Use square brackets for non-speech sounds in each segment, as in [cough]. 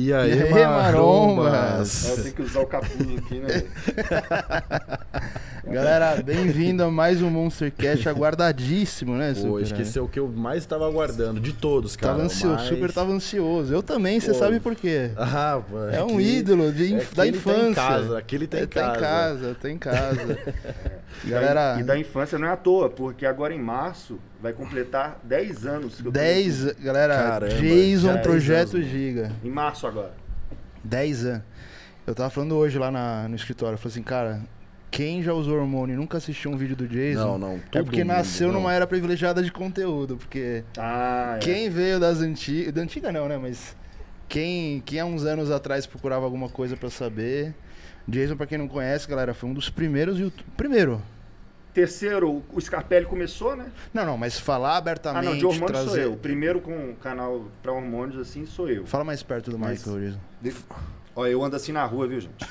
E aí, e aí marombas? marombas. Eu é, tenho que usar o capuz aqui, né? [laughs] Galera, bem-vindo a mais um Monster Cash aguardadíssimo, né, Pô, esqueceu o que eu mais estava aguardando, de todos, cara. Tava ansioso, mas... Super tava ansioso. Eu também, você sabe por quê. Ah, mano, é, é um ídolo de, é da infância. Tá em casa, aquele tá em é, casa. Tá em casa, tá em casa. Galera... E da infância não é à toa, porque agora em março vai completar 10 anos. 10, galera, Caramba, Jason Projeto anos, Giga. Em março agora. 10 anos. Eu tava falando hoje lá na, no escritório, eu falei assim, cara, quem já usou hormônio e nunca assistiu um vídeo do Jason. Não, não. É porque mundo, nasceu não. numa era privilegiada de conteúdo. Porque ah, é. quem veio das antigas. Da antiga não, né? Mas quem, quem há uns anos atrás procurava alguma coisa para saber. Jason, para quem não conhece, galera, foi um dos primeiros. YouTube... Primeiro. Terceiro, o Scarpelli começou, né? Não, não, mas falar abertamente. Ah, não, de hormônio trazer... sou eu. Primeiro com canal para hormônios, assim, sou eu. Fala mais perto do mas... Michael, Jason. De... Ó, eu ando assim na rua, viu, gente? [laughs]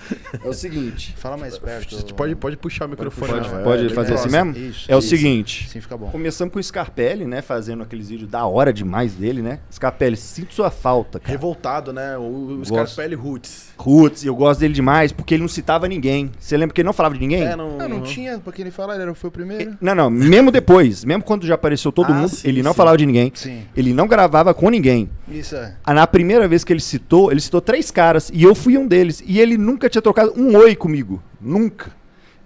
[laughs] É o seguinte. Fala mais perto. Você pode, pode puxar o microfone. Né? É, pode, puxar, pode, pode fazer assim mesmo? Isso, é o isso. seguinte. Sim, fica bom. Começamos com o Scarpelli, né? Fazendo aqueles vídeos da hora demais dele, né? Scarpelli, sinto sua falta, cara. Revoltado, né? O, o Scarpelli Roots. Roots, eu gosto dele demais porque ele não citava ninguém. Você lembra que ele não falava de ninguém? É, não, não, não, tinha pra quem ele falar, ele foi o primeiro. Não, não. Mesmo depois, mesmo quando já apareceu todo ah, mundo, sim, ele não sim. falava de ninguém. Sim. Ele não gravava com ninguém. Isso é. Ah, na primeira vez que ele citou, ele citou três caras e eu fui um deles. E ele nunca nunca tinha trocado um oi comigo. Nunca.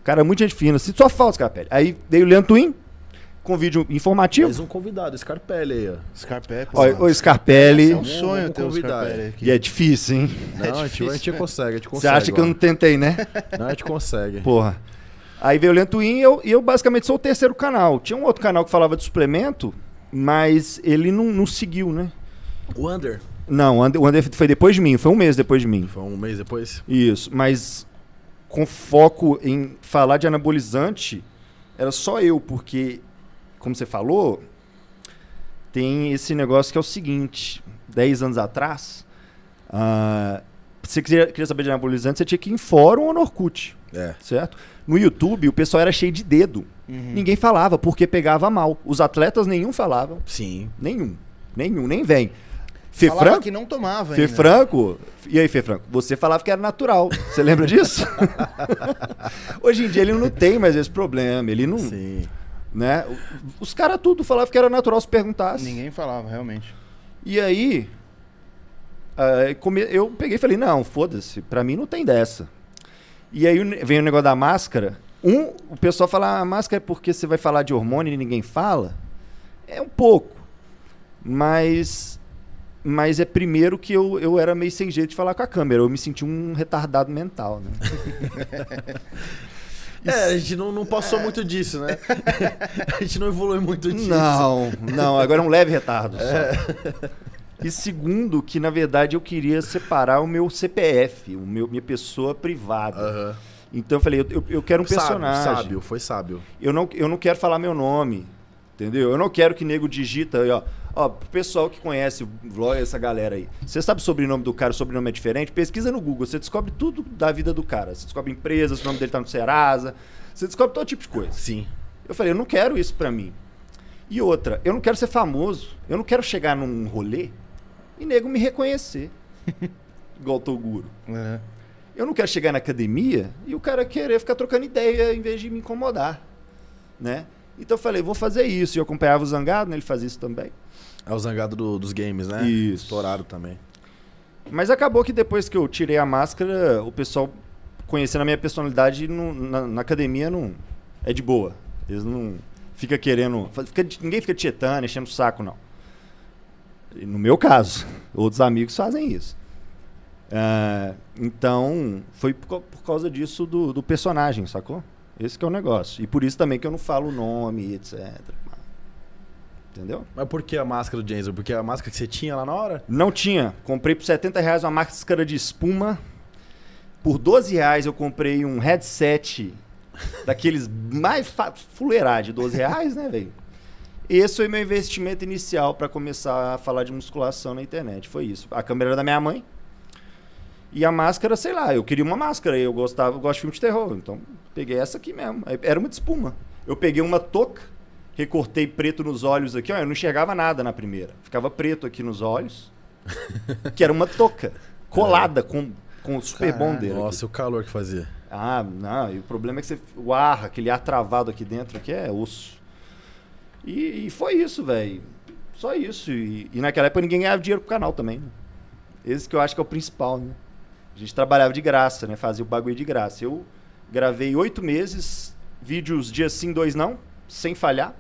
Cara, muita gente fina. Assim, só falta Scarpelli. Aí veio o Leandro Twin, com vídeo informativo. Mais um convidado, Scarpelli aí, ó. Scarpelli. Olha, é o Scarpelli. É um sonho ter um Scarpelli aqui. E é difícil, hein? Não, é difícil, a gente consegue, a gente consegue. Você acha ó. que eu não tentei, né? Não, a gente consegue. Porra. Aí veio o Lentuin e eu, eu basicamente sou o terceiro canal. Tinha um outro canal que falava de suplemento, mas ele não, não seguiu, né? O Under. Não, o André foi depois de mim, foi um mês depois de mim. Foi um mês depois? Isso, mas com foco em falar de anabolizante, era só eu, porque, como você falou, tem esse negócio que é o seguinte: 10 anos atrás, uh, ah, se você queria, queria, saber de anabolizante, você tinha que ir em fórum ou no Orkut. É. Certo? No YouTube, o pessoal era cheio de dedo. Uhum. Ninguém falava, porque pegava mal. Os atletas nenhum falava. Sim. Nenhum. Nenhum, nem vem. Fê falava Franco, que não tomava Fê ainda. Franco, e aí Fê Franco, você falava que era natural, você lembra disso? [laughs] Hoje em dia ele não tem mais esse problema, ele não... Sim. Né? Os caras tudo falavam que era natural se perguntasse. Ninguém falava, realmente. E aí, eh, eu peguei e falei, não, foda-se, pra mim não tem dessa. E aí vem o negócio da máscara. Um, o pessoal fala, ah, a máscara é porque você vai falar de hormônio e ninguém fala. É um pouco. Mas mas é primeiro que eu, eu era meio sem jeito de falar com a câmera. Eu me senti um retardado mental, né? [laughs] É, a gente não, não passou é. muito disso, né? [laughs] a gente não evoluiu muito disso. Não, não, agora é um leve retardo. É. E segundo, que na verdade eu queria separar o meu CPF, o meu, minha pessoa privada. Uhum. Então eu falei, eu, eu quero um personagem. Sábio, foi sábio. Eu não, eu não quero falar meu nome, entendeu? Eu não quero que nego digita, ó Ó, pro pessoal que conhece o vlog, essa galera aí, você sabe o sobrenome do cara, o sobrenome é diferente? Pesquisa no Google, você descobre tudo da vida do cara. Você descobre empresas, o nome dele tá no Serasa, você descobre todo tipo de coisa. Sim. Eu falei, eu não quero isso pra mim. E outra, eu não quero ser famoso, eu não quero chegar num rolê e nego me reconhecer. [laughs] Igual o Toguro. É. Eu não quero chegar na academia e o cara querer ficar trocando ideia em vez de me incomodar, né? Então eu falei, vou fazer isso. E eu acompanhava o Zangado, né? ele fazia isso também. É o zangado do, dos games, né? Isso. Estourado também. Mas acabou que depois que eu tirei a máscara, o pessoal, conhecendo a minha personalidade, não, na, na, academia não é de boa. Eles não fica querendo. Fica, ninguém fica tietando, enchendo o saco, não. No meu caso, [laughs] outros amigos fazem isso. Uh, então, foi por, por, causa disso do, do personagem, sacou? Esse é o negócio. E por isso também que eu não falo o nome, etc. Entendeu? Mas por que a máscara do Enzo? Porque a máscara que você tinha lá na hora? Não tinha. Comprei por 70 reais uma máscara de espuma. Por 12 reais eu comprei um headset [laughs] daqueles mais fuleirá de 12 reais, né, velho? Esse foi meu investimento inicial para começar a falar de musculação na internet. Foi isso. A câmera da minha mãe. E a máscara, sei lá, eu queria uma máscara. Eu gostava, eu gosto de filme de terror. Então, peguei essa aqui mesmo. Era uma de espuma. Eu peguei uma touca recortei preto nos olhos aqui. ó eu não enxergava nada na primeira. Ficava preto aqui nos olhos, [laughs] que era uma touca colada é. com, com o super bom dele. Nossa, aqui. o calor que fazia. Ah, não. E o problema é que você, o ar, aquele ar travado aqui dentro, aqui é osso. E, e foi isso, velho. Só isso. E, e, naquela época ninguém ganhava dinheiro pro canal também. Né? Esse que eu acho que é o principal, né? A gente trabalhava de graça, né? Fazia o bagulho de graça. Eu gravei oito meses, vídeos dia sim, dois não, sem falhar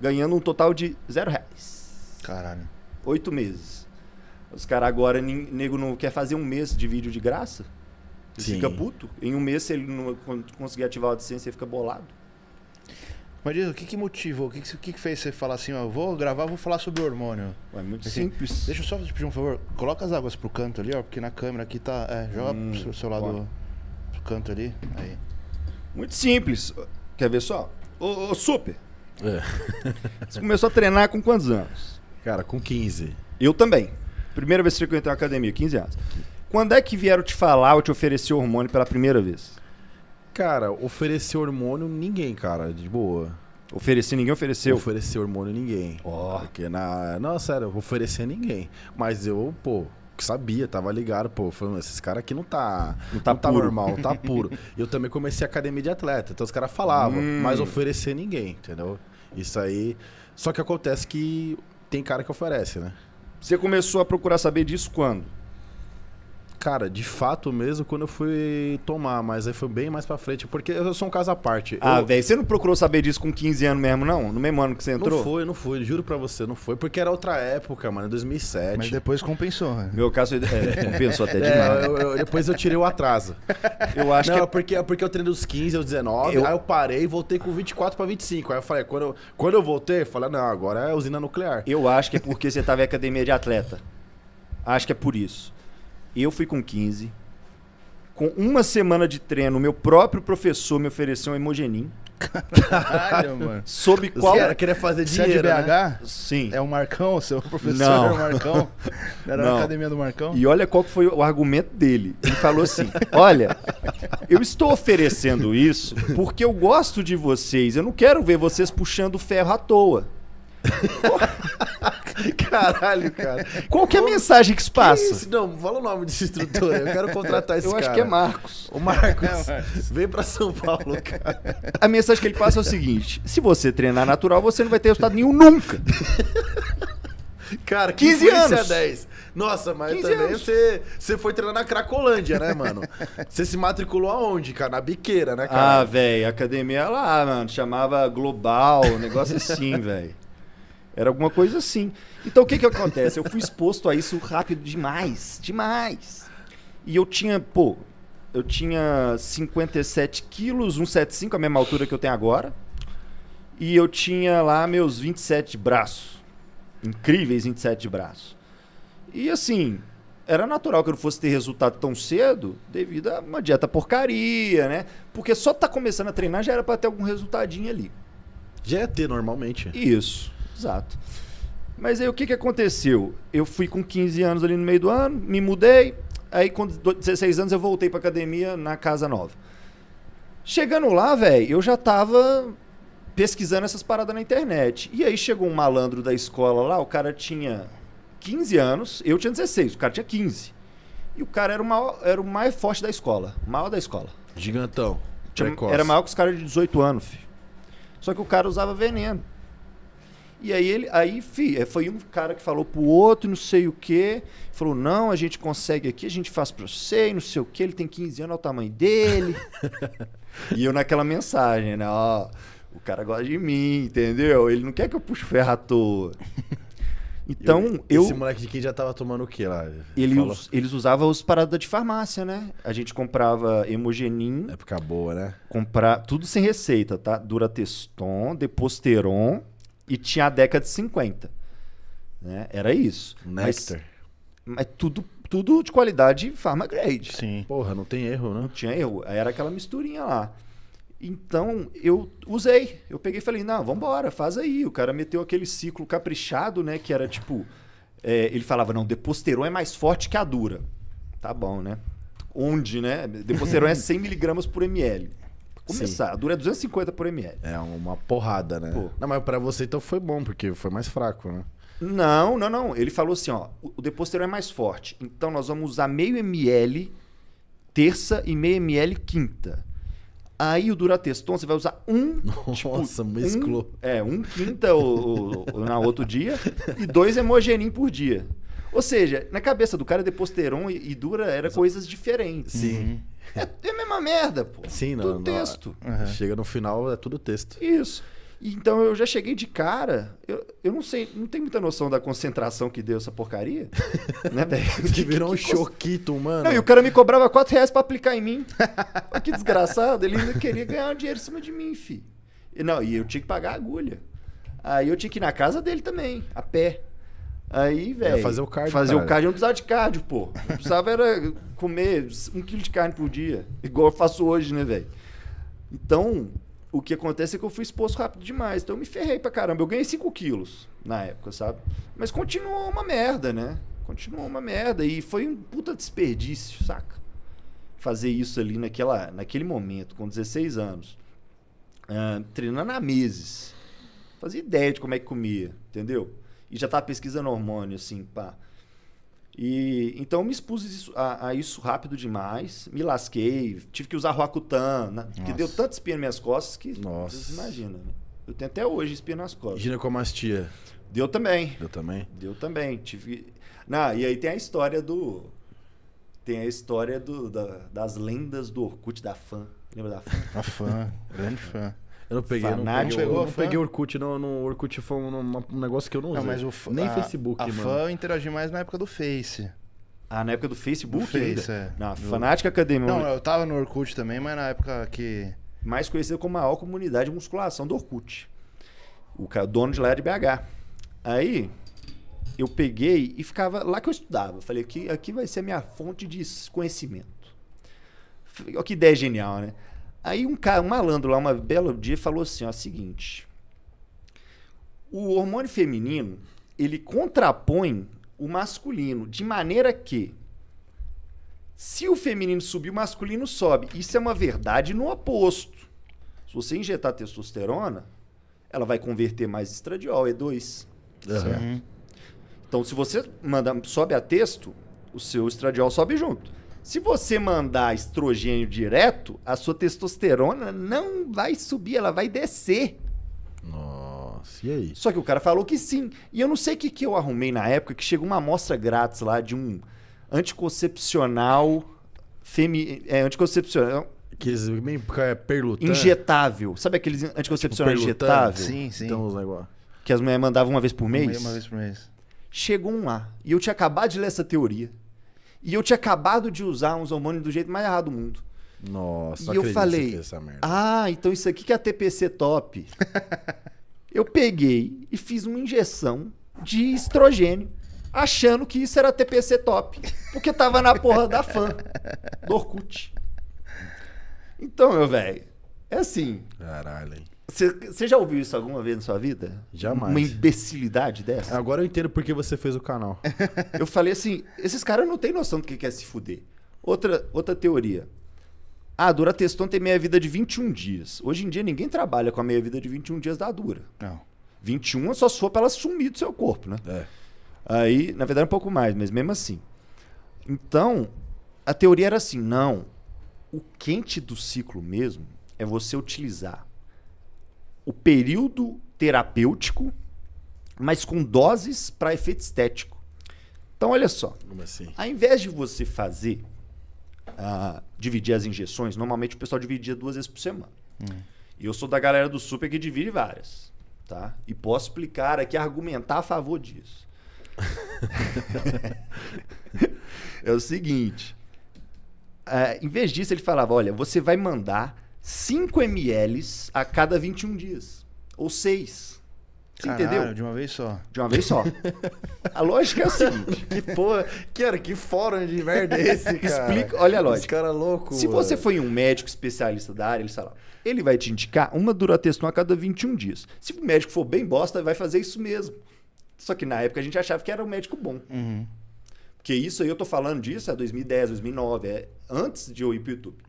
ganhando um total de zero reais. Caralho. Oito meses. Os caras agora, nego, não quer fazer um mês de vídeo de graça? Fica puto. Em um mês, se ele não conseguir ativar a AdSense, ele fica bolado. Mas diz, o que, que motivou? O que, que, fez você falar assim, ó, vou gravar, vou falar sobre o hormônio? É muito assim, simples. Deixa eu só te pedir um favor, coloca as águas pro canto ali, ó, porque na câmera aqui tá. É, joga hum, pro seu lado pro canto ali. Aí. Muito simples. Quer ver só? Ô, ô Super, é. Você começou a treinar com quantos anos? Cara, com 15. Eu também. Primeira vez que eu entrei na academia, 15 anos. Quando é que vieram te falar ou te oferecer hormônio pela primeira vez? Cara, oferecer hormônio ninguém, cara, de boa. Oferecer ninguém ofereceu? Oferecer hormônio ninguém. Oh. Porque na. Não, sério, oferecer ninguém. Mas eu, pô, sabia, tava ligado, pô, falando, esses caras aqui não tá, não tá, não tá normal, tá [laughs] puro. eu também comecei a academia de atleta, então os caras falavam, hum. mas oferecer ninguém, entendeu? Isso aí. Só que acontece que tem cara que oferece, né? Você começou a procurar saber disso quando? Cara, de fato mesmo, quando eu fui tomar, mas aí foi bem mais pra frente, porque eu sou um caso à parte. Ah, eu... velho, você não procurou saber disso com 15 anos mesmo, não? No mesmo ano que você entrou? Não foi, não foi, juro pra você, não foi, porque era outra época, mano, 2007. Mas depois compensou, né? Meu caso é, [laughs] compensou até é, demais. É, eu, eu, depois eu tirei o atraso. Eu acho não, que. É porque, porque eu treinei dos 15 aos 19, aí eu parei e voltei com 24 pra 25. Aí eu falei, quando eu, quando eu voltei, eu falei, não, agora é usina nuclear. Eu acho que é porque você tava tá em academia de atleta. Acho que é por isso. Eu fui com 15. Com uma semana de treino, meu próprio professor me ofereceu um hemogenin. Caralho, [laughs] mano. Sob qual. Os queria fazer dinheiro. Você é de BH? Né? Sim. É o Marcão, seu professor Não. era é o Marcão. [laughs] Era Não. na academia do Marcão. E olha qual foi o argumento dele. Ele falou assim: [laughs] Olha, eu estou oferecendo isso porque eu gosto de vocês. Eu não quero ver vocês puxando ferro à toa. [laughs] Caralho, cara. Qual que é a mensagem que isso passa? Que Não, fala o nome desse instrutor. Eu quero contratar [laughs] esse eu cara. Eu acho que é Marcos. O Marcos, é, Marcos. vem para São Paulo, cara. [laughs] A mensagem que ele passa é o seguinte: se você treinar natural, você não vai ter resultado nenhum nunca. Cara, 15 anos. A é 10. Nossa, mas também você, você foi treinar na Cracolândia, né, mano? Você se matriculou aonde, cara? Na biqueira, né, cara? Ah, velho, academia lá, mano. Chamava Global, um negócio assim, velho. Era alguma coisa assim. Então o que que acontece? Eu fui exposto a isso rápido demais, demais. E eu tinha, pô, eu tinha 57 quilos, 175, a mesma altura que eu tenho agora. E eu tinha lá meus 27 de braço. Incríveis 27 de braço. E assim, era natural que eu não fosse ter resultado tão cedo devido a uma dieta porcaria, né? Porque só tá começando a treinar já era para ter algum resultadinho ali. Já ia é ter normalmente. Isso. Exato. Mas aí o que, que aconteceu? Eu fui com 15 anos ali no meio do ano, me mudei. Aí com 16 anos eu voltei pra academia na casa nova. Chegando lá, velho, eu já tava pesquisando essas paradas na internet. E aí chegou um malandro da escola lá, o cara tinha 15 anos, eu tinha 16, o cara tinha 15. E o cara era o, maior, era o mais forte da escola, maior da escola. Gigantão. era maior que os caras de 18 anos, filho. Só que o cara usava veneno. E aí ele, aí fi, é, foi um cara que falou pro outro, não sei o quê, falou: "Não, a gente consegue aqui, a gente faz pra você, não sei o quê, ele tem 15 anos, olha o tamanho dele". [laughs] e eu naquela mensagem, né, ó, o cara gosta de mim, entendeu? Ele não quer que eu puxe ferro à toa. [laughs] Então, eu, eu Esse moleque de quem já tava tomando o quê lá? Ele us, eles usavam os paradas de farmácia, né? A gente comprava hemogenin. Época boa, né? Comprar tudo sem receita, tá? Durateston, Deposteron, e tinha a década de 50. Né? Era isso. Nectar. Mas, mas tudo, tudo de qualidade farma grade. Sim. Porra, não tem erro, né? Não tinha erro. Era aquela misturinha lá. Então eu usei. Eu peguei e falei: não, vambora, faz aí. O cara meteu aquele ciclo caprichado, né? Que era tipo. É, ele falava: não, deposteron é mais forte que a dura. Tá bom, né? Onde, né? Deposteron é 100 [laughs] miligramas por ml. Começar, Sim. dura 250 por ml. É uma porrada, né? Pô. Não, mas para você então foi bom, porque foi mais fraco, né? Não, não, não. Ele falou assim, ó, o deposteron é mais forte. Então nós vamos usar meio ml terça e meio ml quinta. Aí o Durateston você vai usar um. [laughs] Tipo, Nossa, tipo, mesclou. Um, é, um quinta ou, na outro dia e dois hemogenin por dia. Ou seja, na cabeça do cara, deposteron e, e dura eram coisas diferentes. Sim. Uhum. É, é, a mesma merda, pô. Sim, não. Tudo texto. Uhum. Chega no final, é tudo texto. Isso. Então eu já cheguei de cara. Eu, eu não sei, não tem muita noção da concentração que deu essa porcaria. [laughs] né, velho? Que virou um choquito, mano. Não, e o cara me cobrava 4 reais pra aplicar em mim. que desgraçado, ele ainda queria ganhar um dinheiro em cima de mim, fi. E, não, e eu tinha que pagar a agulha. Aí eu tinha que ir na casa dele também, a pé. Aí, velho. Fazer o cardio. Fazer cara. o cardio. Eu não precisava de cardio, pô. Eu precisava era comer um quilo de carne por dia. Igual eu faço hoje, né, velho? Então, o que acontece é que eu fui exposto rápido demais. Então eu me ferrei pra caramba. Eu ganhei 5 quilos na época, sabe? Mas continuou uma merda, né? Continuou uma merda. E foi um puta desperdício, saca? Fazer isso ali naquela, naquele momento, com 16 anos. Uh, treinando há meses. Fazia ideia de como é que comia, entendeu? e já estava tá pesquisando hormônio, assim, pá. E, então me expus isso, a, a, isso rápido demais, me lasquei, tive que usar Roacutan, né? que deu tanto espinha nas minhas costas que Nossa. vocês imaginam. Né? Eu tenho até hoje espinha nas costas. Ginecomastia. Deu também. Deu também? Deu também. Tive... Não, e aí tem a história do. Tem a história do, da, das lendas do Orkut da fã. Lembra da fã? A fã, grande fã. Eu não peguei, não peguei, eu, não peguei Orkut, não, não, Orkut foi um, um negócio que eu não usei. Não, mas o fã, Nem a, Facebook, a mano. fã eu interagi mais na época do Face. Ah, na época do Facebook do Face, ainda? é. Na Fanática Academia. Não, eu tava no Orkut também, mas na época que... Mais conhecido como a maior comunidade de musculação do Orkut. O dono de lá era de BH. Aí, eu peguei e ficava lá que eu estudava. Falei, aqui, aqui vai ser a minha fonte de conhecimento. Olha que ideia genial, né? Aí um cara, um malandro lá, uma belo dia, falou assim: ó, seguinte. O hormônio feminino, ele contrapõe o masculino, de maneira que se o feminino subir, o masculino sobe. Isso é uma verdade no oposto. Se você injetar testosterona, ela vai converter mais estradiol, E2. Uhum. Certo? Então, se você manda, sobe a texto, o seu estradiol sobe junto. Se você mandar estrogênio direto, a sua testosterona não vai subir, ela vai descer. Nossa, e aí? Só que o cara falou que sim. E eu não sei o que, que eu arrumei na época, que chegou uma amostra grátis lá de um anticoncepcional femi... é, anticoncepcional Que meio é, perlutano. Injetável. Sabe aqueles anticoncepcionais tipo, Sim, sim. Então, os negócios. Que as mulheres mandavam uma vez por mês? Uma vez por mês. Chegou um lá. E eu tinha acabado de ler essa teoria. E eu tinha acabado de usar uns hormônios do jeito mais errado do mundo. Nossa, e eu falei, ah, então isso aqui que é a TPC top. [laughs] eu peguei e fiz uma injeção de estrogênio, achando que isso era TPC top, porque tava na porra da fã do Orkut. Então, meu velho, é assim. Caralho. Você já ouviu isso alguma vez na sua vida? Jamais. Uma imbecilidade dessa? Agora eu entendo porque você fez o canal. [laughs] eu falei assim: esses caras não têm noção do que é se fuder. Outra, outra teoria. Ah, a Dura Teston tem meia-vida de 21 dias. Hoje em dia ninguém trabalha com a meia-vida de 21 dias da Dura. Não. 21 é só se for pra ela sumir do seu corpo, né? É. Aí, na verdade, um pouco mais, mas mesmo assim. Então, a teoria era assim: não, o quente do ciclo mesmo é você utilizar o período terapêutico, mas com doses para efeito estético. Então, olha só. Como assim? Ao invés de você fazer, uh, dividir as injeções, normalmente o pessoal dividia duas vezes por semana. Hum. E eu sou da galera do super que divide várias. Tá? E posso explicar aqui, argumentar a favor disso. [laughs] [laughs] é o seguinte. Uh, em vez disso, ele falava: olha, você vai mandar 5 ml a cada 21 dias. Ou 6. Você Caralho, entendeu? De uma vez só. De uma vez só. [laughs] a lógica é a seguinte. que porra. Que, era, que fórum de merda é esse, [laughs] cara? Explica, olha a lógica. Esse cara é louco. Se mano. você foi um médico especialista da área, ele sei lá, ele vai te indicar uma durateston a cada 21 dias. Se o médico for bem bosta, vai fazer isso mesmo. Só que na época a gente achava que era um médico bom. Uhum. Porque isso aí eu tô falando disso é 2010, 2009, é antes de eu ir pro YouTube.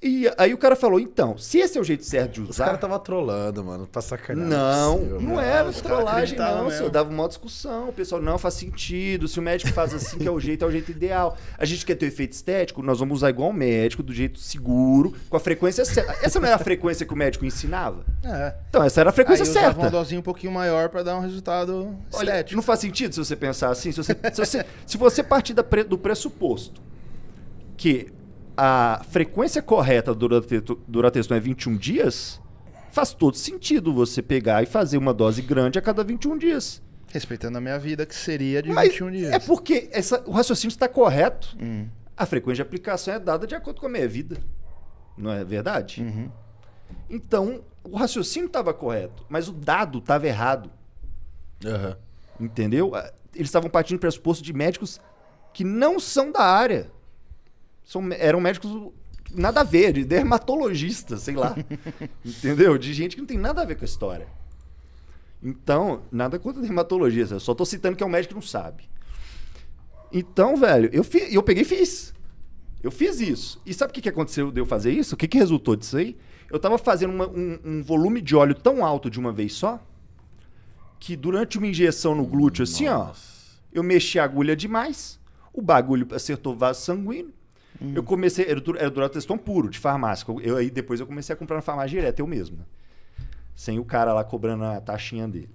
E aí o cara falou, então, se esse é o jeito certo de usar... Os cara tava trollando, mano, pra sacanagem. Não, seu, não era trollagem não, senhor. Dava uma discussão, o pessoal, não, faz sentido, se o médico faz assim, que é o jeito, é o jeito ideal. A gente quer ter um efeito estético, nós vamos usar igual o médico, do jeito seguro, com a frequência certa. Essa não era a frequência que o médico ensinava? É. Então, essa era a frequência aí certa. Aí um dozinho um pouquinho maior para dar um resultado Olha, estético. não faz sentido se você pensar assim, se você, se você, se você partir do pressuposto que a frequência correta durateston é 21 dias, faz todo sentido você pegar e fazer uma dose grande a cada 21 dias. Respeitando a minha vida, que seria de Mas 21 dias. É porque essa, o raciocínio está correto. Hum. A frequência de aplicação é dada de acordo com a minha vida. Não é verdade? Uhum. Então, o raciocínio estava correto, mas o dado estava errado. Uhum. Entendeu? Ah, eles estavam partindo do pressuposto de médicos que não são da área são, eram médicos nada a ver, de dermatologista, sei lá. [laughs] entendeu? De gente que não tem nada a ver com a história. Então, nada contra dermatologista. Eu só tô citando que é um médico que não sabe. Então, velho, eu, fi, eu peguei e fiz. Eu fiz isso. E sabe o que, que aconteceu de eu fazer isso? O que, que resultou disso aí? Eu tava fazendo uma, um, um, volume de óleo tão alto de uma vez só que durante uma injeção no glúteo, Nossa. assim, ó, eu mexi a agulha demais, o bagulho acertou o vaso sanguíneo, Hum. Eu comecei, era, era Durateston puro, de farmácia. Eu, aí depois eu comecei a comprar na farmácia direto, eu mesmo. Né? Sem o cara lá cobrando a taxinha dele.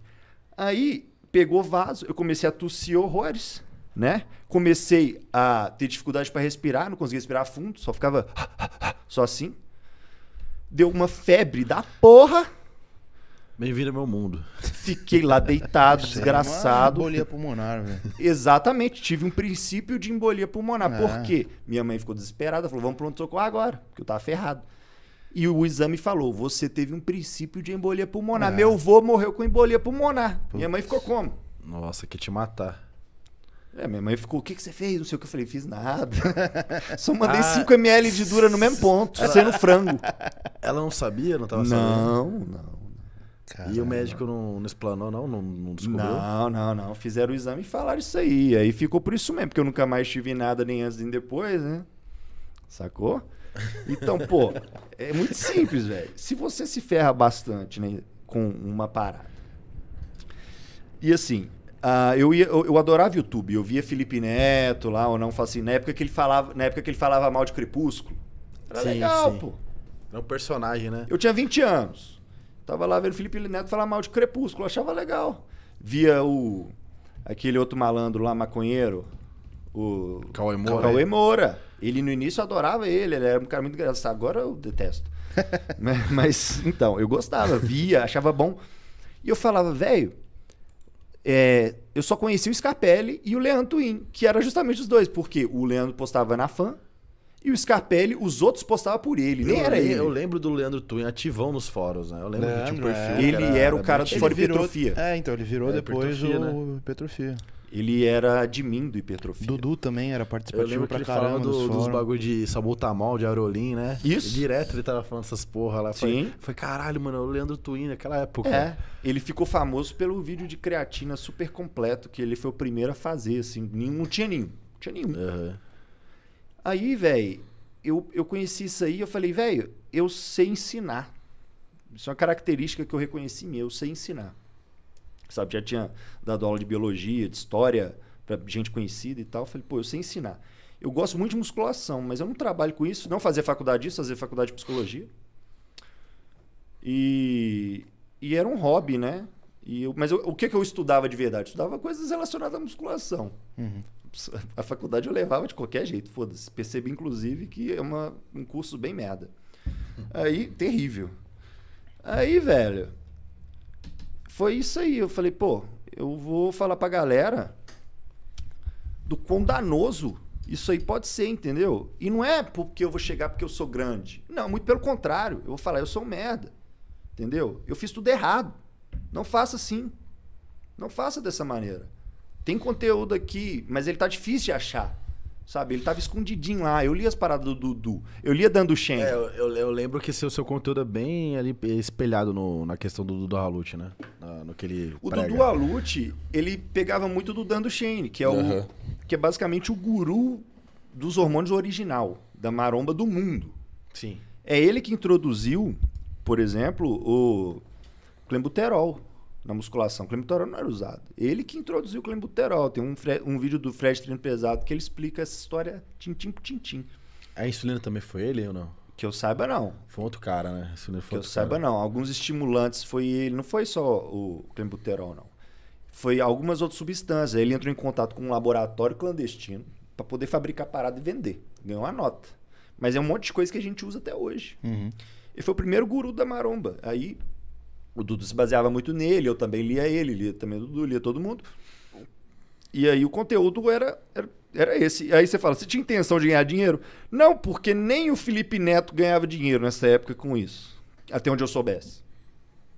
Aí pegou vaso, eu comecei a tossir horrores, né? Comecei a ter dificuldade para respirar, não conseguia respirar fundo, só ficava só assim. Deu uma febre da porra. Bem-vindo ao meu mundo. Fiquei lá deitado, é desgraçado. Uma embolia pulmonar, velho. Exatamente, tive um princípio de embolia pulmonar. É. Por quê? Minha mãe ficou desesperada, falou: vamos pronto-socorro agora, porque eu tava ferrado. E o exame falou: você teve um princípio de embolia pulmonar. É. Meu avô morreu com embolia pulmonar. Putz. Minha mãe ficou como? Nossa, que te matar. É, minha mãe ficou, o que, que você fez? Não sei o que eu falei, fiz nada. [laughs] Só mandei ah, 5 ml de dura no mesmo ponto, ela... sendo frango. Ela não sabia, não tava não, sabendo? Não, não. Caramba. E o médico não, não explanou, não? não? Não descobriu? Não, não, não. Fizeram o exame e falaram isso aí. Aí ficou por isso mesmo, porque eu nunca mais tive nada nem antes nem depois, né? Sacou? Então, pô, é muito simples, velho. Se você se ferra bastante né, com uma parada. E assim, Uh, eu, ia, eu, eu, adorava YouTube. Eu via Felipe Neto lá, ou não assim, na época que ele falava, na época que ele falava mal de Crepúsculo. Era sim, legal, sim. pô. É um personagem, né? Eu tinha 20 anos. Tava lá vendo Felipe Neto falar mal de Crepúsculo, achava legal. Via o aquele outro malandro lá, maconheiro, o Cauê Moura. Cauê Moura. Ele no início adorava ele, ele era um cara muito engraçado. Agora eu detesto. mas, [laughs] né, mas, então, eu gostava, via, achava bom. E eu falava, velho, é, eu só conheci o Scarpelli e o Leandro Twin, que era justamente os dois, porque o Leandro postava na fã e o Scarpelli, os outros postavam por ele, nem eu, era ele. Eu lembro do Leandro Twin ativão nos fóruns, né? Eu lembro é. que tinha um perfil. É, ele era, era, o cara do fórum Petrofia. É, então, ele virou é, depois Petrofia, o né? Petrofia. Ele era admin do Hipertrofia. Dudu também era participativo pra caramba do, dos bagulho de Sabutamal, de Arolim, né? Isso. E direto ele tava falando essas porra lá. Sim. Foi, foi caralho, mano, é o Leandro Twin naquela época. É. Ele ficou famoso pelo vídeo de creatina super completo que ele foi o primeiro a fazer, assim. Nenhum, não tinha nenhum. Não tinha nenhum. Uhum. Aí, velho, eu, eu conheci isso aí eu falei, velho, eu sei ensinar. Isso é uma característica que eu reconheci minha, eu sei ensinar. Sabe, já tinha dado aula de biologia, de história, para gente conhecida e tal. Eu falei, pô, eu sei ensinar. Eu gosto muito de musculação, mas eu não trabalho com isso. Não fazer faculdade disso, fazer faculdade de psicologia. E, e era um hobby, né? E eu, mas eu, o que, que eu estudava de verdade? Eu estudava coisas relacionadas à musculação. Uhum. [laughs] a faculdade eu levava de qualquer jeito, foda-se. Percebi, inclusive, que é uma, um curso bem merda. [laughs] Aí, terrível. Aí, velho, foi isso aí. Eu falei, pô, eu vou falar pra galera do quão danoso isso aí pode ser, entendeu? E não é porque eu vou chegar porque eu sou grande. Não, muito pelo contrário. Eu vou falar, eu sou um merda. Entendeu? Eu fiz tudo errado. Não faça assim. Não faça dessa maneira tem conteúdo aqui, mas ele tá difícil de achar. Sabe, ele tava escondidinho lá. Eu li as paradas do Dudu. Eu lia dando Shen. É, eu, eu, lembro que seu, seu conteúdo é bem ali espelhado no, na questão do Dudu Halute, né? no que ele o prega. Dudu Halute, ele pegava muito do Dando Shane, que é uhum. o que é basicamente o guru dos hormônios original, da maromba do mundo. Sim. É ele que introduziu, por exemplo, o clenbuterol na musculação. Clenbuterol não era usado. Ele que introduziu o clenbuterol. Tem um, um vídeo do Fred Treino Pesado que ele explica essa história tintim por tintim. A insulina também foi ele ou não? Que eu saiba, não. Foi outro cara, né? insulina foi que eu cara. saiba, não. Alguns estimulantes foi ele. Não foi só o clenbuterol, não. Foi algumas outras substâncias. Ele entrou em contato com um laboratório clandestino para poder fabricar parada e vender. Ganhou uma nota. Mas é um monte de coisa que a gente usa até hoje. Uhum. Ele foi o primeiro guru da maromba. Aí o Dudu se baseava muito nele, eu também lia ele, lia também o Dudu, lia todo mundo. E aí o conteúdo era, era, era esse. Aí você fala, você tinha intenção de ganhar dinheiro? Não, porque nem o Felipe Neto ganhava dinheiro nessa época com isso. Até onde eu soubesse.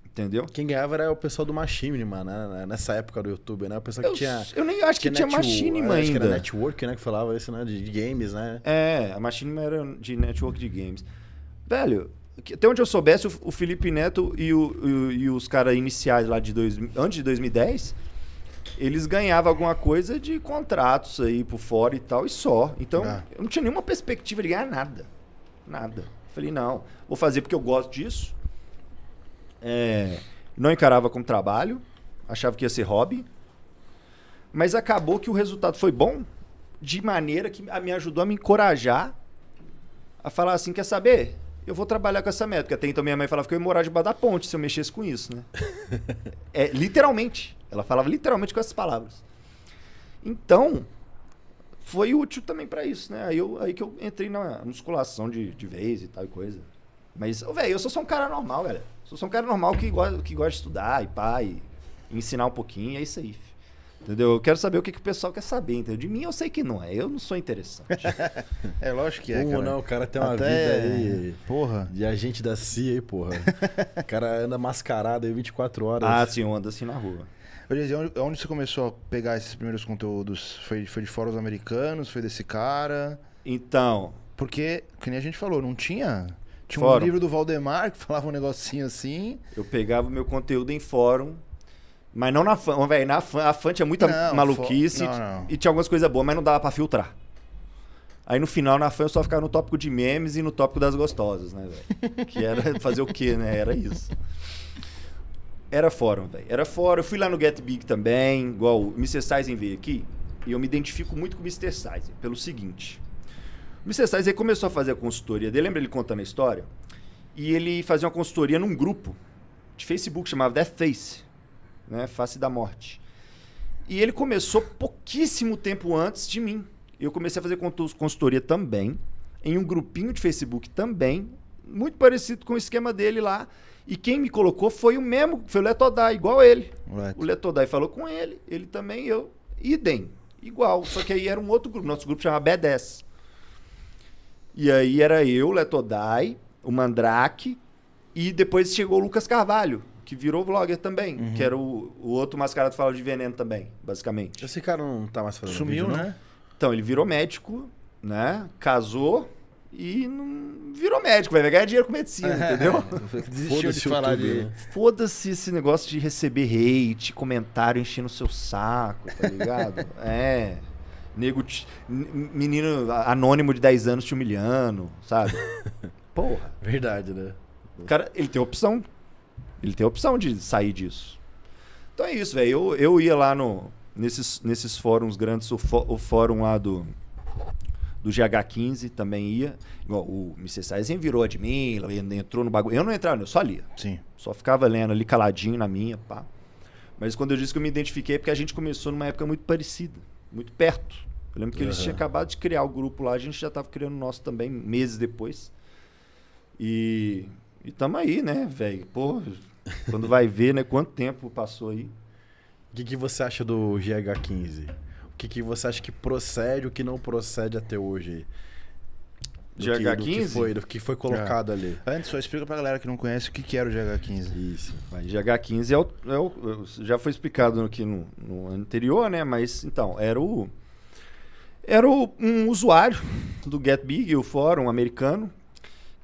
Entendeu? Quem ganhava era o pessoal do Machine, mano, né? nessa época do YouTube, né? O pessoal que eu, tinha. Eu nem acho que, tinha, tinha Machine, mano. Acho que era Network, né? Que falava isso, né? De, de games, né? É, a Machine era de network de games. Velho, até onde eu soubesse, o Felipe Neto e, o, e os caras iniciais lá de dois, antes de 2010, eles ganhavam alguma coisa de contratos aí por fora e tal, e só. Então, ah. eu não tinha nenhuma perspectiva de ganhar nada. Nada. Falei, não, vou fazer porque eu gosto disso. É, não encarava como trabalho, achava que ia ser hobby. Mas acabou que o resultado foi bom, de maneira que me ajudou a me encorajar a falar assim: quer saber? eu vou trabalhar com essa meta. Porque até então minha mãe falava que eu ia morar debaixo da ponte se eu mexesse com isso, né? [laughs] é, literalmente. Ela falava literalmente com essas palavras. Então, foi útil também para isso, né? Aí, eu, aí que eu entrei na musculação de, de vez e tal e coisa. Mas, velho, eu sou só um cara normal, galera. Sou só um cara normal que gosta, que gosta de estudar e pá, e ensinar um pouquinho, é isso aí. Entendeu? Eu quero saber o que, que o pessoal quer saber, entendeu? De mim eu sei que não é. Eu não sou interessante. [laughs] é lógico que é. Como cara. não? O cara tem uma Até... vida aí. Porra. De agente da CIA aí, porra. [laughs] o cara anda mascarado aí 24 horas. Ah, sim, anda assim na rua. Olha, onde, onde você começou a pegar esses primeiros conteúdos? Foi, foi de fóruns americanos? Foi desse cara? Então. Porque, que nem a gente falou, não tinha. Tinha fórum. um livro do Valdemar que falava um negocinho assim. Eu pegava o meu conteúdo em fórum mas não na fã velho. Na fã a fã tinha é muita não, maluquice não, não. e tinha algumas coisas boas, mas não dava pra filtrar. Aí no final, na fã eu só ficava no tópico de memes e no tópico das gostosas, né, velho? Que era [laughs] fazer o quê, né? Era isso. Era fórum, velho. Era fórum. Eu fui lá no Get Big também, igual o Mr. Sizen veio aqui. E eu me identifico muito com o Mr. Sizen, pelo seguinte. O Mr. Sizen começou a fazer a consultoria dele, lembra ele contando a história? E ele fazia uma consultoria num grupo de Facebook, chamado Death Face né? Face da Morte. E ele começou pouquíssimo tempo antes de mim. Eu comecei a fazer consultoria também, em um grupinho de Facebook também, muito parecido com o esquema dele lá. E quem me colocou foi o mesmo, foi o Letodai, igual ele. Right. O Letodai falou com ele, ele também, eu, idem, igual. Só que aí era um outro grupo, nosso grupo chamava B10. E aí era eu, Letodai, o Mandrake, e depois chegou o Lucas Carvalho, que virou vlogger também, uhum. que era o, o outro mascarado que falava de veneno também, basicamente. Esse cara não tá mais fazendo Sumiu, vídeo, né? Então, ele virou médico, né? Casou e não virou médico, vai ganhar dinheiro com medicina, é. entendeu? [laughs] Foda-se de falar né? de... Foda-se esse negócio de receber hate, comentário enchendo o seu saco, tá ligado? [laughs] é. Nego, t... menino anônimo de 10 anos te humilhando, sabe? [laughs] Porra. Verdade, né? Cara, ele tem opção ele tem a opção de sair disso. Então é isso, velho. Eu, eu ia lá no, nesses, nesses fóruns grandes, o, fó, o fórum lá do, do GH15 também ia. Igual, o Mr. Saizen virou admin, entrou no bagulho. Eu não entrava, eu só lia. Sim. Só ficava lendo ali caladinho na minha, pá. Mas quando eu disse que eu me identifiquei, é porque a gente começou numa época muito parecida, muito perto. Eu lembro que uhum. eles tinham acabado de criar o grupo lá, a gente já estava criando o nosso também, meses depois. E e tamo aí, né, velho? Pô, quando vai ver, né, quanto tempo passou aí. O que, que você acha do GH15? O que, que você acha que procede, o que não procede até hoje? Do GH15? Que, do que foi, do que foi colocado é. ali. Antes, só explica pra galera que não conhece o que, que era o GH15. Isso. GH15 é o, é o, Já foi explicado aqui no, no anterior, né? Mas então, era o. Era o, um usuário do GetBig, o fórum americano,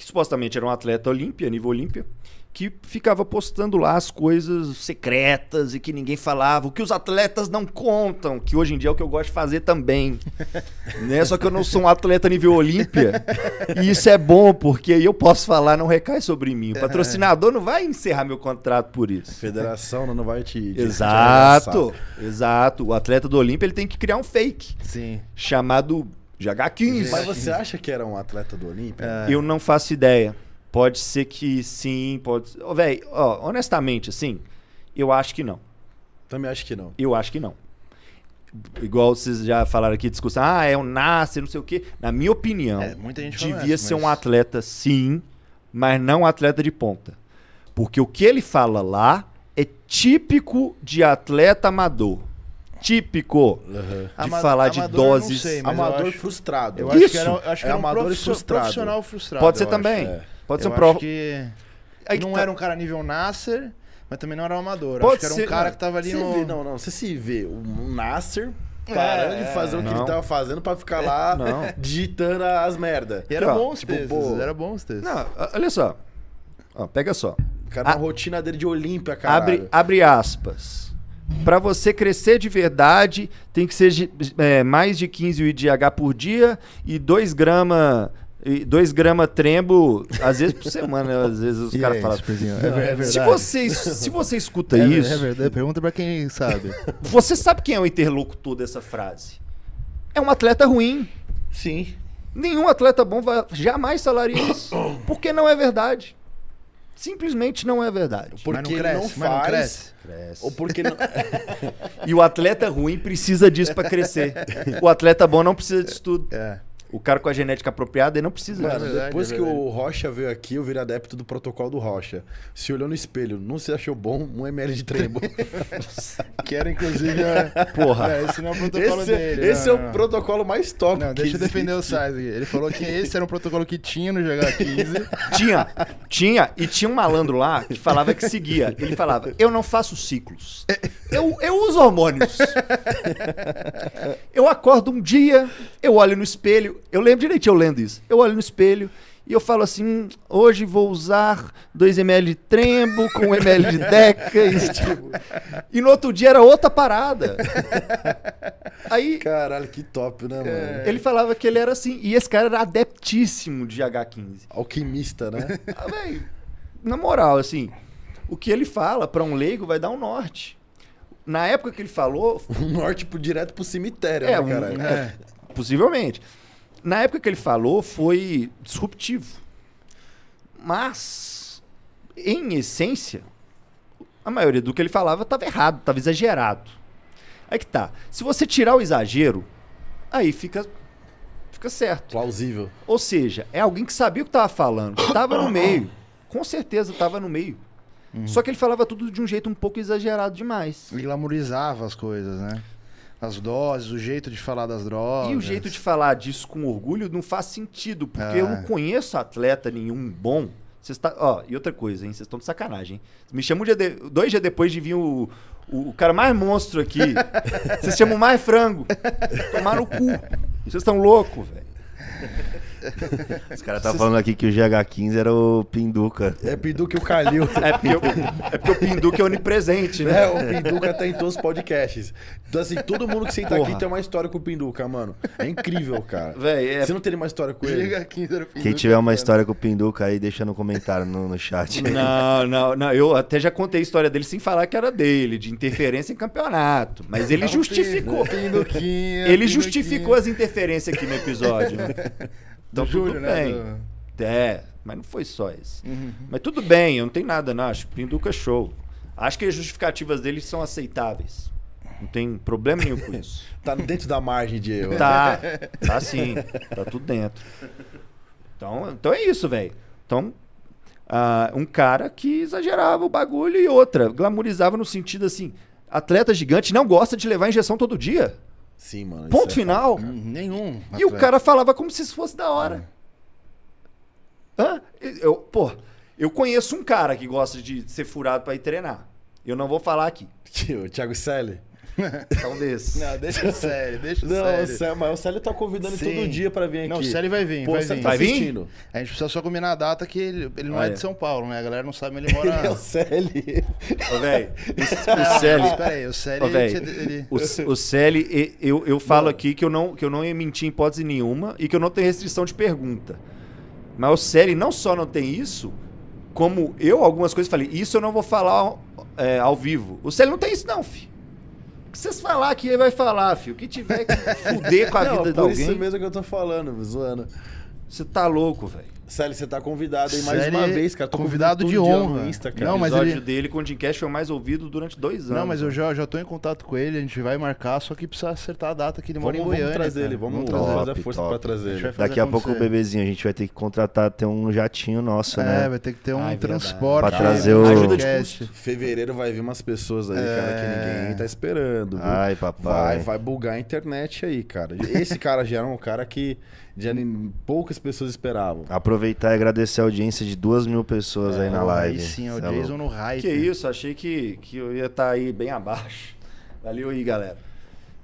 que supostamente era um atleta olímpia, nível olímpia, que ficava postando lá as coisas secretas e que ninguém falava, o que os atletas não contam, que hoje em dia é o que eu gosto de fazer também. [laughs] né? Só que eu não sou um atleta nível Olímpia. E isso é bom, porque aí eu posso falar, não recai sobre mim. O patrocinador não vai encerrar meu contrato por isso. A federação não vai te. exato, te exato. O atleta do Olímpia ele tem que criar um fake. Sim. Chamado de H15. Mas você acha que era um atleta do Olímpia? É. Eu não faço ideia. Pode ser que sim, pode. Oh, Velho, oh, honestamente, assim, eu acho que não. Também acho que não. Eu acho que não. Igual vocês já falaram aqui, discussão, ah, é o um Nasser, não sei o quê. Na minha opinião, é, muita gente devia ser mas... um atleta sim, mas não um atleta de ponta. Porque o que ele fala lá é típico de atleta amador típico uhum. de falar de doses. Sei, amador acho, frustrado. Eu acho Isso. Que era, acho que é amador frustrado. profissional frustrado. Pode ser também. é. Pode ser um prof. Que... Aí não que tá... era um cara nível Nasser, mas também não era um amador. Pode acho que era um ser, cara não. que tava ali no... Vê, não, não. Você se vê, um Nasser é. parando é, de fazer o que não. ele tava fazendo pra ficar lá [laughs] não. digitando as merda. E era então, bom os tipo, textos, era bom os textos. Não, olha só. Ó, pega só. O cara a... na rotina dele de Olímpia, cara. Abre, abre aspas. Para você crescer de verdade, tem que ser é, mais de 15 H por dia e 2 gramas 2 gramas trembo, às vezes por semana, né? às vezes os caras é falam. É, é verdade. Se você, se você escuta [laughs] é, é, isso. É verdade, pergunta pra quem sabe. [laughs] Você sabe quem é o interlocutor dessa frase? É um atleta ruim. Sim. Nenhum atleta bom vai, jamais salaria isso. [coughs] Porque não é verdade simplesmente não é verdade. Porque mas não cresce, não faz, mas não cresce. cresce. Ou porque não... [laughs] e o atleta ruim precisa disso para crescer. [laughs] O atleta bom não precisa disso tudo. É. O cara com a genética apropriada, ele não precisa. Mano, verdade, depois é que é o Rocha veio aqui, eu virei adepto do protocolo do Rocha. Se olhou no espelho, não se achou bom, um ml de [laughs] que era, inclusive... A... Porra. É, esse não é o protocolo esse, é- dele. Esse né? é não, é não, o protocolo mais top. Não, deixa eu defender o Sainz aqui. Ele falou que esse era um protocolo que tinha no GH15. [laughs] tinha, tinha. E tinha um malandro lá que falava que seguia. Ele falava, eu não faço ciclos. Eu, eu uso hormônios. Eu acordo um dia, eu olho no espelho, eu lembro direitinho eu lendo isso. Eu olho no espelho e eu falo assim: hoje vou usar 2 ml de trembo com 1 ml de deca. E, [laughs] tipo, e no outro dia era outra parada. [laughs] Aí, Caralho, que top, né, mano? É. Ele falava que ele era assim. E esse cara era adeptíssimo de H15. Alquimista, né? [laughs] Ah, véio, na moral, assim, o que ele fala para um leigo vai dar um norte. Na época que ele falou. Um norte pro, direto pro cemitério, é, né, caralho? Um, é, possivelmente na época que ele falou, foi disruptivo. Mas, em essência, a maioria do que ele falava estava errado, estava exagerado. Aí que tá. Se você tirar o exagero, aí fica fica certo. Plausível. Ou seja, é alguém que sabia o que estava falando, que estava no meio. Com certeza estava no meio. Uhum. Só que ele falava tudo de um jeito um pouco exagerado demais. E glamorizava as coisas, né? As doses, o jeito de falar das drogas. E o jeito de falar disso com orgulho não faz sentido, porque é. eu não é. conheço atleta nenhum bom. Cês tá, ó, e outra coisa, hein? Vocês estão de sacanagem, hein? Me chamam de, dois dias depois de vir o, o, o cara mais monstro aqui. Vocês [laughs] chamam mais frango. Tomaram o cu. Vocês estão loucos, velho. [laughs] Os caras tá falando aqui que o GH15 era o Pinduca. É Pinduca e o Calil. é, porque o, é porque o Pinduca é onipresente, né? É, o Pinduca tá em todos os podcasts. Então, assim, todo mundo que senta Porra. aqui tem uma história com o Pinduca, mano. É incrível, cara. Véi, é... Você não teria uma história com ele? GH15 era o Pinduca. Quem tiver uma história com o Pinduca aí, deixa no comentário, no, no chat. Não, não, não. Eu até já contei a história dele sem falar que era dele, de interferência em campeonato. Mas ele não, justificou. Pinduquinha, ele pinduquinha. justificou as interferências aqui no episódio. [laughs] Então, tudo né, bem. né? Do... É, mas não foi só isso, Uhum. Mas tudo bem, eu não tenho nada, não. Acho que Pinduca é show. Acho que as justificativas deles são aceitáveis. Não tem problema nenhum com isso. [laughs] tá dentro da margem de erro. Tá, tá sim. Tá tudo dentro. Então, então é isso, velho. Então, uh, um cara que exagerava o bagulho e outra, glamorizava no sentido assim, atleta gigante não gosta de levar injeção todo dia. Sim, mano. Ponto é final? Uhum, nenhum. E o cara falava como se isso fosse da hora. É. Hã? Eu, pô, eu conheço um cara que gosta de ser furado para ir treinar. Eu não vou falar aqui. [laughs] O Thiago Selle? [laughs] então desse. Não, deixa o Célio, deixa o Não, Célio, mas o Célio tá convidando Sim. todo dia pra vir aqui. Não, o Célio vai vir, Pô, vai, vir. Tá vai vir. A gente precisa só combinar a data que ele, ele não ah, é, é de São Paulo, né? A galera não sabe, ele mora... ele [laughs] é o Célio. Ô, velho, [laughs] o Célio... Espera aí, o Célio... Ô, véio, ele... O, o Célio, eu, eu falo não. aqui que eu, não, que eu não ia mentir em hipótese nenhuma e que eu não tenho restrição de pergunta. Mas o Célio não só não tem isso, como eu algumas coisas falei, isso eu não vou falar é, ao vivo. O Célio não tem isso não, filho que vocês falar aqui, ele vai falar, filho. o Que tiver que [laughs] fuder com a não, vida é de alguém. É isso mesmo que eu tô falando, zoando. Você tá louco, velho. Célio, você tá convidado aí mais Célio, uma vez, cara. Tô convidado, de honra. Insta, cara. Não, mas o episódio ele... dele com o Dreamcast foi mais ouvido durante dois anos. Não, mas eu né? já, já tô em contato com ele, a gente vai marcar, só que precisa acertar a data que ele vamos, mora em Goiânia. Vamos trazer ele, vamos, vamos trazer, a força top. pra trazer ele. Daqui a pouco o bebezinho, a gente vai ter que contratar, ter um jatinho nosso, é, né? É, vai ter que ter um Ai, transporte. Verdade. Pra trazer é, o... Ajuda de custo. Fevereiro vai vir umas pessoas aí, é... cara, que é. ninguém tá esperando. Viu? Ai, papai. Vai, vai bugar a internet aí, cara. Esse cara já era um cara que já poucas pessoas esperavam. Apro aproveitar e agradecer a audiência de duas mil pessoas é, aí na live. Aí sim, é o Você é Jason é no hype. Que né? isso, achei que, que eu ia estar tá aí bem abaixo. Valeu aí, galera.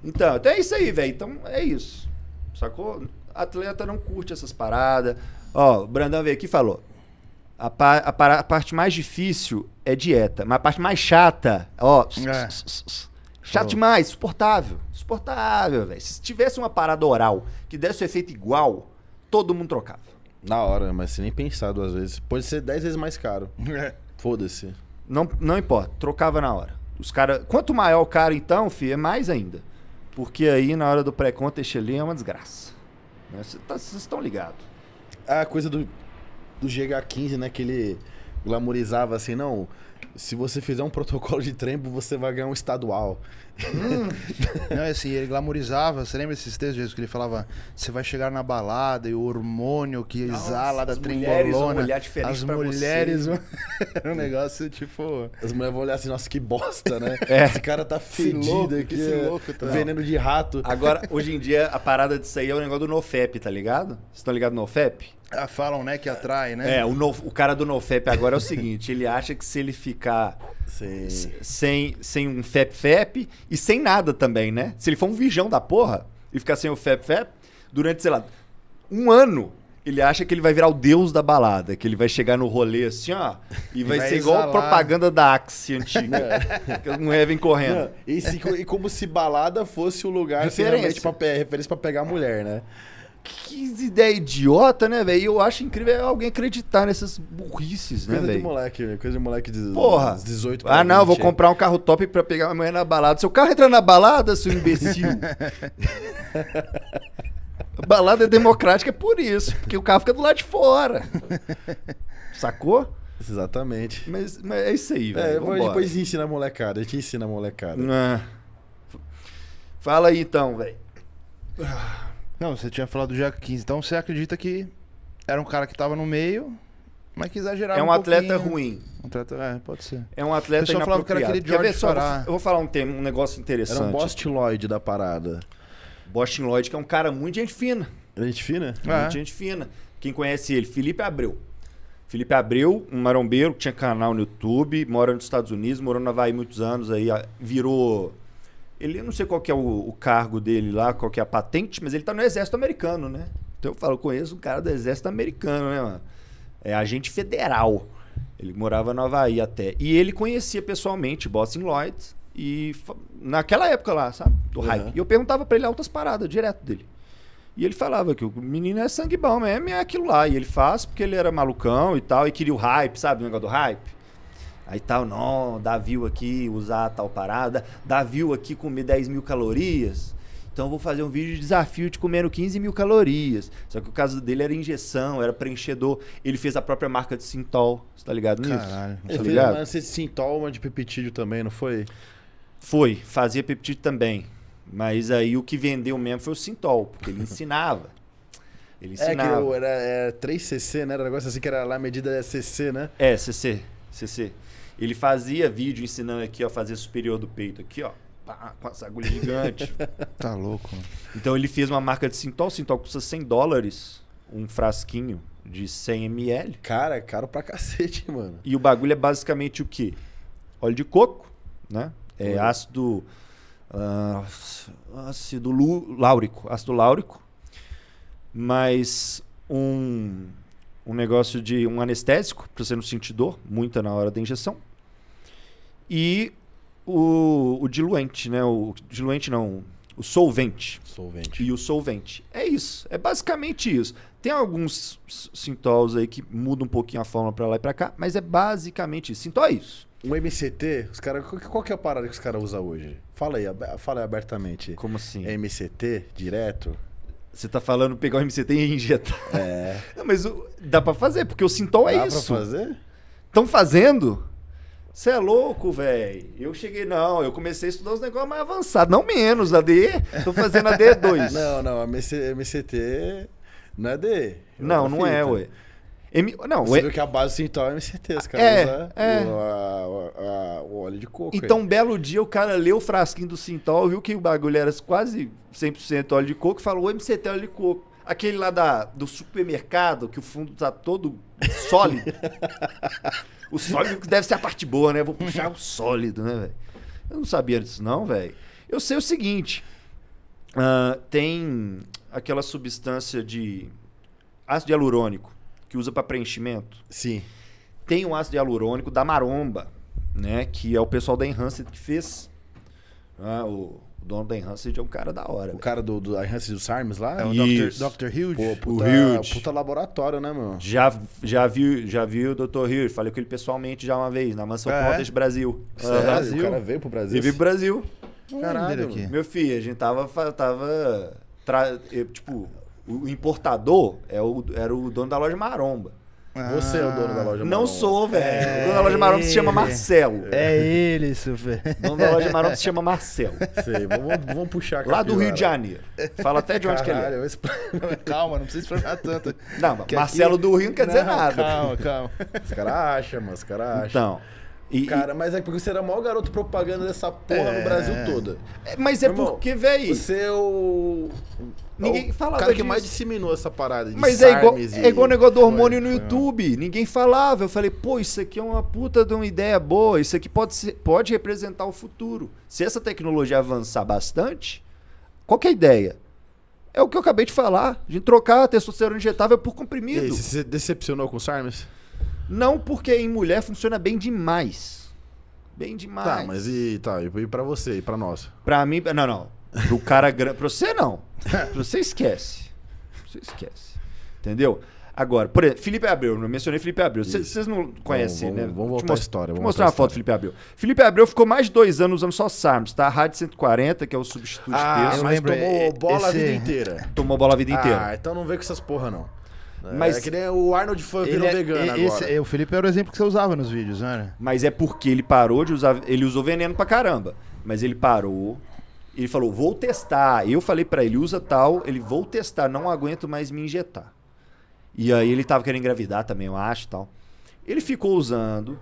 Então, então é isso aí, velho. Então é isso. Sacou? Atleta não curte essas paradas. Ó, o Brandão veio aqui e falou. A, par a, a, parte mais difícil é dieta, mas a parte mais chata, ó. É. Chato demais, suportável. Suportável, velho. Se tivesse uma parada oral que desse o efeito igual, todo mundo trocava. Na hora, mas se nem pensar duas vezes. Pode ser dez vezes mais caro. [laughs] É. Foda-se. Não, não importa, trocava na hora. Os cara, quanto maior o cara então, fi, é mais ainda. Porque aí na hora do pré-conta ali é uma desgraça. Vocês né? estão tá, ligados. A coisa do, do GH15, né, que ele glamorizava assim, não, se você fizer um [laughs] protocolo de trembo, você vai ganhar um estadual. Hum. não é assim, ele glamorizava. Você lembra esses textos, Jesus, que ele falava: você vai chegar na balada e o hormônio que Nossa, exala da trembolona. As mulheres vão [laughs] Era um negócio tipo. As mulheres vão olhar assim: nossa, que bosta, né? [laughs] É. Esse cara tá fedido aqui. Esse louco, tá? Veneno de rato. Agora, hoje em dia, a parada disso aí é o um negócio do NoFap, tá ligado? Vocês estão ligados no NoFap? Ah, falam, né, que atrai, né? É, o, no, o cara do NoFap agora é o seguinte: ele acha que se ele ficar sem, sem um fep-fep e sem nada também, né? Se ele for um virgão da porra e ficar sem o fep-fep durante, sei lá, um ano, ele acha que ele vai virar o deus da balada, que ele vai chegar no rolê assim, ó, [laughs] e vai, vai ser exalar. igual a propaganda da Axie antiga. [laughs] É. É um Heaven correndo. Não, e, se, e, como se balada fosse o lugar referência. pra, referência pra pegar a mulher, né? Que ideia idiota, né, velho? eu acho incrível é alguém acreditar nessas burrices, né, velho? Coisa de moleque, coisa de moleque de Porra. 18 Ah, não, vou comprar um carro top pra pegar amanhã mulher na balada. Seu carro entra na balada, seu imbecil. [laughs] balada é democrática por isso, porque o carro fica do lado de fora. Sacou? Exatamente. Mas, mas é isso aí, é, velho. É, depois ensina a molecada, a gente ensina a molecada. Ah. Fala aí então, velho. Ah. Não, você tinha falado do Jack 15. Então você acredita que era um cara que tava no meio, mas que exagerava É um, um atleta ruim. Um atleta, é, pode ser. É um atleta pessoal falava que era aquele George Quer ver só, eu vou falar um tema, um negócio interessante. Era um Boston Lloyd da parada. Boston Lloyd que é um cara muito gente fina. Gente fina? É. Muito gente fina. Quem conhece ele? Felipe Abreu. Felipe Abreu, um marombeiro que tinha canal no YouTube, mora nos Estados Unidos, morou na Havaí muitos anos aí, ah, virou ele, não sei qual que é o, o, cargo dele lá, qual que é a patente, mas ele tá no exército americano, né? Então eu falo, conheço um cara do exército americano, né, mano? É agente federal. Ele morava no Havaí até. E ele conhecia pessoalmente Boston Lloyd. E naquela época lá, sabe? Do uhum. hype. E eu perguntava para ele altas paradas direto dele. E ele falava que o menino é sangue bom mesmo, é aquilo lá. E ele faz porque ele era malucão e tal, e queria o hype, sabe? O negócio do hype. Aí tal, não, dá view aqui, usar tal parada, dá view aqui, comer 10 mil calorias. Então eu vou fazer um vídeo de desafio de comendo 15 mil calorias. Só que o caso dele era injeção, era preenchedor. Ele fez a própria marca de Sintol. Você tá ligado nisso? Caralho. Tá ele ligado? fez uma de Sintol, uma de peptídeo também, não foi? Foi, fazia peptídeo também. Mas aí o que vendeu mesmo foi o Sintol, porque ele ensinava. [laughs] Ele ensinava. É que era, era é 3cc, né? Era um negócio assim que era lá a medida CC, é né? É, CC. CC. Ele fazia vídeo ensinando aqui, ó, fazer superior do peito aqui, ó. Pá, com essa agulha gigante. [laughs] tá louco. Mano. Então ele fez uma marca de Sintol. Sintol custa 100 dólares um frasquinho de 100 ml. Cara, é caro pra cacete, mano. E o bagulho é basicamente o quê? Óleo de coco, né? É Olha. ácido... Uh, ácido láurico. Ácido láurico. Mas um, um negócio de um anestésico, pra você não sentir dor, muita na hora da injeção e o, o diluente, né? O diluente não, o solvente. Solvente. E o solvente. É isso, é basicamente isso. Tem alguns sintols aí que mudam um pouquinho a forma para lá e para cá, mas é basicamente isso. Sintol é isso. Um MCT, os cara, qual que é a parada que os caras usam hoje? Fala aí, fala aí abertamente. Como assim? É MCT direto? Você tá falando pegar o MCT e injetar. É. Não, mas o, dá para fazer, porque o sintol é dá isso. Dá pra fazer? Estão fazendo? Você é louco, velho. Eu cheguei, não, eu comecei a estudar os negócios mais avançados, não menos, a DE. Tô fazendo a DE2. [laughs] não, não, a MC, MCT não é DE. Não, não é, fita. é, ué. M... Não, Você viu que a base sintal é MCT, os ah, caras é, é. O, a, a, o, óleo de coco. É. Então, aí. um belo dia, o cara leu o frasquinho do sintol, viu que o bagulho era quase 100% óleo de coco, falou, o MCT é óleo de coco. Aquele lá da, do supermercado, que o fundo tá todo sólido. [laughs] O sólido deve ser a parte boa, né? Vou puxar o sólido, né, velho? Eu não sabia disso, não, velho. Eu sei o seguinte: uh, tem aquela substância de ácido hialurônico que usa para preenchimento. Sim. Tem o ácido hialurônico da maromba, né? Que é o pessoal da Enhanced que fez. Né? o dono da Enhanced é um cara da hora. O véio. Né? cara do, do Enhanced do Sarmes lá? É o Dr. Hughes. Pô, puta, o Hughes. Puta laboratório, né, meu? Já, já, vi, já vi o Dr. Hughes. Falei com ele pessoalmente já uma vez, na Mansão ah, é. Pontes Brasil. Sério? Brasil. O cara veio pro Brasil? Ele veio pro Brasil. Caralho. Aqui. Meu filho, a gente tava... tava tra... Tipo, o importador é o, era o dono da loja Maromba. Você é o dono da loja Maromba. Não sou, velho. É o dono da loja Maromba se chama Marcelo. É ele, velho. O dono da loja Maromba se chama é. Marcelo. É Sei, vamos, vamos puxar aqui. Lá do Rio de Janeiro. Fala até de onde Caralho, que ele é. Eu... [laughs] Calma, não precisa explicar tanto. Não, Marcelo aqui... do Rio não quer não, dizer nada. Calma, calma. Os caras acham, mano. Os caras acham. Então. E, cara, mas é porque você era o maior garoto propaganda dessa porra é... no Brasil toda. É, mas é porque, véi. Você é o. Ninguém falava. O cara disso. que mais disseminou essa parada de Mas é igual, e... é igual o negócio do hormônio foi, no foi YouTube. Ninguém falava. Eu falei, pô, isso aqui é uma puta de uma ideia boa. Isso aqui pode, ser, pode representar o futuro. Se essa tecnologia avançar bastante, qual que é a ideia? É o que eu acabei de falar, de trocar a testosterona injetável por comprimido. E aí, você se decepcionou com o SARMS? Não porque em mulher funciona bem demais. Bem demais. Tá, mas e, tá, e pra você, e pra nós? Pra mim, não, não. Pro cara grande. pra você não. [laughs] Pra você esquece. Você esquece. Entendeu? Agora, por exemplo, Felipe Abreu, não mencionei Felipe Abreu. Vocês não conhecem, vamos, né? Vamos voltar à história. Vou mostrar uma foto do Felipe Abreu. Felipe Abreu ficou mais de dois anos usando só SARMS, tá? A Rádio 140, que é o substituto ah, texto. Mas lembro, tomou é, bola esse... a vida inteira. Tomou bola a vida ah, inteira. Ah, então não vê com essas porra, não. É, mas é que nem o Arnold foi virou é, vegano esse, agora. o Felipe era o exemplo que você usava nos vídeos, né? Mas é porque ele parou de usar. Ele usou veneno pra caramba. Mas ele parou. Ele falou, vou testar. Eu falei para ele, usa tal. Ele, vou testar, não aguento mais me injetar. E aí ele tava querendo engravidar também, eu acho tal. Ele ficou usando.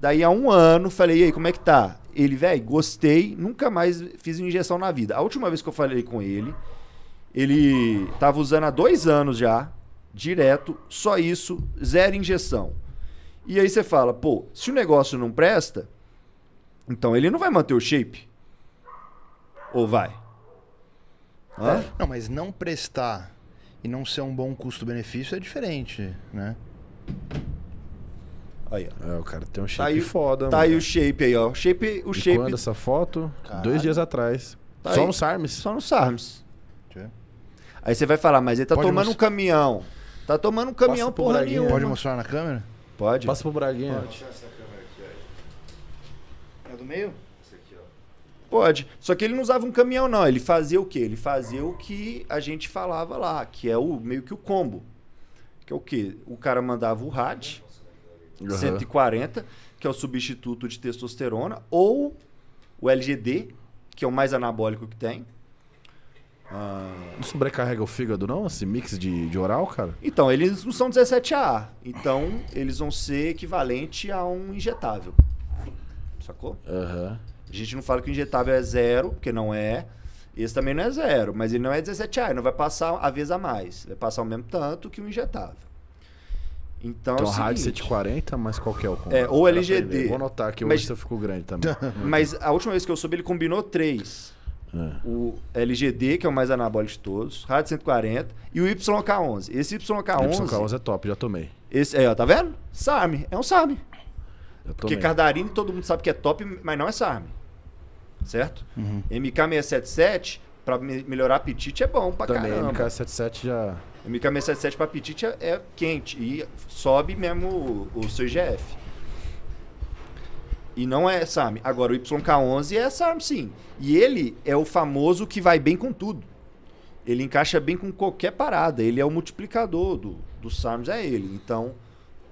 Daí há um ano, falei, e aí, como é que tá? Ele, velho, gostei, nunca mais fiz injeção na vida. A última vez que eu falei com ele, ele tava usando há dois anos já direto, só isso, zero injeção. E aí você fala, pô, se o negócio não presta, então ele não vai manter o shape. Ou vai? Hã? É. Não, mas não prestar e não ser um bom custo-benefício é diferente, né? Aí, ó. É, o cara tem um tá shape tá aí, foda, Tá mano. aí o shape aí, ó. Shape, o shape. Quando essa foto? Caralho. Dois dias atrás. Tá só aí. no Sarmes. Só no Sarmes. Aí você vai falar, mas ele tá Pode tomando mostrar. um caminhão. Tá tomando um caminhão por porra nenhuma. Pode mostrar na câmera? Pode. Passa pro Braguinha. Pode. É do meio? Pode. Só que ele não usava um caminhão, não. Ele fazia o quê? Ele fazia o que a gente falava lá, que é o meio que o combo. Que é o quê? O cara mandava o RAD, uhum. 140, que é o substituto de testosterona, ou o LGD, que é o mais anabólico que tem. Ah, não sobrecarrega o fígado, não? Esse mix de, de oral, cara? Então, eles não são 17A. Então, eles vão ser equivalente a um injetável. Sacou? Uhum. A gente não fala que o injetável é zero, porque não é. Esse também não é zero, mas ele não é 17A, ele não vai passar a vez a mais. Vai passar o mesmo tanto que o injetável. Então, então é o rádio 140, mas qual que é o É, ou LGD. Vou anotar que mas, hoje eu fico grande também. [laughs] mas a última vez que eu soube, ele combinou três. O LGD, que é o mais anabólico de todos, Rádio 140 e o YK11. Esse YK11. YK11 é top, já tomei. Esse, é, ó, tá vendo? SARM, é um SARM. Porque Cardarine todo mundo sabe que é top, mas não é SARM. Certo? Uhum. MK677, pra me melhorar apetite, é bom pra Também, caramba. MK677 já. MK677 para apetite é, é, quente e sobe mesmo o, o seu IGF. E não é SARM. Agora, o YK11 é SARM, sim. E ele é o famoso que vai bem com tudo. Ele encaixa bem com qualquer parada. Ele é o multiplicador do, do SARMs, é ele. Então,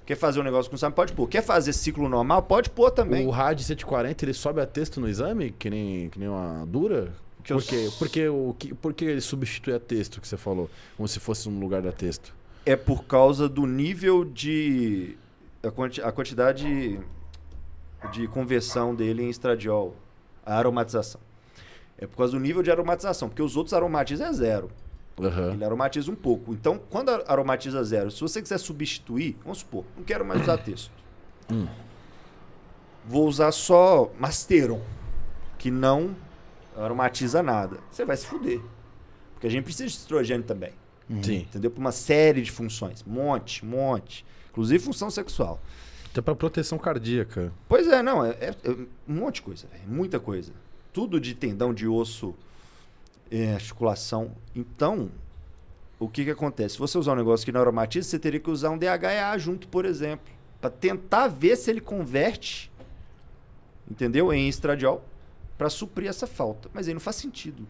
quer fazer um negócio com o SARM? Pode pôr. Quer fazer ciclo normal? Pode pôr também. O RAD 140, ele sobe a texto no exame? Que nem, que nem uma dura? Que por, quê? Porque, o, que, porque ele substitui a texto que você falou? Como se fosse no lugar da texto. É por causa do nível de... A, quanti, a quantidade de conversão dele em estradiol, a aromatização. É por causa do nível de aromatização, porque os outros aromatizam é zero. Uhum. Ele aromatiza um pouco. Então, quando aromatiza zero, se você quiser substituir, vamos supor, não quero mais usar texto. [clears throat] Hum. Vou usar só Masteron, que não aromatiza nada. Você vai se fuder. Porque a gente precisa de estrogênio também. Sim. Entendeu? Para uma série de funções. Monte, monte. Inclusive função sexual. Até para proteção cardíaca. Pois é, não, é, é, é um monte de coisa, véio, muita coisa. Tudo de tendão, de osso, é, articulação. Então, o que, que acontece? Se você usar um negócio que não aromatiza, você teria que usar um DHA junto, por exemplo, para tentar ver se ele converte, entendeu? Em estradiol, para suprir essa falta. Mas aí não faz sentido.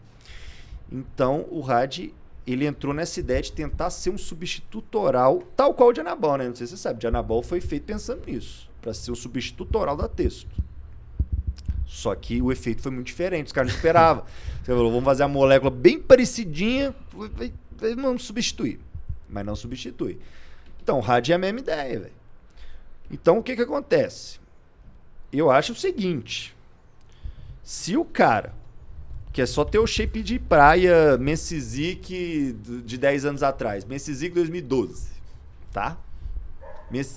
Então, o RAD ele entrou nessa ideia de tentar ser um substituto oral, tal qual o de né? Não sei se você sabe, de Anabol foi feito pensando nisso, para ser um substituto oral da texto. Só que o efeito foi muito diferente, os caras não esperavam. [laughs] você falou, vamos fazer a molécula bem parecidinha, vamos substituir. Mas não substitui. Então, rádio é a mesma ideia, velho. Então, o que que acontece? Eu acho o seguinte, se o cara que é só ter o shape de praia Messizic de 10 anos atrás. Messizic 2012, tá?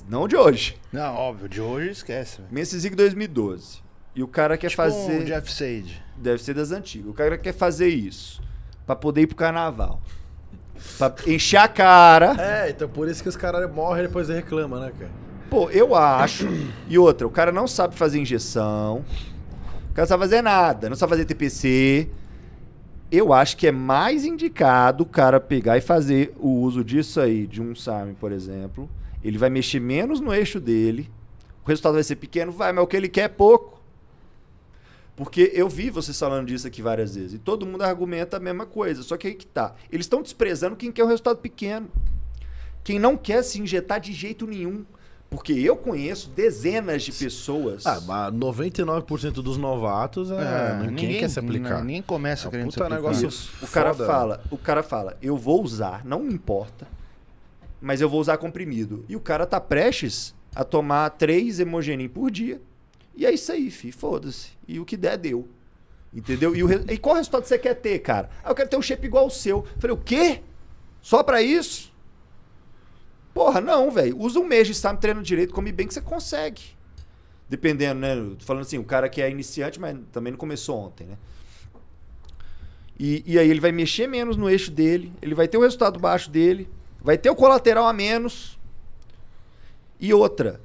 Não de hoje. Não, óbvio, de hoje esquece. Messizic 2012. E o cara quer tipo fazer. Um Jeff Sage. Deve ser das antigas. O cara quer fazer isso. Pra poder ir pro carnaval. Pra encher a cara. É, então por isso que os caras morrem e depois reclamam, né, cara? Pô, eu acho. E outra, o cara não sabe fazer injeção. O cara não sabe fazer nada, não sabe fazer TPC. Eu acho que é mais indicado o cara pegar e fazer o uso disso aí, de um SAM, por exemplo. Ele vai mexer menos no eixo dele. O resultado vai ser pequeno, vai, mas o que ele quer é pouco. Porque eu vi vocês falando disso aqui várias vezes. E todo mundo argumenta a mesma coisa. Só que aí que tá. Eles estão desprezando quem quer um resultado pequeno. Quem não quer se injetar de jeito nenhum. Porque eu conheço dezenas de pessoas. Ah, mas 99% dos novatos é, é ninguém, ninguém, quer se aplicar. Não, né, ninguém começa é, querendo puta se aplicar. Negócio o cara fala, o cara fala, eu vou usar, não importa, mas eu vou usar comprimido. E o cara tá prestes a tomar três hemogenin por dia. E é isso aí, fi, foda-se. E o que der deu. Entendeu? E, o, re... e qual resultado você quer ter, cara? Ah, eu quero ter um shape igual ao seu. falei, o quê? Só para isso? Porra, não, velho. Usa um mês de SAM, treinando direito, come bem que você consegue. Dependendo, né? Falando assim, o cara que é iniciante, mas também não começou ontem, né? E, e aí ele vai mexer menos no eixo dele, ele vai ter o resultado baixo dele, vai ter o colateral a menos. E outra,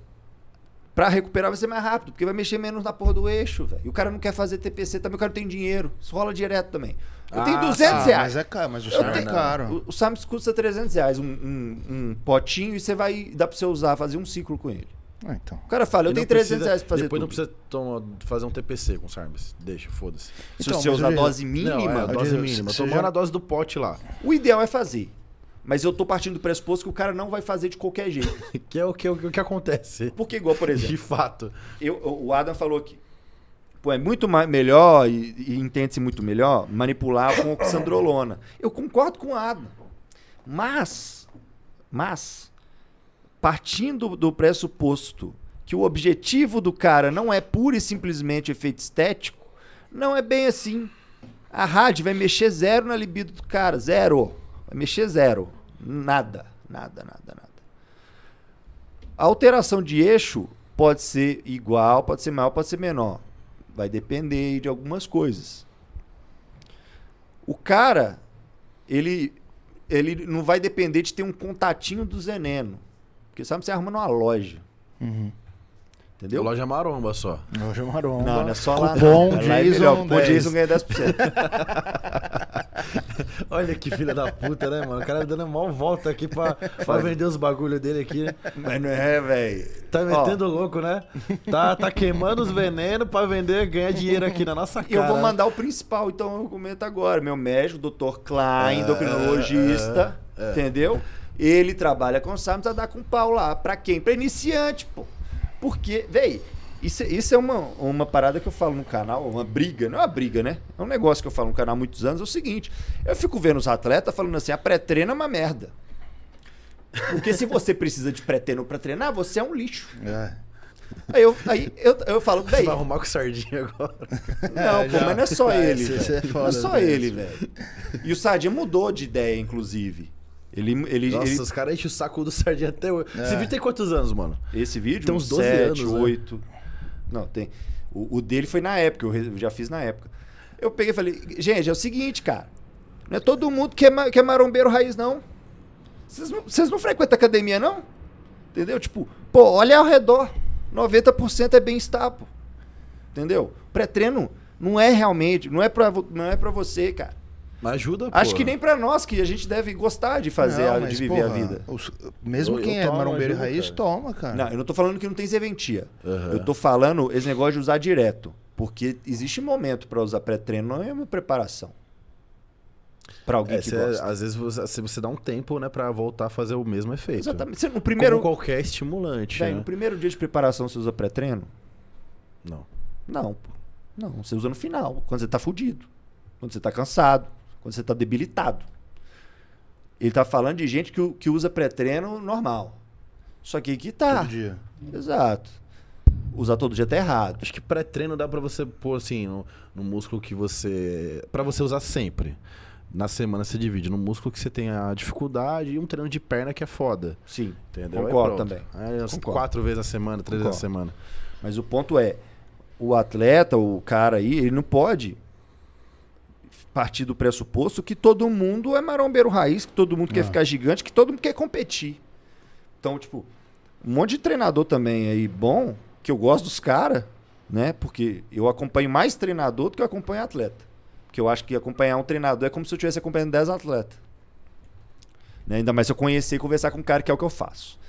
Pra recuperar vai ser mais rápido, porque vai mexer menos na porra do eixo, velho. E o cara não quer fazer TPC também, o cara tem dinheiro. Isso rola direto também. Eu ah, tenho 200 ah, reais. Mas é caro, mas o Sam's é caro. O, o custa 300 reais um, um, um potinho e você vai dar pra você usar, fazer um ciclo com ele. Ah, então. O cara fala, eu tenho precisa, 300 reais pra fazer Depois tudo. não precisa tomar, fazer um TPC com o Sarmes. Deixa, foda-se. Se então, você usar a dose mínima... Não, é a dose mínima. Tomando já... a dose do pote lá. O ideal é fazer. Mas eu tô partindo do pressuposto que o cara não vai fazer de qualquer jeito. [laughs] que é o que, o que acontece. Porque, igual, por exemplo. De fato. Eu, o Adam falou que. Pô, é muito mais, melhor e, e entende-se muito melhor manipular com oxandrolona. Eu concordo com o Adam. Mas. Mas. Partindo do pressuposto que o objetivo do cara não é pura e simplesmente efeito estético, não é bem assim. A rádio vai mexer zero na libido do cara, zero. Vai mexer zero. Nada, nada, nada, nada. A alteração de eixo pode ser igual, pode ser maior, pode ser menor. Vai depender de algumas coisas. O cara, ele, ele não vai depender de ter um contatinho do Zeneno. Porque sabe, você arruma numa loja. Uhum. Entendeu? Loja maromba só. Loja maromba. Não, não é só lá. Bom, Jason. É melhor. bom Jason ganha 10%. [laughs] Olha que filha da puta, né, mano? O cara dando mal volta aqui pra, pra vender os bagulho dele aqui. Né? Mas não é, velho. Tá metendo Ó. louco, né? Tá, tá queimando os venenos pra vender, ganhar dinheiro aqui na nossa cara. E eu vou mandar o principal, então eu comento agora. Meu médico, doutor Klein, ah, endocrinologista, é, é, é. entendeu? Ele trabalha com SAMS a dar com pau lá. Pra quem? Pra iniciante, pô. Porque, véi, isso, isso é uma, uma parada que eu falo no canal, uma briga, não é uma briga, né? É um negócio que eu falo no canal há muitos anos, é o seguinte, eu fico vendo os atletas falando assim, a pré treina é uma merda. Porque se você precisa de pré-treino pra treinar, você é um lixo. É. Aí eu, aí eu, eu falo, velho. Vai arrumar com sardinha agora. Não, é, [laughs] pô, mas não é só é, ele. É, é foda, não é só ele, velho. E o Sardinha mudou de ideia, inclusive. Ele, ele, Nossa, ele... os caras enchem o saco do Sardinha até hoje. Esse é. vídeo tem quantos anos, mano? Esse vídeo? Tem uns 12 7, anos. 8. Né? Não, tem. O, o dele foi na época, eu já fiz na época. Eu peguei e falei, gente, é o seguinte, cara. Não é todo mundo que é, que é marombeiro raiz, não. Vocês não, não frequentam academia, não? Entendeu? Tipo, pô, olha ao redor. 90% é bem-estar, pô. Entendeu? Pré-treino não é realmente, não é pra, não é pra você, cara. Mas ajuda, Acho que nem para nós, que a gente deve gostar de fazer, não, a, mas, de viver porra, a vida. Os, mesmo eu, quem eu é marombeiro ajuda, raiz, cara. toma, cara. Não, eu não tô falando que não tem serventia. Uhum. Eu tô falando esse negócio de usar direto. Porque existe momento para usar pré-treino, não é uma preparação. Pra alguém é, que cê, gosta. Às vezes você, você dá um tempo, né, pra voltar a fazer o mesmo efeito. Exatamente. Você, no primeiro... Como qualquer estimulante. né? No primeiro dia de preparação você usa pré-treino? Não. Não, pô. Não, você usa no final, quando você tá fudido. Quando você tá cansado quando você está debilitado. Ele está falando de gente que, que usa pré-treino normal. Só que que tá. Todo dia. Exato. Usar todo dia tá errado. Acho que pré-treino dá para você pôr assim no, no músculo que você. para você usar sempre na semana você divide no músculo que você tem a dificuldade e um treino de perna que é foda. Sim. Entendeu? Concordo é também. Assim, concordo. Quatro vezes a semana, três concordo. vezes a semana. Mas o ponto é, o atleta, o cara aí, ele não pode partir do pressuposto que todo mundo é marombeiro raiz, que todo mundo é. quer ah. ficar gigante, que todo mundo quer competir. Então, tipo, um monte de treinador também aí bom, que eu gosto dos caras, né? Porque eu acompanho mais treinador do que eu acompanho atleta. Porque eu acho que acompanhar um treinador é como se eu estivesse acompanhando 10 atletas. Né? Ainda mais se eu conhecer e conversar com um cara, que é o que eu faço.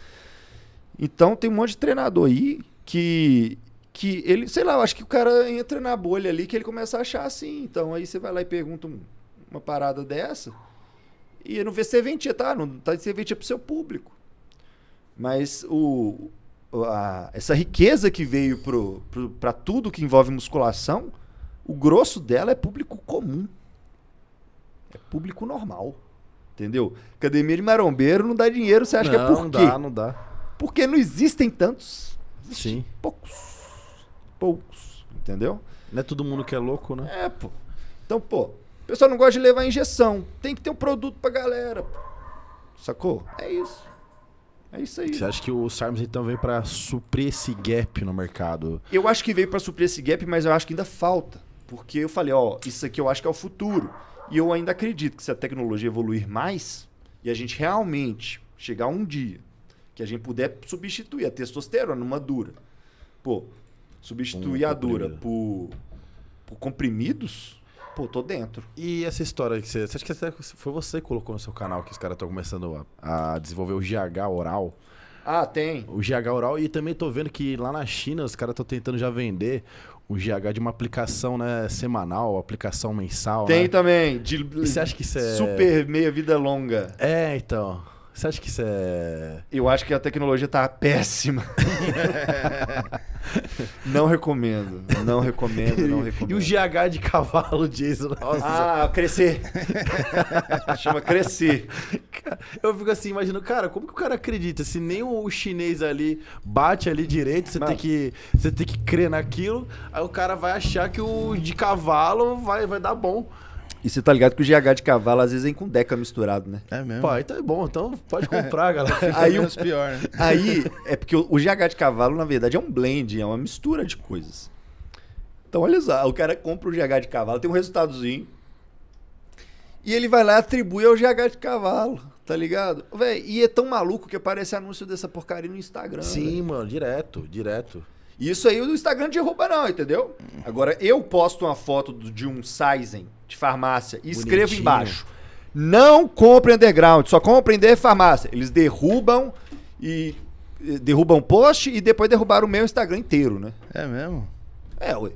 Então tem um monte de treinador aí que que ele, sei lá, eu acho que o cara entra na bolha ali que ele começa a achar assim. Então aí você vai lá e pergunta um, uma parada dessa e não vê serventia, tá? Não tá de serventia pro seu público. Mas o, a, essa riqueza que veio para tudo que envolve musculação, o grosso dela é público comum. É público normal. Entendeu? Academia de marombeiro não dá dinheiro, você acha não, que é por quê? Não dá, não dá. Porque não existem tantos. Existem Sim. Poucos poucos, entendeu? Não é todo mundo que é louco, né? É, pô. Então, pô, o pessoal não gosta de levar injeção. Tem que ter um produto pra galera, pô. Sacou? É isso. É isso aí. Você acha que o Sarmes então veio para suprir esse gap no mercado? Eu acho que veio para suprir esse gap, mas eu acho que ainda falta. Porque eu falei, ó, isso aqui eu acho que é o futuro. E eu ainda acredito que se a tecnologia evoluir mais e a gente realmente chegar um dia que a gente puder substituir a testosterona numa dura. Pô, Substituir um a dura por, por comprimidos, pô, tô dentro. E essa história que você. Você acha que até foi você que colocou no seu canal que os caras estão começando a, a desenvolver o GH oral? Ah, tem. O GH oral. E também tô vendo que lá na China os caras estão tentando já vender o GH de uma aplicação né, semanal, aplicação mensal. Tem né? também. De, você acha que isso é. Super meia vida longa. É, então. Você acha que isso é. Eu acho que a tecnologia tá péssima. [laughs] não recomendo. Não recomendo, não recomendo. E o GH de cavalo, Jason? Nossa. Ah, crescer. [laughs] Chama crescer. Eu fico assim, imagino, cara, como que o cara acredita? Se nem o chinês ali bate ali direito, você, Mas... tem, que, você tem que crer naquilo, aí o cara vai achar que o de cavalo vai, vai dar bom. E você tá ligado que o GH de cavalo às vezes vem com Deca misturado, né? É mesmo. Pô, então é bom, então pode [laughs] é. comprar, galera. aí o pior, né? [laughs] Aí é porque o, o GH de cavalo, na verdade, é um blend, é uma mistura de coisas. Então, olha só, o cara compra o GH de cavalo, tem um resultadozinho. E ele vai lá e atribui ao GH de cavalo, tá ligado? Véi, e é tão maluco que aparece anúncio dessa porcaria no Instagram. Sim, véio. mano, direto, direto. Isso aí o Instagram derruba não, entendeu? Agora, eu posto uma foto de um Sizen de farmácia e Bonitinho. escrevo embaixo. Não compre underground, só compre em farmácia. Eles derrubam e derrubam o post e depois derrubaram o meu Instagram inteiro, né? É mesmo? É, ué.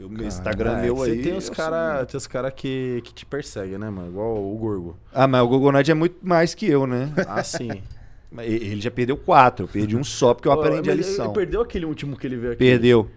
O meu Instagram é meu aí. Tem os caras Os cara que, que te perseguem, né, mano? Igual o Gorgo. Ah, mas o Gorgonad é muito mais que eu, né? Ah, sim. [laughs] Ele já perdeu quatro, eu perdi um só, porque eu aprendi a lição. Ele perdeu aquele último que ele veio aqui. Perdeu.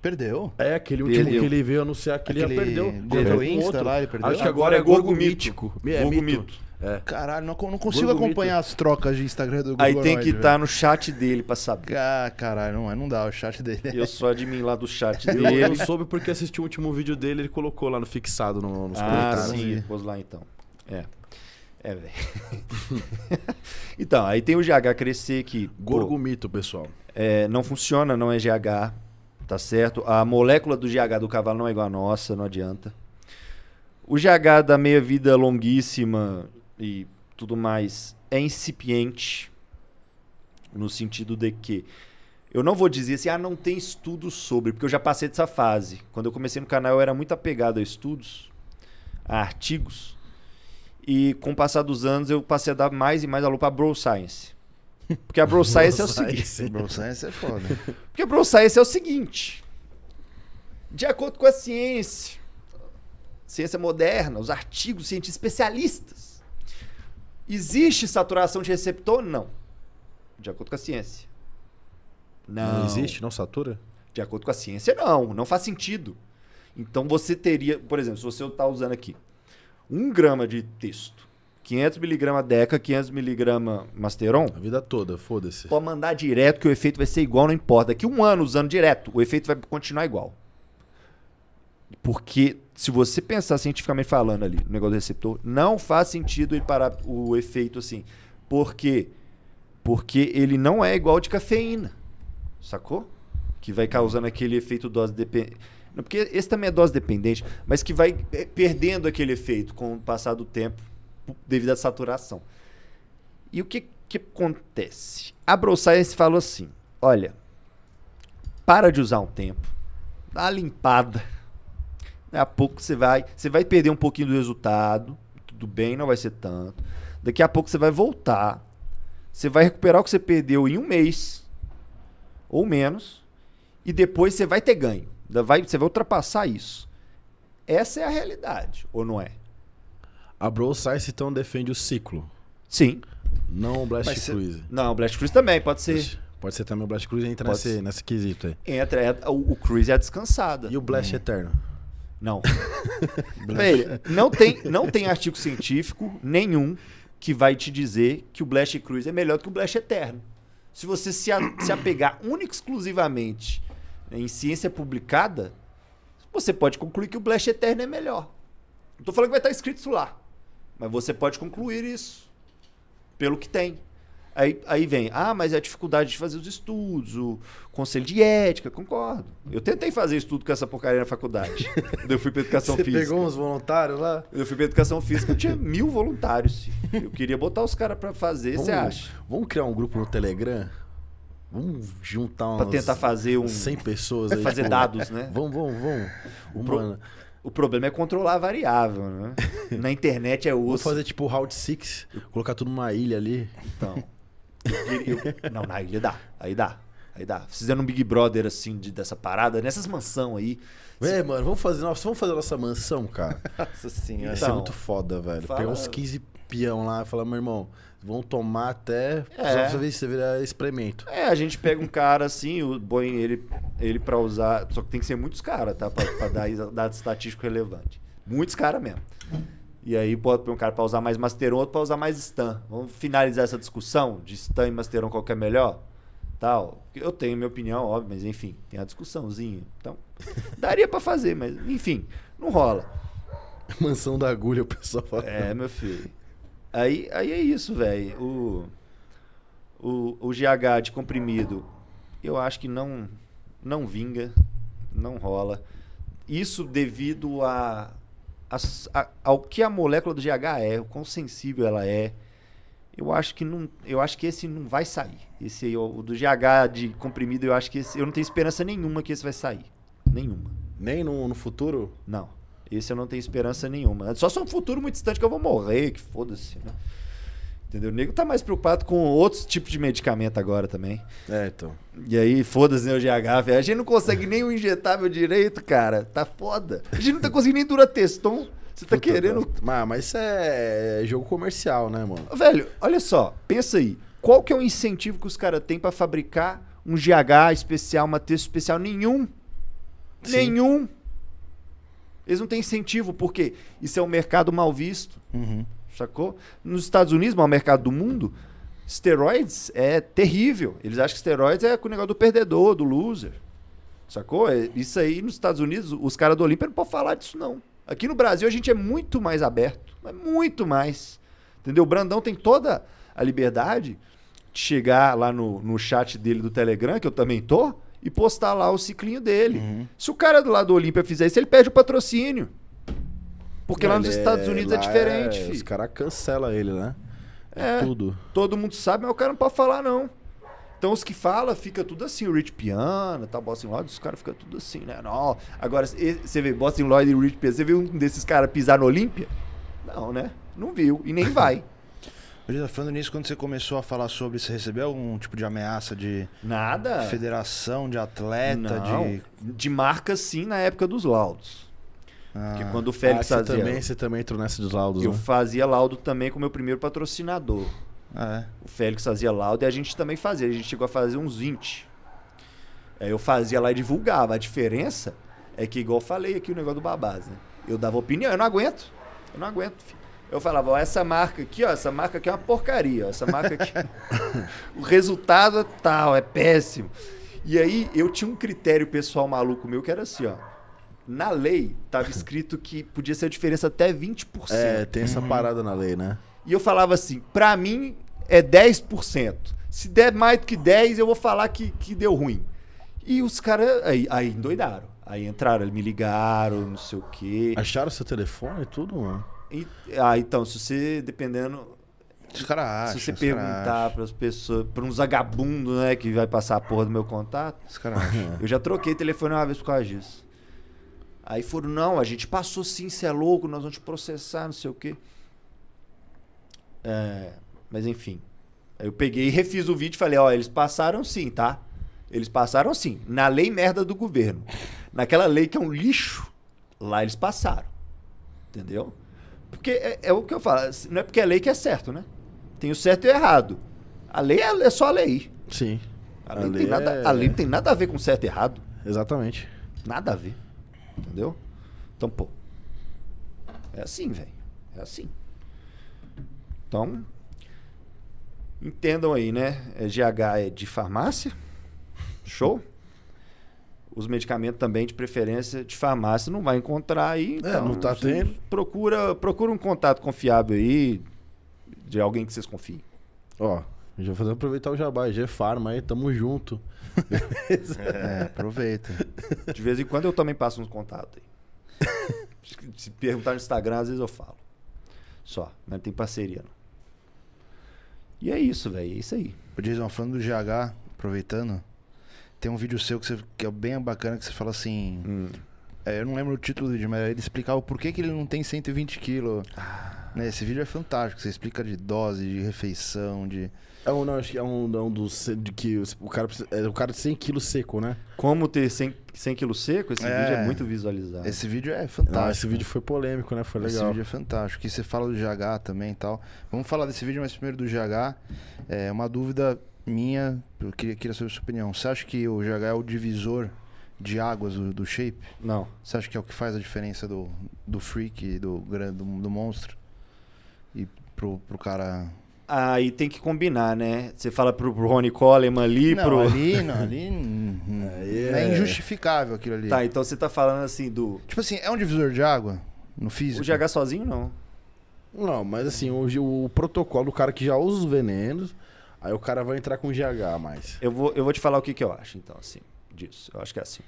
Perdeu? É, aquele último perdeu. que ele veio anunciar que aquele... ele perdeu. Perdeu o Insta outro. lá, ele perdeu. Acho que agora, agora é, é Gorgo Mítico. É, Gorgo Mito. É. Caralho, não, não consigo Gorgo acompanhar as trocas de Instagram do mítico. Aí tem que estar tá no chat dele pra saber. Ah, caralho, não, é, não dá, o chat dele. Eu sou admin lá do chat dele. eu, eu soube porque assisti o último vídeo dele, ele colocou lá no fixado no, nos ah, comentários. Ah, sim, pôs lá então. É. É, velho. [laughs] então, aí tem o GH crescer que. Gorgomito, pô, pessoal. É, não funciona, não é GH, tá certo? A molécula do GH do cavalo não é igual a nossa, não adianta. O GH da meia-vida longuíssima e tudo mais é incipiente, no sentido de que eu não vou dizer assim, ah, não tem estudos sobre, porque eu já passei dessa fase. Quando eu comecei no canal, eu era muito apegado a estudos, a artigos. E com o passar dos anos, eu passei a dar mais e mais alô para a Bro Science. Porque a Bro [laughs] Science é o seguinte. Bro Science é foda. Porque a Bro Science é o seguinte. De acordo com a ciência, ciência moderna, os artigos cientistas especialistas, existe saturação de receptor? Não. De acordo com a ciência. Não. Não existe, não satura? De acordo com a ciência, não. Não faz sentido. Então você teria, por exemplo, se você está usando aqui 1 grama de texto. 500 miligrama Deca, 500 miligrama Masteron. A vida toda, foda-se. Pode mandar direto que o efeito vai ser igual, não importa. Daqui um ano usando direto, o efeito vai continuar igual. Porque se você pensar cientificamente falando ali no negócio do receptor, não faz sentido ele parar o efeito assim. Por quê? Porque ele não é igual de cafeína. Sacou? Que vai causando aquele efeito dose dependente porque esse também é dose dependente, mas que vai eh, perdendo aquele efeito com o passar do tempo devido à saturação. E o que, que acontece? A Bro falou assim: olha, para de usar um tempo, dá uma limpada. Daqui a pouco você vai, você vai perder um pouquinho do resultado, tudo bem, não vai ser tanto. Daqui a pouco você vai voltar, você vai recuperar o que você perdeu em um mês ou menos, e depois você vai ter ganho. Vai, você vai ultrapassar isso. Essa é a realidade, ou não é? A Bro Science, então, defende o ciclo. Sim. Não o Blast ser... Cruise. Não, o Blast Cruise também, pode ser. Pode ser também o Blast Cruise entra nesse, nesse quesito aí. Entra, é, o, o Cruise é a descansada. E o Blast hum. É eterno? Não. [laughs] Velho, não tem, não tem artigo científico nenhum que vai te dizer que o Blast Cruise é melhor que o Blast Eterno. Se você se, a, se apegar única exclusivamente em ciência publicada, você pode concluir que o Blast Eterno é melhor. Não estou falando que vai estar escrito isso lá. Mas você pode concluir isso. Pelo que tem. Aí, aí vem, ah, mas é a dificuldade de fazer os estudos, o conselho de ética, concordo. Eu tentei fazer estudo com essa porcaria na faculdade. [laughs] eu fui para educação Você física. Você pegou uns voluntários lá? Eu fui para educação física, eu tinha mil voluntários. Eu queria botar os caras para fazer, vamos, você acha? Vamos criar um grupo no Telegram Vamos juntar umas. Pra tentar fazer um. 100 pessoas aí. [laughs] Fazer dados, né? Vamos, vamos, vamos. O, pro... o problema é controlar a variável, né? [laughs] Na internet é osso. Vamos fazer tipo Route 6, colocar tudo numa ilha ali. Então. Eu... Não, na ilha dá. Aí dá. Aí dá. Fizeram um Big Brother assim de, dessa parada, nessas mansão aí. É, mano, vamos fazer, nossa, vamos fazer nossa mansão, cara. [laughs] nossa senhora. Isso é então, é muito foda, velho. Fala... Pegar uns 15 peão lá e falar, meu irmão, vão tomar até. É. Só você virar experimento. É, a gente pega um cara assim, o Boeing, ele, ele pra usar. Só que tem que ser muitos caras, tá? Pra, pra dar dado estatístico relevante. Muitos caras mesmo. E aí bota um cara pra usar mais Masteron, outro pra usar mais Stan. Vamos finalizar essa discussão de Stan e Masteron, qual que é melhor? Tal. Eu tenho minha opinião, óbvio, mas enfim, tem a discussãozinha. Então, [laughs] daria para fazer, mas enfim, não rola. Mansão da agulha, o pessoal fala. É, meu filho. Aí, aí é isso, velho. O, o, o GH de comprimido, eu acho que não, não vinga, não rola. Isso devido a, a, a ao que a molécula do GH é, o quão sensível ela é. Eu acho que não, eu acho que esse não vai sair. Esse aí, o do GH de comprimido, eu acho que esse, eu não tenho esperança nenhuma que esse vai sair. Nenhuma. Nem no, no futuro? Não. Esse eu não tenho esperança nenhuma. É só se é um futuro muito distante que eu vou morrer, que foda-se, né? Entendeu? O nego tá mais preocupado com outros tipos de medicamento agora também. É, então. E aí, foda-se, né, o GH, velho. A gente não consegue nem o injetável direito, cara. Tá foda. A gente não tá conseguindo nem testom. Você tá Puta querendo. Mas, mas isso é, é jogo comercial, né, mano? Velho, olha só. Pensa aí. Qual que é o incentivo que os caras têm para fabricar um GH especial, uma texto especial? Nenhum. Sim. Nenhum. Eles não têm incentivo, porque isso é um mercado mal visto. Uhum. Sacou? Nos Estados Unidos, o maior mercado do mundo, esteroides é terrível. Eles acham que esteroides é com o negócio do perdedor, do loser. Sacou? É, isso aí nos Estados Unidos, os caras do Olímpia não podem falar disso, não. Aqui no Brasil a gente é muito mais aberto. muito mais. Entendeu? O Brandão tem toda a liberdade de chegar lá no, no chat dele do Telegram, que eu também tô e postar lá o ciclinho dele. Uhum. Se o cara do lado do Olímpia fizer isso, ele perde o patrocínio. Porque ele lá nos Estados é Unidos é, é diferente. É, os caras cancelam ele, né? É, é, tudo. Todo mundo sabe, mas o cara não pode falar, não. Então os que falam, fica tudo assim. O Rich Piana, tá, Boston Lloyd, os caras ficam tudo assim, né? Não. Agora, você vê Boston Lloyd e Rich Piana, você viu um desses caras pisar no Olímpia? Não, né? Não viu. E nem vai. [laughs] Beleza, tá falando nisso, quando você começou a falar sobre, você recebeu algum tipo de ameaça de. Nada. Federação, de atleta, Não. de. De marca, sim, na época dos laudos. Ah. quando o Félix ah, fazia. Também, você também entrou nessa dos laudos. Eu né? fazia laudo também com o meu primeiro patrocinador. Ah, é. O Félix fazia laudo e a gente também fazia. A gente chegou a fazer uns 20. Aí é, eu fazia lá e divulgava. A diferença é que, igual eu falei aqui, o negócio do babás, né? Eu dava opinião, eu não aguento. Eu não aguento, filho eu falava, ó, essa marca aqui, ó, essa marca aqui é uma porcaria, ó, essa marca aqui. [laughs] o resultado é tal, é péssimo. E aí eu tinha um critério pessoal maluco meu que era assim, ó. Na lei tava escrito que podia ser a diferença até 20%. É, tem essa uhum. parada na lei, né? E eu falava assim, pra mim é 10%. Se der mais do que 10, eu vou falar que, que deu ruim. E os caras aí, aí endoidaram. Aí entraram, me ligaram, não sei o quê. Acharam seu telefone e tudo, mano? E, ah, então, se você, dependendo. Os caras acham. Se você perguntar para as pessoas, para uns vagabundos, né, que vai passar a porra do meu contato. Os caras acham. [laughs] Eu já troquei telefone uma vez por causa disso. Aí foram, não, a gente passou sim, você é louco, nós vamos te processar, não sei o quê. É, mas enfim. Eu peguei e refiz o vídeo e falei, ó, eles passaram sim, tá? Eles passaram sim. Na lei merda do governo. Naquela lei que é um lixo, lá eles passaram. Entendeu? Porque é, é, o que eu falo, assim, não é porque é lei que é certo, né? Tem o certo e o errado. A lei é, é só a lei. Sim. A, a lei, nada, é a lei não tem nada a ver com certo e errado. Exatamente. Nada a ver. Entendeu? Então, pô. É assim, velho. É assim. Então, entendam aí, né? É GH é de farmácia. Show? os medicamentos também, de preferência, de farmácia, não vai encontrar aí. É, então, é, não tá tendo. Procura, procura um contato confiável aí, de alguém que vocês confiem. Ó, já vou aproveitar o jabá, G-Farma aí, tamo junto. [laughs] é, aproveita. De vez em quando eu também passo uns contatos aí. [laughs] Se perguntar no Instagram, às vezes eu falo. Só, mas né, não tem parceria não. E é isso, velho, é isso aí. Podia dizer, falando do GH, aproveitando, tem um vídeo seu que, você, que é bem bacana que você fala assim. Hum. É, eu não lembro o título do vídeo, mas é ele explicava por que, que ele não tem 120 quilos. Ah. Né? Esse vídeo é fantástico. Você explica de dose, de refeição, de. É um, não, acho que é um, é um dos. De que o cara, é o cara de 100 quilos seco, né? Como ter 100, 100 quilos seco? Esse é. vídeo é muito visualizado. Esse vídeo é fantástico. Não, esse vídeo foi polêmico, né? Foi legal. Esse vídeo é fantástico. E você fala do GH também e tal. Vamos falar desse vídeo, mas primeiro do GH. É uma dúvida minha, eu queria, queria saber a sua opinião. Você acha que o GH é o divisor de águas do, do shape? Não. Você acha que é o que faz a diferença do, do freak, do, do, do monstro? E pro, pro cara Aí ah, tem que combinar, né? Você fala pro, pro Rony Coleman ali, não, pro. Ali, não, ali. [laughs] É, é injustificável aquilo ali. Tá, então você tá falando assim do. Tipo assim, é um divisor de água no físico? O GH sozinho não. Não, mas assim, o, o protocolo, o cara que já usa os venenos, Aí o cara vai entrar com GH a mais. Eu vou, eu vou te falar o que, que eu acho, então, assim, disso. Eu acho que é assim.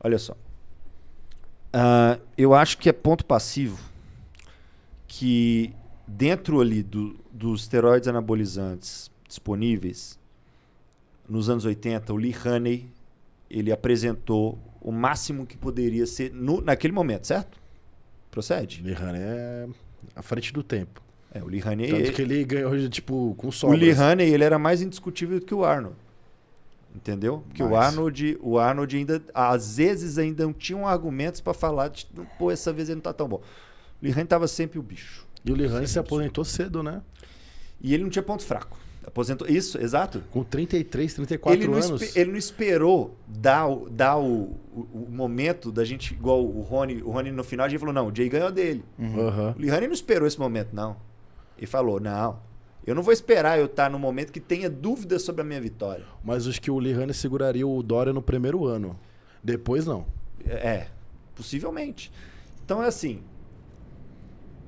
Olha só. Uh, eu acho que é ponto passivo que dentro ali do, dos esteroides anabolizantes disponíveis, nos anos 80, o Lee Haney, ele apresentou o máximo que poderia ser no, naquele momento, certo? Procede? Lee Haney é à frente do tempo. É, o Lee Haney... Tanto ele... que ele ganhou, tipo, com sobras. O Lee Haney, ele era mais indiscutível do que o Arnold. Entendeu? Porque o, Arnold, o Arnold ainda, às vezes, ainda não tinham argumentos para falar, tipo pô, essa vez ele não tá tão bom. O Lee Haney tava sempre o bicho. E o Lee Haney se aposentou cedo, né? E ele não tinha ponto fraco. Aposentou. Isso, exato. Com 33, 34 ele anos. Não, ele não esperou dar, dar o, o, o, momento da gente, igual o Rony. O Rony no final, a gente falou: não, o Jay ganhou dele. Uhum. Uhum. O não esperou esse momento, não e falou: não, eu não vou esperar eu estar no momento que tenha dúvidas sobre a minha vitória. Mas os que o Lihane seguraria o Dória no primeiro ano. Depois não. É, possivelmente. Então é assim.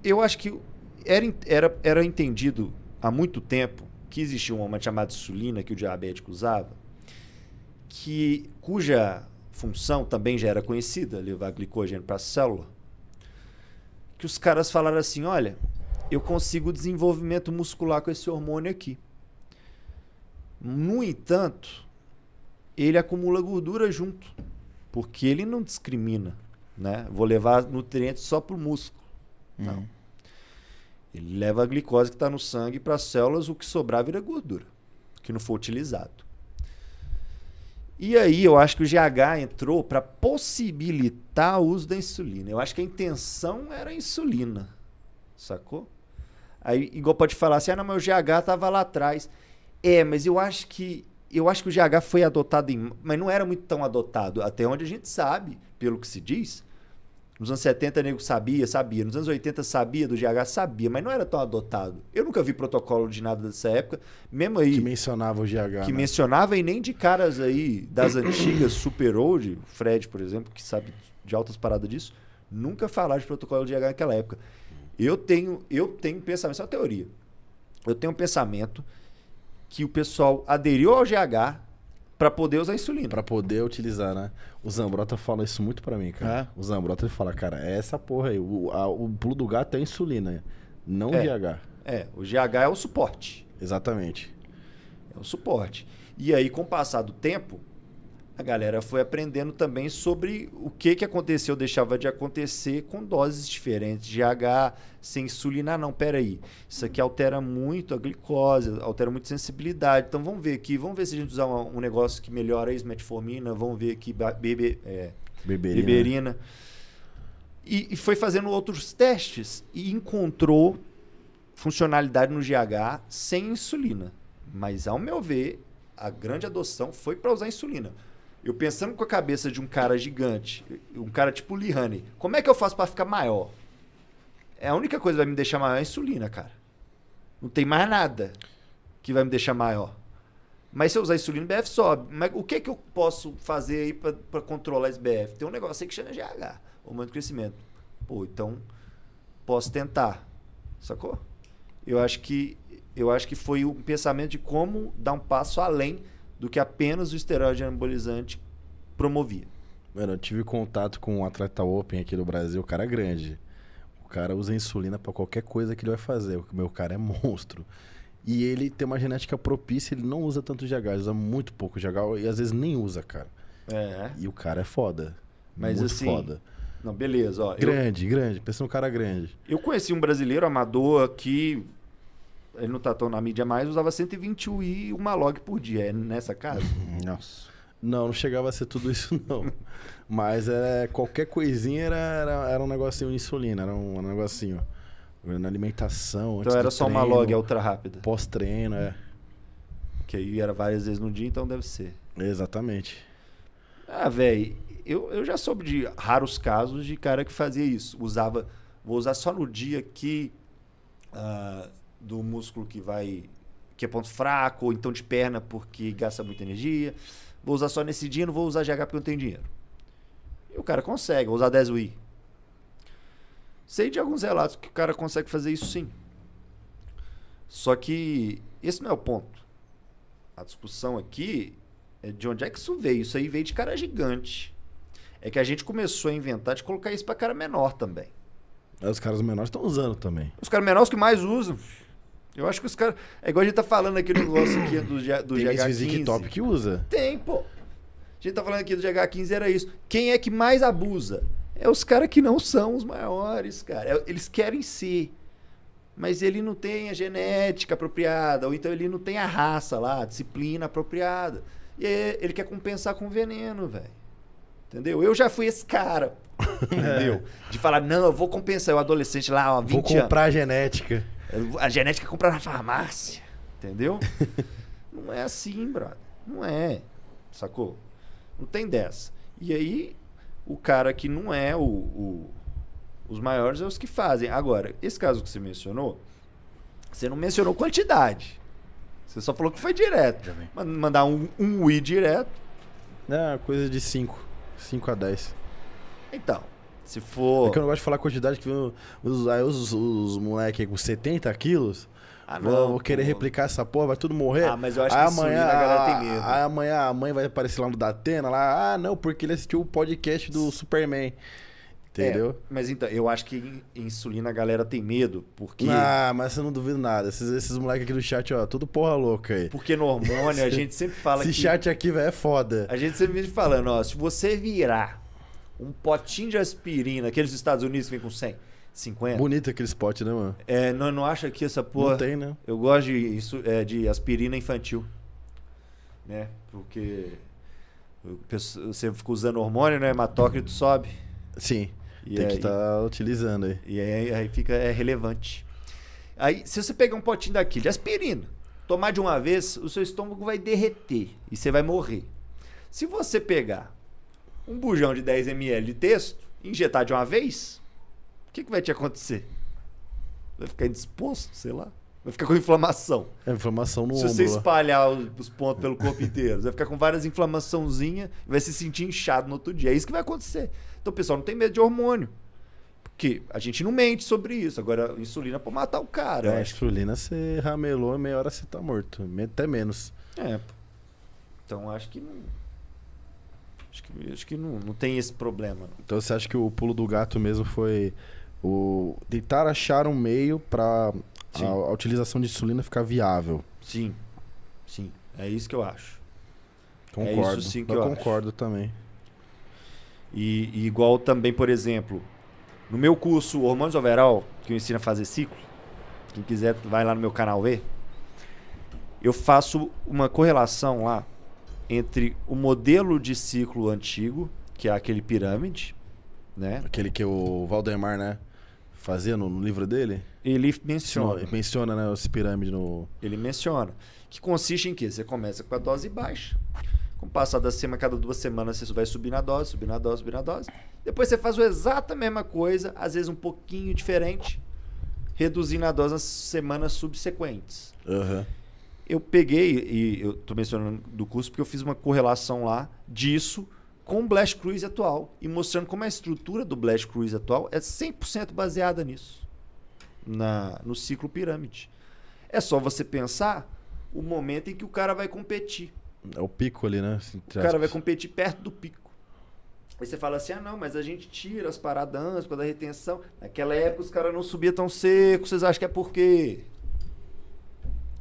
Eu acho que era, era, era entendido há muito tempo que existia uma chamada insulina que o diabético usava, que cuja função também já era conhecida, levar glicogênio para a célula. Que os caras falaram assim: olha, eu consigo desenvolvimento muscular com esse hormônio aqui. No entanto, ele acumula gordura junto, porque ele não discrimina, né? Vou levar nutrientes só para o músculo. Uhum. Não. Ele leva a glicose que está no sangue para as células, o que sobrar vira gordura, que não for utilizado. E aí eu acho que o GH entrou para possibilitar o uso da insulina. Eu acho que a intenção era a insulina, sacou? Aí, igual pode falar assim, ah, não, mas o GH tava lá atrás. É, mas eu acho que eu acho que o GH foi adotado, em, mas não era muito tão adotado, até onde a gente sabe, pelo que se diz. Nos anos 70, nego sabia, sabia. Nos anos 80, sabia do GH, sabia, mas não era tão adotado. Eu nunca vi protocolo de nada dessa época, mesmo aí. Que mencionava o GH. Que né? mencionava e nem de caras aí das antigas, super old, Fred, por exemplo, que sabe de altas paradas disso, nunca falaram de protocolo de GH naquela época. Eu tenho, eu tenho um pensamento, isso é uma teoria. Eu tenho um pensamento que o pessoal aderiu ao GH para poder usar insulina. Para poder utilizar, né? O Zambrota fala isso muito para mim, cara. É? O Zambrota ele fala, cara, é essa porra aí. O, a, o pulo do gato é insulina, não é. é, o GH. É, o GH é o suporte. Exatamente. É o suporte. E aí, com o passar do tempo, a galera foi aprendendo também sobre o que, que aconteceu, deixava de acontecer com doses diferentes de H, sem insulina. Ah, não, peraí. Isso aqui altera muito a glicose, altera muito a sensibilidade. Então vamos ver aqui, vamos ver se a gente usar um, um negócio que melhora a esmetformina, vamos ver aqui bebe, é, beberina. beberina. E, e foi fazendo outros testes e encontrou funcionalidade no GH sem insulina. Mas, ao meu ver, a grande adoção foi para usar insulina. Eu pensando com a cabeça de um cara gigante, um cara tipo Lihane, como é que eu faço para ficar maior? É a única coisa que vai me deixar maior é a insulina, cara. Não tem mais nada que vai me deixar maior. Mas se eu usar insulina, o BF sobe. Mas o que é que eu posso fazer aí para controlar esse BF? Tem um negócio aí que chama GH, hormônio de crescimento. Pô, então posso tentar. Sacou? Eu acho que eu acho que foi um pensamento de como dar um passo além do que apenas o esteroide anabolizante promovia. Mano, eu tive contato com um atleta open aqui do Brasil, o cara é grande. O cara usa insulina para qualquer coisa que ele vai fazer. O meu cara é [laughs] monstro. E ele tem uma genética propícia, ele não usa tanto GH, usa muito pouco GH e às vezes nem usa, cara. É. E o cara é foda. Mas muito assim, foda. Não, beleza, ó. Grande, eu... grande. Pensa num cara grande. Eu conheci um brasileiro amador que ele não tá tão na mídia mais, usava 120 UI e uma log por dia. É nessa casa? [laughs] Nossa. Não, não chegava a ser tudo isso, [laughs] não. Mas é qualquer coisinha era, era, era um negocinho de insulina, era um, um negocinho. Na alimentação, Então era só treino, uma log ultra rápida. Pós-treino, é. Que aí era várias vezes no dia, então deve ser. Exatamente. Ah, velho, eu, eu já soube de raros casos de cara que fazia isso. Usava, vou usar só no dia que uh, do músculo que vai que é ponto fraco, ou então de perna porque gasta muita energia. Vou usar só nesse dia, não vou usar GH porque não tenho dinheiro. E o cara consegue, vou usar 10 UI. Sei de alguns relatos que o cara consegue fazer isso sim. Só que esse não é o ponto. A discussão aqui é de onde é que isso veio. Isso aí veio de cara gigante. É que a gente começou a inventar de colocar isso para cara menor também. É, os caras menores estão usando também. Os caras menores que mais usam. Eu acho que os caras. É igual a gente tá falando aqui no negócio aqui do, G, do Tem GH15. top que usa. Tem, pô. A gente tá falando aqui do GH15 era isso. Quem é que mais abusa? É os caras que não são os maiores, cara. É, eles querem ser. Mas ele não tem a genética apropriada, ou então ele não tem a raça lá, a disciplina apropriada. E ele quer compensar com veneno, velho. Entendeu? Eu já fui esse cara. [laughs] É. entendeu? De falar, não, eu vou compensar. O adolescente lá, ó, 20 Vou comprar anos. a genética. A genética comprar na farmácia. Entendeu? [laughs] não é assim, brother. Não é. Sacou? Não tem dessa. E aí, o cara que não é o, o os maiores é os que fazem. Agora, esse caso que você mencionou, você não mencionou quantidade. Você só falou que foi direto. Mandar um, um Wii direto. É, coisa de cinco. 5 a 10. Então, se for. É que eu não gosto de falar a quantidade que os, os, os moleques com 70 quilos. Ah, não, vou, querer pô. replicar essa porra, vai tudo morrer. Ah, mas eu acho aí que amanhã, a galera tem medo. Aí amanhã a mãe vai aparecer lá no Datena, lá, ah, não, porque ele assistiu o podcast do Superman. É, Entendeu? É, mas então, eu acho que insulina a galera tem medo, porque. Ah, mas eu não duvido nada. Esses, esses moleques aqui do chat, ó, tudo porra louca aí. Porque no hormônio a [laughs] gente sempre fala Esse que. Esse chat aqui, é foda. A gente sempre vem falando, ó, se você virar um potinho de aspirina, aqueles dos Estados Unidos que vem com 100, 50. Bonito aquele spot, né, mano? É, não, não acho aqui essa porra. Não tem, né? Eu gosto de, é, de aspirina infantil. Né? Porque. Você fica usando hormônio, né? Hematócrito sobe. Sim. E Tem aí, que estar tá utilizando aí. E aí, aí fica é relevante. Aí, se você pegar um potinho daqui de aspirina, tomar de uma vez, o seu estômago vai derreter e você vai morrer. Se você pegar um bujão de 10 ml de texto, injetar de uma vez, o que, que vai te acontecer? Vai ficar indisposto, sei lá. Vai ficar com inflamação. É, inflamação no se ombro. Se né? você espalhar os, os pontos pelo corpo [laughs] inteiro, vai ficar com várias inflamaçãozinhas vai se sentir inchado no outro dia. É isso que vai acontecer. Então o pessoal não tem medo de hormônio. Porque a gente não mente sobre isso. Agora, insulina para matar o cara. É, insulina você ramelou, em meia hora você tá morto. Até menos. É. Então acho que não. Acho que, acho que não, não tem esse problema. Não. Então você acha que o pulo do gato mesmo foi o tentar achar um meio para a, a, utilização de insulina ficar viável? Sim. Sim. É isso que eu acho. Concordo. É isso sim que eu, eu concordo acho. também. E, e, igual também, por exemplo, no meu curso Hormônios Overall, que eu ensino a fazer ciclo, quem quiser vai lá no meu canal ver, eu faço uma correlação lá entre o modelo de ciclo antigo, que é aquele pirâmide, né? Aquele que o Valdemar, né? Fazia no, no livro dele? Ele menciona. Ele menciona, né? Esse pirâmide no... Ele menciona. Que consiste em quê? Você começa com a dose baixa. Com o passar da semana, cada duas semanas você vai subir na dose, subir na dose, subir na dose. Depois você faz a exata mesma coisa, às vezes um pouquinho diferente, reduzindo a dose nas semanas subsequentes. Uhum. Eu peguei, e eu tô mencionando do curso porque eu fiz uma correlação lá disso com o Blast Cruise atual e mostrando como a estrutura do Blast Cruise atual é 100% baseada nisso, na, no ciclo pirâmide. É só você pensar o momento em que o cara vai competir. É o pico ali, né? Assim, o cara vai competir perto do pico. Aí você fala assim: ah, não, mas a gente tira as paradas antes a retenção. Naquela época os caras não subiam tão seco, vocês acham que é por quê?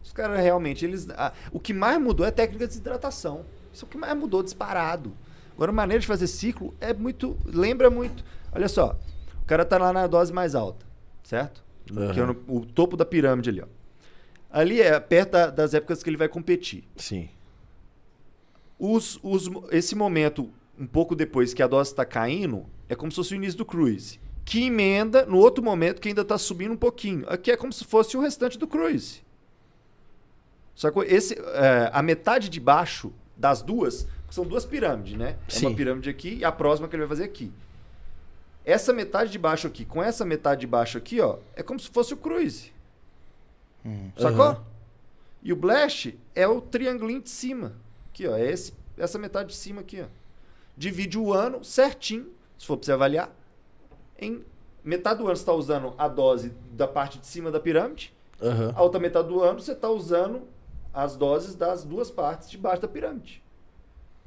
Os caras realmente, eles. Ah, o que mais mudou é a técnica de desidratação. Isso é o que mais mudou, disparado. Agora, a maneira de fazer ciclo é muito. Lembra muito. Olha só, o cara tá lá na dose mais alta, certo? Uhum. Que é no, o topo da pirâmide ali, ó. Ali é perto da, das épocas que ele vai competir. Sim. Os, os, esse momento, um pouco depois que a dose está caindo, é como se fosse o início do cruise. Que emenda no outro momento que ainda está subindo um pouquinho. Aqui é como se fosse o restante do cruise. Só que esse, é, a metade de baixo das duas, são duas pirâmides, né? É Sim. uma pirâmide aqui e a próxima que ele vai fazer aqui. Essa metade de baixo aqui, com essa metade de baixo aqui, ó, é como se fosse o cruise. Hum. Sacou? Uhum. E o Blast é o triangulinho de cima. Aqui, ó, é esse, essa metade de cima aqui, ó. Divide o ano certinho, se for para você avaliar, em metade do ano você está usando a dose da parte de cima da pirâmide, uhum. a outra metade do ano você está usando as doses das duas partes de baixo da pirâmide.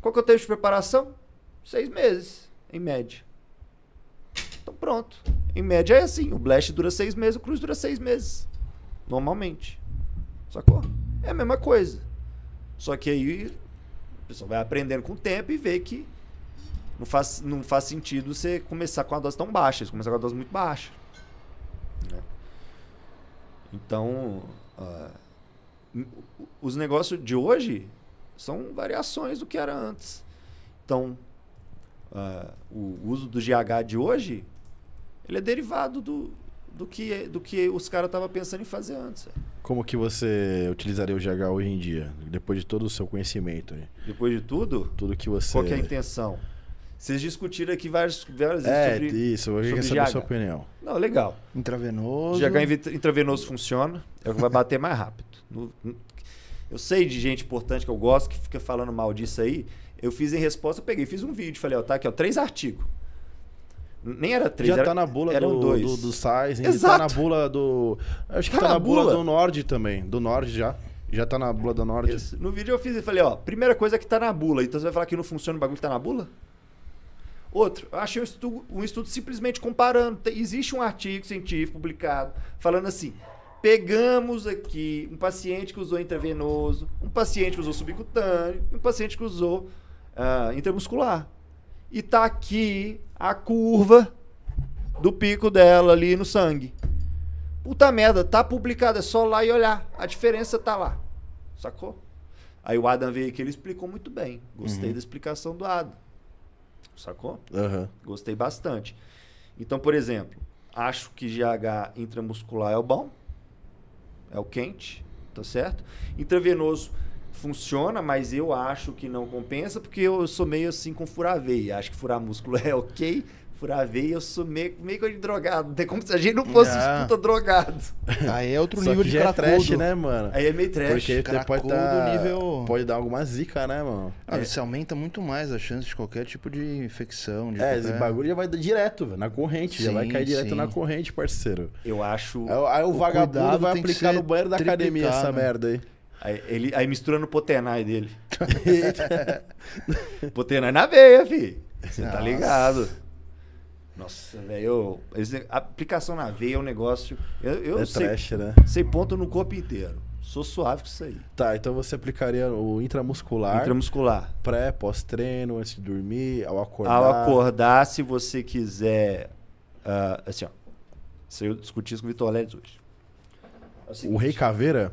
Qual que é o tempo de preparação? Seis meses, em média. Então pronto. Em média é assim. O Blast dura seis meses, o Cruz dura seis meses. Normalmente. Sacou? É a mesma coisa. Só que aí pessoa vai aprendendo com o tempo e vê que não faz, não faz sentido você começar com a dose tão baixa, você começar com a dose muito baixa. Né? Então, uh, os negócios de hoje são variações do que era antes. Então, uh, o uso do GH de hoje, ele é derivado do, do, que, do que os caras estavam pensando em fazer antes. Véio. Como que você utilizaria o GH hoje em dia? Depois de todo o seu conhecimento. Aí. Depois de tudo? Tudo que você... Qual que é a intenção? Vocês discutiram aqui várias, várias vezes é, sobre isso. Eu queria saber a sua opinião. Não, legal. Intravenoso. GH intravenoso funciona. É o que vai bater mais rápido. no, eu sei de gente importante que eu gosto que fica falando mal disso aí. Eu fiz em resposta, eu peguei, fiz um vídeo. Falei, ó, tá aqui, ó, três artigos. Nem era três, Já era, tá na bula eram do, dois. do, do Sainz, tá Exato. tá na bula do... Acho que tá, tá na bula. bula do Nord também, do Nord já. Já tá na bula do Nord. Isso. No vídeo eu fiz e falei, ó, primeira coisa é que tá na bula. Então você vai falar que não funciona o bagulho que tá na bula? Outro, eu achei um estudo, um estudo simplesmente comparando. Tem, existe um artigo científico publicado falando assim: pegamos aqui um paciente que usou intravenoso, um paciente que usou subcutâneo, um paciente que usou uh, intramuscular e tá aqui a curva do pico dela ali no sangue. Puta merda, tá publicado, é só lá e olhar. A diferença tá lá. Sacou? Aí o Adam veio aqui, ele explicou muito bem. Gostei uhum. da explicação do Adam. Sacou? Uhum. Gostei bastante. Então, por exemplo, acho que GH intramuscular é o bom, é o quente, tá certo? Intravenoso funciona, mas eu acho que não compensa, porque eu sou meio assim com furar veia. Acho que furar músculo [laughs] é ok, furar veia eu sou meio, meio que drogado. tem como se a gente não fosse ah. puta drogado. [laughs] Aí é outro Só nível de é trash, né, mano? Aí é meio trash. Porque depois tá, nível... pode dar alguma zica, né, mano? Ah, é. Isso aumenta muito mais a chance de qualquer tipo de infecção. De é, qualquer... esse bagulho já vai direto, na corrente. Sim, já vai cair direto sim. na corrente, parceiro. Eu acho... Aí, é, aí o, o, vagabundo vai aplicar no banheiro da academia essa merda aí. Aí, ele, aí mistura no Potenai dele. [laughs] Potenai na veia, fi. Você tá ligado. Nossa, velho. Aplicação na veia é um negócio. Eu, eu é sei, trash, né? Sei ponto no corpo inteiro. Sou suave com isso aí. Tá, então você aplicaria o intramuscular. Intramuscular. Pré, pós-treino, antes de dormir, ao acordar. Ao acordar, se você quiser. Uh, assim, ó. se Eu discutir isso com o Vitor Ledes hoje. É o, seguinte, o Rei Caveira?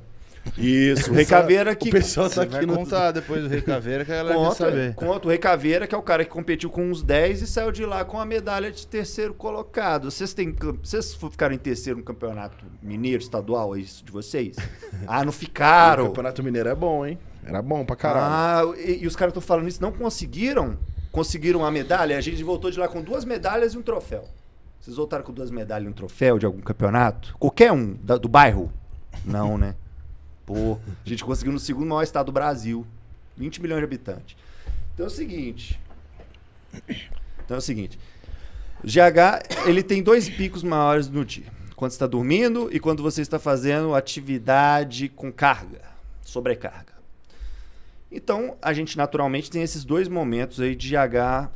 Isso, o Rei Caveira que. O pessoal tá aqui vai no... contar depois do Rei Caveira que ela galera conta, saber. Conta, o Rei Caveira que é o cara que competiu com uns 10 e saiu de lá com a medalha de terceiro colocado. Vocês têm, vocês ficaram em terceiro no campeonato mineiro estadual, é isso de vocês? [laughs] Ah, não ficaram. o campeonato mineiro é bom, hein? Era bom pra caralho. Ah, e, e os caras estão falando isso, não conseguiram? Conseguiram a medalha? A gente voltou de lá com duas medalhas e um troféu. Vocês voltaram com duas medalhas e um troféu de algum campeonato? Qualquer um, da, do bairro? Não, né? A gente conseguiu no segundo maior estado do Brasil. 20 milhões de habitantes. Então é o seguinte. Então é o seguinte. O GH, ele tem dois picos maiores no dia. Quando está dormindo e quando você está fazendo atividade com carga, sobrecarga. Então, a gente naturalmente tem esses dois momentos aí de GH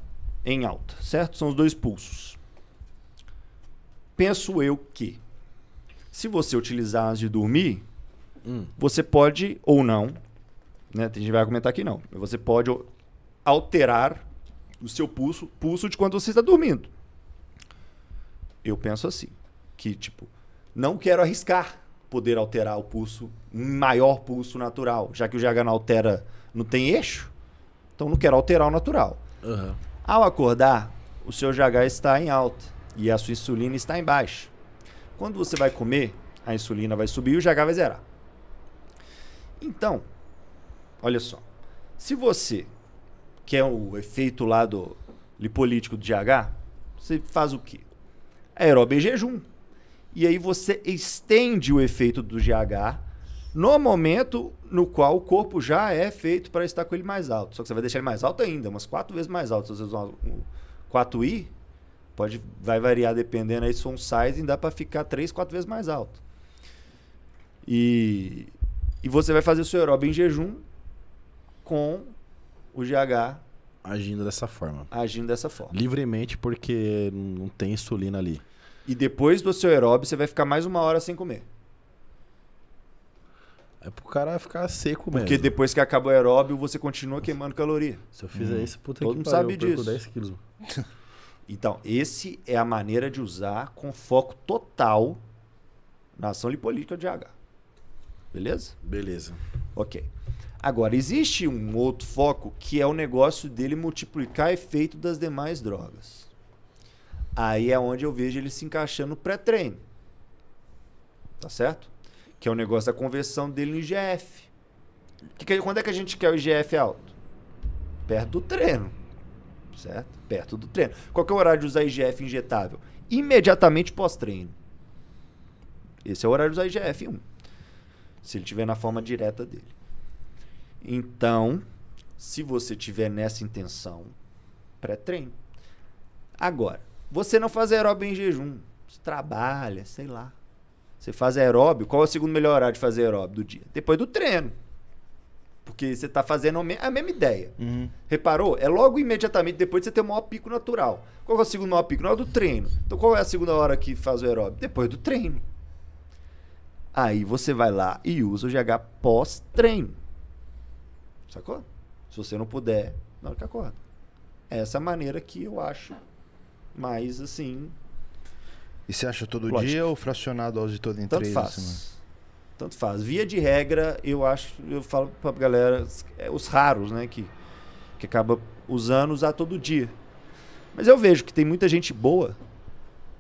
em alta, certo? São os dois pulsos. Penso eu que se você utilizar antes de dormir, Hum. Você pode ou não, né? A gente vai argumentar aqui não. Você pode alterar o seu pulso, pulso de quando você está dormindo. Eu penso assim, que tipo, não quero arriscar poder alterar o pulso, maior pulso natural, já que o GH não altera, não tem eixo, então não quero alterar o natural. Uhum. Ao acordar, o seu GH está em alta e a sua insulina está em baixa. Quando você vai comer, a insulina vai subir e o GH vai zerar. Então, olha só. Se você quer é o efeito lá do lipolítico do GH, você faz o quê? Aeróbio em jejum. E aí você estende o efeito do GH no momento no qual o corpo já é feito para estar com ele mais alto. Só que você vai deixar ele mais alto ainda, umas quatro vezes mais alto. Se você usar um 4i, pode, vai variar dependendo aí se for um sizing, dá para ficar três, quatro vezes mais alto. E e você vai fazer o seu aeróbio em jejum com o GH agindo dessa forma. Agindo dessa forma. Livremente, porque não tem insulina ali. E depois do seu aeróbio, você vai ficar mais uma hora sem comer. É pro cara ficar seco porque mesmo. Porque depois que acaba o aeróbio, você continua queimando caloria. Se eu fizer hum. isso, puta Todo que mundo pariu, sabe disso. 10 quilos. [laughs] então, esse é a maneira de usar com foco total na ação lipolítica de H. Beleza? Beleza. Ok. Agora, existe um outro foco que é o negócio dele multiplicar efeito das demais drogas. Aí é onde eu vejo ele se encaixando no pré-treino. Tá certo? Que é o negócio da conversão dele em IGF. Que, que, quando é que a gente quer o IGF alto? Perto do treino. Certo? Perto do treino. Qual é o horário de usar IGF injetável? Imediatamente pós-treino. Esse é o horário de usar IGF 1 se ele tiver na forma direta dele. Então, se você tiver nessa intenção, pré-treino. Agora, você não faz aeróbio em jejum, você trabalha, sei lá. Você faz aeróbio, qual é o segundo melhor horário de fazer aeróbio do dia? Depois do treino. Porque você está fazendo a mesma ideia. Uhum. Reparou? É logo imediatamente depois de você ter o maior pico natural. Qual é o segundo maior pico? Na hora do treino. Então qual é a segunda hora que faz o aeróbio? Depois do treino. Aí você vai lá e usa o GH pós-treino. Sacou? Se você não puder, na hora que acorda. É essa maneira que eu acho mais assim. E você acha todo lógico. dia ou fracionado aos de todo em Tanto três? Faz. Assim, né? Tanto faz. Via de regra, eu acho, eu falo pra galera, é, os raros, né, que, que acaba usando, usar todo dia. Mas eu vejo que tem muita gente boa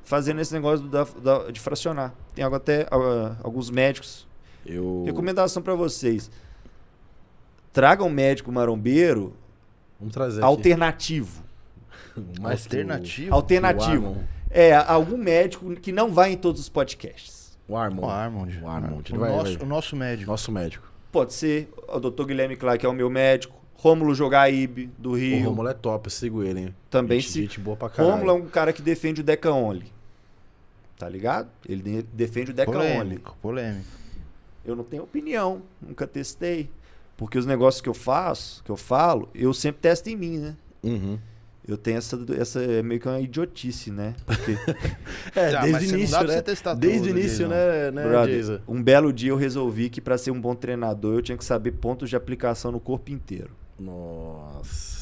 fazendo esse negócio da, da, de fracionar tem até uh, alguns médicos. Eu... Recomendação para vocês. Traga um médico marombeiro Vamos trazer alternativo. [laughs] Mais alternativo? Alternativo. É, algum médico que não vai em todos os podcasts. O Armond. O Armond. O, Armond. O, vai, nosso, vai. o nosso médico. Nosso médico. Pode ser o Dr. Guilherme Clark, que é o meu médico. Rômulo Jogaíbe, do Rio. O Rômulo é top, eu sigo ele, hein? Também gente, sigo. Rômulo é um cara que defende o Deca Only. Tá ligado? Ele defende o Deca Polêmico, polêmico. Eu não tenho opinião, nunca testei. Porque os negócios que eu faço, que eu falo, eu sempre testo em mim, né? Uhum. Eu tenho essa, essa é meio que uma idiotice, né? Porque, [laughs] é, Já, desde o início, né? Desde o início, né, né Brother, Um belo dia eu resolvi que para ser um bom treinador eu tinha que saber pontos de aplicação no corpo inteiro. Nossa.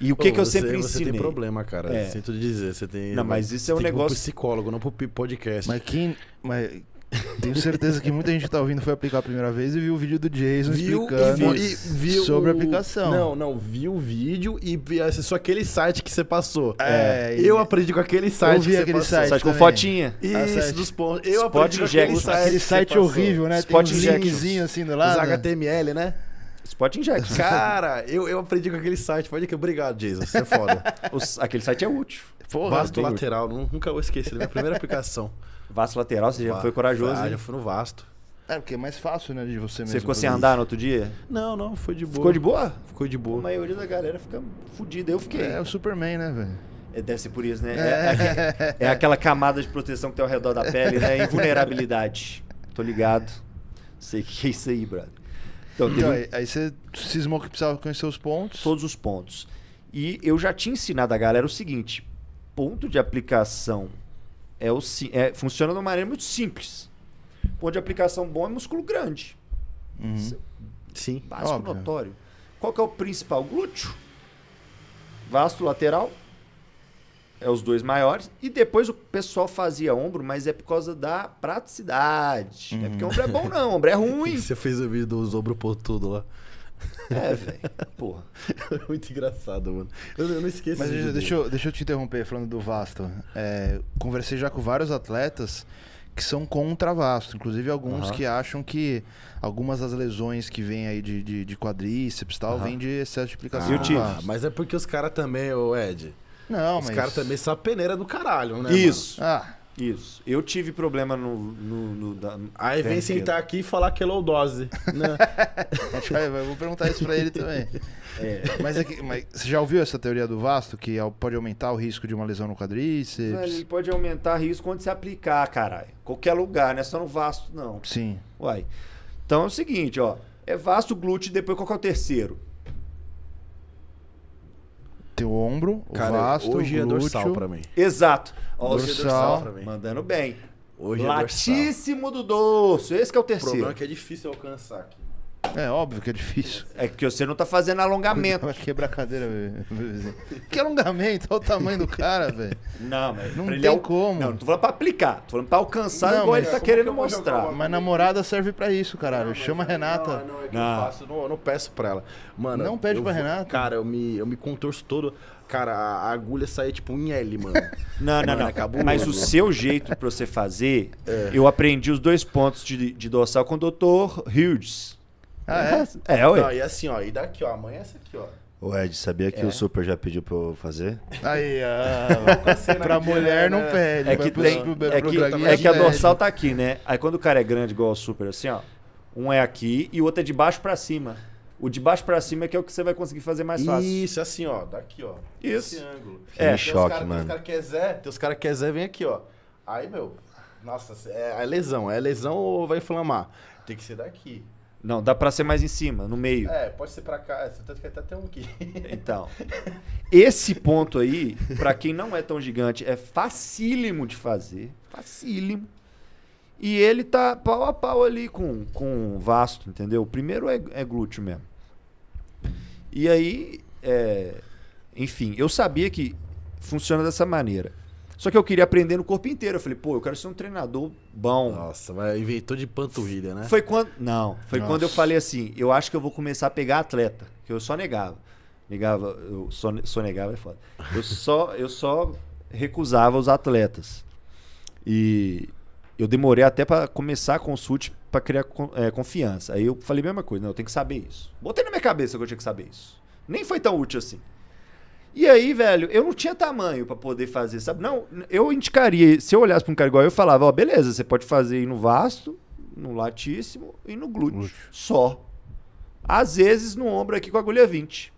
E o que, Ô, que eu você, sempre ensinei? Você tem problema, cara. É. Sinto dizer, você tem. Não, mas isso é um negócio. psicólogo, não pro podcast. Mas quem. Mas... Tenho certeza que muita gente que tá ouvindo foi aplicar a primeira vez e viu o vídeo do Jason viu, explicando e viu, e sobre a aplicação. Não, não, viu o vídeo e acessou é, aquele site que você passou. É, é. eu aprendi com aquele site eu vi que aquele Site, site com fotinha. Isso, ah, dos pontos. Eu Spot aprendi com aquele site. Aquele site horrível, né? Spot Tem uns linkzinho assim do lado. Os HTML, né? Spot Inject. [laughs] Cara, eu, eu aprendi com aquele site. Pode que obrigado, Jesus. Você é foda. [laughs] Os, aquele site é útil. Porra, vasto lateral. Útil. Nunca vou esquecer. Minha primeira aplicação. [laughs] Vasto lateral, você já foi corajoso. Ah, já fui no vasto. É, porque é mais fácil, né, de você mesmo. Você ficou sem andar isso. no outro dia? Não, não, foi de boa. Ficou de boa? Ficou de boa. A maioria da galera fica fudida. Eu fiquei. É, o Superman, né, velho? É, deve ser por isso, né? É, é, é, é, aquela camada de proteção que tem ao redor da pele, né? Invulnerabilidade. Tô ligado. Sei que é isso aí, brother. Então, então aí, aí você cismou que precisava conhecer os pontos? Todos os pontos. E eu já tinha ensinado a galera o seguinte: ponto de aplicação é o, é, funciona de uma maneira muito simples. Ponto de aplicação bom é músculo grande. Uhum. Sim. Básico Óbvio. notório. Qual que é o principal? Glúteo. Vasto lateral, é os dois maiores. E depois o pessoal fazia ombro, mas é por causa da praticidade. é porque uhum. ombro é bom, não. Ombro é [laughs] ruim. Você fez o vídeo dos ombros tudo lá. É, velho. Porra. [laughs] É muito engraçado, mano. Eu, eu não esqueço Mas deixa, deixa, eu, deixa eu te interromper, falando do Vasto. É, conversei já com vários atletas que são contra Vasto. Inclusive alguns uhum. que acham que algumas das lesões que vêm aí de, de, de quadríceps e tal, uhum. vêm de excesso de aplicação. Ah, ah mas é porque os caras também, ô Ed... Não, Os mas... caras também são peneira do caralho, né? Isso. Mano? Ah. Isso. Eu tive problema no. no, no da... Aí vem sentar aqui e falar que é low dose. Né? [laughs] eu vou perguntar isso pra ele também. [laughs] É. Mas, é que, mas, você já ouviu essa teoria do vasto que pode aumentar o risco de uma lesão no quadríceps? ele pode aumentar o risco onde se aplicar, caralho. Qualquer lugar, não é só no vasto, não. Sim. Uai. Então é o seguinte, ó. É vasto, glúteo e depois qual é o terceiro? teu ombro, Cara, o vasto, hoje glúteo. é dorsal pra mim. Exato. Ó, é dorsal. dorsal pra mim. Mandando bem. Hoje Latíssimo é dorsal. do dorso. Esse é o terceiro. O problema é que é difícil alcançar aqui. É óbvio que é difícil. É que você não tá fazendo alongamento. Vai quebrar a cadeira, velho. [laughs] Que alongamento? Olha o tamanho do cara, velho. Não, mas não tem é como. Não, não tô falando pra aplicar. Tô falando pra alcançar não, igual ele tá querendo que mostrar. Mas namorada serve pra isso, caralho. Não, Chama a Renata. Não, não, é que não. eu faço. Não, não peço pra ela. Mano. Não pede pra vou... Renata. Cara, eu me, eu me contorço todo. Cara, a agulha sai tipo um L, mano. [laughs] não, é, não, é não. Acabou, Mas o seu jeito pra você fazer, é. eu aprendi os dois pontos de, de dorsal com o Dr. Hughes. Ah, é? é? É, ué. Não, e assim, ó, e daqui, ó, amanhã é essa aqui, ó. O Ed, sabia que é. o Super já pediu pra eu fazer? Aí, ah, [laughs] pra né, mulher não né? pede. É que, tem, é pro, é que, é que a dorsal tá aqui, né? Aí quando o cara é grande igual o Super, assim, ó, um é aqui e o outro é de baixo pra cima. O de baixo pra cima é que é o que você vai conseguir fazer mais fácil. Isso, assim, ó, daqui, ó. Isso. Esse ângulo. É, choque, cara, mano. Tem os caras que é Zé, tem os caras que é Zé, vem aqui, ó. Aí, meu, nossa, é, é lesão. É lesão ou vai inflamar? Tem que ser daqui. Não, dá para ser mais em cima, no meio. É, pode ser para cá, é, tanto tá que tá até tem um aqui. [laughs] Então, esse ponto aí, para quem não é tão gigante, é facílimo de fazer, facílimo. E ele tá pau a pau ali com, com o vasto, entendeu? O primeiro é, é glúteo mesmo. E aí, é, enfim, eu sabia que funciona dessa maneira. Só que eu queria aprender no corpo inteiro. Eu falei, pô, eu quero ser um treinador bom. Nossa, mas inventou de panturrilha, né? Foi quando. Não, foi Nossa. quando eu falei assim: eu acho que eu vou começar a pegar atleta, que eu só negava. Negava, eu só, só negava é foda. Eu [laughs] só, eu só recusava os atletas. E eu demorei até para começar a consulte para criar é, confiança. Aí eu falei a mesma coisa, né? eu tenho que saber isso. Botei na minha cabeça que eu tinha que saber isso. Nem foi tão útil assim. E aí, velho, eu não tinha tamanho para poder fazer, sabe? Não, eu indicaria, se eu olhasse para um cara igual eu falava, ó, beleza, você pode fazer no vasto, no latíssimo e no glúteo, só. Às vezes no ombro aqui com a agulha 20.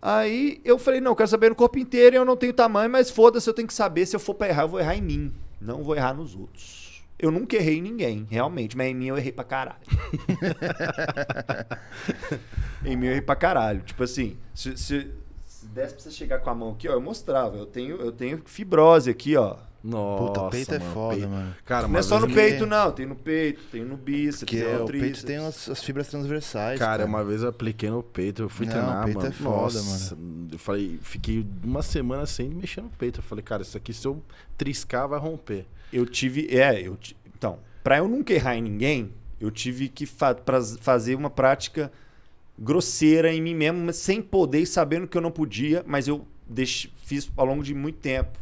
Aí eu falei, não, eu quero saber no corpo inteiro, eu não tenho tamanho, mas foda-se, eu tenho que saber se eu for para errar, eu vou errar em mim, não vou errar nos outros. Eu nunca errei em ninguém, realmente, mas em mim eu errei pra caralho. [laughs] em mim eu errei pra caralho. Tipo assim, se, se, desse pra você chegar com a mão aqui, ó, eu mostrava. Eu tenho, eu tenho fibrose aqui, ó. Nossa, Puta, peito é mano, é foda, peito. mano. Cara, não é só no me... peito, não. Tem no peito, tem no bíceps, Porque tem no tríceps. O peito tem as, as fibras transversais. Cara, cara, uma vez eu apliquei no peito, eu fui não, treinar, peito mano. É foda, Nossa, mano. Eu falei, fiquei uma semana sem mexer no peito. Eu falei, cara, isso aqui se eu triscar vai romper. Eu tive. É, eu. T... Então, pra eu nunca errar em ninguém, eu tive que fa fazer uma prática grosseira em mim mesmo, mas sem poder e sabendo que eu não podia, mas eu deixo, fiz ao longo de muito tempo.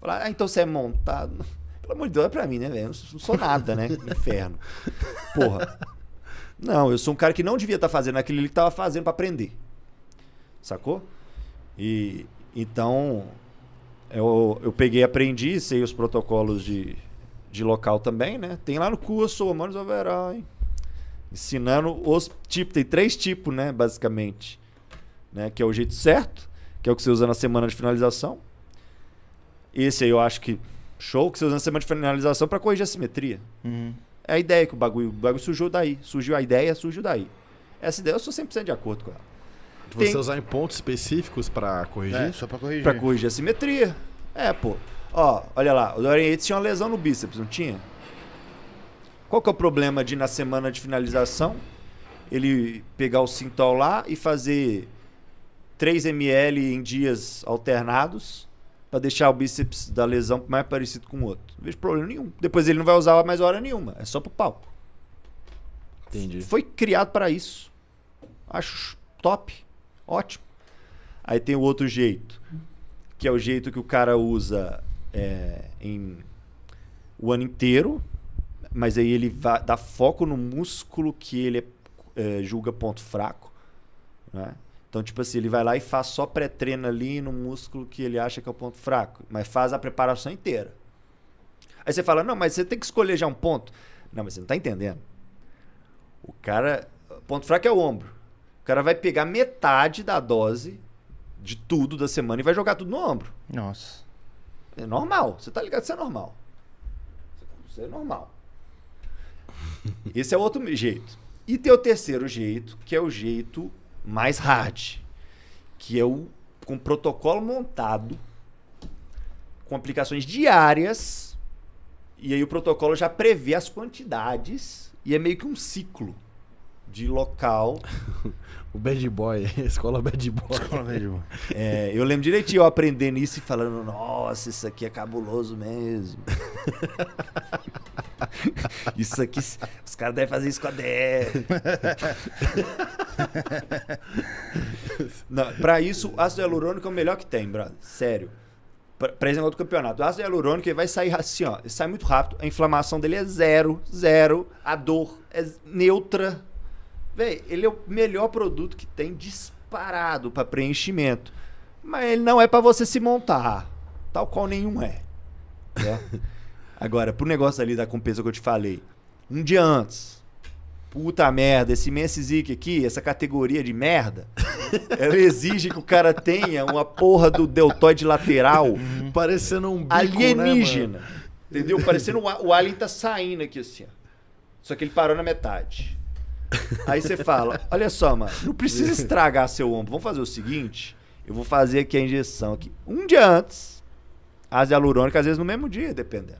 Falar, ah, então você é montado. [laughs] Pelo amor de Deus, é pra mim, né, velho? Não sou nada, né? [laughs] Inferno. Porra. Não, eu sou um cara que não devia estar tá fazendo aquilo que estava fazendo para aprender. Sacou? E então eu, eu peguei, aprendi, sei os protocolos de, de local também, né? Tem lá no curso, Manos Overall, hein? ensinando os tipos. Tem três tipos, né, basicamente. Né, que é o jeito certo, que é o que você usa na semana de finalização. Esse aí eu acho que show que você usa na semana de finalização para corrigir a simetria. Uhum. É a ideia que o bagulho, o bagulho surgiu daí. Surgiu a ideia, surgiu daí. Essa ideia eu sou 100% de acordo com ela. Você Tem... usar em pontos específicos para corrigir? É, só para corrigir. Para corrigir a simetria. É, pô. Ó, olha lá, o Dorian Yates tinha uma lesão no bíceps, não tinha? Qual que é o problema de, na semana de finalização, ele pegar o cintol lá e fazer 3 ml em dias alternados para deixar o bíceps da lesão mais parecido com o outro? Não vejo problema nenhum. Depois ele não vai usar mais hora nenhuma, é só pro palco. Entendi. Foi criado para isso. Acho top, ótimo. Aí tem o outro jeito, que é o jeito que o cara usa é, em o ano inteiro, mas aí ele vai, dá foco no músculo que ele é, julga ponto fraco, né? Então, tipo assim, ele vai lá e faz só pré-treino ali no músculo que ele acha que é o ponto fraco, mas faz a preparação inteira. Aí você fala, não, mas você tem que escolher já um ponto. Não, mas você não tá entendendo. O cara. Ponto fraco é o ombro. O cara vai pegar metade da dose de tudo da semana e vai jogar tudo no ombro. Nossa. É normal. Você tá ligado? Isso é normal. Isso é normal. Esse é outro jeito. E tem o terceiro jeito, que é o jeito mais hard, que é o com protocolo montado, com aplicações diárias, e aí o protocolo já prevê as quantidades e é meio que um ciclo de local. [laughs] o bad boy, a [laughs] escola bad boy. Escola bad boy. É, eu lembro direitinho eu aprendendo isso e falando, nossa, isso aqui é cabuloso mesmo. [laughs] [laughs] isso aqui, os caras devem fazer isso com a Deb. Para isso, ácido hialurônico é o melhor que tem, brother. Sério. Para exemplo, do campeonato. O ácido hialurônico ele vai sair assim, ó. Ele sai muito rápido. A inflamação dele é zero, zero. A dor é neutra. Véi, ele é o melhor produto que tem disparado para preenchimento. Mas ele não é para você se montar. Tal qual nenhum é. Né? [laughs] Agora, pro negócio ali da compensa que eu te falei, um dia antes, puta merda, esse Messizic aqui, essa categoria de merda, [laughs] ela exige que o cara tenha uma porra do deltoide lateral. Uhum. Parecendo um bico, né, alienígena. Né, entendeu? Parecendo o alien tá saindo aqui assim. Ó. Só que ele parou na metade. Aí você fala: Olha só, mano, não precisa estragar seu ombro. Vamos fazer o seguinte: eu vou fazer aqui a injeção aqui. Um dia antes, as hialurônicas, às vezes no mesmo dia, dependendo.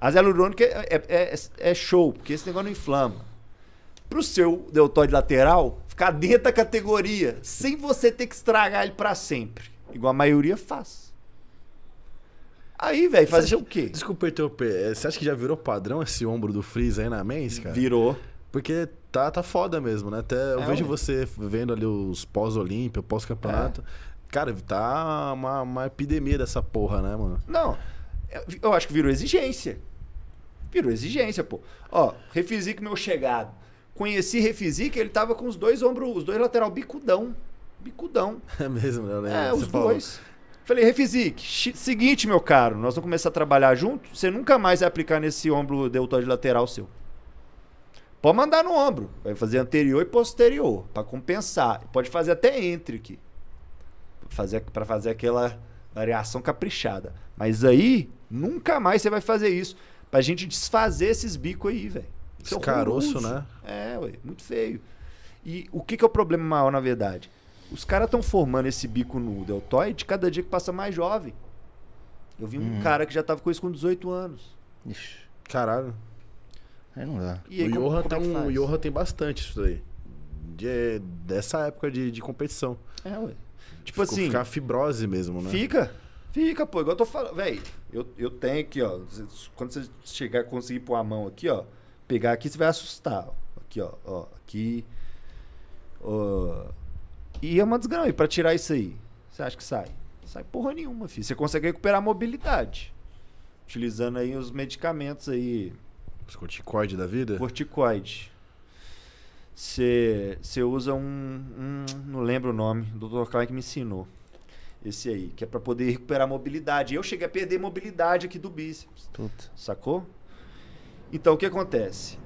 As hialurônico é, é, é, é, show, porque esse negócio não inflama. Para o seu deltóide lateral ficar dentro da categoria, sem você ter que estragar ele para sempre, igual a maioria faz. Aí, velho, fazer o quê? Desculpa interromper, é, você acha que já virou padrão esse ombro do Freeze aí na mens, cara? Virou. Porque tá, tá foda mesmo, né? Até eu é, vejo você vendo ali os pós-olímpia, pós-campeonato. É. Cara, tá uma, uma epidemia dessa porra, né, mano? Não, eu acho que virou exigência. Virou exigência, pô. Ó, Refizic meu chegado. Conheci Refizic, ele tava com os dois ombros, os dois lateral bicudão. Bicudão. [laughs] É mesmo, né? É, os dois. Falei, Refizic, seguinte, meu caro, nós vamos começar a trabalhar junto, você nunca mais vai aplicar nesse ombro deltoide lateral seu. Pode mandar no ombro, vai fazer anterior e posterior, para compensar. Pode fazer até entre aqui. Fazer, para fazer aquela variação caprichada. Mas aí, nunca mais você vai fazer isso. Pra gente desfazer esses bicos aí, velho. Esse é caroço, né? É, ué, muito feio. E o que, que é o problema maior, na verdade? Os caras estão formando esse bico no deltoide cada dia que passa mais jovem. Eu vi um hum. cara que já tava com isso com 18 anos. Ixi. Caralho. Aí não dá. E aí, o, como, Johan é tem um, tem bastante isso daí. De, dessa época de, de competição. É, ué. Tipo Ficou, assim. Fica fibrose mesmo, né? Fica. Fica, pô, igual eu tô falando. Véi, eu, eu tenho aqui, ó. Quando você chegar, conseguir pôr a mão aqui, ó. Pegar aqui, você vai assustar. Ó. Aqui, ó. ó aqui. Ó. E é uma desgrama. E pra tirar isso aí, você acha que sai? Sai porra nenhuma, filho. Você consegue recuperar a mobilidade. Utilizando aí os medicamentos aí. Os corticoide da vida? Corticoide. Você usa um, um. Não lembro o nome. O Dr. que me ensinou. Esse aí, que é para poder recuperar a mobilidade. Eu cheguei a perder a mobilidade aqui do bíceps. Puta. Sacou? Então, o que acontece?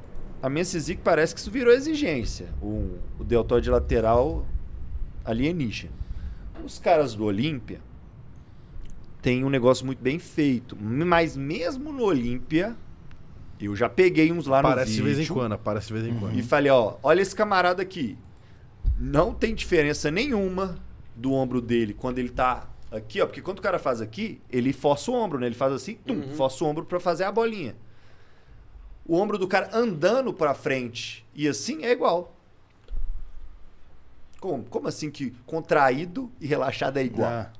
A mensis parece que isso virou exigência. O, o deltoide lateral alienígena. Os caras do Olímpia têm um negócio muito bem feito. Mas mesmo no Olímpia, eu já peguei uns lá no vídeo. Parece de vez em quando, parece de vez em quando. E falei, ó, olha esse camarada aqui. Não tem diferença nenhuma do ombro dele quando ele tá aqui, ó. Porque quando o cara faz aqui, ele força o ombro, né? Ele faz assim, tum, uhum. força o ombro para fazer a bolinha. O ombro do cara andando para frente e assim é igual. Como? Como assim que contraído e relaxado é igual? Ah.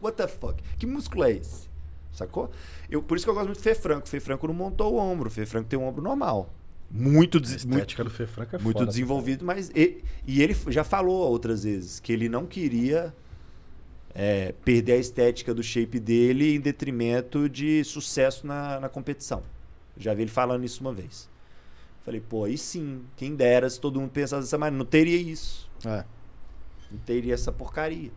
What the fuck? Que músculo é esse? Sacou? Eu, por isso que eu gosto muito do Fê Franco. Fê Franco não montou o ombro. Fê Franco tem um ombro normal muito a estética muito, do Fefranca é muito né? desenvolvido, mas e, e, ele já falou outras vezes que ele não queria é, perder a estética do shape dele em detrimento de sucesso na, na competição. Já vi ele falando isso uma vez. Falei, pô, aí sim, quem dera se todo mundo pensasse dessa maneira, não teria isso. É. Não teria essa porcaria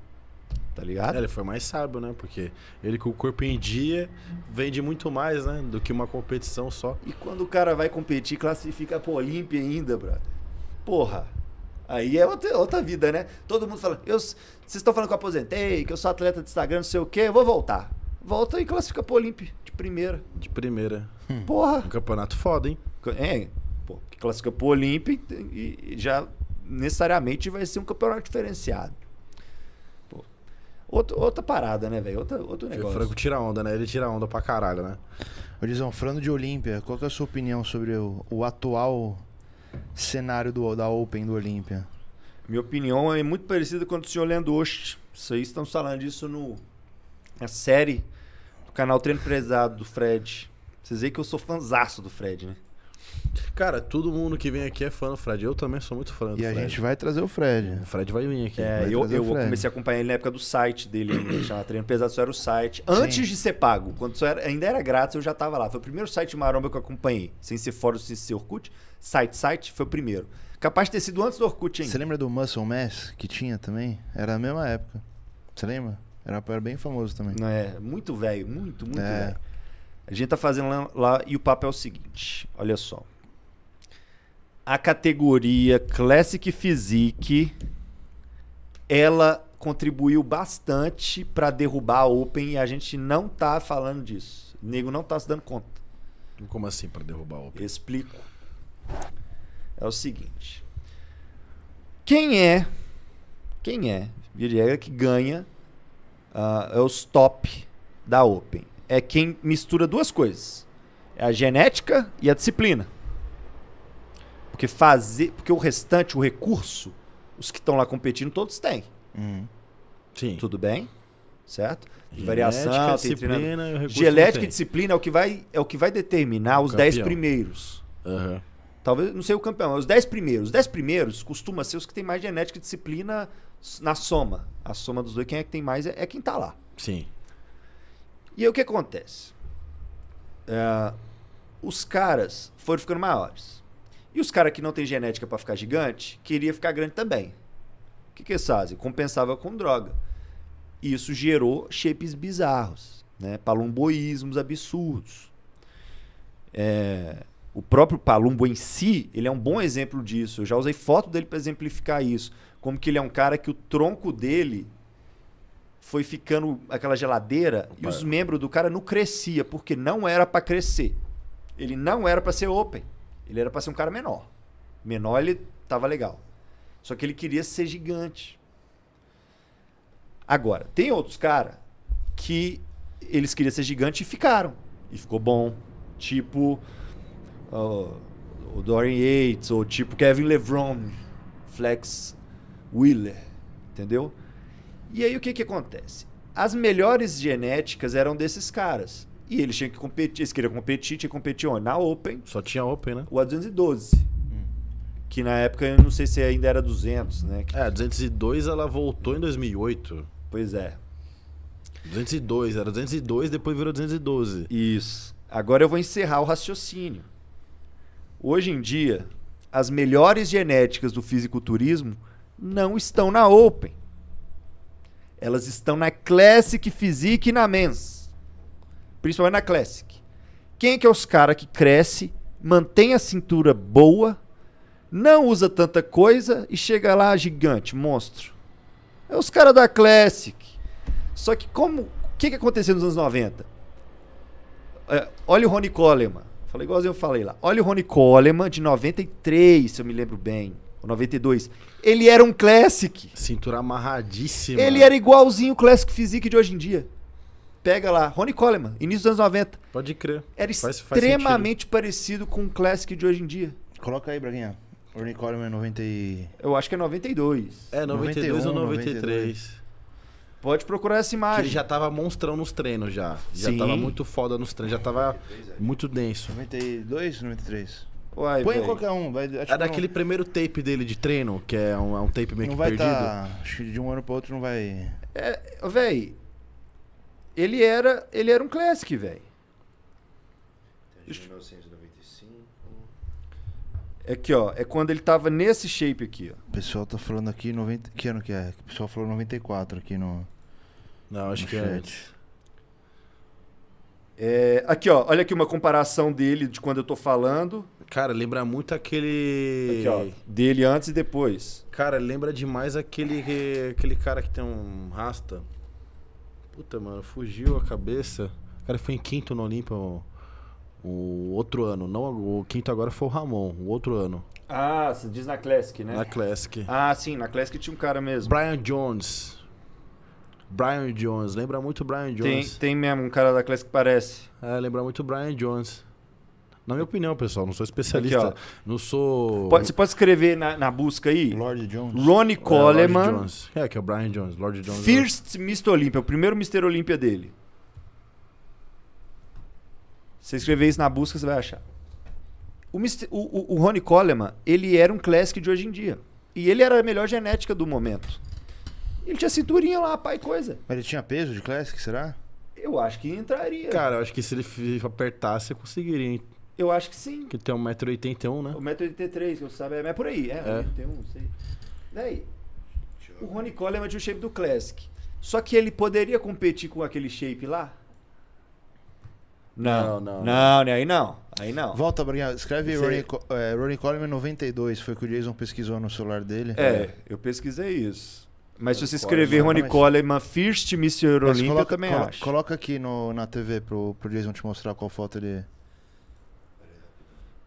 tá ligado? É, ele foi mais sábio, né? Porque ele com o corpo em dia vende muito mais, né? Do que uma competição só. E quando o cara vai competir, classifica pro Olímpia ainda, brother. Porra. Aí é outra, outra vida, né? Todo mundo fala, eu, vocês estão falando que eu aposentei, que eu sou atleta de Instagram, não sei o quê, eu vou voltar. Volta e classifica pro Olímpia, de primeira. De primeira. Hum. [laughs] Porra. Um campeonato foda, hein? É, pô, que classifica pro Olímpia e já necessariamente vai ser um campeonato diferenciado. Outro, outra parada, né, velho? Outro negócio. O Franco tira onda, né? Ele tira onda pra caralho, né? Horizão, falando de Olímpia, qual é a sua opinião sobre o, o atual cenário do, da Open do Olímpia? Minha opinião é muito parecida com a do senhor Leandro Ost. Vocês estão falando disso no, na série do canal Treino Prezado do Fred. Vocês veem que eu sou fanzaço do Fred, né? Cara, todo mundo que vem aqui é fã do Fred. Eu também sou muito fã do e Fred. E a gente vai trazer o Fred. O Fred vai vir aqui. É, eu, eu comecei a acompanhar ele na época do site dele, ainda, [clears throat] chamava Treino Pesado, só era o site. Antes de ser pago, quando só era, ainda era grátis, eu já tava lá. Foi o primeiro site de maromba que eu acompanhei, sem ser fora, sem ser Orkut. Site, site, foi o primeiro. Capaz de ter sido antes do Orkut, hein? Você lembra do Muscle Mass que tinha também? Era a mesma época. Você lembra? Era, era bem famoso também. Não é, muito velho, muito, muito é. velho. A gente tá fazendo lá, lá e o papo é o seguinte, olha só. A categoria Classic Physique ela contribuiu bastante para derrubar a Open e a gente não tá falando disso. O nego não tá se dando conta. Como assim para derrubar a Open? Explico. É o seguinte. Quem é quem é, via que ganha uh, é os top da Open é quem mistura duas coisas: é a genética e a disciplina. Porque fazer, porque o restante, o recurso, os que estão lá competindo todos têm. Hum. Sim. Tudo bem? Certo? Genética, variação, disciplina, genética e disciplina é o que vai é o que vai determinar o os 10 primeiros. Uhum. Talvez não sei o campeão, mas os 10 primeiros, os 10 primeiros costuma ser os que têm mais genética e disciplina na soma. A soma dos dois quem é que tem mais é, é quem está lá. Sim. E aí o que acontece? É, os caras foram ficando maiores. E os caras que não têm genética para ficar gigante, queria ficar grande também. O que, que eles fazem? Compensava com droga. E isso gerou shapes bizarros, né? palumboísmos absurdos. É, o próprio Palumbo em si, ele é um bom exemplo disso. Eu já usei foto dele para exemplificar isso. Como que ele é um cara que o tronco dele foi ficando aquela geladeira Opa. e os é. membros do cara não crescia porque não era para crescer. Ele não era para ser open. Ele era para ser um cara menor. Menor ele tava legal. Só que ele queria ser gigante. Agora, tem outros caras que eles queriam ser gigante e ficaram. E ficou bom. Tipo uh, o Dorian Yates, ou tipo Kevin Levron, Flex Wheeler, entendeu? E aí o que, que acontece? As melhores genéticas eram desses caras. E eles tinham que competir, eles queriam competir, tinha que competir onde? Na Open. Só tinha Open, né? O A212. Hum. Que na época, eu não sei se ainda era 200, né? Que... É, a 202 ela voltou em 2008. Pois é. 202, era 202, depois virou 212. Isso. Agora eu vou encerrar o raciocínio. Hoje em dia, as melhores genéticas do fisiculturismo não estão na Open. Elas estão na Classic Physique e na Men's. Principalmente na Classic. Quem é que é os cara que cresce, mantém a cintura boa, não usa tanta coisa e chega lá gigante, monstro? É os caras da Classic. Só que como... O que, que aconteceu nos anos 90? É, olha o Ronnie Coleman. Falei igualzinho eu falei lá. Olha o Ronnie Coleman de 93, se eu me lembro bem o 92. Ele era um Classic. Cintura amarradíssima. Ele era igualzinho o Classic Physique de hoje em dia. Pega lá, Ronnie Coleman, início dos anos 90. Pode crer. Era faz, extremamente faz parecido com o Classic de hoje em dia. Coloca aí, Braguinha. Ronnie Coleman é 90 e... Eu acho que é 92. É, 92 91, ou 93. 92. Pode procurar essa imagem. Que ele já tava monstrão nos treinos já. Já tava muito foda nos treinos, já tava muito denso. 92, 93. Uai, Põe véio. qualquer um. Vai, é daquele primeiro tape dele de treino, que é um, é um tape meio não que vai tá, perdido. Tá... Acho que de um ano pro outro não vai. É, véi. Ele era, ele era um classic, véi. De 1995. É aqui, ó. É quando ele tava nesse shape aqui, ó. O pessoal tá falando aqui 90. Que ano que é? O pessoal falou 94 aqui no. Não, acho no que é chat. é. É, aqui, ó, olha aqui uma comparação dele de quando eu tô falando Cara, lembra muito aquele. Aqui, ó, dele antes e depois. Cara, lembra demais aquele, aquele cara que tem um rasta. Puta, mano, fugiu a cabeça. O cara foi em quinto no Olímpia o outro ano. Não, o quinto agora foi o Ramon, o outro ano. Ah, você diz na Classic, né? Na Classic. Ah, sim, na Classic tinha um cara mesmo. Brian Jones. Brian Jones, lembra muito o Brian Jones. Tem, tem mesmo um cara da Classic que parece. É, lembra muito o Brian Jones. Na minha opinião, pessoal, não sou especialista. Aqui, não sou. Pode, você pode escrever na, na busca aí? Lord Jones. Ronnie Coleman. É, Lord Jones. é, que é o Brian Jones. Lord Jones. É First é... Mr. Olympia, o primeiro Mr. Olympia dele. Você escrever isso na busca, você vai achar. O, Mr., o, o, Ronnie Coleman, ele era um classic de hoje em dia. E ele era a melhor genética do momento. Ele tinha cinturinha lá, pai, coisa. Mas ele tinha peso de classic, será? Eu acho que entraria. Cara, eu acho que se ele apertasse, você conseguiria eu acho que sim. Que tem 1,81m, né? 1,83m, que eu sabe. É por aí, é. é. Tem não sei. Daí, o Ronnie Coleman é tinha o shape do Classic. Só que ele poderia competir com aquele shape lá? Não, não. Não, não aí não. Aí não. Volta, obrigado. Escreve Ronnie, é, Ronnie Coleman 92, foi o que o Jason pesquisou no celular dele. É, é. eu pesquisei isso. Mas eu se você escrever né? Ronnie Coleman First Mr. Olímpia, também colo acho. Coloca aqui no, na TV pro, pro Jason te mostrar qual foto ele...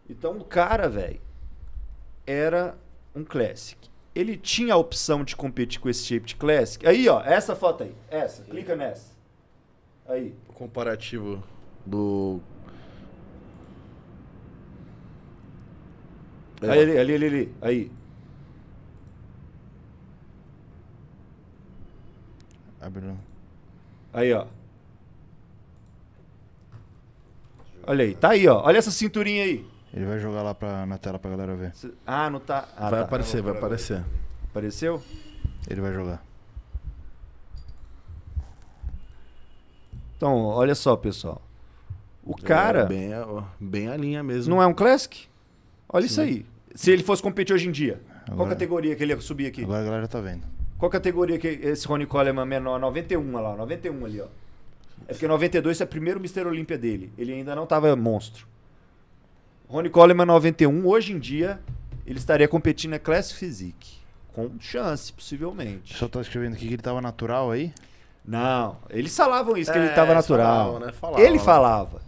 Então o cara, velho, era um Classic. Ele tinha a opção de competir com esse Shaped Classic. Aí, ó, essa foto aí. Essa, clica nessa. Aí. O comparativo do. Aí, ali, ali, ali, ali. Aí. Abriu. Aí, ó. Olha aí, tá aí, ó. Olha essa cinturinha aí. Ele vai jogar lá pra, na tela pra galera ver. Se- Ah, não tá. Ah, vai tá. aparecer, vai aparecer. Apareceu? Ele vai jogar. Então, olha só, pessoal. O cara É bem, a- bem a linha mesmo. não é um Classic? Olha isso aí. Se ele fosse competir hoje em dia, qual categoria que ele ia subir aqui? Agora a galera tá vendo. Qual categoria que esse Rony Coleman menor? 91 olha lá, 91 ali, ó. É porque 92 é o primeiro Mr. Olímpia dele. Ele ainda não tava monstro. Rony Coleman 91, hoje em dia, ele estaria competindo na Class Physique. Com chance, possivelmente. Só tá escrevendo aqui que ele tava natural aí? Não, eles falavam isso, que é, ele tava natural. Falavam, né? falavam, ele falava.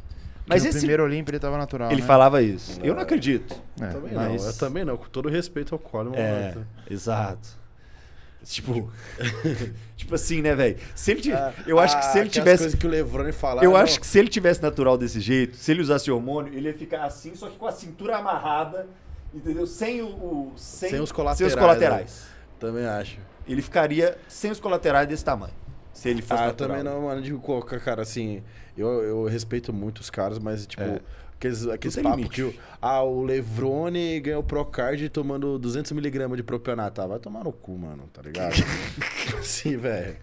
Mas esse... primeiro olímpico ele tava natural. Ele né? falava isso. É. É, não, eu não acredito. É, também mas... não. Eu também não, com todo respeito ao Coleman. É, exato. Tipo, [laughs] tipo assim, né, velho? Sempre ah, eu acho que se ele tivesse coisas que o Levrone falava. Eu não. Né, acho que se ele tivesse natural desse jeito, se ele usasse hormônio, ele ia ficar assim, só que com a cintura amarrada, entendeu? Sem o, o sem, sem, os colaterais. Sem os colaterais. Né? Também acho. Ele ficaria sem os colaterais desse tamanho. Se ele fosse ah, natural. também né? não, mano, digo, cara, assim, eu, eu respeito muito os caras, mas tipo, é. Aqueles, aqueles papos que o, ah, o Levrone ganhou Procard tomando 200mg de propionato. Ah, vai tomar no cu, mano, tá ligado? [laughs] Sim, velho.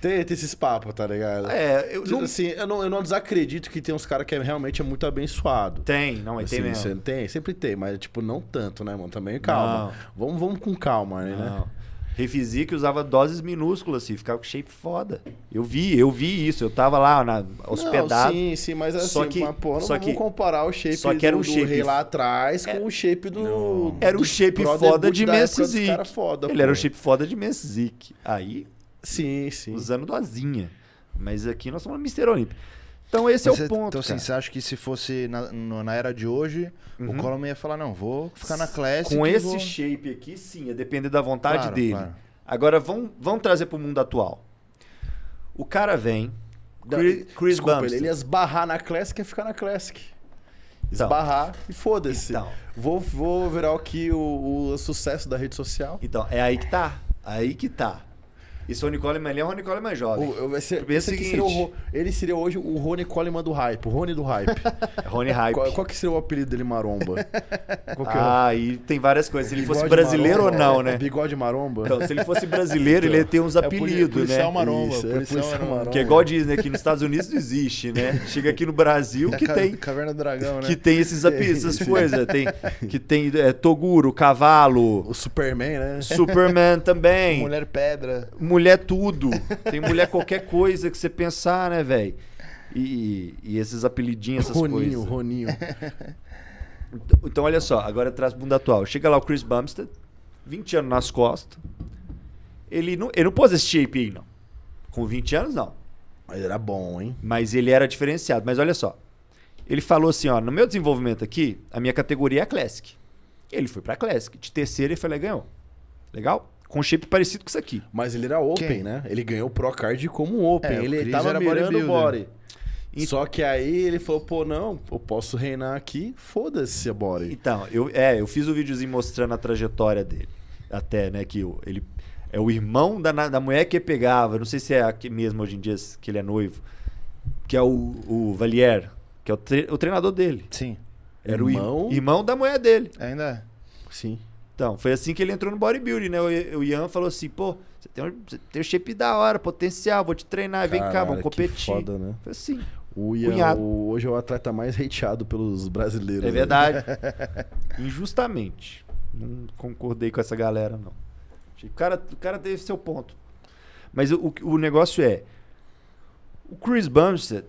Tem, tem esses papos, tá ligado? É, eu tipo não... Assim, eu não, eu não desacredito que tem uns caras que é, realmente é muito abençoado. Tem, não, é assim, tem mesmo. Tem, sempre tem, mas tipo, não tanto, né, mano? Também calma. Vamos, vamos com calma, né? Não. Refizi que usava doses minúsculas, assim, ficava com shape foda. Eu vi, eu vi isso, eu tava lá na, hospedado. Não, sim, sim, mas assim, só que, mas, pô, não só que, comparar o shape só que era um do, shape, rei lá atrás é, com o shape do... Não. Era o shape foda de Messizik. Ele pô. era o shape foda de Messizik. Aí... Sim, sim. Usando dozinha. Mas aqui nós somos Mr. Olímpia. Então esse é Mas é o ponto. Então, assim, cara. você acha que se fosse na, na era de hoje, uhum. o Coleman ia falar, não, vou ficar na classe. Com esse vou... shape aqui, sim, ia depender da vontade claro, dele. Claro. Agora, vamos, vamos trazer para o mundo atual. O cara vem. Chris, Chris Desculpa, ele, ele ia esbarrar na Classic e ficar na Classic. Então. Esbarrar então, e foda-se. Então, vou, vou virar aqui o, o sucesso da rede social. Então, é aí que tá. Aí que tá. E se é é o Rony Coleman é o Rony Coleman jovem. O, esse, esse seria o, ele seria hoje o Rony Coleman do hype, o Rony do hype. [laughs] É Rony Hype. Qual, qual, que seria o apelido dele, Maromba? [laughs] ah, é? e tem várias coisas. Se ele fosse brasileiro maromba, ou não, né? Bigode Maromba. Então, se ele fosse brasileiro, então, ele ia ter uns apelidos, é né? Maromba, Isso, é policial Maromba. maromba. Que é igual Disney, que nos Estados Unidos não existe, né? Chega aqui no Brasil que tem... Caverna do Dragão, né? Que tem esses apelidos, essas né? coisas. Né? Tem, que tem Toguro, Cavalo... O Superman, né? Superman também. Mulher Pedra mulher tudo. Tem mulher qualquer coisa que você pensar, né, velho? E, e, esses apelidinhos, essas Roninho, coisas. Roninho, Roninho. Então, então, olha só, agora traz bunda atual. Chega lá o Chris Bumstead, 20 anos nas costas. Ele não, ele não pôs esse shape não. Com 20 anos, não. Mas era bom, hein? Mas ele era diferenciado. Mas olha só. Ele falou assim, ó, no meu desenvolvimento aqui, a minha categoria é a Classic. Ele foi pra Classic. De terceiro, ele foi lá e ganhou. Legal? com shape parecido com isso aqui. Mas ele era open, Quem? né? Ele ganhou o Pro Card como open. É, ele estava tava mirando o body. E... Só que aí ele falou, pô, não, eu posso reinar aqui, foda-se a body. Então, eu, é, eu fiz o um videozinho mostrando a trajetória dele. Até, né, que ele é o irmão da, da mulher que ele pegava, não sei se é aqui mesmo hoje em dia que ele é noivo, que é o, o Valier, que é o, tre, o treinador dele. Sim. Era irmão... o irmão da mulher dele. Ainda é. Sim. Então, foi assim que ele entrou no bodybuilding, né? O, o Ian falou assim, pô, você tem, um, você tem um shape da hora, potencial, vou te treinar, Caralho, vem cá, vamos competir. Que foda, né? Foi assim. O Ian, o, hoje é o atleta mais hateado pelos brasileiros. É né? verdade. [laughs] Injustamente. Não concordei com essa galera, não. O cara, o cara teve seu ponto. Mas o, o negócio é, o Chris Bumstead,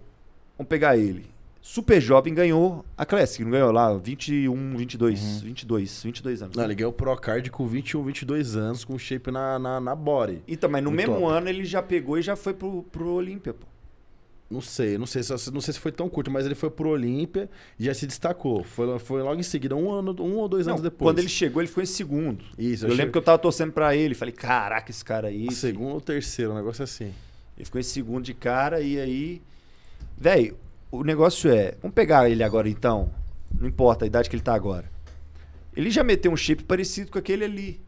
vamos pegar ele. Super Jovem ganhou a Classic, não ganhou lá? 21, 22, uhum. 22, 22 anos. Não, ele ganhou o Procard com 21, 22 anos, com shape na, na, na body. Então, mas no, no mesmo top. ano ele já pegou e já foi pro, pro Olímpia, pô. Não sei, não sei, não sei se foi tão curto, mas ele foi pro Olímpia e já se destacou. Foi, foi logo em seguida, um, ano, um ou dois não, anos depois. Quando ele chegou, ele foi em segundo. Isso, eu, eu lembro que eu tava torcendo para ele. Falei, caraca, esse cara aí. Segundo ou terceiro, um negócio assim. Ele ficou em segundo de cara e aí. Velho, o negócio é, vamos pegar ele agora então, não importa a idade que ele está agora. Ele já meteu um chip parecido com aquele ali.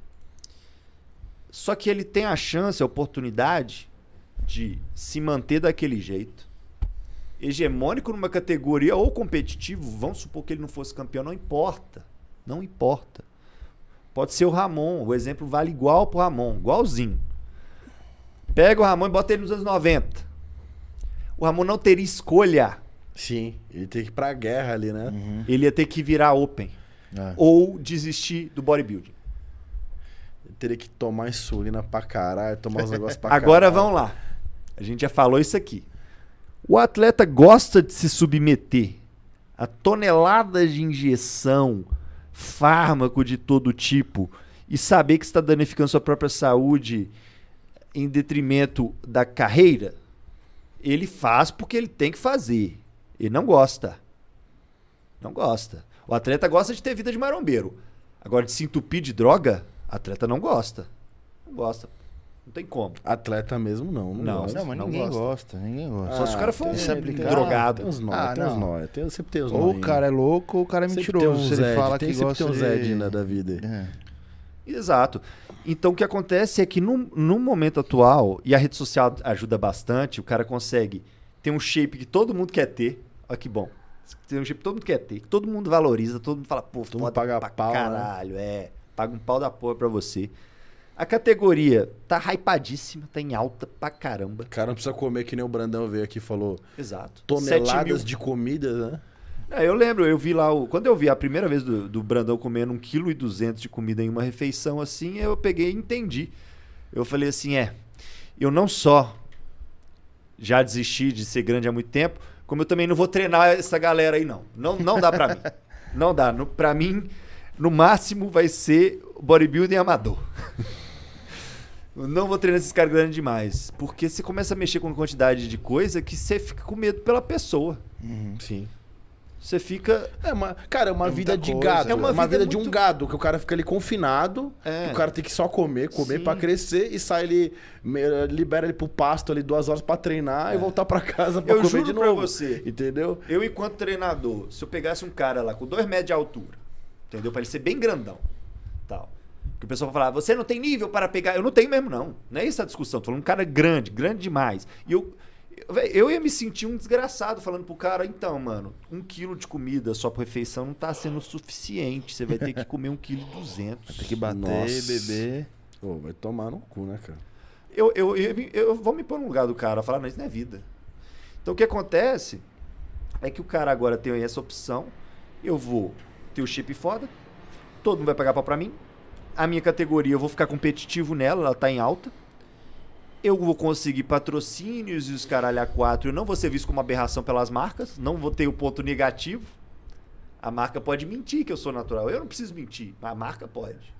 Só que ele tem a chance, a oportunidade de se manter daquele jeito. Hegemônico numa categoria ou competitivo, vamos supor que ele não fosse campeão, não importa. Não importa. Pode ser o Ramon, o exemplo vale igual pro Ramon, igualzinho. Pega o Ramon e bota ele nos anos 90. O Ramon não teria escolha Sim, ele tem que ir pra guerra ali, né? Uhum. Ele ia ter que virar open. É. Ou desistir do bodybuilding. Eu teria que tomar insulina pra caralho, tomar os negócios pra [laughs] caralho. Agora vamos lá. A gente já falou isso aqui. O atleta gosta de se submeter a toneladas de injeção, fármaco de todo tipo, e saber que está danificando sua própria saúde em detrimento da carreira, ele faz porque ele tem que fazer. E não gosta. Não gosta. O atleta gosta de ter vida de marombeiro. Agora, de se entupir de droga, atleta não gosta. Não gosta. Não tem como. Atleta mesmo não. Não, não, gosta. não mas ninguém gosta. gosta. Ninguém gosta. Ah, Só se o cara for tem, ah, um aplicar, é drogado. Tem uns nós, ah, tem Tem, sempre tem os Ou o cara é louco ou o cara é tirou mentiroso. Tem um ele fala tem, que gosta tem um Zed de... né, da vida. É. Exato. Então o que acontece é que no, no momento atual, e a rede social ajuda bastante, o cara consegue ter um shape que todo mundo quer ter. Olha que bom. Tem um chip todo mundo quer ter, que todo mundo valoriza, todo mundo fala, pô, todo mundo paga pra pau, né? caralho, né? é. Paga um pau da porra pra você. A categoria tá hypadíssima, tá em alta pra caramba. Cara, não precisa comer que nem o Brandão veio aqui e falou. Exato. Toneladas de comida, né? É, eu lembro, eu vi lá, o, quando eu vi a primeira vez do, do Brandão comendo 1,2kg de comida em uma refeição assim, eu peguei e entendi. Eu falei assim, é, eu não só já desisti de ser grande há muito tempo, como eu também não vou treinar essa galera aí, não. Não, não dá para mim. [laughs] Não dá. No, pra mim, no máximo vai ser bodybuilding amador. não vou treinar esses caras grandes demais. Porque você começa a mexer com uma quantidade de coisa que você fica com medo pela pessoa. Uhum, sim. Você fica. É uma, cara, é uma é vida de coisa, gado. É uma, uma vida, vida muito... de um gado, que o cara fica ali confinado, é. o cara tem que só comer, comer para crescer e sai ele. Libera ele pro pasto ali duas horas para treinar e é. voltar para casa pra eu comer juro de novo. Pra você, entendeu? Eu, enquanto treinador, se eu pegasse um cara lá com dois metros de altura, entendeu? Pra ele ser bem grandão. Tal. Que o pessoal vai falar, você não tem nível para pegar. Eu não tenho mesmo, não. Não é essa a discussão. Tô falando um cara grande, grande demais. E eu eu ia me sentir um desgraçado falando pro cara, então, mano, um quilo de comida só pra refeição não tá sendo suficiente. Você vai ter que comer um quilo e duzentos. ter que bater, Nossa. beber. Oh, vai tomar no cu, né, cara? Eu, eu, eu, eu, vou me pôr no lugar do cara, falar, não, isso não é vida. Então o que acontece é que o cara agora tem essa opção. Eu vou ter o chip foda, todo mundo vai pagar pau pra mim. A minha categoria, eu vou ficar competitivo nela, ela tá em alta eu vou conseguir patrocínios e os caralho a quatro, eu não vou ser visto como aberração pelas marcas, não vou ter o um ponto negativo. A marca pode mentir que eu sou natural, eu não preciso mentir, a marca pode.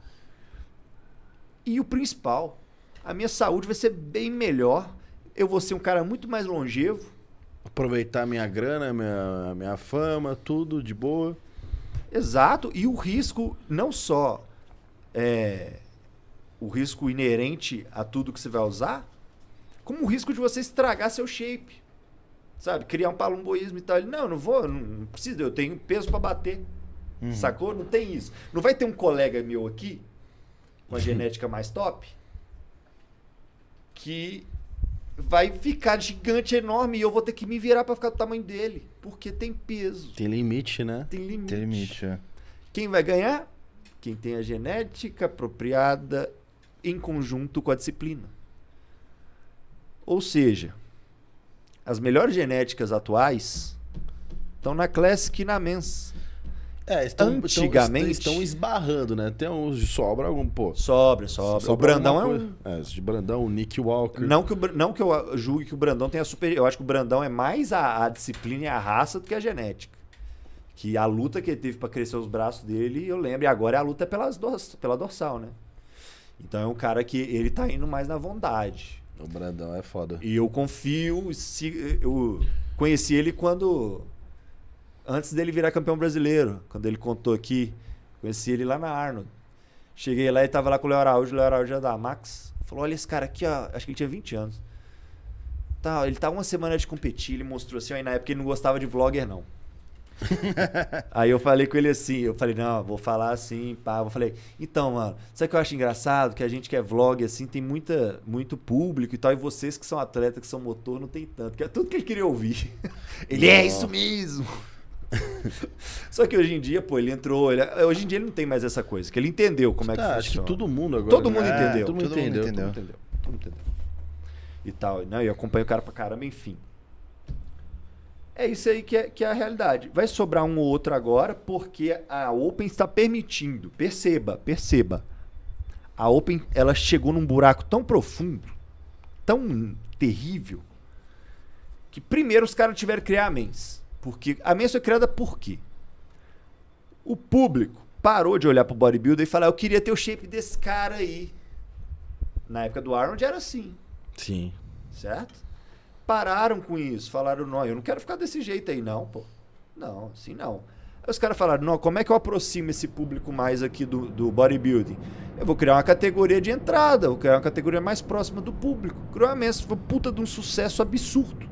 E o principal, a minha saúde vai ser bem melhor, eu vou ser um cara muito mais longevo. Aproveitar minha grana, minha, minha fama, tudo de boa. Exato, e o risco não só é, o risco inerente a tudo que você vai usar, como o risco de você estragar seu shape. Sabe? Criar um palumboísmo e tal. Ele, não, não vou, não, não preciso, eu tenho peso para bater. Uhum. Sacou? Não tem isso. Não vai ter um colega meu aqui, com a [laughs] genética mais top, que vai ficar gigante, enorme, e eu vou ter que me virar para ficar do tamanho dele. Porque tem peso. Tem limite, né? Tem limite. Tem limite, é. Quem vai ganhar? Quem tem a genética apropriada em conjunto com a disciplina. Ou seja, as melhores genéticas atuais estão na Classic e na Mens. É, estão, Antigamente. Estão, estão, esbarrando, né? Tem uns. Sobra algum, pô. Sobra, sobra. sobra o Brandão é um. É, de Brandão, o Nick Walker. Não que, o, não que eu julgue que o Brandão tenha super. Eu acho que o Brandão é mais a, a disciplina e a raça do que a genética. Que a luta que ele teve para crescer os braços dele, eu lembro, e agora é a luta é pelas do, pela dorsal, né? Então é um cara que ele tá indo mais na vontade. O Brandão é foda. E eu confio, se, eu conheci ele quando. Antes dele virar campeão brasileiro, quando ele contou aqui. Conheci ele lá na Arnold. Cheguei lá e tava lá com o Léo Araújo, o Léo Araújo era é da Max. Falou: olha esse cara aqui, ó, acho que ele tinha 20 anos. Tá, ele tá uma semana de competir, ele mostrou assim, na época ele não gostava de vlogger, não aí eu falei com ele assim, eu falei, não, vou falar assim, pá. Eu falei, então, mano, sabe o que eu acho engraçado? Que a gente que é vlog, assim, tem muita, muito público e tal, e vocês que são atletas, que são motor, não tem tanto. Que é tudo que ele queria ouvir. [laughs] ele é isso mesmo. [laughs] Só que hoje em dia, pô, ele entrou. Ele, hoje em dia ele não tem mais essa coisa, que ele entendeu como tá, é que funciona. Tá, acho que todo mundo agora. Todo mundo, né? é, entendeu. Todo mundo entendeu, entendeu. Todo mundo entendeu. E tal, não, E acompanha o cara pra caramba, enfim. É isso aí que é, que é a realidade. Vai sobrar um ou outro agora, porque a Open está permitindo. Perceba, perceba. A Open ela chegou num buraco tão profundo, tão terrível, que primeiro os caras tiveram que criar a mens. Porque a mens foi criada por quê? O público parou de olhar pro bodybuilder e falar: eu queria ter o shape desse cara aí. Na época do Arnold era assim. Sim. Certo? pararam com isso. Falaram, não, eu não quero ficar desse jeito aí, não, pô. Não, assim não. Aí os caras falaram, não, como é que eu aproximo esse público mais aqui do, do bodybuilding? Eu vou criar uma categoria de entrada, vou criar uma categoria mais próxima do público. Criou a Mensa, foi puta de um sucesso absurdo.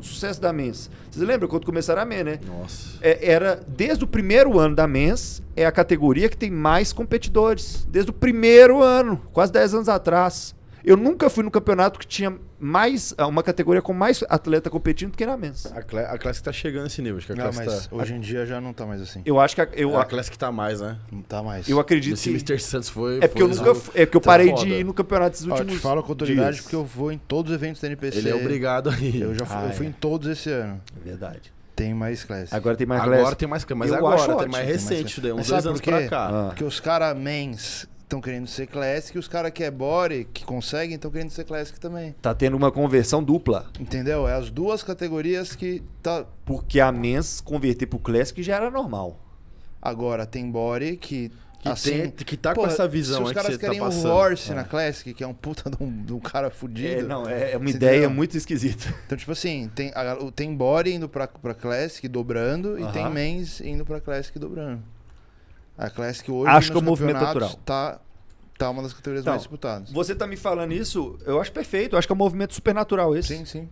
O sucesso da Mensa. Vocês lembram quando começaram a Mensa, né? Nossa. É, era, desde o primeiro ano da mens é a categoria que tem mais competidores. Desde o primeiro ano, quase 10 anos atrás. Eu nunca fui no campeonato que tinha mais ah, uma categoria com mais atleta competindo do que na men's. A, cl a classe está chegando nesse nível, acho que a não, classe mas tá... hoje em dia já não está mais assim. Eu acho que a, eu, é a classe que está mais, né? Não tá mais. Eu acredito que que Mr. Santos foi É porque foi eu nunca é que eu tá parei foda. de ir no campeonato dos últimos. Eu te falo com autoridade dias. porque eu vou em todos os eventos da NPC. Ele é obrigado aí. Eu já fui, ah, eu fui é. em todos esse ano. É verdade. Tem mais classe. Agora tem mais classe. Agora tem mais classe. Mas eu agora tem mais recente, tem mais daí, uns dois anos pra cá. Ah. Porque os caras mens estão querendo ser Classic os caras que é body, que conseguem, estão querendo ser Classic também. Tá tendo uma conversão dupla. Entendeu? É as duas categorias que tá. Porque a Mens converter pro Classic já era normal. Agora tem body que que, assim, tem, que tá porra, com essa visão se os caras que tá querem tá passando. o Horse é. na Classic, que é um puta de um, de um cara fudido. É, não, é, é uma ideia entendeu? muito esquisita. [laughs] Então, tipo assim, tem, a, tem Body indo pra, pra Classic dobrando uh -huh. e tem Mens indo pra Classic dobrando. A Classic hoje Acho que é o movimento natural. tá Tá uma das categorias então, mais disputadas. Você tá me falando isso, eu acho perfeito. Eu acho que é um movimento supernatural esse. Sim, sim.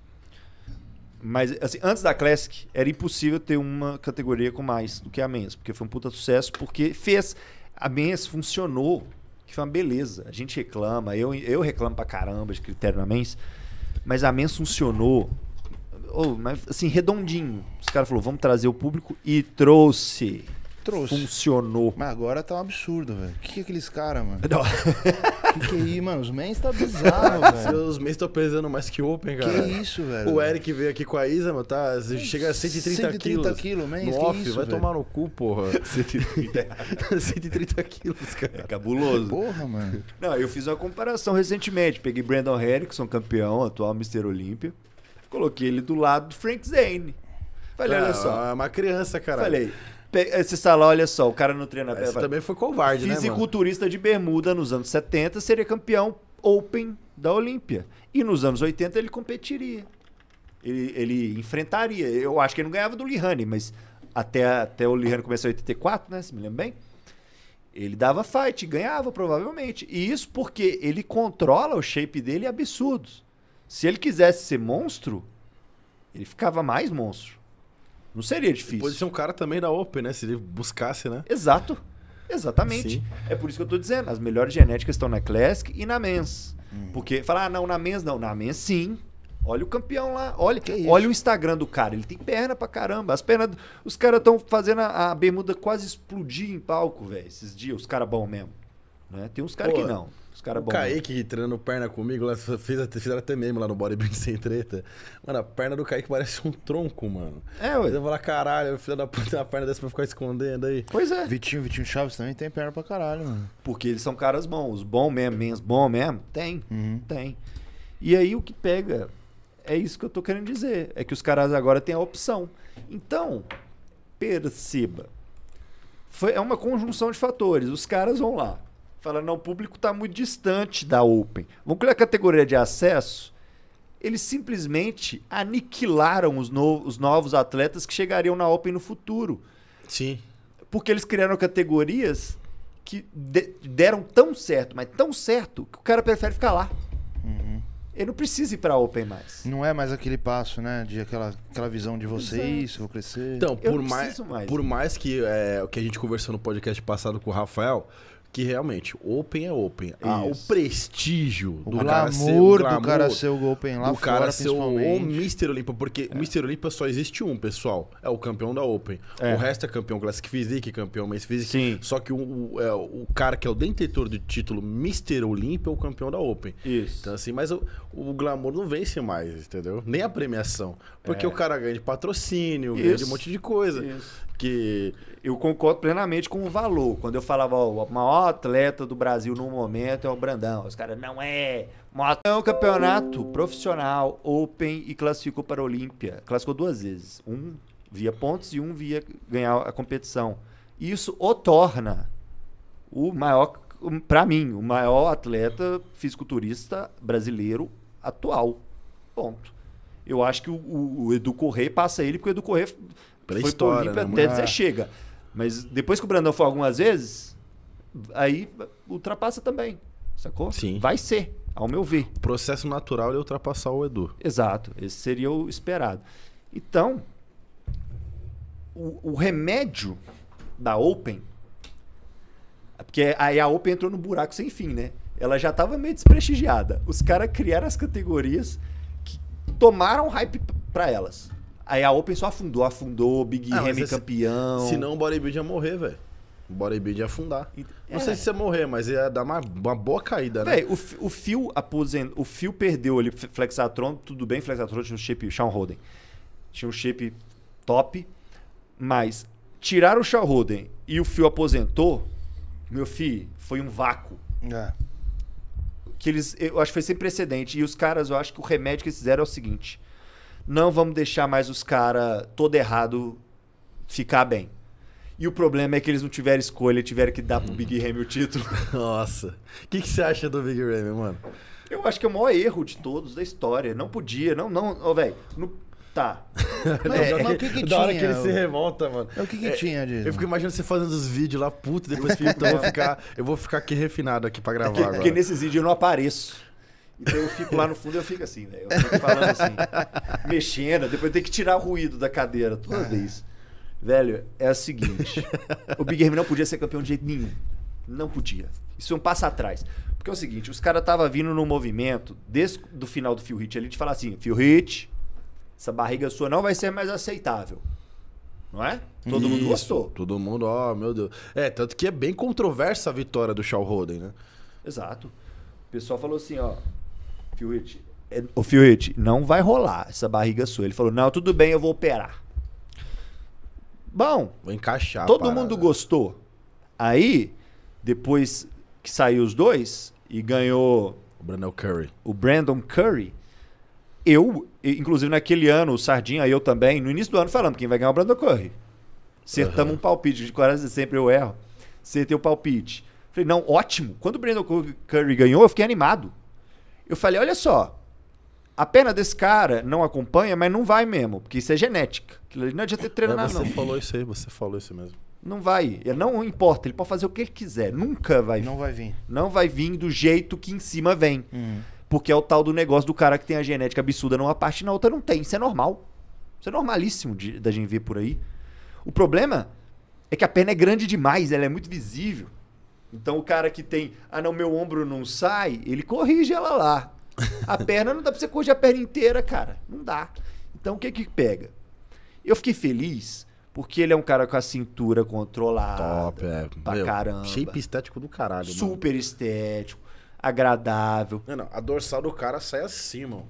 Mas, assim, antes da Classic, era impossível ter uma categoria com mais do que a Men's, porque foi um puta sucesso, porque fez. A Men's funcionou, que foi uma beleza. A gente reclama, eu, eu reclamo pra caramba de critério na Men's, mas a Men's funcionou, oh, mas, assim, redondinho. Os caras falaram, vamos trazer o público, e trouxe. Trouxe. Funcionou. Mas agora tá um absurdo, velho. O que, que é aqueles caras, mano? Não. Que que é isso, mano? Os mens tá bizarro, [laughs] velho. Os mens estão pesando mais que Open, cara. Que isso, velho. O Eric veio aqui com a Isa, mano, tá? Chega a 130 quilos. 130 quilos, mens? No off, isso, vai velho? tomar no cu, porra. 130. [laughs] 130 [laughs] quilos, é cara. É cabuloso. Porra, mano. Não, eu fiz uma comparação recentemente. Peguei Brandon Henrikson, campeão, atual Mr. Olímpia. Coloquei ele do lado do Frank Zane. Falei, ah, olha só. É uma criança, cara. Falei, esse salão olha só, o cara não treina... Você também foi covarde, né, Fisiculturista de bermuda nos anos 70 seria campeão Open da Olímpia. E nos anos 80 ele competiria. Ele, ele enfrentaria. Eu acho que ele não ganhava do Lihane, mas até, até o Lihane começou em 84, né? Se me lembro bem. Ele dava fight, ganhava provavelmente. E isso porque ele controla o shape dele absurdos. Se ele quisesse ser monstro, ele ficava mais monstro. Não seria difícil. Pode ser um cara também da Open, né? Se ele buscasse, né? Exato. Exatamente. Sim. É por isso que eu estou dizendo. As melhores genéticas estão na Classic e na Mens. Hum. Porque falar, ah, não, na Mens não. Na Mens sim. Olha o campeão lá. Olha, que olha o Instagram do cara. Ele tem perna pra caramba. As pernas. Os caras estão fazendo a, a, bermuda quase explodir em palco, velho. Esses dias, os caras bom mesmo. Né? Tem uns caras que não. Os caras bom. Né? Kaique né? treinando perna comigo, lá, fez fizeram até mesmo lá no Bodybuilding [laughs] Sem Treta. Mano, a perna do Kaique parece um tronco, mano. É, ué. Eu vou lá, caralho, filho da puta, uma perna dessa pra ficar escondendo aí. Pois é. Vitinho, Vitinho Chaves também tem perna pra caralho, mano. Porque eles são caras bons. Bom mesmo, menos bom mesmo, tem, uhum. tem. E aí o que pega é isso que eu tô querendo dizer. É que os caras agora têm a opção. Então, perceba. Foi, é uma conjunção de fatores. Os caras vão lá, Fala, não, o público está muito distante da Open. Vamos criar a categoria de acesso? Eles simplesmente aniquilaram os, no, os novos atletas que chegariam na Open no futuro. Sim. Porque eles criaram categorias que de, deram tão certo, mas tão certo, que o cara prefere ficar lá. Uhum. Ele não precisa ir a Open mais. Não é mais aquele passo, né? De aquela, aquela visão de vocês, vou crescer. Então, por mais, mais, por mais que é, o que a gente conversou no podcast passado com o Rafael, que realmente open é open. Ah, o prestígio do glamour, cara ser o glamour, do cara ser o open lá o fora, cara ser o, Mr. Olympia, porque é. Mr. Olympia só existe um, pessoal, é o campeão da Open. É. O resto é campeão Classic Physique, campeão Men's Physique. Sim. Só que o, o, é, o cara que é o detentor do título Mr. Olympia é o campeão da Open. Isso. Então assim, mas o, o glamour não vence mais, entendeu? Nem a premiação, porque é. o cara ganha de patrocínio, Isso. ganha de um monte de coisa. Isso. Porque eu concordo plenamente com o valor. Quando eu falava, ó, o maior atleta do Brasil no momento é o Brandão. Os caras, não é. É um campeonato profissional, open e classificou para a Olímpia. Classificou duas vezes. Um via pontos e um via ganhar a competição. Isso o torna o maior, para mim, o maior atleta fisiculturista brasileiro atual. Ponto. Eu acho que o, o, o Edu Corrêa passa ele, porque o Edu Corrêa pela foi história. Foi né? até dizer chega. Mas depois que o Brandão foi algumas vezes, aí ultrapassa também, sacou? Sim. Vai ser, ao meu ver. O processo natural é ultrapassar o Edu. Exato, esse seria o esperado. Então, o, o remédio da Open, é porque aí a Open entrou no buraco sem fim, né? Ela já estava meio desprestigiada. Os caras criaram as categorias que tomaram hype para elas. Aí a Open só afundou, afundou, Big ah, Remy campeão. Se não, o bodybuild ia morrer, velho. O bodybuild ia afundar. É, não sei é. se ia morrer, mas ia dar uma, uma boa caída, né? Véi, o, o Phil aposent... o fio perdeu ali Flexatron, tudo bem, Flexatron tinha um shape Sean Holden. Tinha um shape top, mas tiraram o Sean Holden e o Phil aposentou, meu filho, foi um vácuo. É. Que eles, eu acho que foi sem precedente. E os caras, eu acho que o remédio que eles fizeram é o seguinte: não vamos deixar mais os caras todo errado ficar bem. E o problema é que eles não tiveram escolha, tiveram que dar pro Big Ramy o título. [laughs] Nossa. O que, que você acha do Big Ramy, mano? Eu acho que é o maior erro de todos da história. Não podia, não, não, ó, velho. Tá. [laughs] Mas, é, mas o que é, que da tinha? Da hora que ele se revolta, mano. É, o que que é, tinha disso? Eu fico imaginando você fazendo os vídeos lá, puto, depois que então eu vou [laughs] ficar, eu vou ficar aqui refinado aqui pra é gravar é que, agora. Porque nesses vídeos eu não apareço. Então eu fico lá no fundo eu fico assim, velho. Eu fico falando assim, [laughs] mexendo, depois eu tenho que tirar o ruído da cadeira toda ah. vez. Velho, é o seguinte: o Big Game não podia ser campeão de jeito nenhum. Não podia. Isso é um passo atrás. Porque é o seguinte, os caras estavam vindo num movimento, desde do final do Phil Hit ali, de falar assim, Phil Hit, essa barriga sua não vai ser mais aceitável. Não é? Todo Isso, mundo gostou. Todo mundo, ó, oh, meu Deus. É, tanto que é bem controversa a vitória do Shao Roden, né? Exato. O pessoal falou assim, ó, Fiuit, o é, Fiuit, não vai rolar essa barriga sua. Ele falou, não, tudo bem, eu vou operar. Bom, vou encaixar. Todo parada. mundo gostou. Aí, depois que saiu os dois e ganhou o Brandon Curry. O Brandon Curry. Eu, inclusive naquele ano, o Sardinha, eu também, no início do ano falando quem vai ganhar é o Brandon Curry. Acertamos uhum. um palpite, de quase sempre eu erro. Acertei o palpite. Falei, não, ótimo. Quando o Brandon Curry ganhou, eu fiquei animado. Eu falei, olha só, a perna desse cara não acompanha, mas não vai mesmo, porque isso é genética. Aquilo não adianta ter é, treinado, não. Você falou isso aí, você falou isso mesmo. Não vai. Ele não importa, ele pode fazer o que ele quiser. Nunca vai Não vai vir. Não vai vir do jeito que em cima vem. Hum. Porque é o tal do negócio do cara que tem a genética absurda numa parte e na outra não tem. Isso é normal. Isso é normalíssimo da gente ver por aí. O problema é que a perna é grande demais, ela é muito visível. Então o cara que tem, ah não, meu ombro não sai, ele corrige ela lá. A [laughs] perna não dá pra você corrigir a perna inteira, cara. Não dá. Então o que que pega? Eu fiquei feliz porque ele é um cara com a cintura controlada. Top, é. Pra meu, caramba. Shape estético do caralho, Super mano. estético, agradável. Não, não, a dorsal do cara sai assim, mano.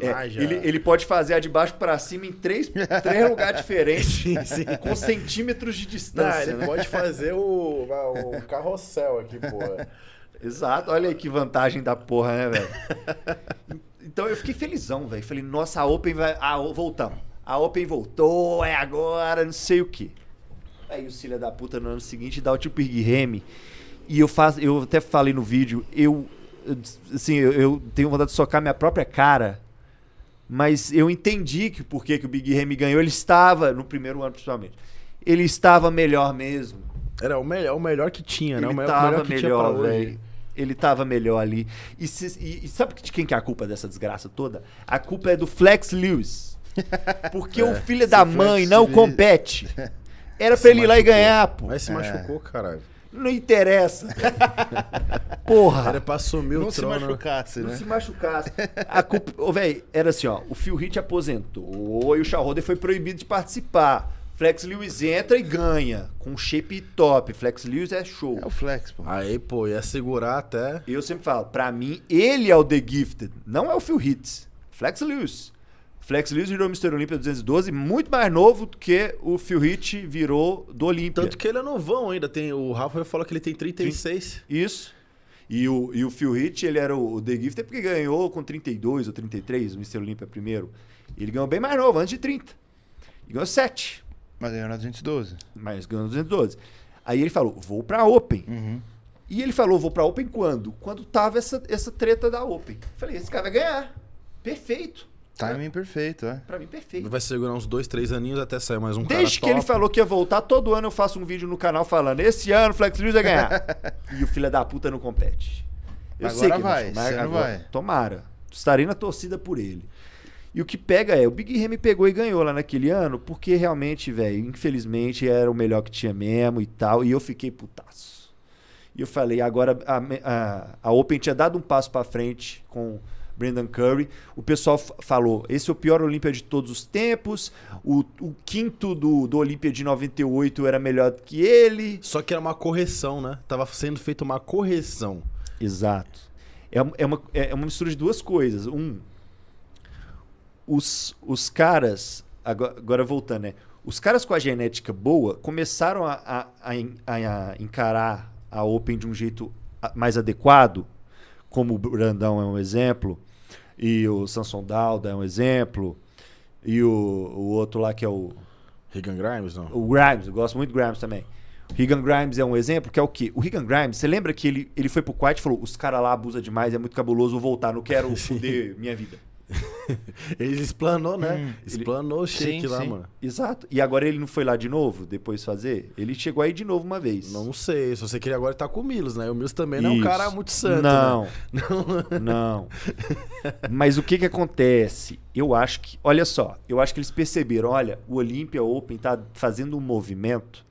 É, ele, ele, pode fazer a de baixo para cima em três, três lugares diferentes, [laughs] sim, sim. com centímetros de distância. Não, ele né? pode fazer o, o carrossel aqui, porra. Exato, olha aí que vantagem da porra, né, velho? Então eu fiquei felizão, velho. Falei, nossa, a Open vai. Ah, voltamos. A Open voltou, é agora, não sei o que. Aí o filho da puta no ano seguinte dá o tipo Guilherme. E eu faço, eu até falei no vídeo, eu assim, eu, eu, tenho vontade de socar minha própria cara. Mas eu entendi que por que o Big Remy ganhou. Ele estava, no primeiro ano principalmente, ele estava melhor mesmo. Era o melhor, é o melhor que tinha, né? ele né? Ele estava melhor, velho. Ele estava melhor ali. E, se, e, e sabe de quem que é a culpa dessa desgraça toda? A culpa é do Flex Lewis. [laughs] Porque é, o filho da mãe Flex não compete. Era pra ele ir lá e ganhar, pô. Mas se é. machucou, é. caralho. Não interessa. [laughs] Porra. Era pra assumir não o trono. Não se machucasse, né? Não se machucasse. A culpa... era assim, ó. O Phil Heath aposentou e o Charroder foi proibido de participar. Flex Lewis entra e ganha. Com shape top. Flex Lewis é show. É o Flex, pô. Aí, pô, ia segurar até. Eu sempre falo, pra mim, ele é o The Gifted. Não é o Phil Heath. Flex Lewis. Flex Lewis virou Mr. Olympia 212, muito mais novo do que o Phil Heath virou do Olympia. Tanto que ele é novão ainda. Tem, o Rafa falou que ele tem 36. Isso. E o, e o Phil Heath, ele era o, The Gifter porque ganhou com 32 ou 33, o Mr. Olympia primeiro. Ele ganhou bem mais novo, antes de 30. E ganhou 7. Mas ganhou na 212. Mas ganhou na 212. Aí ele falou, vou pra Open. Uhum. E ele falou, vou pra Open quando? Quando tava essa, essa treta da Open. Falei, esse cara vai ganhar. Perfeito. Tá? Timing perfeito, é. Pra mim, perfeito. Vai segurar uns dois, três aninhos até sair mais um Desde que top. ele falou que ia voltar, todo ano eu faço um vídeo no canal falando: esse ano o Flex News vai ganhar. [laughs] e o filho da puta não compete. Eu agora sei que vai, mas agora vai. Tomara. Estarei na torcida por ele. E o que pega é, o Big Remy pegou e ganhou lá naquele ano, porque realmente, velho, infelizmente era o melhor que tinha mesmo e tal. E eu fiquei putaço. E eu falei, agora a, a, a Open tinha dado um passo para frente com Brandon Curry, o pessoal falou: esse é o pior Olímpia de todos os tempos, o, o quinto do, do Olímpia de 98 era melhor que ele. Só que era uma correção, né? Tava sendo feita uma correção. Exato. É, é, é, uma, é uma mistura de duas coisas. Um, os, os caras, agora, agora voltando, né? Os caras com a genética boa começaram a, a, a, a encarar a Open de um jeito mais adequado, como o Brandão é um exemplo, e o Samson Dauda é um exemplo. E o, o outro lá que é o. Regan Grimes, não? O Grimes, eu gosto muito do Grimes também. Regan Grimes é um exemplo, que é o quê? O Regan Grimes, você lembra que ele, ele foi pro quarto e falou: os caras lá abusam demais, é muito cabuloso, vou voltar, não quero [laughs] foder minha vida. [laughs] ele explanou, né? Hum, explanou ele... o shake sim, lá, sim. mano. Exato. E agora ele não foi lá de novo, depois fazer? Ele chegou aí de novo uma vez. Não sei, só sei que ele agora tá com o Milos, né? O Milos também não é um cara muito santo. Né? Não. Né? [laughs] Não. não. Mas o que que acontece? Eu acho que, olha só, eu acho que eles perceberam, olha, o Olympia Open tá fazendo um movimento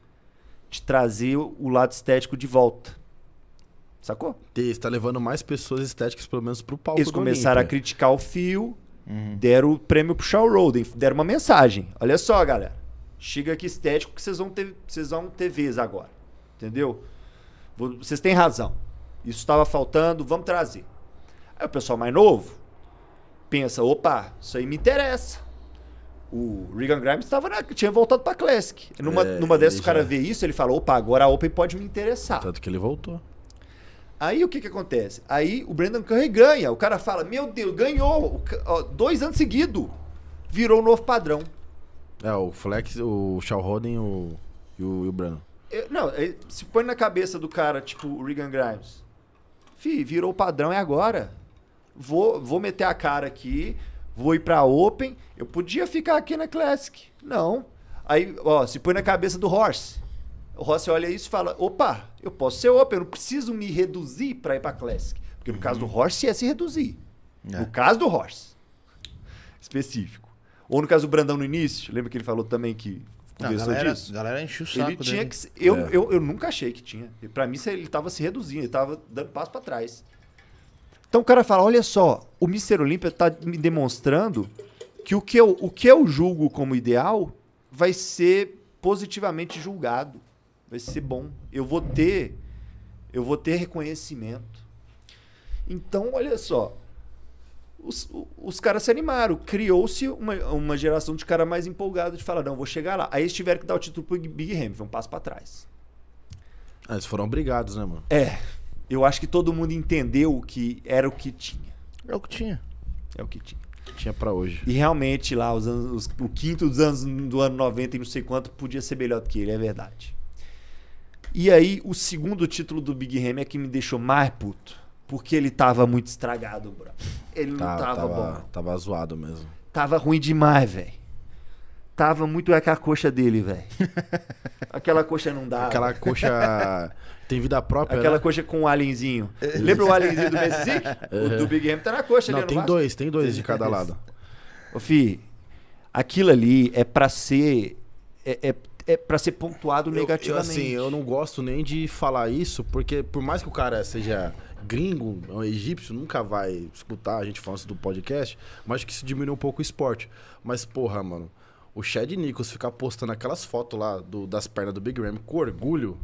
de trazer o lado estético de volta. Sacou? Você está levando mais pessoas estéticas, pelo menos, pro palco. Eles começaram a criticar o fio, uhum. deram o prêmio pro Shaw Roden, deram uma mensagem. Olha só, galera. Chega aqui estético que vocês vão ter, vocês vão ter vez agora. Entendeu? Vocês têm razão. Isso estava faltando, vamos trazer. Aí o pessoal mais novo pensa: opa, isso aí me interessa. O Regan Grimes tava na, tinha voltado para Classic. Numa, é, numa dessas, o cara já... vê isso, ele fala: opa, agora a Open pode me interessar. Tanto que ele voltou. Aí o que, que acontece? Aí o Brandon Curry ganha. O cara fala: Meu Deus, ganhou! Dois anos seguido. Virou um novo padrão. É, o Flex, o Shaw Roden o, e o, e o Brandon. Eu, não, é, se põe na cabeça do cara, tipo o Regan Grimes. Fih, virou padrão, é agora. Vou, vou meter a cara aqui, vou ir pra Open. Eu podia ficar aqui na Classic. Não. Aí, ó, se põe na cabeça do Horse. O Rossi olha isso e fala: opa, eu posso ser opa eu não preciso me reduzir para ir para Classic. Porque no uhum. caso do Horse uhum. é se reduzir. É. No caso do Horse, específico. Ou no caso do Brandão no início, lembra que ele falou também que conversou galera, disso? A galera encheu o saco. Ele tinha dele. que, eu, é. eu, eu, nunca achei que tinha. Para mim, ele estava se reduzindo, ele estava dando passo para trás. Então o cara fala: olha só, o Mr. Olímpia está me demonstrando que o que, eu, o que eu julgo como ideal vai ser positivamente julgado vai ser bom. Eu vou ter, eu vou ter reconhecimento. Então, olha só, os, os caras se animaram. Criou-se uma, uma geração de cara mais empolgado de falar, não, vou chegar lá. Aí eles tiveram que dar o título pro Big Ham, foi um passo para trás. Ah, eles foram obrigados, né, mano? É. Eu acho que todo mundo entendeu que era o que tinha. É o que tinha. É o que tinha. tinha para hoje. E realmente lá, os anos, os, o quinto dos anos do ano 90 e não sei quanto podia ser melhor do que ele, é verdade. E aí, o segundo título do Big Ham é que me deixou mais puto. Porque ele tava muito estragado, bro. Ele não tava, tava bom. Tava zoado mesmo. Tava ruim demais, velho. Tava muito é com a coxa dele, velho. [laughs] Aquela coxa não dá. Aquela véio. coxa [laughs] tem vida própria. Aquela né? coxa com o alienzinho. Lembra o [laughs] alienzinho do Messi? o do Big Ham tá na coxa, Não, ali, tem dois, tem dois de cada lado. Ô, Fi, aquilo ali é pra ser. É, é, é para ser pontuado negativamente. Eu, eu, assim, eu não gosto nem de falar isso, porque por mais que o cara seja gringo, é um egípcio, nunca vai escutar a gente falando do podcast, mas acho que isso diminui um pouco o esporte. Mas, porra, mano, o Chad Nichols ficar postando aquelas fotos lá do, das pernas do Big Ram com orgulho,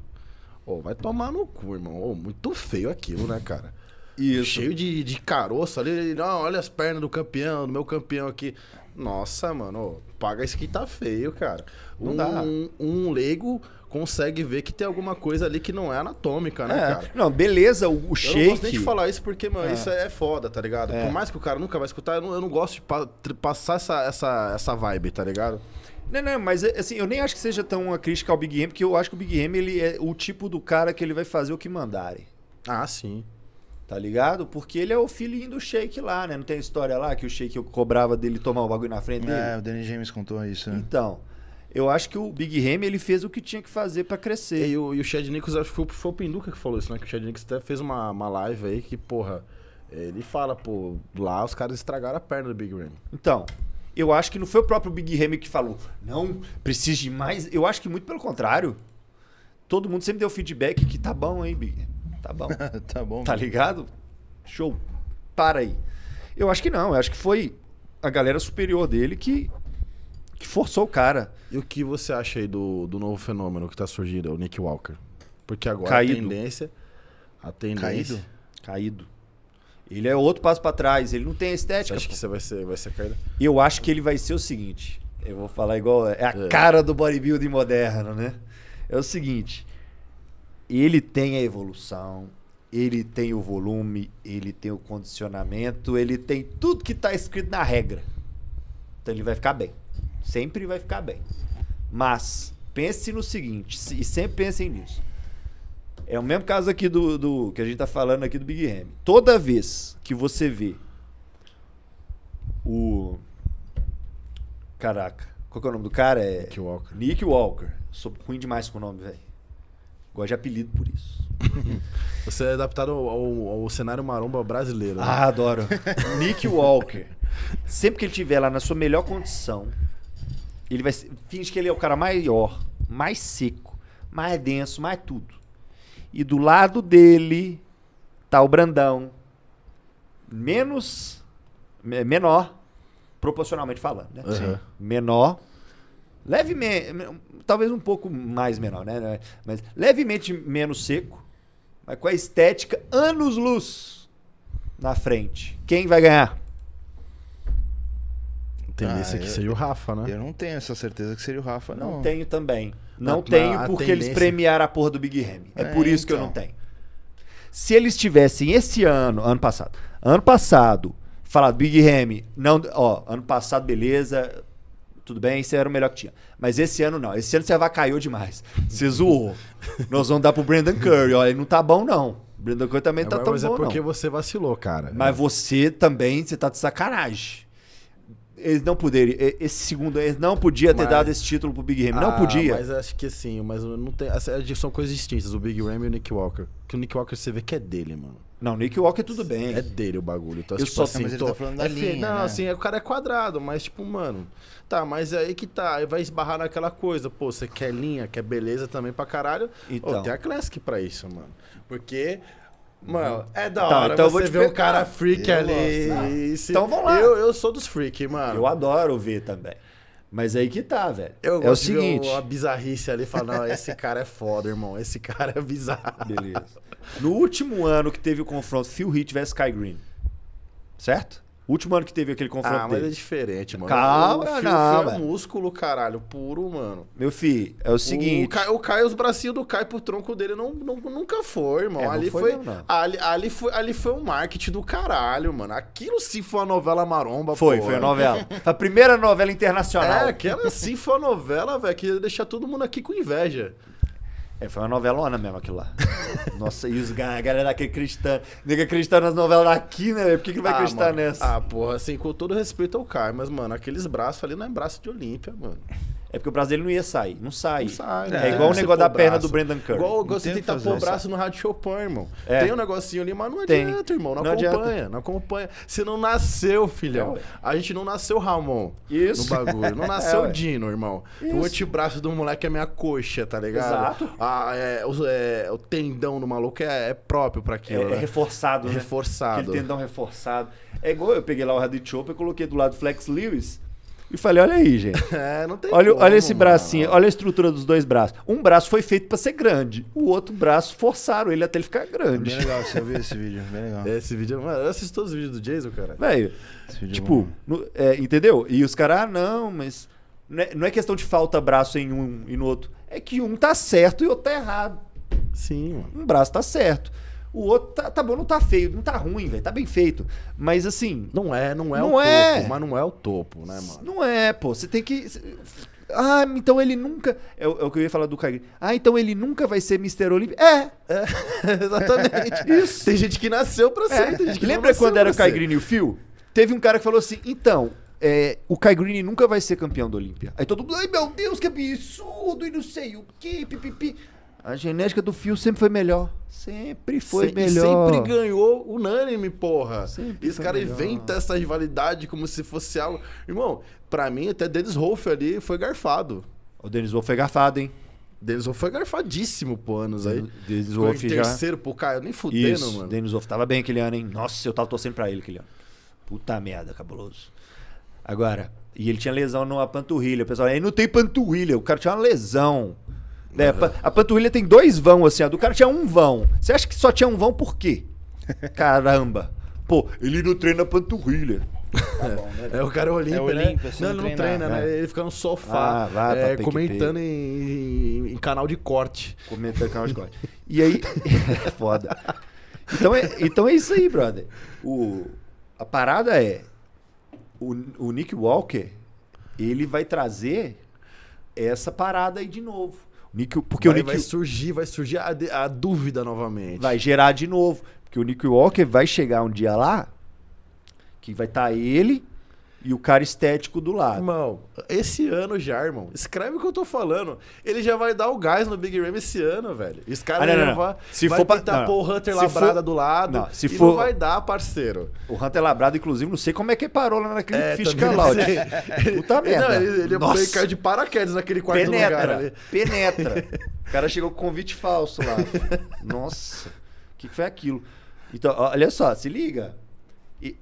oh, vai tomar no cu, irmão. Oh, muito feio aquilo, né, cara? Isso. Cheio de, de caroço ali. Não, olha as pernas do campeão, do meu campeão aqui. Nossa, mano, paga isso que tá feio, cara. Não um, dá. Um, leigo consegue ver que tem alguma coisa ali que não é anatômica, né, é. cara? Não, beleza, o, o shake... Eu não gosto nem de falar isso porque, mano, é. isso é foda, tá ligado? É. Por mais que o cara nunca vai escutar, eu não, eu não gosto de pa passar essa, essa, essa vibe, tá ligado? Não, não, mas é, assim, eu nem acho que seja tão uma crítica ao Big M, porque eu acho que o Big M ele é o tipo do cara que ele vai fazer o que mandarem. Ah, sim. Tá ligado? Porque ele é o filhinho do Shake lá, né? Não tem a história lá que o Shake cobrava dele tomar o bagulho na frente é, dele? É, o Danny James contou isso. Né? Então, eu acho que o Big Ham ele fez o que tinha que fazer para crescer. E o, e o Chad Nichols, acho que foi, foi o Pinduca que falou isso, né? Que o Chad Nichols até fez uma, uma live aí que, porra, ele fala, pô, lá os caras estragaram a perna do Big Ram. Então, eu acho que não foi o próprio Big Ham que falou, não, precisa de mais. Eu acho que muito pelo contrário. Todo mundo sempre deu feedback que tá bom, hein, Big Ham. Tá, [laughs] tá bom. tá bom. Tá ligado? Show. Para aí. Eu acho que não, eu acho que foi a galera superior dele que, que forçou o cara. E o que você acha aí do, do novo fenômeno que tá surgindo, o Nick Walker? Porque agora Caído. a tendência. A tendência. Caído. Caído. Ele é outro passo para trás, ele não tem estética. Acho que você vai ser, vai ser caído? Eu acho que ele vai ser o seguinte. Eu vou falar igual. É a é. cara do bodybuilding moderno, né? É o seguinte ele tem a evolução, ele tem o volume, ele tem o condicionamento, ele tem tudo que está escrito na regra. Então ele vai ficar bem. Sempre vai ficar bem. Mas pense no seguinte, e sempre pensem nisso. É o mesmo caso aqui do, do que a gente está falando aqui do Big Ham. Toda vez que você vê o caraca, qual que é o nome do cara? É Nick Walker. Nick Walker. Sou ruim demais com o nome, velho. Gosto de apelido por isso. [laughs] Você é adaptado ao, ao, ao cenário maromba brasileiro. Né? Ah, adoro. Nick [laughs] Walker. Sempre que ele estiver lá na sua melhor condição, ele vai. Finge que ele é o cara maior, mais seco, mais denso, mais tudo. E do lado dele tá o Brandão. Menos. Menor, proporcionalmente falando, né? Uhum. Menor levemente, talvez um pouco mais menor, né, né? Mas levemente menos seco, mas com a estética anos luz na frente. Quem vai ganhar? Tendência ah, que eu, seria o Rafa, né? Eu não tenho essa certeza que seria o Rafa, não. Não tenho também. Não ah, tenho ah, porque tendência... eles premiaram a porra do Big Ham. É, é por é, isso então. que eu não então. tenho. Se eles tivessem esse ano, ano passado, ano passado, falado Big Ham, não, ó, ano passado beleza, tudo bem, esse era o melhor que tinha. Mas esse ano não. Esse ano você avacaiou demais. Você zoou. Nós vamos dar pro Brandon Curry. Olha, ele não tá bom, não. O Brandon Curry também não é, tá tão é bom, Mas é porque não. você vacilou, cara. Mas é. você também, você tá de sacanagem. Eles não poderiam. Esse segundo, eles não podia ter mas... dado esse título pro Big Ram. Não ah, podia. Mas acho que sim, mas não tem. É, são coisas distintas, o Big Ram e o Nick Walker. Que o Nick Walker você vê que é dele, mano. Não, Nick Walker é tudo bem. É dele o bagulho. Então, eu tipo, só assim, assim, mas tô... tá falando da é, linha, Não, né? assim, o cara é quadrado, mas tipo, mano... Tá, mas é aí que tá, aí vai esbarrar naquela coisa. Pô, você quer linha, quer beleza também pra caralho? Então. Oh, tem a Classic pra isso, mano. Porque... Mano, uhum. é da tá, hora então você ver um cara freak eu ali. Né? Então vamos lá. Eu, eu sou dos freak, mano. Eu adoro ver também. Mas é aí que tá, velho. Eu é o seguinte. Ver uma bizarrice ali e falar, não, esse cara é foda, irmão. Esse cara é bizarro. Beleza. No último ano que teve o confronto Phil Heath vs. Sky Green, certo? último ano que teve aquele confronto ah, mas dele. é diferente, mano. Calma, o não, é músculo, caralho, puro, mano. Meu filho, é o seguinte... O Kai, o Kai os bracinhos do Kai pro tronco dele não, não nunca foi, irmão. É, ali, foi, foi não, não. Ali, ali, foi, ali foi um marketing do caralho, mano. Aquilo sim foi uma novela maromba, Foi, porra. foi a novela. a primeira novela internacional. É, aquela sim foi a novela, velho, que ia deixar todo mundo aqui com inveja. É, foi uma novelona mesmo aquilo lá. [laughs] Nossa, e os, a galera aqui acreditando. É nega acreditando nas novelas aqui, né? Por que, que vai ah, acreditar mano. nessa? Ah, porra, assim, com todo respeito ao Caio, mas, mano, aqueles braços ali não é braço de Olímpia, mano. É porque o braço dele não ia sair. Não sai. Não sai né? É, igual o é, negócio da perna do Brendan Curry. Igual, você tentar pôr o braço no Rádio Chopin, irmão. É. Tem um negocinho ali, mas não adianta, Tem. irmão. Não, não acompanha. Adianta. Não acompanha. Você não nasceu, filhão. É, a gente não nasceu Ramon. Isso. No bagulho. Não [laughs] é, nasceu é, Dino, irmão. Isso. O antebraço do moleque é minha coxa, tá ligado? Exato. A, é, o, o, tendão do maluco é, próprio pra aquilo. É, né? reforçado, né? Reforçado. Aquele tendão reforçado. É igual eu peguei lá o Rádio Chopin e coloquei do lado Flex Lewis. E falei, olha aí, gente. [laughs] É, não tem olha, como, olha esse mano. bracinho, olha a estrutura dos dois braços. Um braço foi feito para ser grande, o outro braço forçaram ele até ele ficar grande. É bem legal, você viu esse vídeo, bem legal. [laughs] Esse vídeo, mano, eu assisto todos os vídeos do Jason, cara. Velho, é tipo, no, é, entendeu? E os caras, ah, não, mas não é, não é, questão de falta braço em um e no outro. É que um tá certo e o outro tá errado. Sim, mano. Um braço tá certo. O outro tá, tá bom, não tá feio, não tá ruim, velho, tá bem feito. Mas assim. Não é, não é não o é. topo, mas não é o topo, né, mano? Não é, pô. Você tem que. Ah, então ele nunca. É, é, o que eu ia falar do Kyrie. Ah, então ele nunca vai ser Mr. Olympia. É, é [laughs] exatamente. [laughs] Isso. Tem gente que nasceu pra ser. É. Lembra quando era o Kai Green e o Phil? Teve um cara que falou assim: então, é, o Kai Green nunca vai ser campeão do Olímpia. Aí todo mundo, ai meu Deus, que absurdo, e não sei o que, pipipi. A genética do fio sempre foi melhor. Sempre foi Se, melhor. sempre ganhou unânime, porra. Sempre Esse cara melhor. inventa essa rivalidade como se fosse algo. Irmão, pra mim, até Dennis Wolf ali foi garfado. O Dennis Wolf foi garfado, hein? Dennis Wolf foi garfadíssimo por anos aí. Dennis Wolf em terceiro já... pro Caio, nem fudendo, Isso, mano. Dennis Wolf tava bem aquele ano, hein? Nossa, eu tava torcendo pra ele aquele ano. Puta merda, cabuloso. Agora, e ele tinha lesão numa panturrilha. O pessoal, aí não tem panturrilha, o cara tinha uma lesão. Né? Uhum. A panturrilha tem dois vão, assim, a do cara tinha um vão. Você acha que só tinha um vão por quê? [laughs] Caramba. Pô, ele não treina panturrilha. Tá bom, né? É o cara é é olímpico, é né? Assim, não, ele não treina, né? né? Ele fica no sofá, ah, lá, tá, é, comentando em, em, canal de corte. Comentando em canal de corte. E aí, [laughs] é foda. Então é, então é isso aí, brother. O, a parada é, o, o Nick Walker, ele vai trazer essa parada aí de novo porque vai, o Nick vai surgir, vai surgir a, a dúvida novamente. Vai gerar de novo, porque o Nick Walker vai chegar um dia lá que vai estar tá ele e o cara estético do lado. Irmão, esse ano já, irmão. Escreve o que eu tô falando. Ele já vai dar o gás no Big Ram esse ano, velho. Esse cara ah, não, não, não. vai, se vai for tentar não, pôr o Hunter Labrada for, do lado. Não, se for, não vai dar, parceiro. O Hunter Labrada, inclusive, não sei como é que é parou lá naquele é, fiscal lá. Puta merda. Não, ele, ele é caiu de paraquedas naquele quarto penetra, lugar ali. Penetra. [laughs] o cara chegou com convite falso lá. [laughs] Nossa, o que, que foi aquilo? Então, olha só, se liga. E,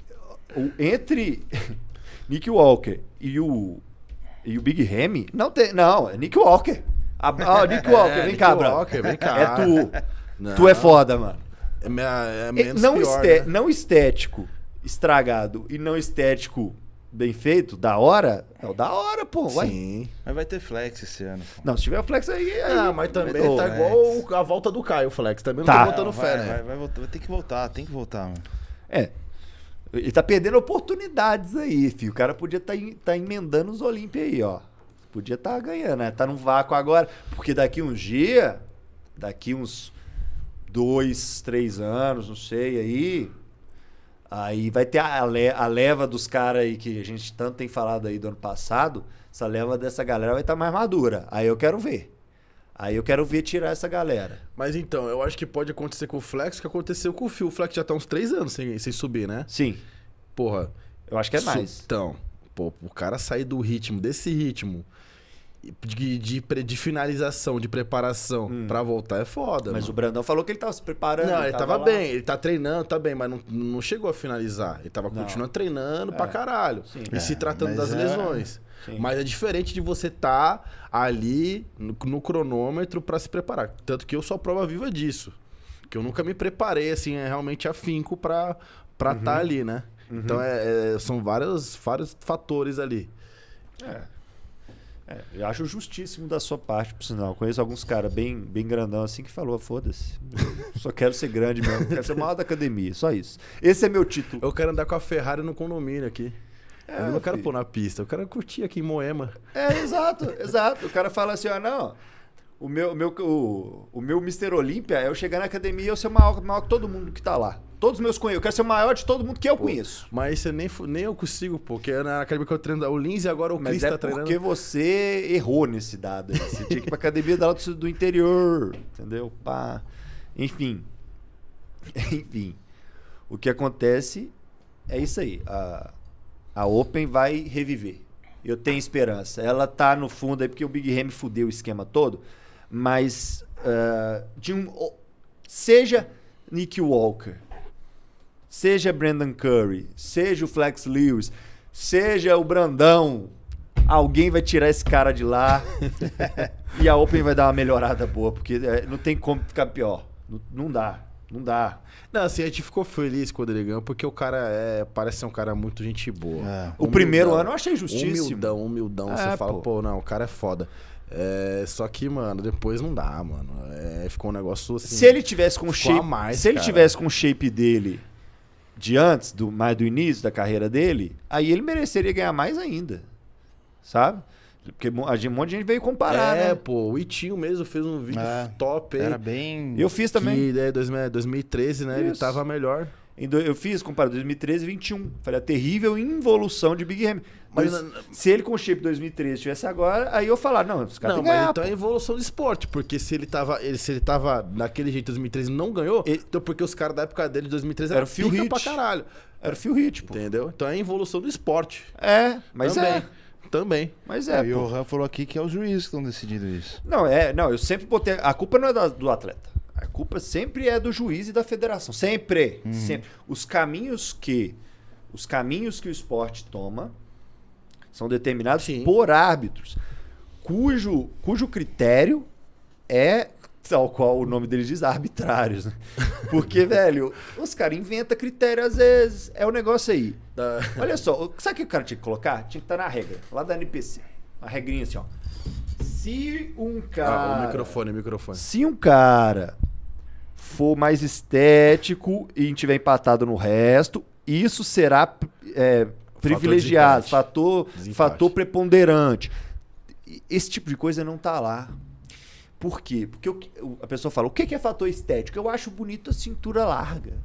entre Nick Walker e o, e o Big Remy, não tem. Não, é Nick Walker. A, ah, [laughs] é, Nick Walker, é, vem Nick cá, Walker, bro. Vem cá. É tu. [laughs] Não. Tu é foda, mano. É, é, é menos não, pior, né? não estético estragado e não estético bem feito, da hora, é o da hora, pô. Uai. Sim. Mas vai ter flex esse ano. Pô. Não, se tiver flex aí. aí ah, mas também tá igual a volta do Caio, flex. Também não tá. voltando botando fé, vai, né? Vai, vai, vai ter que voltar, tem que voltar, mano. É. Ele tá perdendo oportunidades aí, filho. O cara podia estar tá, tá emendando os Olímpia aí, ó. Podia estar tá ganhando, né? Tá num vácuo agora. Porque daqui uns dias, daqui uns dois, três anos, não sei, aí. Aí vai ter a, le a leva dos caras aí que a gente tanto tem falado aí do ano passado. Essa leva dessa galera vai estar tá mais madura. Aí eu quero ver. Aí eu quero ver tirar essa galera. Mas então, eu acho que pode acontecer com o Flex, que aconteceu com o Fio. O Flex já tá uns três anos sem, sem subir, né? Sim. Porra. Eu acho que é mais. Então, pô, o cara sair do ritmo, desse ritmo, de, de, de finalização, de preparação hum. para voltar é foda. Mas mano. o Brandão falou que ele tava se preparando. Não, ele, ele tava, tava bem, ele tá treinando, tá bem, mas não, não chegou a finalizar. Ele tava não. continuando treinando é. pra caralho. Sim. E é, se tratando é, das é... lesões. Mas é diferente de você estar tá ali no, no cronômetro para se preparar. Tanto que eu sou a prova viva disso. Que eu nunca me preparei, assim, é realmente afinco para estar uhum. tá ali, né? Uhum. Então é, é, são vários, vários fatores ali. É. É, eu acho justíssimo da sua parte, por sinal. conheço alguns caras bem, bem grandão assim que falou: foda-se, só quero ser grande mesmo, quero ser maior da academia, só isso. Esse é meu título. Eu quero andar com a Ferrari no condomínio aqui. É, eu não quero filho. pôr na pista, eu quero curtir aqui em Moema. É, exato, [laughs] exato. O cara fala assim, ó, ah, não, o meu, meu, o, o meu Mr. Olímpia é eu chegar na academia e eu ser maior, maior que todo mundo que tá lá. Todos meus conhecidos Eu quero ser o maior de todo mundo que eu pô, conheço. Mas você nem, nem eu consigo, pô, porque é na academia que eu treino, o Lins e agora o Cris é tá é treinando. Porque você errou nesse dado aí. Você tinha que ir pra academia da do interior. Entendeu? Pá. Enfim. [laughs] Enfim. O que acontece é isso aí. A a Open vai reviver. Eu tenho esperança. Ela tá no fundo aí, porque o Big Remy fudeu o esquema todo. Mas. Uh, de um, seja Nick Walker, seja Brandon Curry, seja o Flex Lewis, seja o Brandão. Alguém vai tirar esse cara de lá [laughs] e a Open vai dar uma melhorada boa, porque eh, não tem como ficar pior. não dá. Não dá. Não, assim, a gente ficou feliz com o Rodrigão, porque o cara é, parece ser um cara muito gente boa. É. O primeiro ano eu achei justiça Humildão, humildão. É, você fala, pô. pô, não, o cara é foda. É, só que, mano, depois não dá, mano. É, ficou um negócio assim. Se ele tivesse com o shape. Mais, se ele cara. tivesse com o shape dele de antes, do, mais do início da carreira dele, aí ele mereceria ganhar mais ainda. Sabe? Porque um monte de gente veio comparar, é, né? pô. O Itinho mesmo fez um vídeo é, top aí. Era bem... Eu fiz também. Que, né, é, 2013, né? Isso. Ele tava melhor. Eu fiz, comparado 2013 e 21. Falei, a é terrível involução de Big Ham. Mas, mas se ele com o chip 2013 tivesse agora, aí eu falar, não, os caras Não, mas ganhar, então pô. é evolução do esporte, porque se ele tava, ele, se ele tava naquele jeito 2013 não ganhou, ele, então porque os caras da época dele 2013 era fio hit pra caralho. Era fio hit, pô. Entendeu? Então é evolução do esporte. É, mas Também. é. Também. Mas é. é e o Rafa falou aqui que é os juízes que estão decidindo isso. Não, é. Não, eu sempre botei. A culpa não é da, do atleta. A culpa sempre é do juiz e da federação. Sempre. Uhum. Sempre. Os caminhos que. Os caminhos que o esporte toma são determinados Sim. por árbitros, cujo, cujo critério é tal qual o nome deles diz, arbitrários. Né? Porque, [laughs] velho, os caras inventam critério às vezes. É o um negócio aí. Olha só, [laughs] sabe o que o cara tinha que colocar? Tinha que estar tá na regra, lá da NPC. A regrinha assim, ó. Se um cara. Ah, o microfone, o microfone. Se um cara for mais estético e tiver empatado no resto, isso será é, privilegiado, fator, fator, fator preponderante. Esse tipo de coisa não tá lá. Por quê? Porque eu, a pessoa fala, o que é fator estético? Eu acho bonito a cintura larga.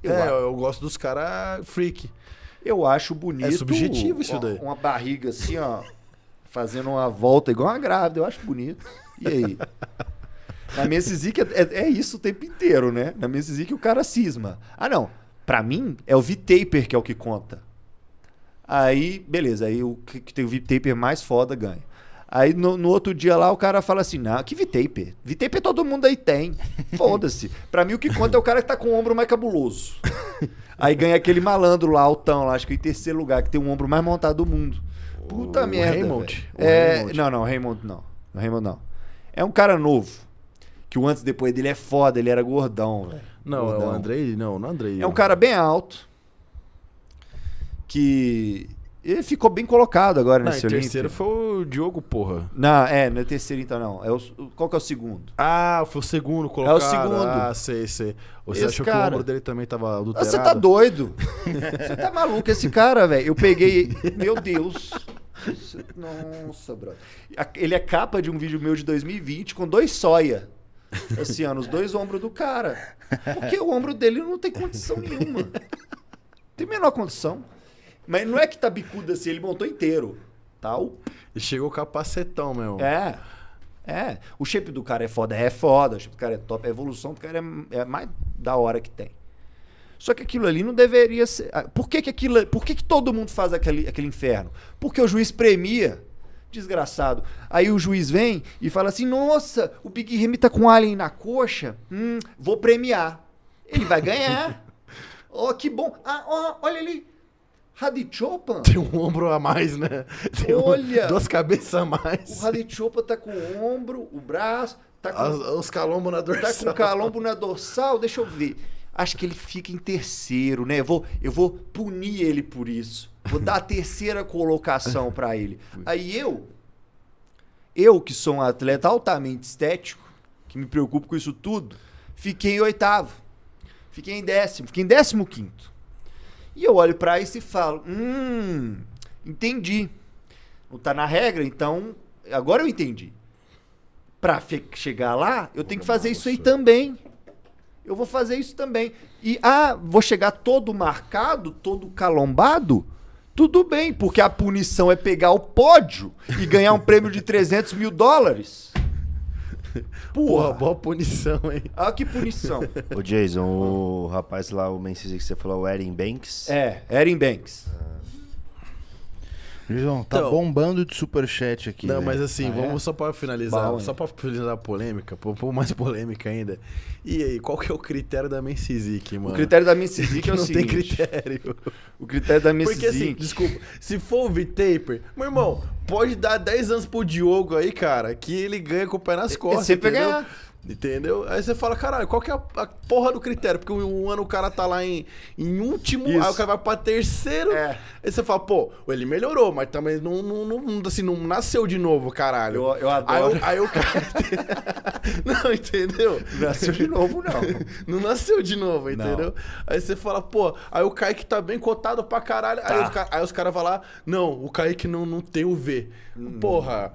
Eu é, eu gosto dos caras freak. Eu acho bonito. É subjetivo isso daí. Uma barriga assim, ó, fazendo uma volta igual uma grávida. Eu acho bonito. E aí? [laughs] Na Messizic é, é, é, isso o tempo inteiro, né? Na Messizic o cara cisma. Ah, não. Pra mim, é o V-Taper que é o que conta. Aí, beleza. Aí o que tem o V-Taper mais foda ganha. Aí no, no, outro dia lá o cara fala assim: não, que VTape. VTape todo mundo aí tem. [laughs] Foda-se. pra mim o que conta é o cara que tá com o ombro mais cabuloso. [laughs] aí ganha aquele malandro lá, altão, lá, acho que em terceiro lugar, que tem o ombro mais montado do mundo. Puta o merda. Raymond. É, Raymond. Não, não, Raymond não. Raymond não. É um cara novo. Que o antes e depois dele é foda, ele era gordão, velho. Não, gordão. é o Andrei, não, não é Andrei. É um cara bem alto. Que ele ficou bem colocado agora não, nesse O terceiro foi o Diogo, porra. Não, é, não é terceiro então não. É o, qual que é o segundo? Ah, foi o segundo colocado. É o segundo. Ah, sei, sei. Você esse achou cara... que o ombro dele também tava ah, adulterado? Você tá doido. [laughs] Você tá maluco esse cara, velho. Eu peguei... Meu Deus. Nossa, brother. Ele é capa de um vídeo meu de 2020 com dois soia. Assim, ó, nos dois ombros do cara. Porque o ombro dele não tem condição nenhuma. Tem menor condição. Mas não é que tá bicudo assim, ele montou inteiro. Tal. Tá? E chegou o capacetão, meu. É. É. O shape do cara é foda, é foda. O shape do cara é top. A evolução do cara é, é mais da hora que tem. Só que aquilo ali não deveria ser. Ah, por que, que aquilo. Por que, que todo mundo faz aquele, aquele inferno? Porque o juiz premia. Desgraçado. Aí o juiz vem e fala assim: nossa, o Big Remy tá com alien na coxa. Hum, vou premiar. Ele vai ganhar. oh, [laughs] que bom. Ah, oh, olha ali. Hadichopan. Tem um ombro a mais, né? Tem Olha! Um, duas cabeças a mais. O Hadichopan tá com o ombro, o braço. Tá com, os, os na dorsal. Tá com calombo na dorsal, deixa eu ver. Acho que ele fica em terceiro, né? Eu vou, eu vou punir ele por isso. Vou dar a terceira colocação para ele. [laughs] Aí eu, eu que sou um atleta altamente estético, que me preocupo com isso tudo, fiquei em oitavo. Fiquei em décimo, fiquei em décimo quinto. E eu olho para isso e falo: hum, entendi. Não tá na regra, então agora eu entendi. Para chegar lá, eu tenho que fazer isso aí também. Eu vou fazer isso também. E ah, vou chegar todo marcado, todo calombado? Tudo bem, porque a punição é pegar o pódio e ganhar um prêmio de 300 mil dólares. [laughs] Porra, boa punição, hein? Ah, que punição. Ô, Jason, o rapaz lá, o Mensis que você falou, é o Erin Banks? É, Erin Banks. Ah. João, tá então, bombando de superchat aqui. Não, né? mas assim, ah, é? vamos é? só para finalizar, Bala, só para finalizar a polêmica, pouco mais polêmica ainda. E aí, qual que é o critério da Messizic, mano? O critério da Messizic [laughs] é o não seguinte. tem critério. O critério da Messizic. Porque assim, desculpa, se for o V-Taper, meu irmão, pode dar 10 anos pro Diogo aí, cara, que ele ganha com o pé nas costas, é, Sempre entendeu? ganhar. Entendeu? Aí você fala, caralho, qual que é a, a porra do critério? Porque um, ano o cara tá lá em, em último, Isso. aí o cara vai pra terceiro. É. Aí você fala, pô, ele melhorou, mas também não, não, não assim, não nasceu de novo, caralho. Eu, eu adoro. Aí, o cara. [laughs] não, entendeu? Nasceu de novo, não. [laughs] não nasceu de novo, entendeu? Não. Aí você fala, pô, aí o Kaique tá bem cotado pra caralho. Tá. Aí os, aí os caras vão lá, não, o Kaique não, não tem o V. Hum. Porra.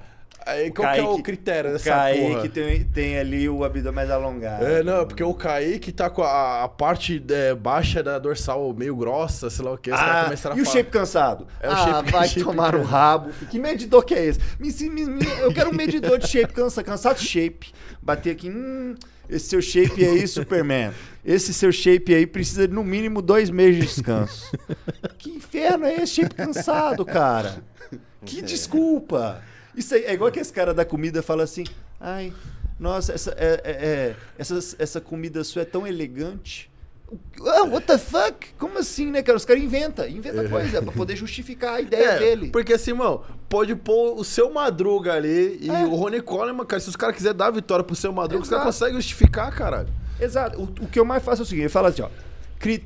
Aí, qual Kaique, que é o critério dessa Kaique porra? Kaique tem, tem ali o abdômen mais alongado. É, não, porque o Kaique tá com a, a parte é, baixa da dorsal meio grossa, sei lá o que. Ah, e o shape cansado? É o ah, shape, vai [laughs] shape tomar o um rabo. Que medidor que é esse? Me, me, me, eu quero um medidor de shape cansa, cansado de shape. Bater aqui, hum... Esse seu shape aí, Superman. Esse seu shape aí precisa de no mínimo dois meses de descanso. que inferno é esse shape cansado, cara? Que é. desculpa! Isso aí, é, é igual que esse cara da comida fala assim: ai, nossa, essa, é, é, é essa, essa comida sua é tão elegante. Oh, what the fuck? Como assim, né, cara? Os caras inventam, inventa é. coisa pra poder justificar a ideia [laughs] é, dele. Porque assim, mano, pode pôr o seu Madruga ali e é. o Rony Coleman, cara. Se os caras quiserem dar a vitória pro seu Madruga, Exato. os caras conseguem justificar, caralho. Exato. O, o, que eu mais faço é o seguinte: ele fala assim, ó.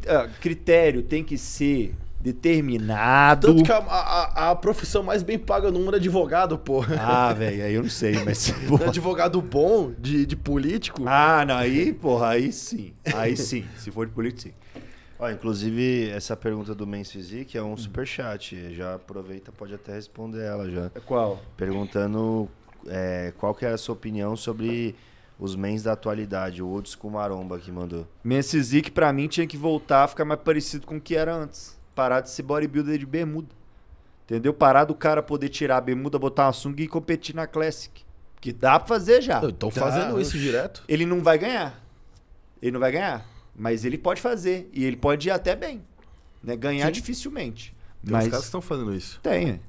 Ah, critério tem que ser determinado. Tanto que a, a, a, profissão mais bem paga no mundo é advogado, pô. Ah, velho, aí eu não sei, mas. [laughs] Porra. Advogado bom de, de político? Ah, não, aí, porra, aí sim. Aí sim, se for de político, sim. Ó, inclusive, essa pergunta do Men's Physique é um super chat. Já aproveita, pode até responder ela já. É qual? Perguntando é, qual que é a sua opinião sobre os mens da atualidade, o Odds com Maromba que mandou. Men's Physique, pra mim, tinha que voltar a ficar mais parecido com o que era antes. Parar de ser bodybuilder de bermuda. Entendeu? Parar do cara poder tirar a bermuda, botar uma sunga e competir na Classic. Que dá pra fazer já. Estão fazendo isso direto. Ele não vai ganhar. Ele não vai ganhar. Mas ele pode fazer. E ele pode ir até bem. Né? Ganhar Sim. dificilmente. Tem mas... uns caras que estão fazendo isso. Tem.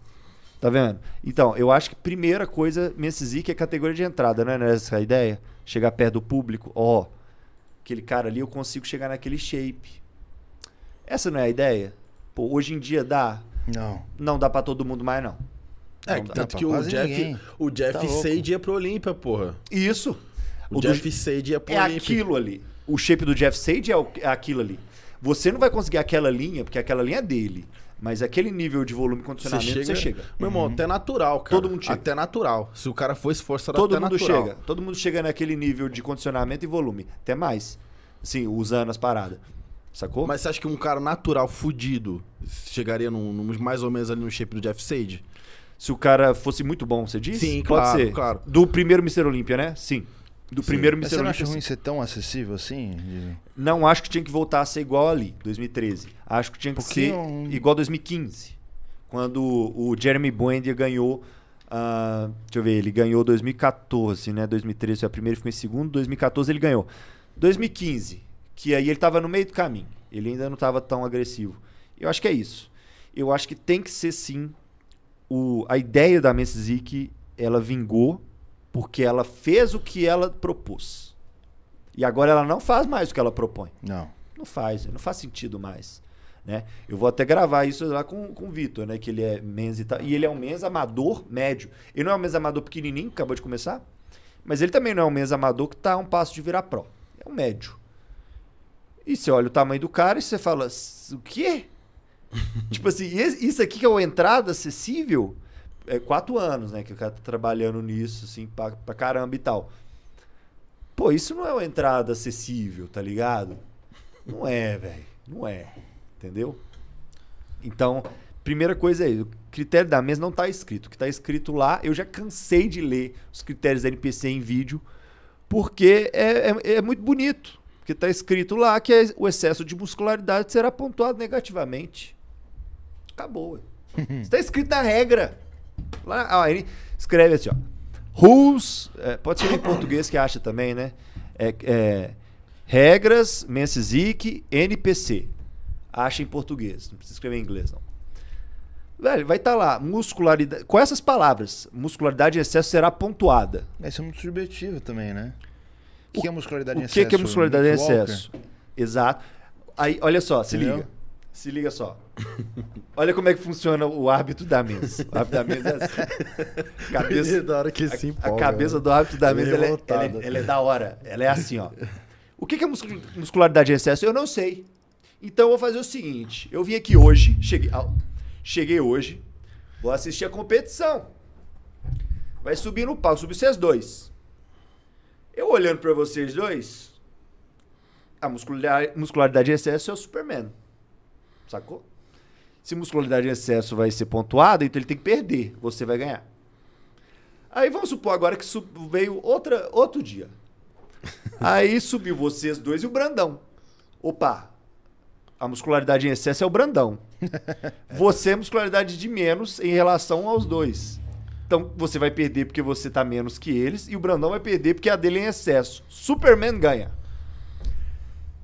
Tá vendo? Então, eu acho que primeira coisa, Messizic é categoria de entrada, né? Nessa é ideia. Chegar perto do público. Ó, oh, aquele cara ali, eu consigo chegar naquele shape. Essa não é a ideia? Pô, hoje em dia dá? Não. Não dá para todo mundo mais, não. É, não tanto dá. É, que o Jeff, o tá Jeff tá Sade ia pro Olímpia, porra. Isso. O, o Jeff do... Sade ia pro é Olímpia. É aquilo ali. O shape do Jeff Sade é, o... é aquilo ali. Você não vai conseguir aquela linha, porque aquela linha é dele. Mas aquele nível de volume e condicionamento você chega. chega. Meu irmão, uhum. até natural, cara. Todo mundo chega. Até natural. Se o cara for esforçado, Todo até mundo natural. chega. Todo mundo chega naquele nível de condicionamento e volume. Até mais. Sim, usando as paradas. Sacou? Mas você acha que um cara natural, fudido, chegaria num, num- mais ou menos ali no shape do Jeff Sage? Se o cara fosse muito bom, você diz? Sim, Pode claro, ser. claro. Do primeiro Mr. Olímpia, né? Sim. Do primeiro Mas Olímpia. você não acha ruim ser tão acessível assim? De- Não acho que tinha que voltar a ser igual ali, 2013. Acho que tinha que Porque ser não- é igual 2015. Quando o Jeremy Buendia ganhou. Ah, deixa eu ver, ele ganhou 2014, né? 2013 foi a primeira, ficou em segundo. 2014 ele ganhou. 2015, que aí ele estava no meio do caminho. Ele ainda não estava tão agressivo. Eu acho que é isso. Eu acho que tem que ser sim o, a ideia da Messizic, ela vingou porque ela fez o que ela propôs. E agora ela não faz mais o que ela propõe. Não. Não faz, não faz sentido mais. Né? Eu vou até gravar isso lá com, com o Vitor, né? Que ele é mens e tal. E ele é um mens amador médio. Ele não é um mens amador pequenininho, que acabou de começar. Mas ele também não é um mens amador que está a um passo de virar pró. É um médio. E você olha o tamanho do cara e você fala, o quê? [laughs] tipo assim, isso aqui que é uma entrada acessível? É quatro anos, né? Que o cara tá trabalhando nisso, assim, pra, pra caramba e tal. Pô, isso não é uma entrada acessível, tá ligado? Não é, velho. Não é. Entendeu? Então, primeira coisa aí é O critério da mesa não tá escrito. O que tá escrito lá, eu já cansei de ler os critérios da NPC em vídeo, porque é, é, é muito bonito. Porque está escrito lá que é o excesso de muscularidade será pontuado negativamente. Acabou. [laughs] Está escrito na regra. Lá, ó, ele escreve assim, ó. Rules, é, pode ser em português que acha também, né? É, é, regras, Mensizic, NPC. Acha em português, não precisa escrever em inglês, não. Velho, vai estar tá lá, muscularidade. Com essas palavras, muscularidade em excesso será pontuada. Isso é muito subjetivo também, né? O que é muscularidade o em excesso? O que é muscularidade em é é excesso? Exato. Aí, olha só, se Entendeu? liga. Se liga só. [laughs] Olha como é que funciona o árbitro da mesa. O árbitro da mesa é assim. [laughs] Cabeça, da hora que a cabeça né? do árbitro da mesa é ela é, ela, assim. ela é, da hora. Ela é assim, ó. O que é muscularidade em excesso? Eu não sei. Então eu vou fazer o seguinte: eu vim aqui hoje, cheguei, cheguei hoje, vou assistir a competição. Vai subir no palco, subir vocês dois. Eu olhando para vocês dois, a muscularidade, muscularidade em excesso é o Superman. Sacou? Se muscularidade em excesso vai ser pontuada, então ele tem que perder, você vai ganhar. Aí vamos supor agora que veio outra, outro dia. [laughs] Aí subiu vocês dois e o Brandão. Opa, a muscularidade em excesso é o Brandão. [laughs] Você é muscularidade de menos em relação aos dois. Então você vai perder porque você tá menos que eles e o Brandão vai perder porque a dele é em excesso. Superman ganha.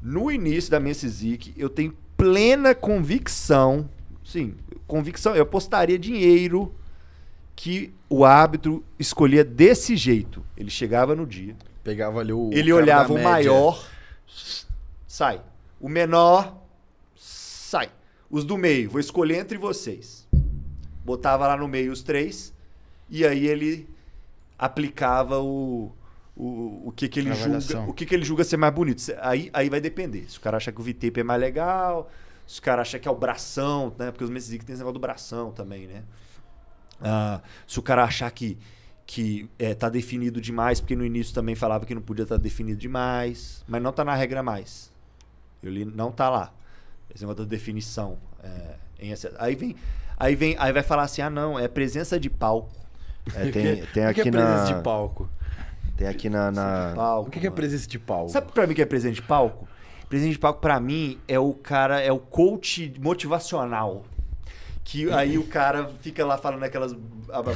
No início da minha CISIC, eu tenho plena convicção, sim, convicção, eu apostaria dinheiro que o árbitro escolhia desse jeito. Ele chegava no dia, pegava ali o Ele olhava o maior, sai. O menor, sai. Os do meio, vou escolher entre vocês. Botava lá no meio os três e aí ele aplicava o, o, o que, que ele julga, o que, que ele julga ser mais bonito. Aí, aí vai depender. Se o cara acha que o VTP é mais legal, se o cara acha que é o bração, né? Porque os que tem esse negócio do bração também, né? Ah, se o cara achar que que é, tá definido demais, porque no início também falava que não podia estar tá definido demais, mas não tá na regra mais. Eu li, não tá lá. Esse negócio da definição. É, em, aí vem, aí vem, aí vai falar assim, ah não, é presença de palco. É, é, tem, tem aqui que é presença na... de palco? Tem aqui na. na... Palco, o que, que é presença de palco? Sabe pra mim que é presença de palco? Presença de palco, pra mim, é o cara, é o coach motivacional. Que uhum. aí o cara fica lá falando aquelas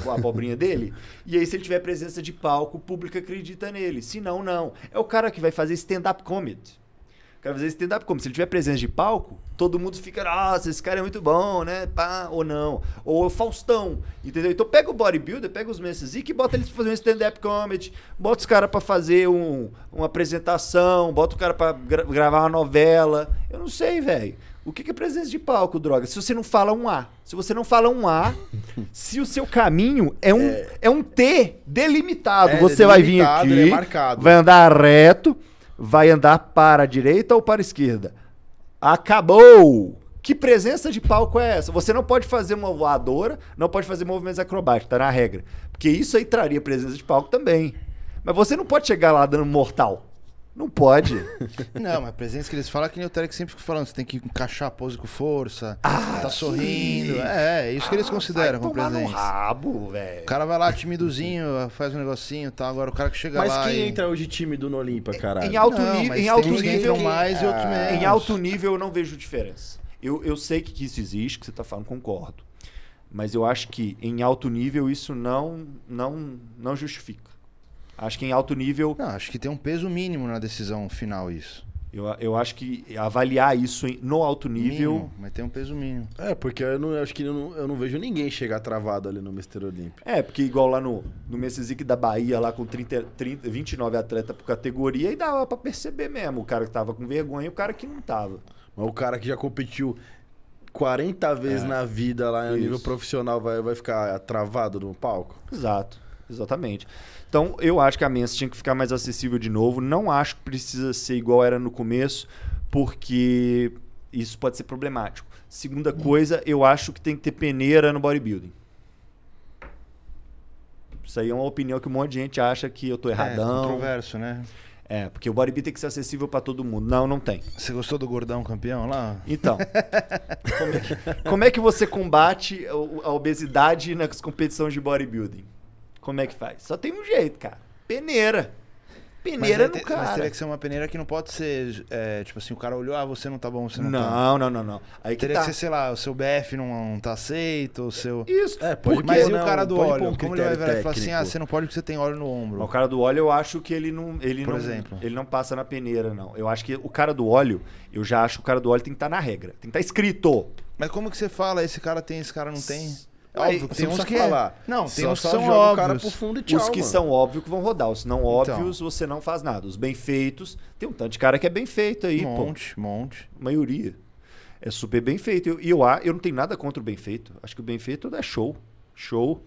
abobrinha dele. [laughs] E aí, se ele tiver presença de palco, o público acredita nele. Se não, não. É o cara que vai fazer stand-up comedy quero fazer stand-up como? Se ele tiver presença de palco, todo mundo fica, nossa, esse cara é muito bom, né? Pá, ou não. Ou o Faustão, entendeu? Então pega o bodybuilder, pega os meses e que bota eles pra fazer um stand-up comedy, bota os caras pra fazer um, uma apresentação, bota o cara pra gra gravar uma novela. Eu não sei, velho. O que é presença de palco, droga? Se você não fala um A. Se você não fala um A, [laughs] se o seu caminho é um, é... é um T delimitado, é, você delimitado, vai vir é aqui, é marcado. vai andar reto, vai andar para a direita ou para a esquerda? Acabou! Que presença de palco é essa? Você não pode fazer uma voadora, não pode fazer movimentos acrobáticos, tá na regra. Porque isso aí traria presença de palco também. Mas você não pode chegar lá dando mortal. Não pode. [laughs] Não, mas a presença que eles falam é que nem o Terek sempre fica falando. Você tem que encaixar a pose com força. Ah, tá sorrindo. É, é isso ah, que eles ah, consideram como presença. No rabo, velho. O cara vai lá timidozinho, faz um negocinho e tá? tal. Agora o cara que chega mas lá. Mas quem e... entra hoje tímido no Olimpa, é, caralho? Em alto, não, em alto nível. mais e ah. menos. Em alto nível eu não vejo diferença. Eu, eu sei que isso existe, que você tá falando, concordo. Mas eu acho que em alto nível isso não, não, não justifica. Acho que em alto nível. Não, acho que tem um peso mínimo na decisão final isso. Eu, eu acho que avaliar isso no alto nível. Mínimo, mas tem um peso mínimo. É, porque eu, não, eu acho que eu não, eu não, vejo ninguém chegar travado ali no Mister Olímpico É, porque igual lá no, no Messizic da Bahia, lá com 30, 30, 29 atletas por categoria, e dava para perceber mesmo o cara que tava com vergonha e o cara que não tava. Mas o cara que já competiu 40 vezes é. na vida lá no nível profissional vai, vai ficar travado no palco? Exato, exatamente. Então, eu acho que a mensa tinha que ficar mais acessível de novo. Não acho que precisa ser igual era no começo, porque isso pode ser problemático. Segunda coisa, eu acho que tem que ter peneira no bodybuilding. Isso aí é uma opinião que um monte de gente acha que eu tô é, erradão. É, controverso, né? É, porque o bodybuilding tem que ser acessível para todo mundo. Não, não tem. Você gostou do gordão campeão lá? Então. [laughs] como, é que, como é que você combate a obesidade nas competições de bodybuilding? Como é que faz? Só tem um jeito, cara. Peneira. Peneira mas, no é cara. Mas teria que ser uma peneira que não pode ser, é, tipo assim, o cara olhou, ah, você não tá bom, você não, não tá Não, não, não, não. Aí teria que, tá. que ser, sei lá, o seu BF não, não tá aceito, o seu... Isso. É, pode porque, mas não, e o cara do óleo? Um como ele vai e falar assim, ah, você não pode porque você tem óleo no ombro? O cara do óleo, eu acho que ele não... Ele Por não, exemplo? Ele não passa na peneira, não. Eu acho que o cara do óleo, eu já acho que o cara do óleo tem que estar tá na regra. Tem que estar tá escrito. Mas como que você fala, esse cara tem, esse cara não tem? É óbvio que tem é. uns que falar. Não, tem só, uns que são joga óbvios. o cara pro fundo e tchau, Os que mano. são óbvios que vão rodar, os não então. óbvios então. você não faz nada. Os bem feitos, tem um tanto de cara que é bem feito aí, monte, pô. Monte, Maioria. É super bem feito. E eu, eu, eu não tenho nada contra o bem feito. Acho que o bem feito é show. Show.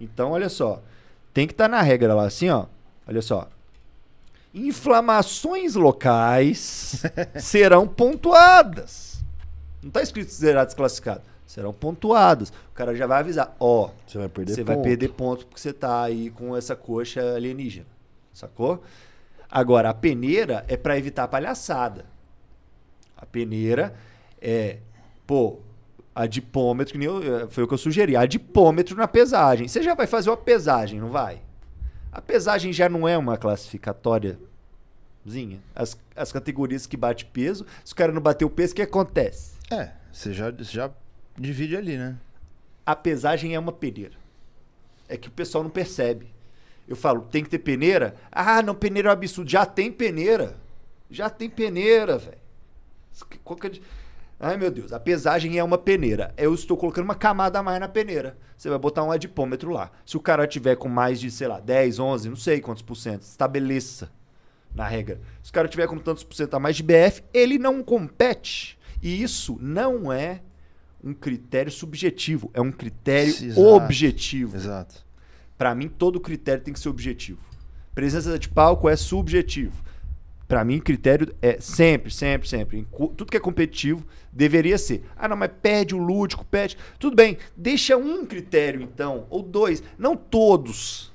Então, olha só. Tem que estar tá na regra lá, assim, ó. Olha só. Inflamações locais [laughs] serão pontuadas. Não está escrito será desclassificado serão pontuados. O cara já vai avisar, ó, você vai perder você ponto. vai perder ponto porque você tá aí com essa coxa alienígena. Sacou? Agora, a peneira é para evitar palhaçada. A peneira é, pô, adipômetro, que nem eu, eh, foi o que eu sugeri, adipômetro na pesagem. Você já vai fazer uma pesagem, não vai? A pesagem já não é uma classificatória as, as categorias que bate peso, se o cara não bater o peso, o que acontece? É, você já, já Divide ali, né? A pesagem é uma peneira. É que o pessoal não percebe. Eu falo, tem que ter peneira? Ah, não, peneira é um absurdo. Já tem peneira. Já tem peneira, velho. é... Ai, meu Deus, a pesagem é uma peneira. Eu estou colocando uma camada a mais na peneira. Você vai botar um adipômetro lá. Se o cara tiver com mais de, sei lá, 10, 11, não sei quantos por cento, estabeleça na regra. Se o cara tiver com tantos por cento a mais de BF, ele não compete. E isso não é um critério subjetivo, é um critério Exato. objetivo. Exato. Para mim, todo critério tem que ser objetivo. Presença de palco é subjetivo. Para mim, critério é sempre, sempre, sempre. Tudo que é competitivo deveria ser. Ah, não, mas pede o lúdico, pede. Tudo bem, deixa um critério então, ou dois, não todos.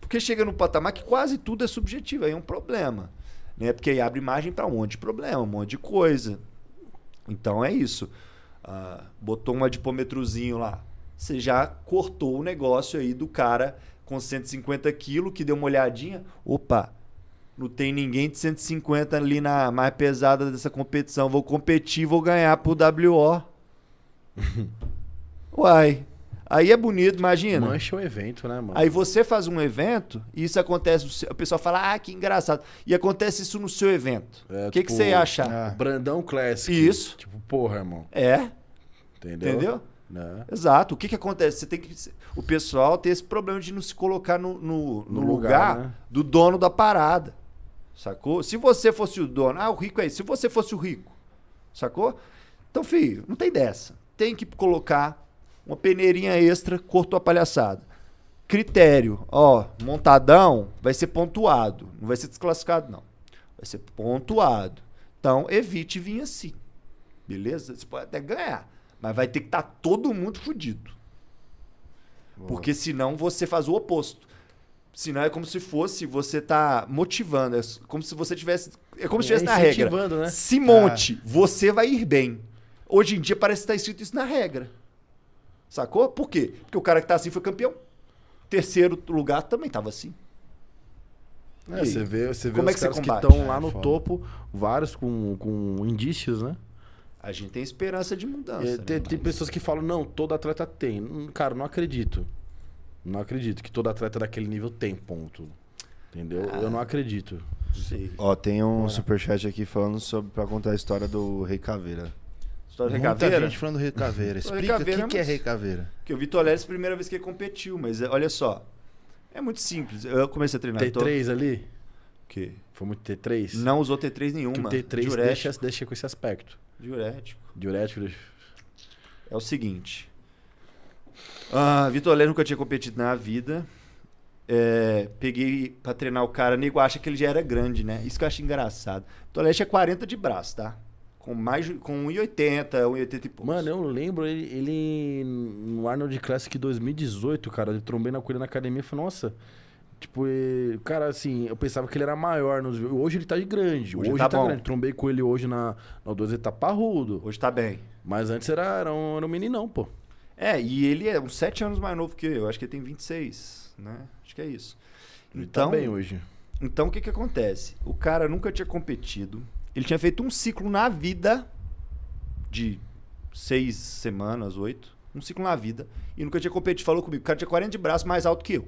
Porque chega no patamar que quase tudo é subjetivo, aí é um problema. Né? Porque aí abre margem para um monte de problema, um monte de coisa. Então é isso. Ah, botou um adipometrozinho lá. Você já cortou o negócio aí do cara com 150 quilos, que deu uma olhadinha. Opa, não tem ninguém de 150 ali na mais pesada dessa competição. Vou competir, vou ganhar pro WO. [laughs] Uai, Aí é bonito, imagina. Mancha o evento, né, mano? Aí você faz um evento e isso acontece, o pessoal fala, ah, que engraçado. E acontece isso no seu evento. É, o é, que, tipo, que você ia achar? Ah, ah. Brandão Classic. Isso. Tipo, porra, irmão. É. Entendeu? Entendeu? Não. Né? Exato. O que, que acontece? Você tem que. O pessoal tem esse problema de não se colocar no, no, no, no lugar, lugar né? do dono da parada. Sacou? Se você fosse o dono, ah, o rico é isso. Se você fosse o rico, sacou? Então, filho, não tem dessa. Tem que colocar uma peneirinha extra, cortou a palhaçada. Critério, ó, montadão vai ser pontuado, não vai ser desclassificado não. Vai ser pontuado. Então, evite vir assim. Beleza? Você pode até ganhar, mas vai ter que estar tá todo mundo fudido. Boa. Porque senão você faz o oposto. Senão é como se fosse você tá motivando, é como se você tivesse, é como se estivesse é na regra. Né? Se monte, ah. você vai ir bem. Hoje em dia parece que está escrito isso na regra. Sacou? Por quê? Porque o cara que tá assim foi campeão. Terceiro lugar também tava assim. É, você vê, você vê como é os é que caras que estão lá é no topo, vários com, com indícios, né? A gente tem esperança de mudança. É, né, tem, tem pessoas que falam, não, todo atleta tem. Hum, cara, não acredito. Não acredito que todo atleta daquele nível tem ponto. Entendeu? Ah. Eu não acredito. Sim. Ó, tem um Bora. superchat aqui falando sobre para contar a história do Rei Caveira. História tá Muita recaveira? gente falando recaveira. [laughs] Explica o que, que, é, é recaveira. Que o Vitor Leles, primeira vez que ele competiu, mas é, olha só. É muito simples. Eu comecei a treinar. T3 tô... ali? O quê? Foi muito T3? Não usou T3 nenhuma. Que o T3 deixa, deixa, com esse aspecto. Diurético. Diurético. Deixa... É o seguinte. Ah, Vitor Leles nunca tinha competido na vida. É, peguei pra treinar o cara, nego acha que ele já era grande, né? Isso que eu acho engraçado. Vitor Leles é 40 de braço, tá? com mais com 1,80, 1,80 e poucos. Mano, eu lembro ele, ele no Arnold Classic 2018, cara, eu trombei na corrida na academia e falei, nossa, tipo, cara, assim, eu pensava que ele era maior, nos, hoje ele tá de grande, hoje, hoje tá, tá grande, trombei com ele hoje na na 12, ele tá parrudo. Hoje tá bem. Mas antes era, era, um, era um meninão, pô. É, e ele é uns 7 anos mais novo que eu, acho que ele tem 26, né? Acho que é isso. Ele tá então, tá bem hoje. Então o que que acontece? O cara nunca tinha competido, ele tinha feito um ciclo na vida de seis semanas, oito. Um ciclo na vida. E nunca tinha competido. Falou comigo. O cara tinha 40 de braço mais alto que eu.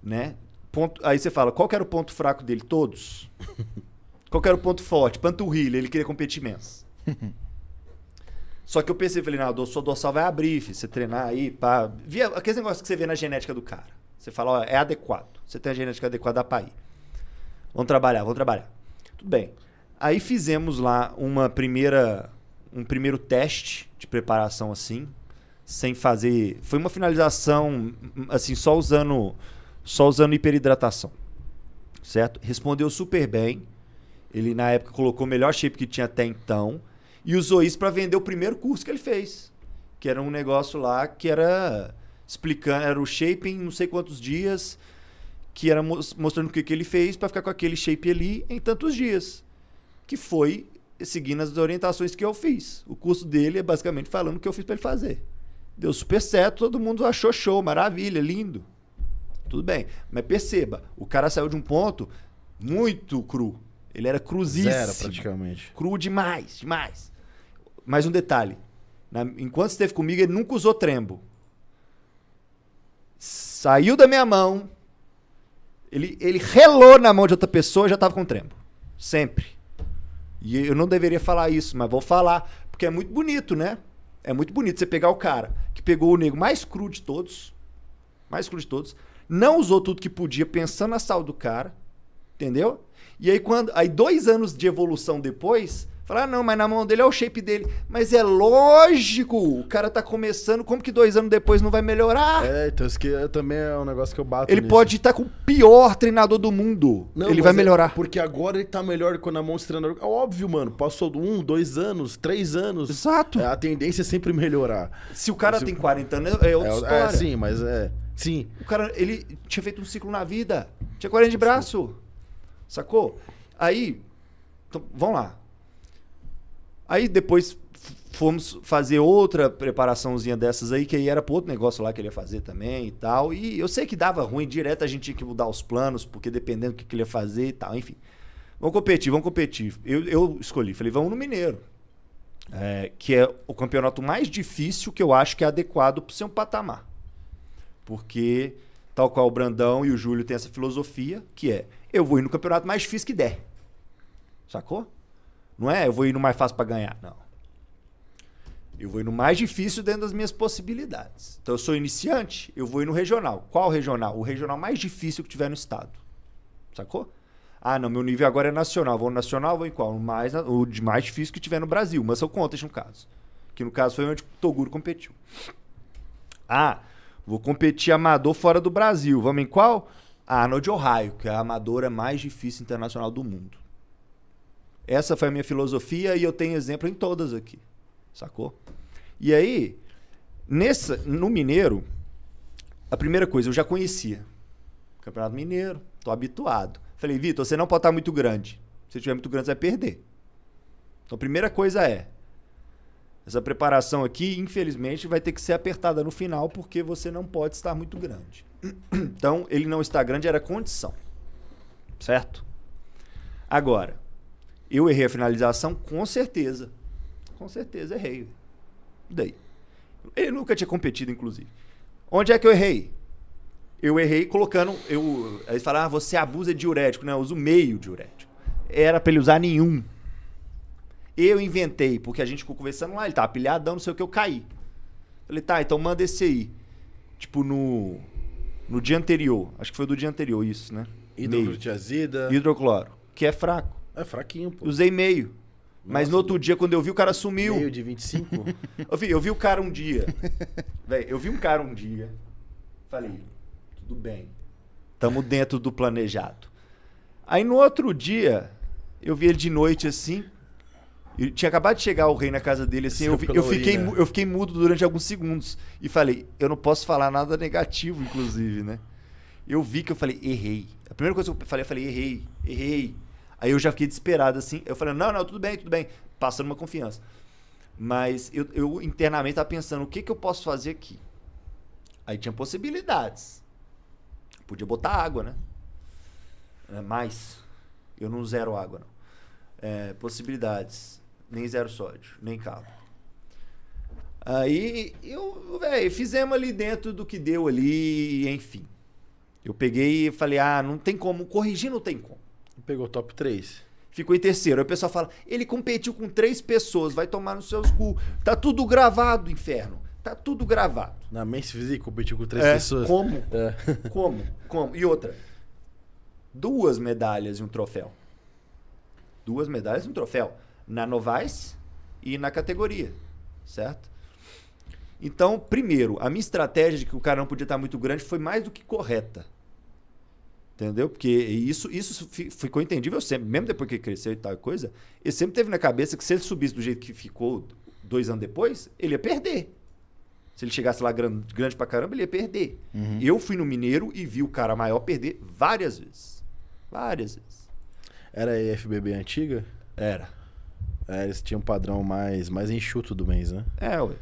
Né? Ponto, aí você fala, qual era o ponto fraco dele? Todos. [laughs] qual era o ponto forte? Panturrilha. Ele queria competir menos. [laughs] Só que eu pensei, falei, não, o seu dorsal vai abrir, filho, você treinar aí, pá. Via, aqueles negócios que você vê na genética do cara. Você fala, ó, é adequado. Você tem a genética adequada, pra ir. Vamos trabalhar, vamos trabalhar. Tudo bem. Aí fizemos lá uma primeira um primeiro teste de preparação assim, sem fazer, foi uma finalização assim só usando só usando hiperidratação. Certo? Respondeu super bem. Ele na época colocou o melhor shape que tinha até então e usou isso para vender o primeiro curso que ele fez, que era um negócio lá que era explicando, era o shaping, não sei quantos dias, que era mostrando o que, que ele fez para ficar com aquele shape ali em tantos dias. Que foi seguindo as orientações que eu fiz. O curso dele é basicamente falando o que eu fiz para ele fazer. Deu super certo, todo mundo achou show, maravilha, lindo. Tudo bem. Mas perceba, o cara saiu de um ponto muito cru. Ele era cruzíssimo. Zero, praticamente. Cru demais, demais. Mais um detalhe. Na, enquanto esteve comigo, ele nunca usou trembo. Saiu da minha mão, ele, ele relou na mão de outra pessoa e já tava com trembo. Sempre. E eu não deveria falar isso, mas vou falar. Porque é muito bonito, né? É muito bonito você pegar o cara que pegou o nego mais cru de todos. Mais cru de todos. Não usou tudo que podia, pensando na saúde do cara. Entendeu? E aí, quando. Aí, dois anos de evolução depois, Falar, ah, não, mas na mão dele é o shape dele. Mas é lógico, o cara tá começando, como que dois anos depois não vai melhorar? É, então isso que é, também é um negócio que eu bato. Ele nisso. pode estar tá com o pior treinador do mundo. Não, ele vai é melhorar. É porque agora ele tá melhor que na mão desse treinador. É óbvio, mano. Passou um, dois anos, três anos. Exato. É, a tendência é sempre melhorar. Se o cara Se tem o... 40 anos, é outra é, é história. É, sim, mas é. Sim. O cara, ele tinha feito um ciclo na vida. Tinha 40 de braço. Sacou? Aí, então, vamos lá. Aí depois fomos fazer outra preparaçãozinha dessas aí, que aí era para outro negócio lá que ele ia fazer também e tal. E eu sei que dava ruim, direto a gente tinha que mudar os planos, porque dependendo do que, ele ia fazer e tal, enfim. Vamos competir, vamos competir. Eu, eu escolhi, falei, vamos no Mineiro. É, que é o campeonato mais difícil que eu acho que é adequado para ser seu patamar. Porque, tal qual o Brandão e o Júlio tem essa filosofia, que é, eu vou ir no campeonato mais difícil que der. Sacou? Não é eu vou ir no mais fácil para ganhar, não. Eu vou ir no mais difícil dentro das minhas possibilidades. Então eu sou iniciante, eu vou ir no regional. Qual regional? O regional mais difícil que tiver no estado. Sacou? Ah, não, meu nível agora é nacional. Vou no nacional, vou em qual? O mais, o de mais difícil que tiver no Brasil. Mas são contas no caso. Que no caso foi onde o Toguro competiu. Ah, vou competir amador fora do Brasil. Vamos em qual? Ah, no de Ohio, que é a amadora mais difícil internacional do mundo. Essa foi a minha filosofia e eu tenho exemplo em todas aqui. Sacou? E aí, nessa, no Mineiro, a primeira coisa, eu já conhecia. Campeonato Mineiro, tô habituado. Falei, Vitor, você não pode estar muito grande. Se tiver muito grande, você vai perder. Então, a primeira coisa é, essa preparação aqui, infelizmente, vai ter que ser apertada no final, porque você não pode estar muito grande. Então, ele não estar grande era condição. Certo? Agora, eu errei a finalização, com certeza. Com certeza, errei. E daí? Ele nunca tinha competido, inclusive. Onde é que eu errei? Eu errei colocando. Eu, eles falaram, ah, você abusa de diurético. né? eu uso meio diurético. Era pra ele usar nenhum. Eu inventei, porque a gente ficou conversando lá, ele tava pilhadão, não sei o que, eu caí. Falei, tá, então manda esse aí. Tipo, no. No dia anterior. Acho que foi do dia anterior isso, né? Hidroclorotiazida. Hidrocloro. Que é fraco. É fraquinho, pô. Usei meio. Mas no outro dia, quando eu vi, o cara sumiu. Meio de 25? [laughs] eu, vi, eu vi o cara um dia. [laughs] Véi, eu vi um cara um dia. Falei, tudo bem. Tamo dentro do planejado. Aí no outro dia, eu vi ele de noite assim. Eu tinha acabado de chegar o rei na casa dele, assim, eu, eu, fiquei, eu fiquei mudo durante alguns segundos. E falei, eu não posso falar nada negativo, inclusive, né? Eu vi que eu falei, errei. A primeira coisa que eu falei, eu falei, errei, errei. Aí eu já fiquei desesperado, assim. Eu falei, não, não, tudo bem, tudo bem. Passando uma confiança. Mas eu, eu internamente estava pensando, o que, que eu posso fazer aqui? Aí tinha possibilidades. Podia botar água, né? É, Mas eu não zero água, não. É, possibilidades. Nem zero sódio, nem cabo. Aí eu, velho, fizemos ali dentro do que deu ali, enfim. Eu peguei e falei, ah, não tem como, corrigir não tem como. Pegou top 3. Ficou em terceiro. Aí o pessoal fala: ele competiu com três pessoas, vai tomar nos seus cu. Tá tudo gravado, inferno. Tá tudo gravado. Na Men's Physique competiu com três é, pessoas. Como? É. Como? Como? E outra. Duas medalhas e um troféu. Duas medalhas e um troféu. Na Novaes e na categoria. Certo? Então, primeiro, a minha estratégia de que o cara não podia estar muito grande foi mais do que correta. Entendeu? Porque isso, isso ficou entendível sempre, mesmo depois que cresceu e tal coisa, ele sempre teve na cabeça que se ele subisse do jeito que ficou dois anos depois, ele ia perder. Se ele chegasse lá grande, grande pra caramba, ele ia perder. Uhum. Eu fui no Mineiro e vi o cara maior perder várias vezes. Várias vezes. Era a IFBB antiga? Era. É, eles tinham um padrão mais, mais enxuto do mês, né? É, ué.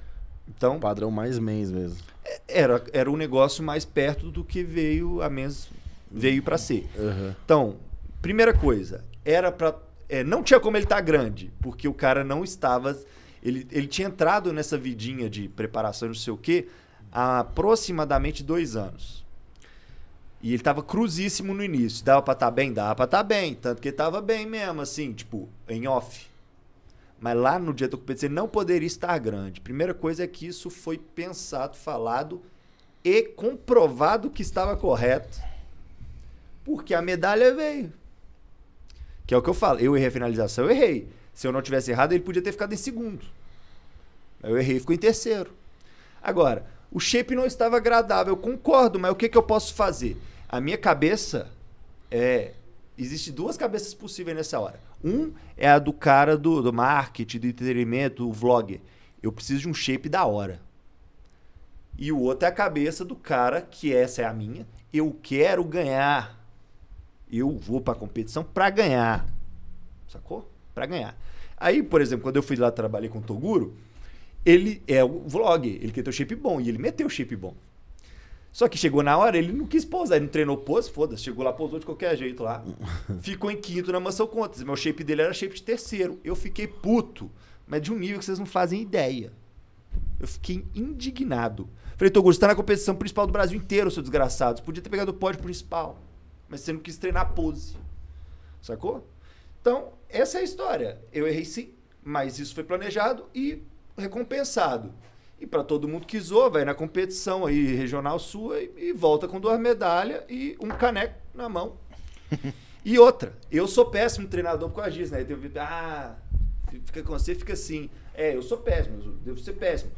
Então. Padrão mais mês mesmo. É, era, era um negócio mais perto do que veio a mês veio para ser. Uhum. Então, primeira coisa, era para é, não tinha como ele estar tá grande, porque o cara não estava ele, ele tinha entrado nessa vidinha de preparação não sei o quê há aproximadamente dois anos. E ele tava cruzíssimo no início. Dava pra estar tá bem? Dava pra estar tá bem. Tanto que ele tava bem mesmo, assim, tipo, em off. Mas lá no dia do competição ele não poderia estar grande. Primeira coisa é que isso foi pensado, falado e comprovado que estava correto porque a medalha veio. Que é o que eu falo. Eu errei a finalização, eu errei. Se eu não tivesse errado, ele podia ter ficado em segundo. Eu errei, ficou em terceiro. Agora, o shape não estava agradável, eu concordo, mas o que, que eu posso fazer? A minha cabeça é. Existe duas cabeças possíveis nessa hora. Um é a do cara do, do marketing, do entretenimento, do vlogger. Eu preciso de um shape da hora. E o outro é a cabeça do cara, que essa é a minha. Eu quero ganhar eu vou para a competição para ganhar. Sacou? Para ganhar. Aí, por exemplo, quando eu fui lá trabalhei com o Toguro, ele é o vlog, ele quer ter o shape bom e ele meteu o shape bom. Só que chegou na hora, ele não quis pousar, ele não treinou pose, foda-se, chegou lá, pousou de qualquer jeito lá. [laughs] Ficou em quinto na Mansão Contas, meu shape dele era shape de terceiro. Eu fiquei puto, mas de um nível que vocês não fazem ideia. Eu fiquei indignado. Falei, Toguro, você tá na competição principal do Brasil inteiro, seu desgraçado. Você podia ter pegado o pódio principal mas você não quis treinar pose. Sacou? Então, essa é a história. Eu errei sim, mas isso foi planejado e recompensado. E para todo mundo que zoa, vai na competição aí regional sua e, e volta com duas medalhas e um caneco na mão. [laughs] e outra, eu sou péssimo treinador com a Giz, né? Eu, ah, fica com você, fica assim. É, eu sou péssimo, eu devo ser péssimo.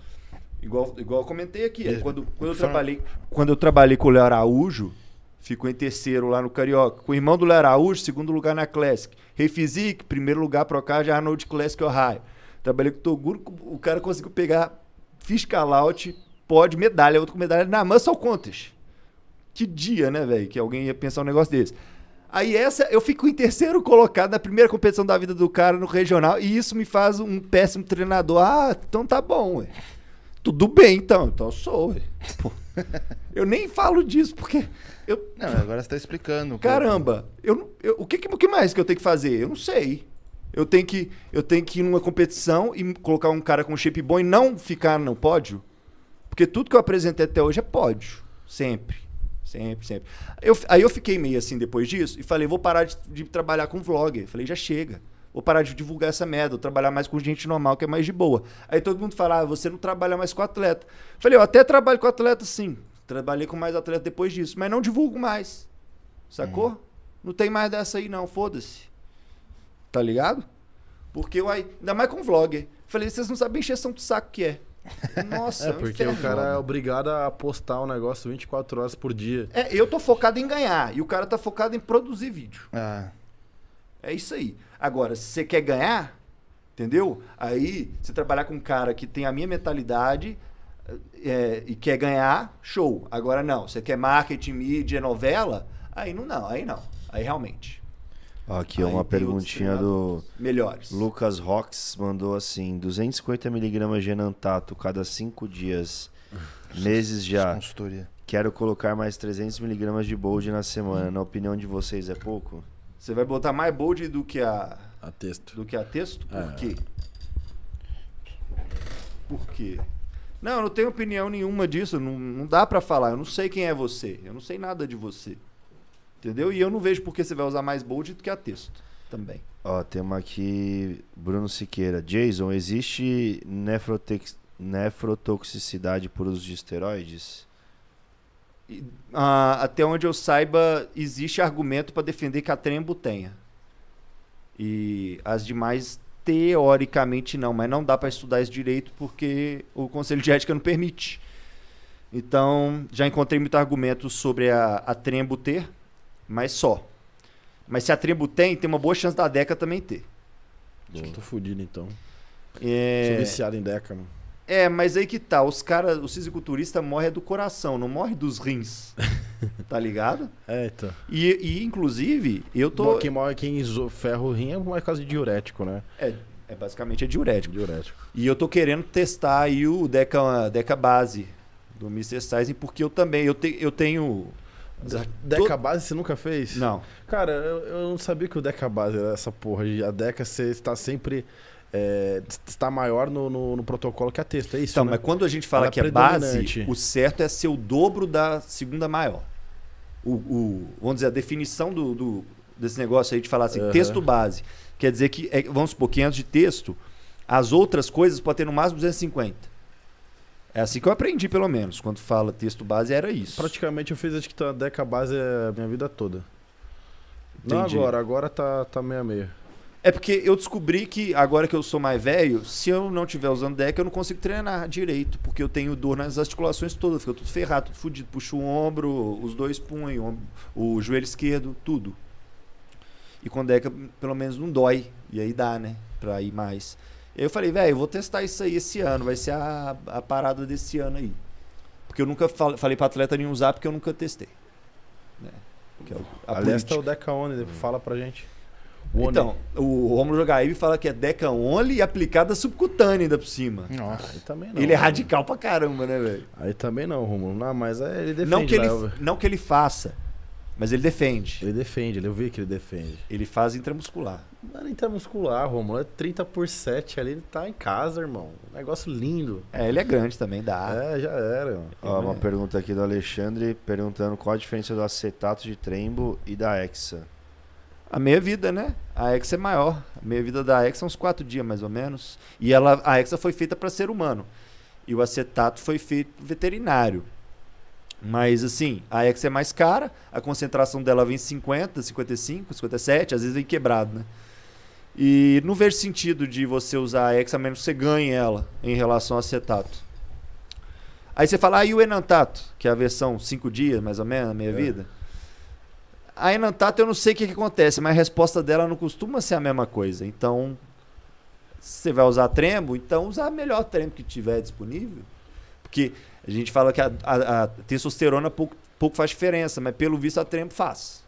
Igual, igual eu comentei aqui, é, quando, quando, eu trabalhei, quando eu trabalhei com o Léo Araújo, ficou em terceiro lá no Carioca. Com o irmão do Léo Araújo, segundo lugar na Classic. Refizic, primeiro lugar pro Card Arnold Classic Ohio. Trabalhei com o Toguro, o cara conseguiu pegar fiscal out, pode medalha, outro com medalha na Muscle Contest. Que dia, né, velho, que alguém ia pensar um negócio desse. Aí essa, eu fico em terceiro colocado na primeira competição da vida do cara no regional, e isso me faz um péssimo treinador. Ah, então tá bom, ué. Tudo bem, então. Então eu sou, ué. [laughs] Eu nem falo disso, porque eu... Não, agora você tá explicando. Caramba, eu, eu, o que, que mais que eu tenho que fazer? Eu não sei. Eu tenho, que, eu tenho que ir numa competição e colocar um cara com shape bom e não ficar no pódio? Porque tudo que eu apresentei até hoje é pódio. Sempre. Sempre, sempre. Eu, aí eu fiquei meio assim depois disso e falei, vou parar de, de trabalhar com vlogger. Falei, já chega. Vou parar de divulgar essa merda, vou trabalhar mais com gente normal, que é mais de boa. Aí todo mundo fala, ah, você não trabalha mais com atleta. Falei, eu até trabalho com atleta sim. Trabalhei com mais atleta depois disso, mas não divulgo mais. Sacou? Uhum. Não tem mais dessa aí, não, foda-se. Tá ligado? Porque eu aí, ainda mais com vlogger. Falei, vocês não sabem encheção do saco que é. [laughs] Nossa, é, é porque inferno. o cara é obrigado a postar um negócio 24 horas por dia. É, eu tô focado em ganhar e o cara tá focado em produzir vídeo. Ah. É isso aí. Agora, se você quer ganhar, entendeu? Aí você trabalhar com um cara que tem a minha mentalidade, é, e quer ganhar, show. Agora não, você quer marketing, mídia, novela, aí não, não aí não, aí realmente. Aqui é uma perguntinha do melhores. Lucas Rox mandou assim: 250 miligramas de enantato cada 5 dias, meses já. Quero colocar mais 300 miligramas de bold na semana. Na opinião de vocês é pouco? Você vai botar mais bold do que a, a texto? Do que a texto? Por é. quê? Por quê? Não, eu não tenho opinião nenhuma disso. Não, não dá para falar. Eu não sei quem é você. Eu não sei nada de você. Entendeu? E eu não vejo porque você vai usar mais bold do que a texto também. Ó, temos aqui Bruno Siqueira. Jason, existe nefrotex... nefrotoxicidade por uso de esteroides? E, ah, até onde eu saiba, existe argumento para defender que a trembo tenha. E as demais Teoricamente não, mas não dá para estudar esse direito porque o Conselho de Ética não permite. Então, já encontrei muito argumento sobre a, a Trembo ter, mas só. Mas se a Trembo tem, tem uma boa chance da Deca também ter. Acho que tô fudido então. É... Sou viciado em Deca, mano. É, mas aí que tá. Os caras, o fisiculturista morre do coração, não morre dos rins. [laughs] tá ligado? É, então. E, e inclusive, eu tô. Quem morre, quem ferra o rim é mais causa de diurético, né? É, é basicamente é diurético. Diurético. E eu tô querendo testar aí o Deca, Deca Base do Mr. Size, porque eu também, eu, te, eu tenho. Deca Base você nunca fez? Não. Cara, eu, eu não sabia que o Deca Base era essa porra. A Deca você está sempre é, está maior no, no, no, protocolo que a texto. É isso. Então, né? mas quando a gente fala é que é base, o certo é ser o dobro da segunda maior. O, o vamos dizer, a definição do, do, desse negócio aí de falar assim, uhum. texto base. Quer dizer que, é, vamos supor, 500 de texto, as outras coisas podem ter no máximo 250. É assim que eu aprendi, pelo menos. Quando fala texto base, era isso. Praticamente eu fiz acho que tá, década base a é, minha vida toda. Entendi. Não agora, agora tá, tá meia meia. É porque eu descobri que agora que eu sou mais velho, se eu não tiver usando deck, eu não consigo treinar direito, porque eu tenho dor nas articulações todas, fica tudo ferrado, tudo fudido, puxo o ombro, os dois punhos, o joelho esquerdo, tudo. E com deck pelo menos não dói, e aí dá, né, pra ir mais. eu falei, velho, eu vou testar isso aí esse ano, vai ser a, a parada desse ano aí. Porque eu nunca fal falei pra atleta nenhum usar, porque eu nunca testei. Né? Que é o, a lista tá o Decaone, fala pra gente. One. Então, o Romulo Jogaíbe fala que é Deca Only aplicada subcutânea ainda por cima. Nossa, aí ah, também não. Ele é né? radical pra caramba, né, velho? Aí também não, Romulo. Não, mas ele defende. Não que, ele, não que ele faça, mas ele defende. Ele defende, eu vi que ele defende. Ele faz intramuscular. Mano, é intramuscular, Romulo. É 30 por 7 ali, ele tá em casa, irmão. Negócio lindo. É, ele é grande também, dá. É, já era. irmão. Ó, uma é. pergunta aqui do Alexandre perguntando qual a diferença do acetato de trembo e da hexa a meia vida, né? A Hexa é maior. A meia vida da Hexa é uns quatro dias, mais ou menos. E ela, a Hexa foi feita para ser humano. E o acetato foi feito veterinário. Mas assim, a Hexa é mais cara, a concentração dela vem 50, 55, 57, às vezes vem quebrado, né? E não vejo sentido de você usar a Hexa, a menos que você ganhe ela em relação ao acetato. Aí você fala, ah, e o enantato, que é a versão 5 dias, mais ou menos, meia é. vida? A Enantato eu não sei o que, que, acontece, mas a resposta dela não costuma ser a mesma coisa. Então, se você vai usar trembo, então usar a melhor trembo que tiver disponível. Porque a gente fala que a, a, a testosterona pouco, pouco faz diferença, mas pelo visto a trembo faz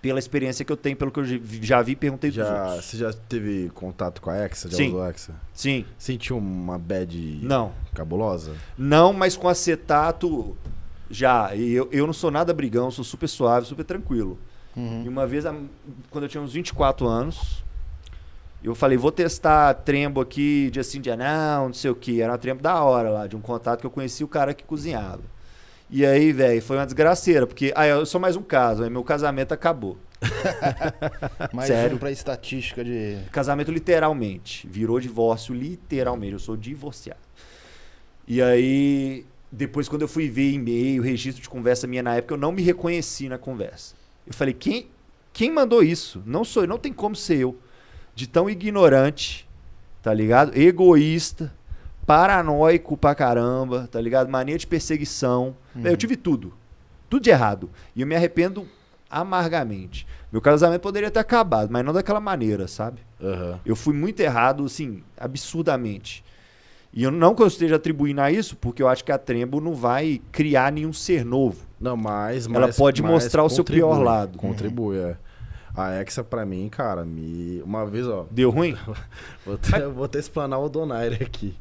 pela experiência que eu tenho, pelo que eu já vi perguntei já, dos outros. Você já teve contato com a Hexa? Já Sim. usou a Hexa? Sim. Sentiu uma bad Não. cabulosa? Não, mas com acetato já, e eu, eu não sou nada brigão, sou super suave, super tranquilo. Uhum. E uma vez, quando eu tinha uns 24 anos, eu falei, vou testar trembo aqui, dia sim, dia não, não sei o que. Era uma trembo da hora lá, de um contato que eu conheci o cara que cozinhava. E aí, velho, foi uma desgraceira, porque. Ah, eu sou mais um caso, aí meu casamento acabou. [laughs] mais Sério. um pra estatística de. Casamento literalmente. Virou divórcio literalmente. Eu sou divorciado. E aí depois, quando eu fui ver e-mail, registro de conversa minha na época, eu não me reconheci na conversa. Eu falei, quem, quem mandou isso? Não sou eu, não tem como ser eu. De tão ignorante, tá ligado? Egoísta, paranoico pra caramba, tá ligado? Mania de perseguição. Uhum. Eu tive tudo. Tudo de errado. E eu me arrependo amargamente. Meu casamento poderia ter acabado, mas não daquela maneira, sabe? Uhum. Eu fui muito errado, assim, absurdamente. E eu não que eu esteja atribuindo a isso, porque eu acho que a Trembo não vai criar nenhum ser novo. Não, mas. Ela mas, pode mas mostrar o seu pior lado. Contribui, é. A Hexa, pra mim, cara, me. Uma vez, ó. Deu ruim? [laughs] vou até, vou até explanar o Donaire aqui.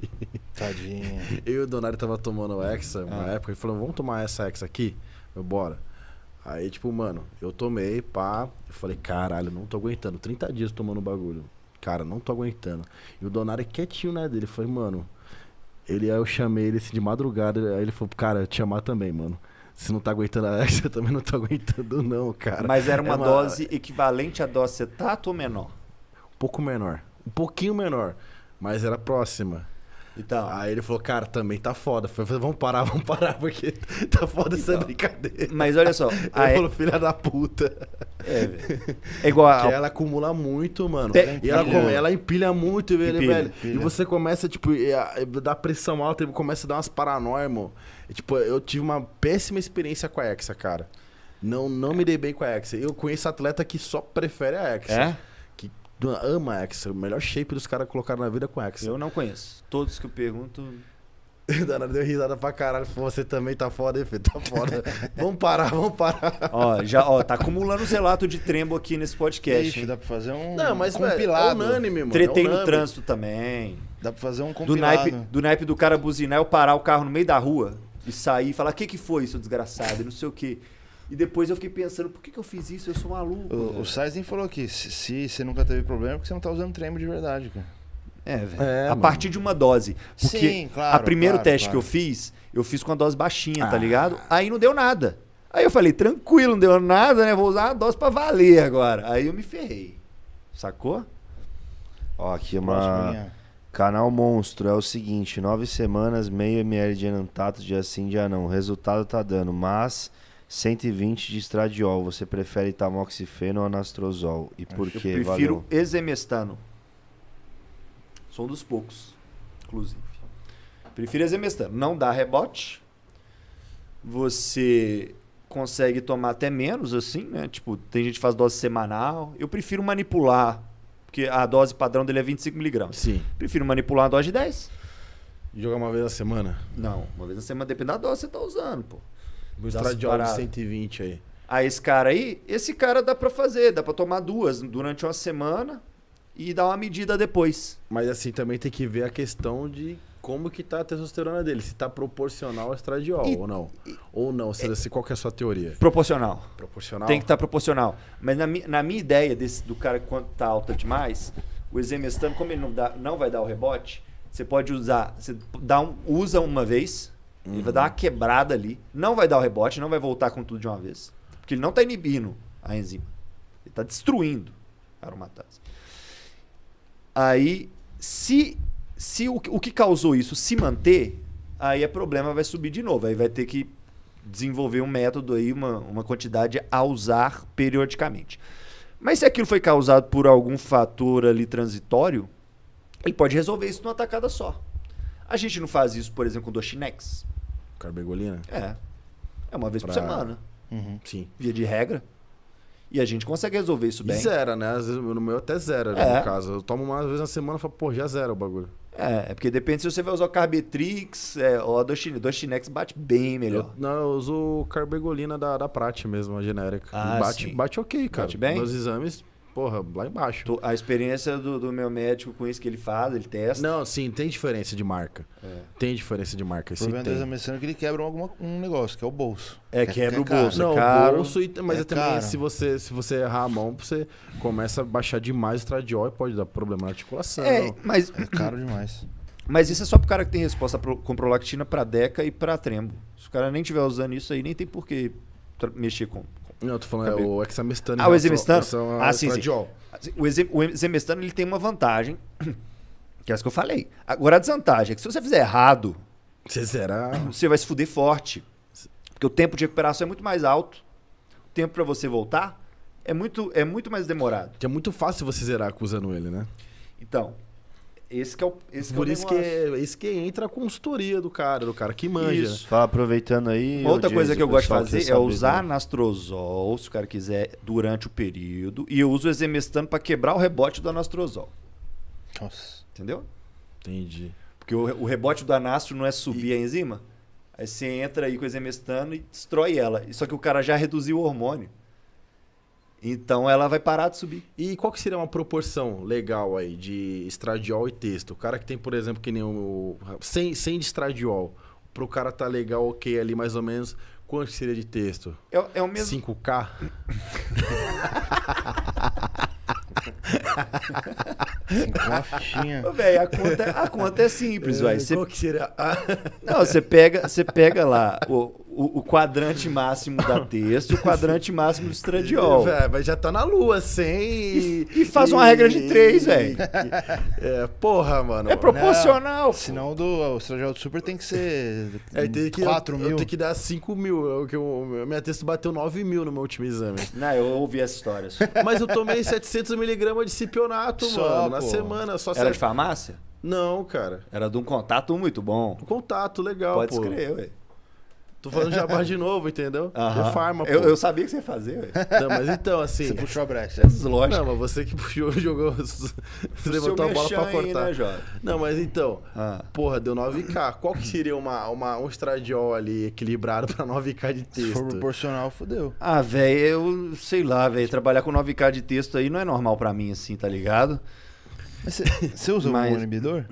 Tadinha. [laughs] Eu e o Donaire tava tomando Hexa na ah. época e falou, vamos tomar essa Hexa aqui? Eu, bora. Aí, tipo, mano, eu tomei, pá. Eu falei, caralho, não tô aguentando. 30 dias tomando o bagulho. Cara, não tô aguentando. E o Donaire quietinho, né, dele. foi mano, ele, aí eu chamei ele assim, de madrugada, aí ele falou, cara, te chamar também, mano. Se não tá aguentando a Hexa, [laughs] eu também não tô aguentando, não, cara. Mas era uma, é uma... dose equivalente à dose cetato ou menor? Um pouco menor. Um pouquinho menor. Mas era próxima. Então. Aí ele falou, cara, também tá foda. Falei, vamos parar, [laughs] vamos parar, porque tá foda então. essa brincadeira. Mas olha só. Ele a... falou, é- filha da puta. É, velho. É igual a... Porque ela acumula muito, mano. Pe... E ela, empilha. ela empilha muito, velho, empilha, velho. Empilha. E você começa, tipo, dá pressão alta e começa a dar umas paranoia, irmão. E, tipo, eu tive uma péssima experiência com a Hexa, cara. Não, não me dei bem com a Hexa. Eu conheço atleta que só prefere a Hexa. É? ama Hexa. O melhor shape dos caras colocaram na vida com Hexa. Eu não conheço. Todos que eu pergunto. [laughs] Dana deu risada pra caralho. Você também tá foda, hein, filho? Tá foda. [laughs] vamos parar, vamos parar. Ó, já, ó, tá acumulando os relatos de trembo aqui nesse podcast. Ixi, dá pra fazer um não, mas, é compilado. É unânime, mano. É Tretei é no trânsito também. Dá pra fazer um compilado. Do naipe, do naipe do cara buzinar, eu parar o carro no meio da rua e sair e falar: o que, que foi, seu desgraçado? E não sei o quê. E depois eu fiquei pensando, por que, que eu fiz isso? Eu sou maluco. O, sizing o falou aqui, se, se você nunca teve problema, é porque você não tá usando tremo de verdade, cara. É, velho. É, a mano. partir de uma dose. Porque Sim, claro. O primeiro claro, teste claro. que eu fiz, eu fiz com a dose baixinha, tá ah. tá ligado? Aí não deu nada. Aí eu falei, tranquilo, não deu nada, né? Vou usar a dose pra valer agora. Aí eu me ferrei. Sacou? Ó, aqui uma. Canal Monstro é o seguinte: nove semanas, meio ml de enantato, dia sim, dia não. O resultado tá dando, mas 120 de estradiol, você prefere tamoxifeno ou anastrozol? E por quê? Eu prefiro Valeu. exemestano. Sou um dos poucos, inclusive. Prefiro exemestano. Não dá rebote. Você consegue tomar até menos, assim, né? Tipo, tem gente que faz dose semanal. Eu prefiro manipular, porque a dose padrão dele é 25mg. Sim. Prefiro manipular a dose de 10. Jogar uma vez na semana? Não, uma vez na semana, depende da dose que você tá usando, pô. Meu estradiol de 120 aí. A ah, esse cara aí, esse cara dá para fazer, dá para tomar duas durante uma semana e dar uma medida depois. Mas assim, também tem que ver a questão de como que tá a testosterona dele, se tá proporcional ao estradiol e, ou não. E, ou não, se, é, se, qual que é a sua teoria? Proporcional. Proporcional? Tem que estar tá proporcional. Mas na, na, minha ideia desse, do cara quando tá alta demais, o exemestano, como ele não, dá, não vai dar o rebote, você pode usar, você dá um, usa uma vez, ele vai dar uma uhum. quebrada ali, não vai dar o rebote, não vai voltar com tudo de uma vez. Porque ele não está inibindo a enzima. Ele está destruindo a aromatase. Aí, se, se o, o que causou isso se manter, aí o é problema vai subir de novo. Aí vai ter que desenvolver um método aí, uma, uma quantidade a usar periodicamente. Mas se aquilo foi causado por algum fator ali transitório, ele pode resolver isso numa tacada só. A gente não faz isso, por exemplo, com Doxinex. Carbergolina? É. É uma vez pra... por semana. Uhum. Sim. Via de regra. E a gente consegue resolver isso bem. E zera, né? Às vezes, no meu até zero, né, é. no caso. Eu tomo uma vez na semana e falo, pô, já zero o bagulho. É, é porque depende se você vai usar o Carbetrix é, ou a Dostinex. Dostinex bate bem melhor. Eu, não, eu uso o Carbergolina da, da Prate mesmo, a genérica. Ah, bate, sim. bate ok, cara. Bate bem? Nos exames, porra, lá embaixo. a experiência do, do, meu médico com isso que ele faz, ele testa. Não, sim, tem diferença de marca. É. Tem diferença de marca. O problema deles americanos é que ele quebra alguma, um negócio, que é o bolso. É, é quebra que é o bolso. Não, é caro, é o bolso, e, mas é, é também caro. se você, se você errar a mão, você começa a baixar demais o estradiol e pode dar problema na articulação. É, mas... é caro demais. [clears throat] Mas isso é só pro cara que tem resposta pro, com prolactina para deca e para trembo. Se o cara nem tiver usando isso aí, nem tem por que mexer com, não, eu tô falando é Acabei. é o hexamestano. Ah, o hexamestano? Ah, sim, sim. O, exem, o hexamestano ele tem uma vantagem, [clears throat] que é essa que eu falei. Agora a desvantagem é que se você fizer errado... Você será? Você vai se fuder forte. Porque o tempo de recuperação é muito mais alto. O tempo para você voltar é muito, é muito mais demorado. Que é muito fácil você zerar acusando ele, né? Então, esse que é o esse é Por que isso, que, é, esse que entra a consultoria do cara, do cara que manja. Isso. Fala, aproveitando aí. Uma outra coisa que eu gosto de fazer é usar né? anastrozol, se o cara quiser, durante o período. E eu uso o exemestano para quebrar o rebote do anastrozol. Nossa. Entendeu? Entendi. Porque o, o rebote do anastro não é subir e... a enzima. Aí você entra aí com o exemestano e destrói ela. Só que o cara já reduziu o hormônio. Então ela vai parar de subir. E qual que seria uma proporção legal aí de estradiol e texto? O cara que tem, por exemplo, que nem o. Sem, sem de estradiol, pro cara tá legal, ok, ali mais ou menos. Quanto seria de texto? É, é o mesmo. 5K? É Ô, a, conta, é, a conta é simples, é, vai. Cê... que seria? Não, você pega, você pega lá o, o, o, quadrante máximo da texto o quadrante máximo do estradiol. Véio, mas [laughs] é, já tá na lua, sem. Assim, e, e faz e, uma regra de três, velho. É, porra, mano. É né? proporcional. senão do, o estradiol do super tem que ser. É, tem que, 4 eu, mil. Eu tenho que dar 5 mil. É eu, minha texto bateu 9 mil no meu último exame. Não, eu ouvi essa história. [laughs] Mas eu tomei 700 miligramas de cipionato, só, mano, pô. na semana. Só Era sete... de farmácia? Não, cara. Era de um contato muito bom. Um contato legal, Pode pô. Pode escrever, velho. Tô falando jabá de novo, entendeu? Uhum. Farma, eu, eu, sabia que você ia fazer, velho. Não, mas então, assim. Você [laughs] puxou a brecha. É lógico. Não, mas você que puxou, [laughs] jogou. [laughs] você levantou a bola pra cortar. Aí, né, não, mas então. Ah. Porra, deu 9K. Qual que seria uma, uma, um estradiol ali equilibrado pra 9K de texto? Se for proporcional, fodeu. Ah, velho, eu sei lá, velho. Trabalhar com 9K de texto aí não é normal pra mim, assim, tá ligado? Mas você usa mas... um inibidor?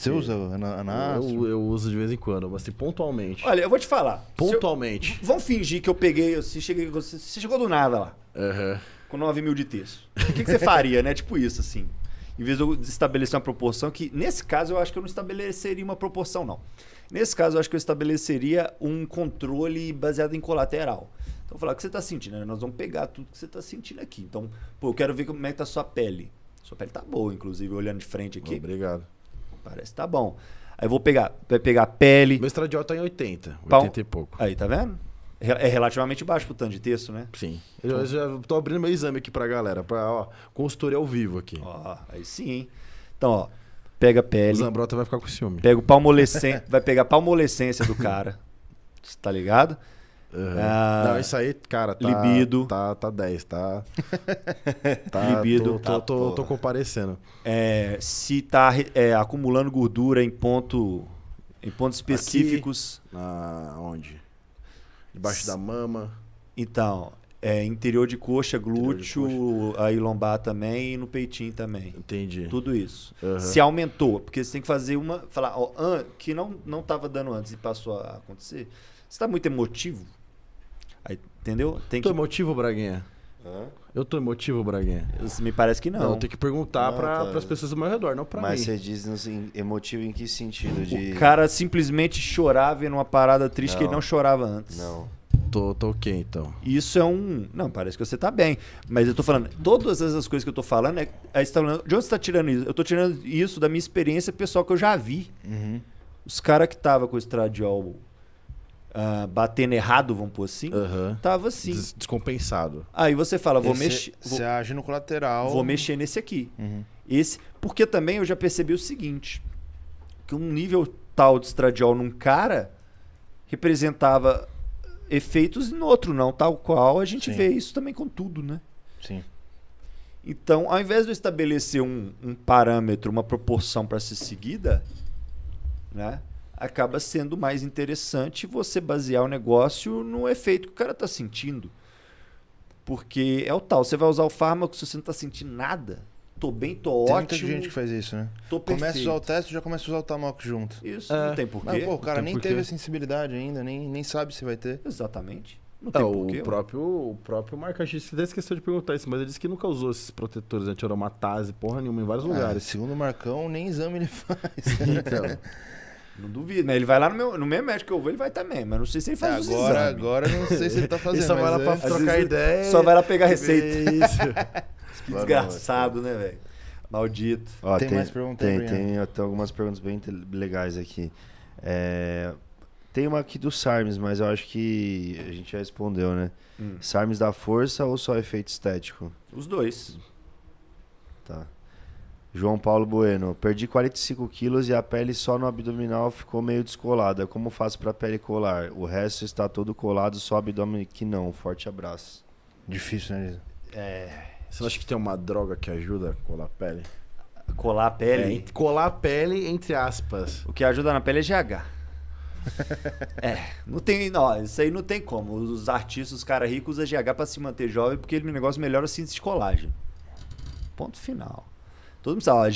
Você usa anastro? Eu, eu, uso de vez em quando, mas assim, pontualmente. Olha, eu vou te falar. Pontualmente. Eu, vamos fingir que eu peguei, você, cheguei, você, chegou do nada lá. Uhum. Com 9 mil de texto. O que, que você faria, né? Tipo isso, assim. Em vez de eu estabelecer uma proporção, que nesse caso eu acho que eu não estabeleceria uma proporção, não. Nesse caso eu acho que eu estabeleceria um controle baseado em colateral. Então, vou falar o que você está sentindo, né? Nós vamos pegar tudo que você está sentindo aqui. Então, pô, eu quero ver como é que está a sua pele. Sua pele está boa, inclusive, olhando de frente aqui. Obrigado parece que tá bom. Aí vou pegar, vai pegar pele. Meu estradiol tá em 80, 80 e pouco. Aí, tá vendo? É relativamente baixo pro tanto de texto, né? Sim. Eu já tô abrindo meu exame aqui pra galera, pra ó, consultoria ao vivo aqui. Ó, aí sim, hein? Então, ó, pega pele. O Zambrota vai ficar com ciúme. Pega o palmolescência, [laughs] vai pegar a palmolescência do cara. tá ligado? Uhum. não, isso aí, cara, tá, libido. Tá, tá 10, tá. [laughs] tá libido. Tô, tá, tô, tô, comparecendo. É, se tá é, acumulando gordura em ponto. Em pontos específicos. Aqui, ah, na, onde? Debaixo se, da mama. Então, é, interior de coxa, glúteo, de coxa. aí lombar também e no peitinho também. Entendi. Tudo isso. Uhum. Se aumentou, porque você tem que fazer uma. Falar, ó, que não, não tava dando antes e passou a acontecer. Você tá muito emotivo? Aí, entendeu? Tem tô é que... emotivo, Braguinha? Hã? Eu tô emotivo, Braguinha? Me parece que não. Não, tem que perguntar para tá. as pessoas ao meu redor, não para mim. Mas você diz assim, emotivo em que sentido? De... O cara simplesmente chorava vendo uma parada triste não. que ele não chorava antes. Não. Tô, tô ok, então. Isso é um. Não, parece que você tá bem. Mas eu tô falando, todas essas coisas que eu tô falando, é... aí é, você tá falando, de onde você tá tirando isso? Eu tô tirando isso da minha experiência pessoal que eu já vi. Uhum. Os caras que tava com o estradiol Uh, batendo errado, vamos pôr assim, uhum. tava assim. Des descompensado. Aí você fala, vou mexer. Você age no colateral. Vou mexer nesse aqui. Uhum. Esse. Porque também eu já percebi o seguinte: que um nível tal de estradiol num cara representava efeitos e no outro não, tal qual a gente Sim. vê isso também com tudo, né? Sim. Então, ao invés de eu estabelecer um, um parâmetro, uma proporção para ser seguida, né? acaba sendo mais interessante você basear o negócio no efeito que o cara está sentindo. Porque é o tal, você vai usar o fármaco se você não está sentindo nada. Tô bem, tô tem ótimo. Tem muita gente que faz isso, né? Tô Começa a usar o teste, já começa a usar o tamox junto. Isso, é. não tem porquê. Mas, pô, o cara nem porquê. teve a sensibilidade ainda, nem, nem sabe se vai ter. Exatamente. Não é, tem é, porquê. O próprio, o próprio Marca X até esqueceu de perguntar isso, mas ele disse que nunca usou esses protetores anti-aromatase, porra nenhuma, em vários ah, lugares. Segundo o Marcão, nem exame ele [laughs] faz. então. [laughs] Não duvido, né? Ele vai lá no, meu, no mesmo médico que eu vou, ele vai também, mas não sei se ele faz é, agora, Agora não sei se ele tá [laughs] fazendo. ele só vai lá pra é. trocar ideia. Só vai lá pegar receita. Isso. [laughs] que desgraçado, né, velho? Maldito. Ó, tem, tem, mais perguntas tem, tem, tem algumas perguntas bem legais aqui. É, tem uma aqui do Sarmes, mas eu acho que a gente já respondeu, né? Hum. Sarmes dá força ou só efeito estético? Os dois. Tá. João Paulo Bueno, perdi 45 quilos e a pele só no abdominal ficou meio descolada. Como faço para a pele colar? O resto está todo colado, só o abdômen que não. Forte abraço. Difícil, né, Lisa? É. Você acha que tem uma droga que ajuda a colar a pele? Colar a pele? É, colar a pele, entre aspas. O que ajuda na pele é GH. [laughs] é, não tem, não, isso aí não tem como. Os artistas, os caras ricos usam GH para se manter jovem porque o negócio melhora o síntese de colágeno. Ponto final. Todo mundo sabe, ó,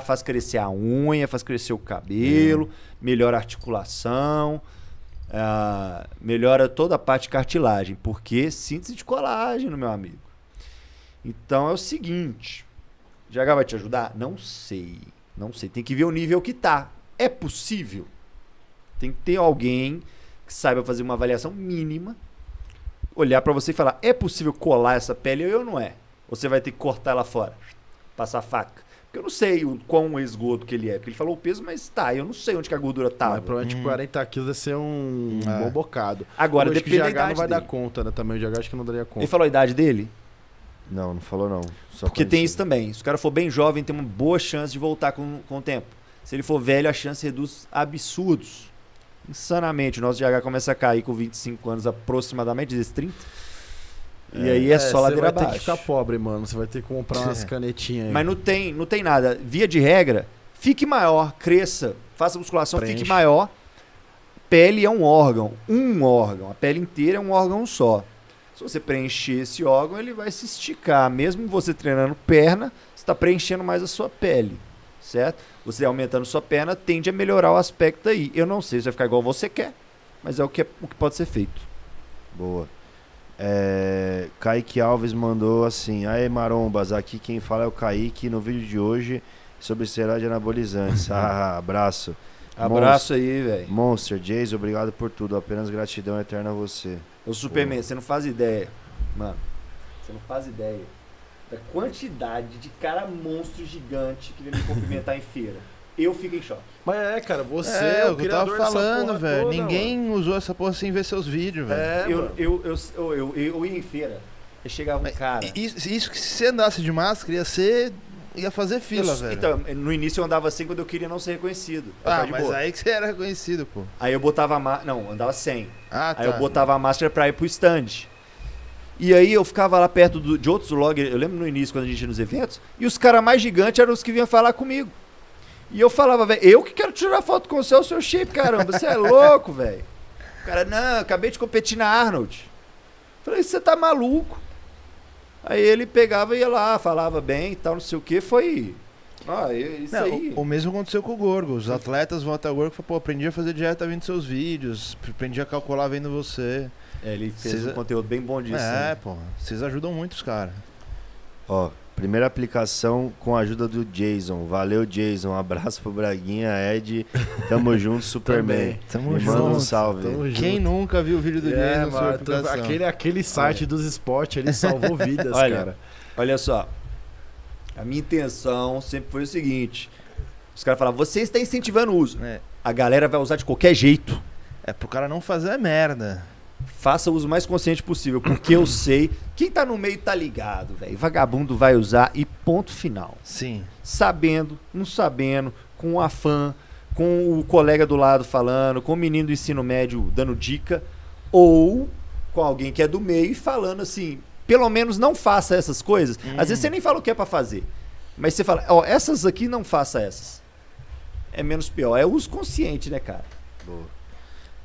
GH faz crescer a unha, faz crescer o cabelo, melhora a articulação, uh, melhora toda a parte de cartilagem, porque síntese de colágeno, meu amigo. Então é o seguinte, GH vai te ajudar? Não sei, não sei. Tem que ver o nível que tá. É possível. Tem que ter alguém que saiba fazer uma avaliação mínima, olhar para você e falar: é possível colar essa pele ou não é? Você vai ter que cortar ela fora, passar faca. Porque eu não sei o quão esgoto que ele é. Porque ele falou o peso, mas tá, eu não sei onde que a gordura tá. Mas provavelmente tipo, hum. 40 quilos deve ser um é. Hum. bom bocado. Agora, eu depende da idade não vai dele. dar conta, né? Também o GH acho que não daria conta. Ele falou a idade dele? Não, não falou não. Só Porque conhecido. tem isso também. Se o cara for bem jovem, tem uma boa chance de voltar com, com o tempo. Se ele for velho, a chance reduz absurdos. Insanamente. O nosso GH começa a cair com 25 anos aproximadamente, 30. E aí é, é só ladeira abaixo. Você vai ter que ficar pobre, mano. Você vai ter que comprar umas é. canetinhas aí. Mas não tem, não tem nada. Via de regra, fique maior, cresça, faça musculação, Preenche. fique maior. Pele é um órgão, um órgão. A pele inteira é um órgão só. Se você preencher esse órgão, ele vai se esticar. Mesmo você treinando perna, você está preenchendo mais a sua pele, certo? Você aumentando sua perna, tende a melhorar o aspecto aí. Eu não sei se vai ficar igual você quer, mas é o que, é, o que pode ser feito. Boa. É, Kaique Alves mandou assim: Aê Marombas, aqui quem fala é o Kaique no vídeo de hoje sobre de anabolizantes. [laughs] ah, abraço. Abraço Monster, aí, velho. Monster, Jason, obrigado por tudo. Apenas gratidão eterna a você. Ô Superman, Pô. você não faz ideia. Mano, você não faz ideia da quantidade de cara monstro gigante que vem me cumprimentar em feira eu fico em choque. Mas é, cara, você, é, é eu tava falando, velho. Ninguém mano. usou essa porra sem ver seus vídeos, velho. É, eu, eu, eu, eu, eu, eu, ia em feira, eu chegava um cara. Isso, isso que se você andasse de máscara ia ser ia fazer fila, eu, velho. Então, no início eu andava assim quando eu queria não ser reconhecido. Ah, mas boa. aí que você era reconhecido, pô. Aí eu botava a máscara. Não, andava sem. Ah, tá. Aí eu botava a máscara pra ir pro stand. E aí eu ficava lá perto do, de outros vloggers, eu lembro no início, quando a gente ia nos eventos, e os caras mais gigantes eram os que vinham falar comigo. E eu falava, velho, eu que quero tirar foto com você, é o seu shape, caramba, você é louco, [laughs] velho. O cara, não, acabei de competir na Arnold. Falei, você tá maluco. Aí ele pegava e ia lá, falava bem e tal, não sei o que, foi. Ah, é isso não, aí. O, o, mesmo aconteceu com o Gorgo. Os atletas vão até o Gorgo e falam, pô, aprendi a fazer dieta vendo seus vídeos, aprendi a calcular vendo você. É, ele fez Cês... um conteúdo bem bom disso. É, né? pô. Vocês ajudam muito os caras. Ó, Primeira aplicação com a ajuda do Jason. Valeu, Jason. Um abraço pro Braguinha, Ed. Tamo [laughs] junto, Superman. Tamo junto. Manda um salve. Quem junto. nunca viu o vídeo do é, Jason? Mano, tô, aquele, aquele site Olha. É. dos esportes, ele salvou [laughs] vidas, Olha, cara. Olha só. A minha intenção sempre foi o seguinte: os caras falaram, você está incentivando o uso. É. A galera vai usar de qualquer jeito. É pro cara não fazer merda faça o uso mais consciente possível, porque eu sei, quem tá no meio tá ligado, velho. Vagabundo vai usar e ponto final. Sim. Sabendo, não sabendo, com a fã, com o colega do lado falando, com o menino do ensino médio dando dica, ou com alguém que é do meio e falando assim, pelo menos não faça essas coisas. Hum. Às vezes você hum. nem fala o que é para fazer, mas você fala, ó, essas aqui não faça essas. É menos pior, é uso consciente, né, cara? Boa.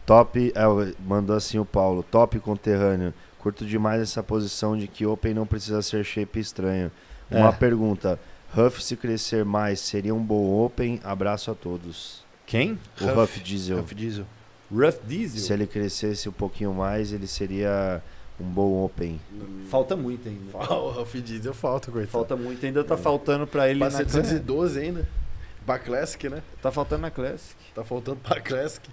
Top, é, mandou assim o Paulo, top conterrâneo. Curto demais essa posição de que Open não precisa ser shape estranho. Uma é. pergunta, Huff se crescer mais seria um bom Open? Abraço a todos. Quem? O Huff, Huff Diesel. Huff Diesel. Ruff Diesel? Se ele crescesse um pouquinho mais, ele seria um bom Open. Falta muito ainda. Falta. O Ruff Diesel falta, coitado. Falta muito, ainda tá é. faltando para ele pra na ainda. Pra Classic, né? Tá faltando na Classic. Tá faltando pra Classic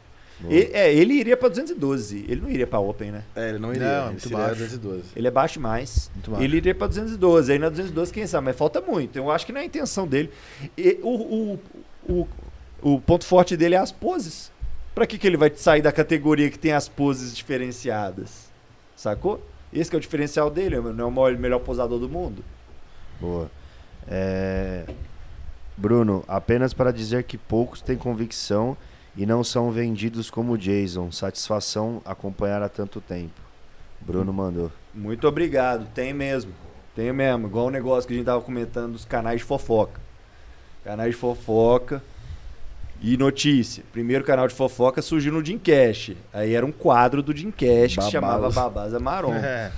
é, ele iria para 212. Ele não iria para Open, né? É, ele não iria. Não, ele muito baixo. 212. Ele é baixo mais. Ele iria para 212. Aí na 212, quem sabe? Mas falta muito. Eu acho que não é a intenção dele. E, o, o, o, o ponto forte dele é as poses. Para que, que ele vai sair da categoria que tem as poses diferenciadas? Sacou? Esse é o diferencial dele. Não é o maior, melhor posador do mundo. Boa. É... Bruno, apenas para dizer que poucos têm convicção e não são vendidos como Jason. Satisfação acompanhar há tanto tempo. Bruno mandou. Muito obrigado, tem mesmo. Tem mesmo, igual o negócio que a gente tava comentando dos canais de fofoca. Canais de fofoca e notícia. Primeiro canal de fofoca surgiu no Jim Cash. Aí era um quadro do Jim Cash Babás. que chamava Babás Amaron. [laughs] É.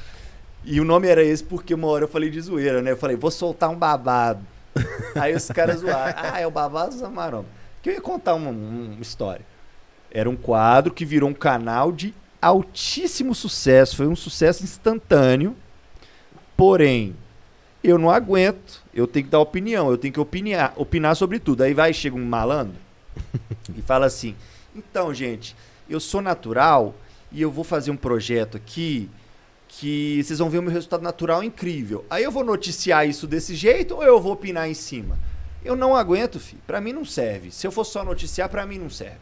E o nome era esse porque uma hora eu falei de zoeira, né? Eu falei, vou soltar um babado. [laughs] Aí os caras zoaram. Ah, é o Babás Amaron. Que eu ia contar uma, uma história. Era um quadro que virou um canal de altíssimo sucesso, foi um sucesso instantâneo. Porém, eu não aguento, eu tenho que dar opinião, eu tenho que opinar, opinar sobre tudo. Aí vai, chega um malandro e fala assim: então, gente, eu sou natural e eu vou fazer um projeto aqui que vocês vão ver o meu resultado natural incrível. Aí eu vou noticiar isso desse jeito ou eu vou opinar em cima? Eu não aguento, filho. Pra mim não serve. Se eu for só noticiar, pra mim não serve.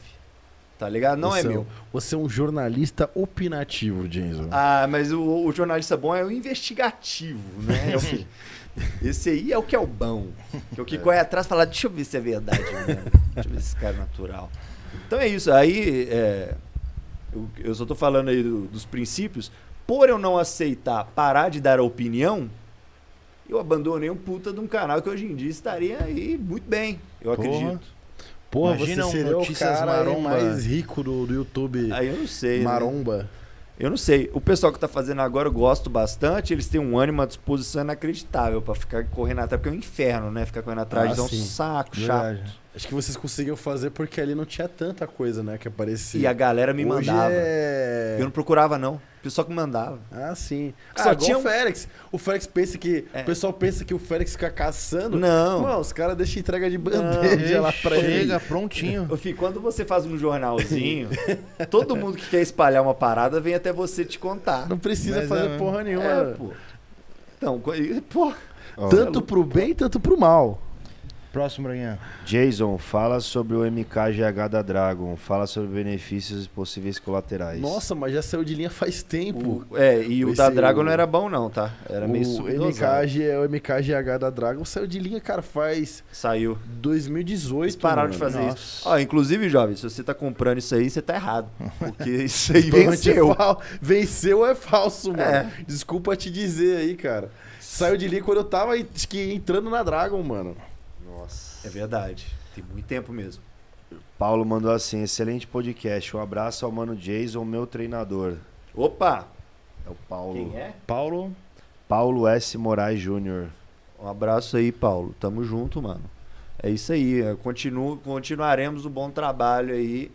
Tá ligado? Não é você é meu. Você é um jornalista opinativo, Jason. Ah, mas o, o jornalista bom é o investigativo, né? É o que, esse aí é o que é o bom. Que é o que é. corre atrás e fala, deixa eu ver se é verdade né? deixa eu ver se esse cara é natural. Então é isso. Aí, é, eu, eu, só tô falando aí do, dos princípios. Por eu não aceitar parar de dar opinião, eu abandonei um puta de um canal que hoje em dia estaria aí muito bem, eu Porra. acredito. Porra, Imagina você seria o cara maromba. mais rico do, do YouTube. Aí eu não sei. Né? Maromba. Né? Eu não sei. O pessoal que tá fazendo agora eu gosto bastante. Eles têm um ânimo, uma disposição inacreditável para ficar correndo atrás, porque é um inferno, né? Ficar correndo atrás ah, é um saco Verdade. chato. Acho que vocês conseguiam fazer porque ali não tinha tanta coisa, né? Que aparecia. E a galera me Hoje mandava. É... Eu não procurava, não. O pessoal que me mandava. Ah, sim. Ah, só tinha o Félix. O Félix pensa que. É. O pessoal pensa que o Félix fica caçando. Não. Mano, os caras deixam entrega de bandeja não, lá pra chega, ele. Chega, prontinho. [laughs] Ô, filho, quando você faz um jornalzinho, [laughs] todo mundo que quer espalhar uma parada vem até você te contar. Não precisa Mas fazer é né? porra nenhuma. É, pô. Então, pô. Oh. Tanto pro bem, tanto pro mal. Próximo, Branguinha. Jason, fala sobre o MKGH da Dragon. Fala sobre benefícios e possíveis colaterais. Nossa, mas já saiu de linha faz tempo. O, é, e o da Dragon o... não era bom, não, tá? Era o meio MKG, é O MKGH da Dragon saiu de linha, cara, faz. Saiu. 2018. Eles pararam mano. de fazer Nossa. isso. Ó, inclusive, jovem, se você tá comprando isso aí, você tá errado. Porque [laughs] isso aí então, tipo, venceu. Venceu é falso, mano. É. Desculpa te dizer aí, cara. Saiu de linha quando eu tava entrando na Dragon, mano. É verdade. Tem muito tempo mesmo. Paulo mandou assim: excelente podcast. Um abraço ao mano Jason, meu treinador. Opa! É o Paulo. Quem é? Paulo. Paulo S. Moraes Júnior. Um abraço aí, Paulo. Tamo junto, mano. É isso aí. continuaremos o um bom trabalho aí.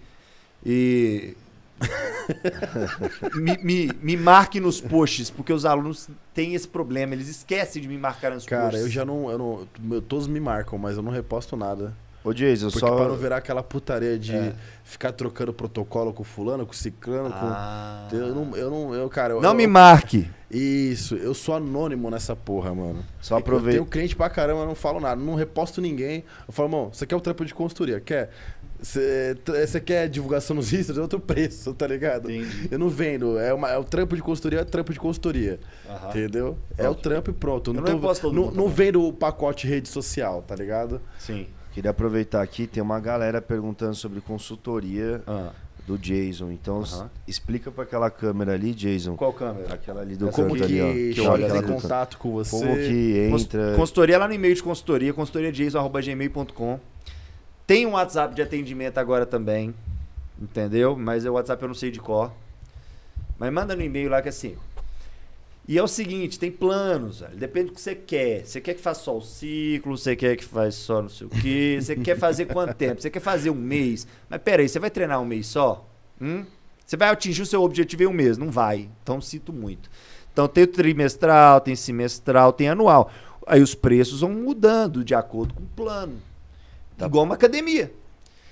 E [laughs] me, me, me, marque nos posts, porque os alunos têm esse problema, eles esquecem de me marcar nos Cara, posts. Cara, eu já não, eu não. Todos me marcam, mas eu não reposto nada. Ô, Diz, eu Porque só. Pra não virar aquela putaria de é. ficar trocando protocolo com fulano, com ciclano, ah. com. Eu não. Eu não eu, cara, eu, não eu, me marque! Isso, eu sou anônimo nessa porra, mano. Só aproveita. Eu tenho cliente pra caramba, eu não falo nada, não reposto ninguém. Eu falo, irmão, você quer o trampo de consultoria? Quer? Você é, quer divulgação nos Insta, é outro preço, tá ligado? Entendi. Eu não vendo. É, uma, é o trampo de consultoria, é o trampo de consultoria. Entendeu? Pronto. É o trampo e pronto. Eu não, tô, não, não vendo o pacote rede social, tá ligado? Sim. Queria aproveitar aqui, tem uma galera perguntando sobre consultoria. Ah. do Jason. Então, uhum. explica para aquela câmera ali, Jason. Qual câmera? Aquela ali do é Como que, ali, que em contato com você. Como que entra... Consultoria lá no e-mail de consultoria, consultoriajason.gmail.com. Tem um WhatsApp de atendimento agora também, entendeu? Mas o WhatsApp eu não sei de qual. Mas manda no e-mail lá que é assim. E é o seguinte, tem planos, velho. Depende do que você quer. Você quer que faça só o ciclo, você quer que faça só não sei o quê, você quer fazer quanto tempo? Você quer fazer um mês? Mas peraí, você vai treinar um mês só? Hum? Você vai atingir o seu objetivo em um mês? Não vai. Então sinto muito. Então tem trimestral, tem semestral, tem anual. Aí os preços vão mudando de acordo com o plano. Tá. Igual uma academia.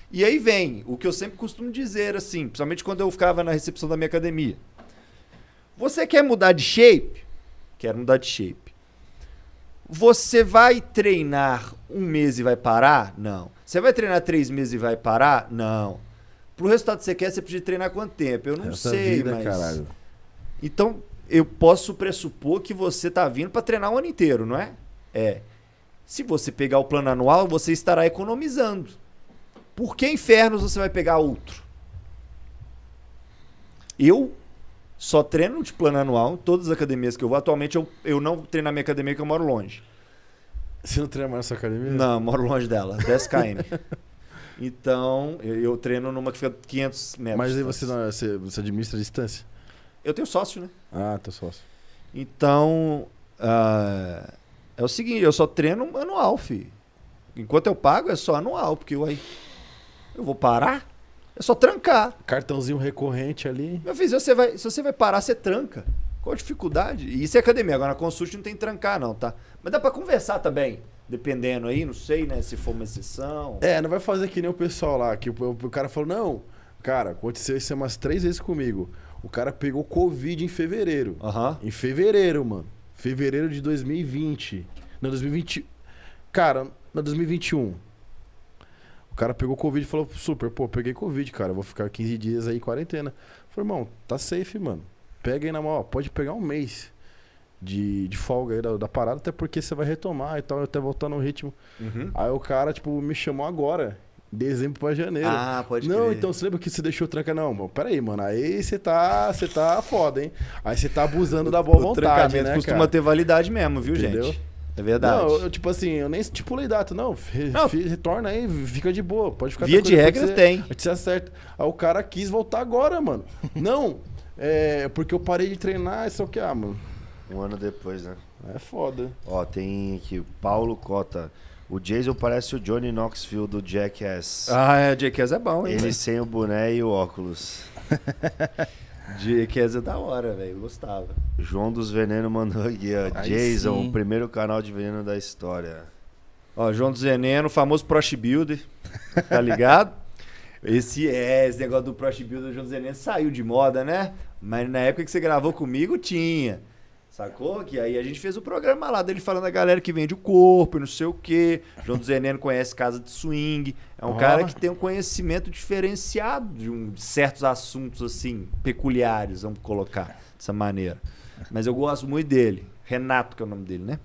E aí vem o que eu sempre costumo dizer, assim, principalmente quando eu ficava na recepção da minha academia. Você quer mudar de shape? Quero mudar de shape. Você vai treinar um mês e vai parar? Não. Você vai treinar três meses e vai parar? Não. Pro resultado que você quer, você precisa treinar quanto tempo? Eu não Essa sei, vida, mas. Caralho. Então, eu posso pressupor que você tá vindo para treinar o ano inteiro, não é? É. Se você pegar o plano anual, você estará economizando. Por que infernos você vai pegar outro? Eu só treino de plano anual em todas as academias que eu vou. Atualmente eu, eu não treino na minha academia que eu moro longe. Você não treina mais na sua academia? Não, moro longe dela, 10 km. [laughs] então, eu, eu, treino numa que fica 500 metros. Mas aí você, não, é, você, você administra a distância? Eu tenho sócio, né? Ah, teu sócio. Então, uh, é o seguinte, eu só treino anual, fi. Enquanto eu pago, é só anual, porque aí eu vou parar? É só trancar. Cartãozinho recorrente ali. Meu filho, se você vai, se você vai parar, você tranca. Qual a dificuldade? E isso é academia. Agora, na consulta não tem trancar, não, tá? Mas dá pra conversar também. Dependendo aí, não sei, né? Se for uma exceção. É, não vai fazer que nem o pessoal lá, que o, o cara falou, não, cara, aconteceu isso umas três vezes comigo. O cara pegou Covid em fevereiro. Uhum. Em fevereiro, mano. Fevereiro de 2020. Não, 2020. Cara, na 2021. O cara pegou Covid e falou, super, pô, peguei Covid, cara. vou ficar 15 dias aí em quarentena. Falei, irmão, tá safe, mano. Pega aí na mão, pode pegar um mês de, de folga aí da, da, parada, até porque você vai retomar e tal, até voltar no ritmo. Uhum. Aí o cara, tipo, me chamou agora. Dezembro pra janeiro. Ah, pode Não, crer. então você lembra que você deixou tranca? Não, mano, peraí, mano. Aí você tá, você tá foda, hein? Aí você tá abusando o, da boa o vontade, né, costuma cara? ter validade mesmo, viu, Entendeu? gente? É verdade. Não, eu, tipo assim, eu nem estipulei data, não. não. Retorna aí, fica de boa. Pode ficar Via de regra você, tem. Você acerta. Aí ah, o cara quis voltar agora, mano. [laughs] não, é porque eu parei de treinar, isso é o que, ah, mano. Um ano depois, né? É foda. Ó, tem aqui, Paulo Cota. O Jason parece o Johnny Knoxville do Jackass. Ah, é, Jackass é bom, hein? Ele sem o boné e o óculos. [laughs] Jackass é da hora, velho. Gostava. João dos Veneno mandou aqui, ó. Jason, sim. o primeiro canal de veneno da história. Ó, João dos Veneno, famoso Prost Builder. [laughs] Tá ligado? esse é, esse negócio do Prost Builder João dos Veneno saiu de moda, né? Mas na época que você gravou comigo, tinha. Sacou? Que aí a gente fez o programa lá dele falando a galera que vende o corpo e não sei o quê. João do Zeneno conhece casa de swing. É um oh. cara que tem um conhecimento diferenciado de, um, de certos assuntos, assim, peculiares, vamos colocar dessa maneira. Mas eu gosto muito dele. Renato, que é o nome dele, né?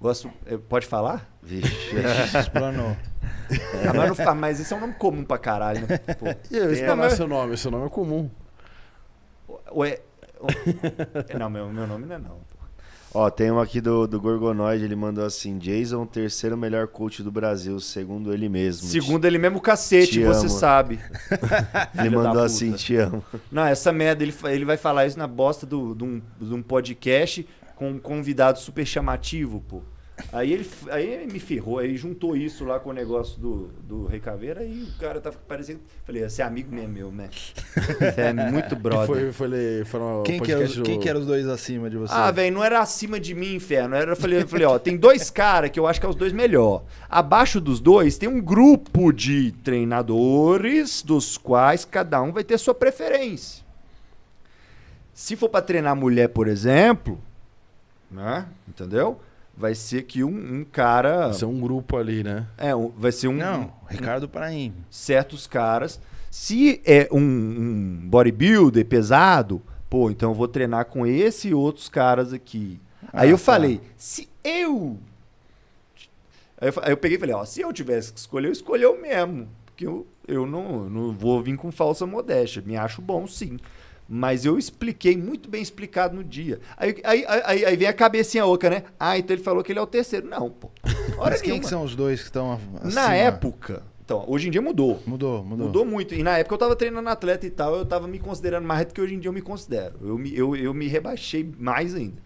Gosto. Eh, pode falar? Vixe, [laughs] explanou. Ah, mas, não, esse é um nome comum pra caralho, né? [laughs] Pô, esse é, não é seu nome, seu nome é comum. Ué. [laughs] Não, meu, meu nome não é não. Ó, tem um aqui do, do Gorgonoid, ele mandou assim: Jason, terceiro melhor coach do Brasil, segundo ele mesmo. Segundo ele mesmo, cacete, te você amo. sabe. [laughs] ele mandou assim: te amo. Não, essa merda, ele, ele vai falar isso na bosta de do, do um, do um podcast com um convidado super chamativo, pô. Aí ele aí me ferrou, aí juntou isso lá com o negócio do, do Rei Caveira e o cara tava parecendo. Falei, esse amigo mesmo é meu, né? é muito brother. Que foi, foi, quem, que era, quem que era os dois acima de você? Ah, velho, não era acima de mim, inferno. Era, eu, falei, eu falei, ó, tem dois caras que eu acho que é os dois melhor. Abaixo dos dois tem um grupo de treinadores, dos quais cada um vai ter sua preferência. Se for para treinar mulher, por exemplo, né? Entendeu? vai ser que um, um cara. Vai ser um grupo ali, né? É, um, vai ser um. Não, Ricardo um, Paraim. Certos caras. Se é um, um bodybuilder pesado, pô, então eu vou treinar com esse e outros caras aqui. Ah, aí eu tá. falei, se eu. Aí eu, aí eu peguei e falei, ó, se eu tivesse que escolher, eu escolhi eu mesmo. Porque eu, eu não, não vou vir com falsa modéstia. Me acho bom, sim. Mas eu expliquei muito bem explicado no dia. Aí, aí, aí, aí, vem a cabecinha oca, né? Ah, então ele falou que ele é o terceiro. Não, pô. Mas quem que são os dois que estão assim? Na época... Então, hoje em dia mudou. Mudou, mudou. Mudou muito. E na época eu tava treinando atleta e tal, eu tava me considerando mais do que hoje em dia eu me considero. Eu me, eu, eu me rebaixei mais ainda.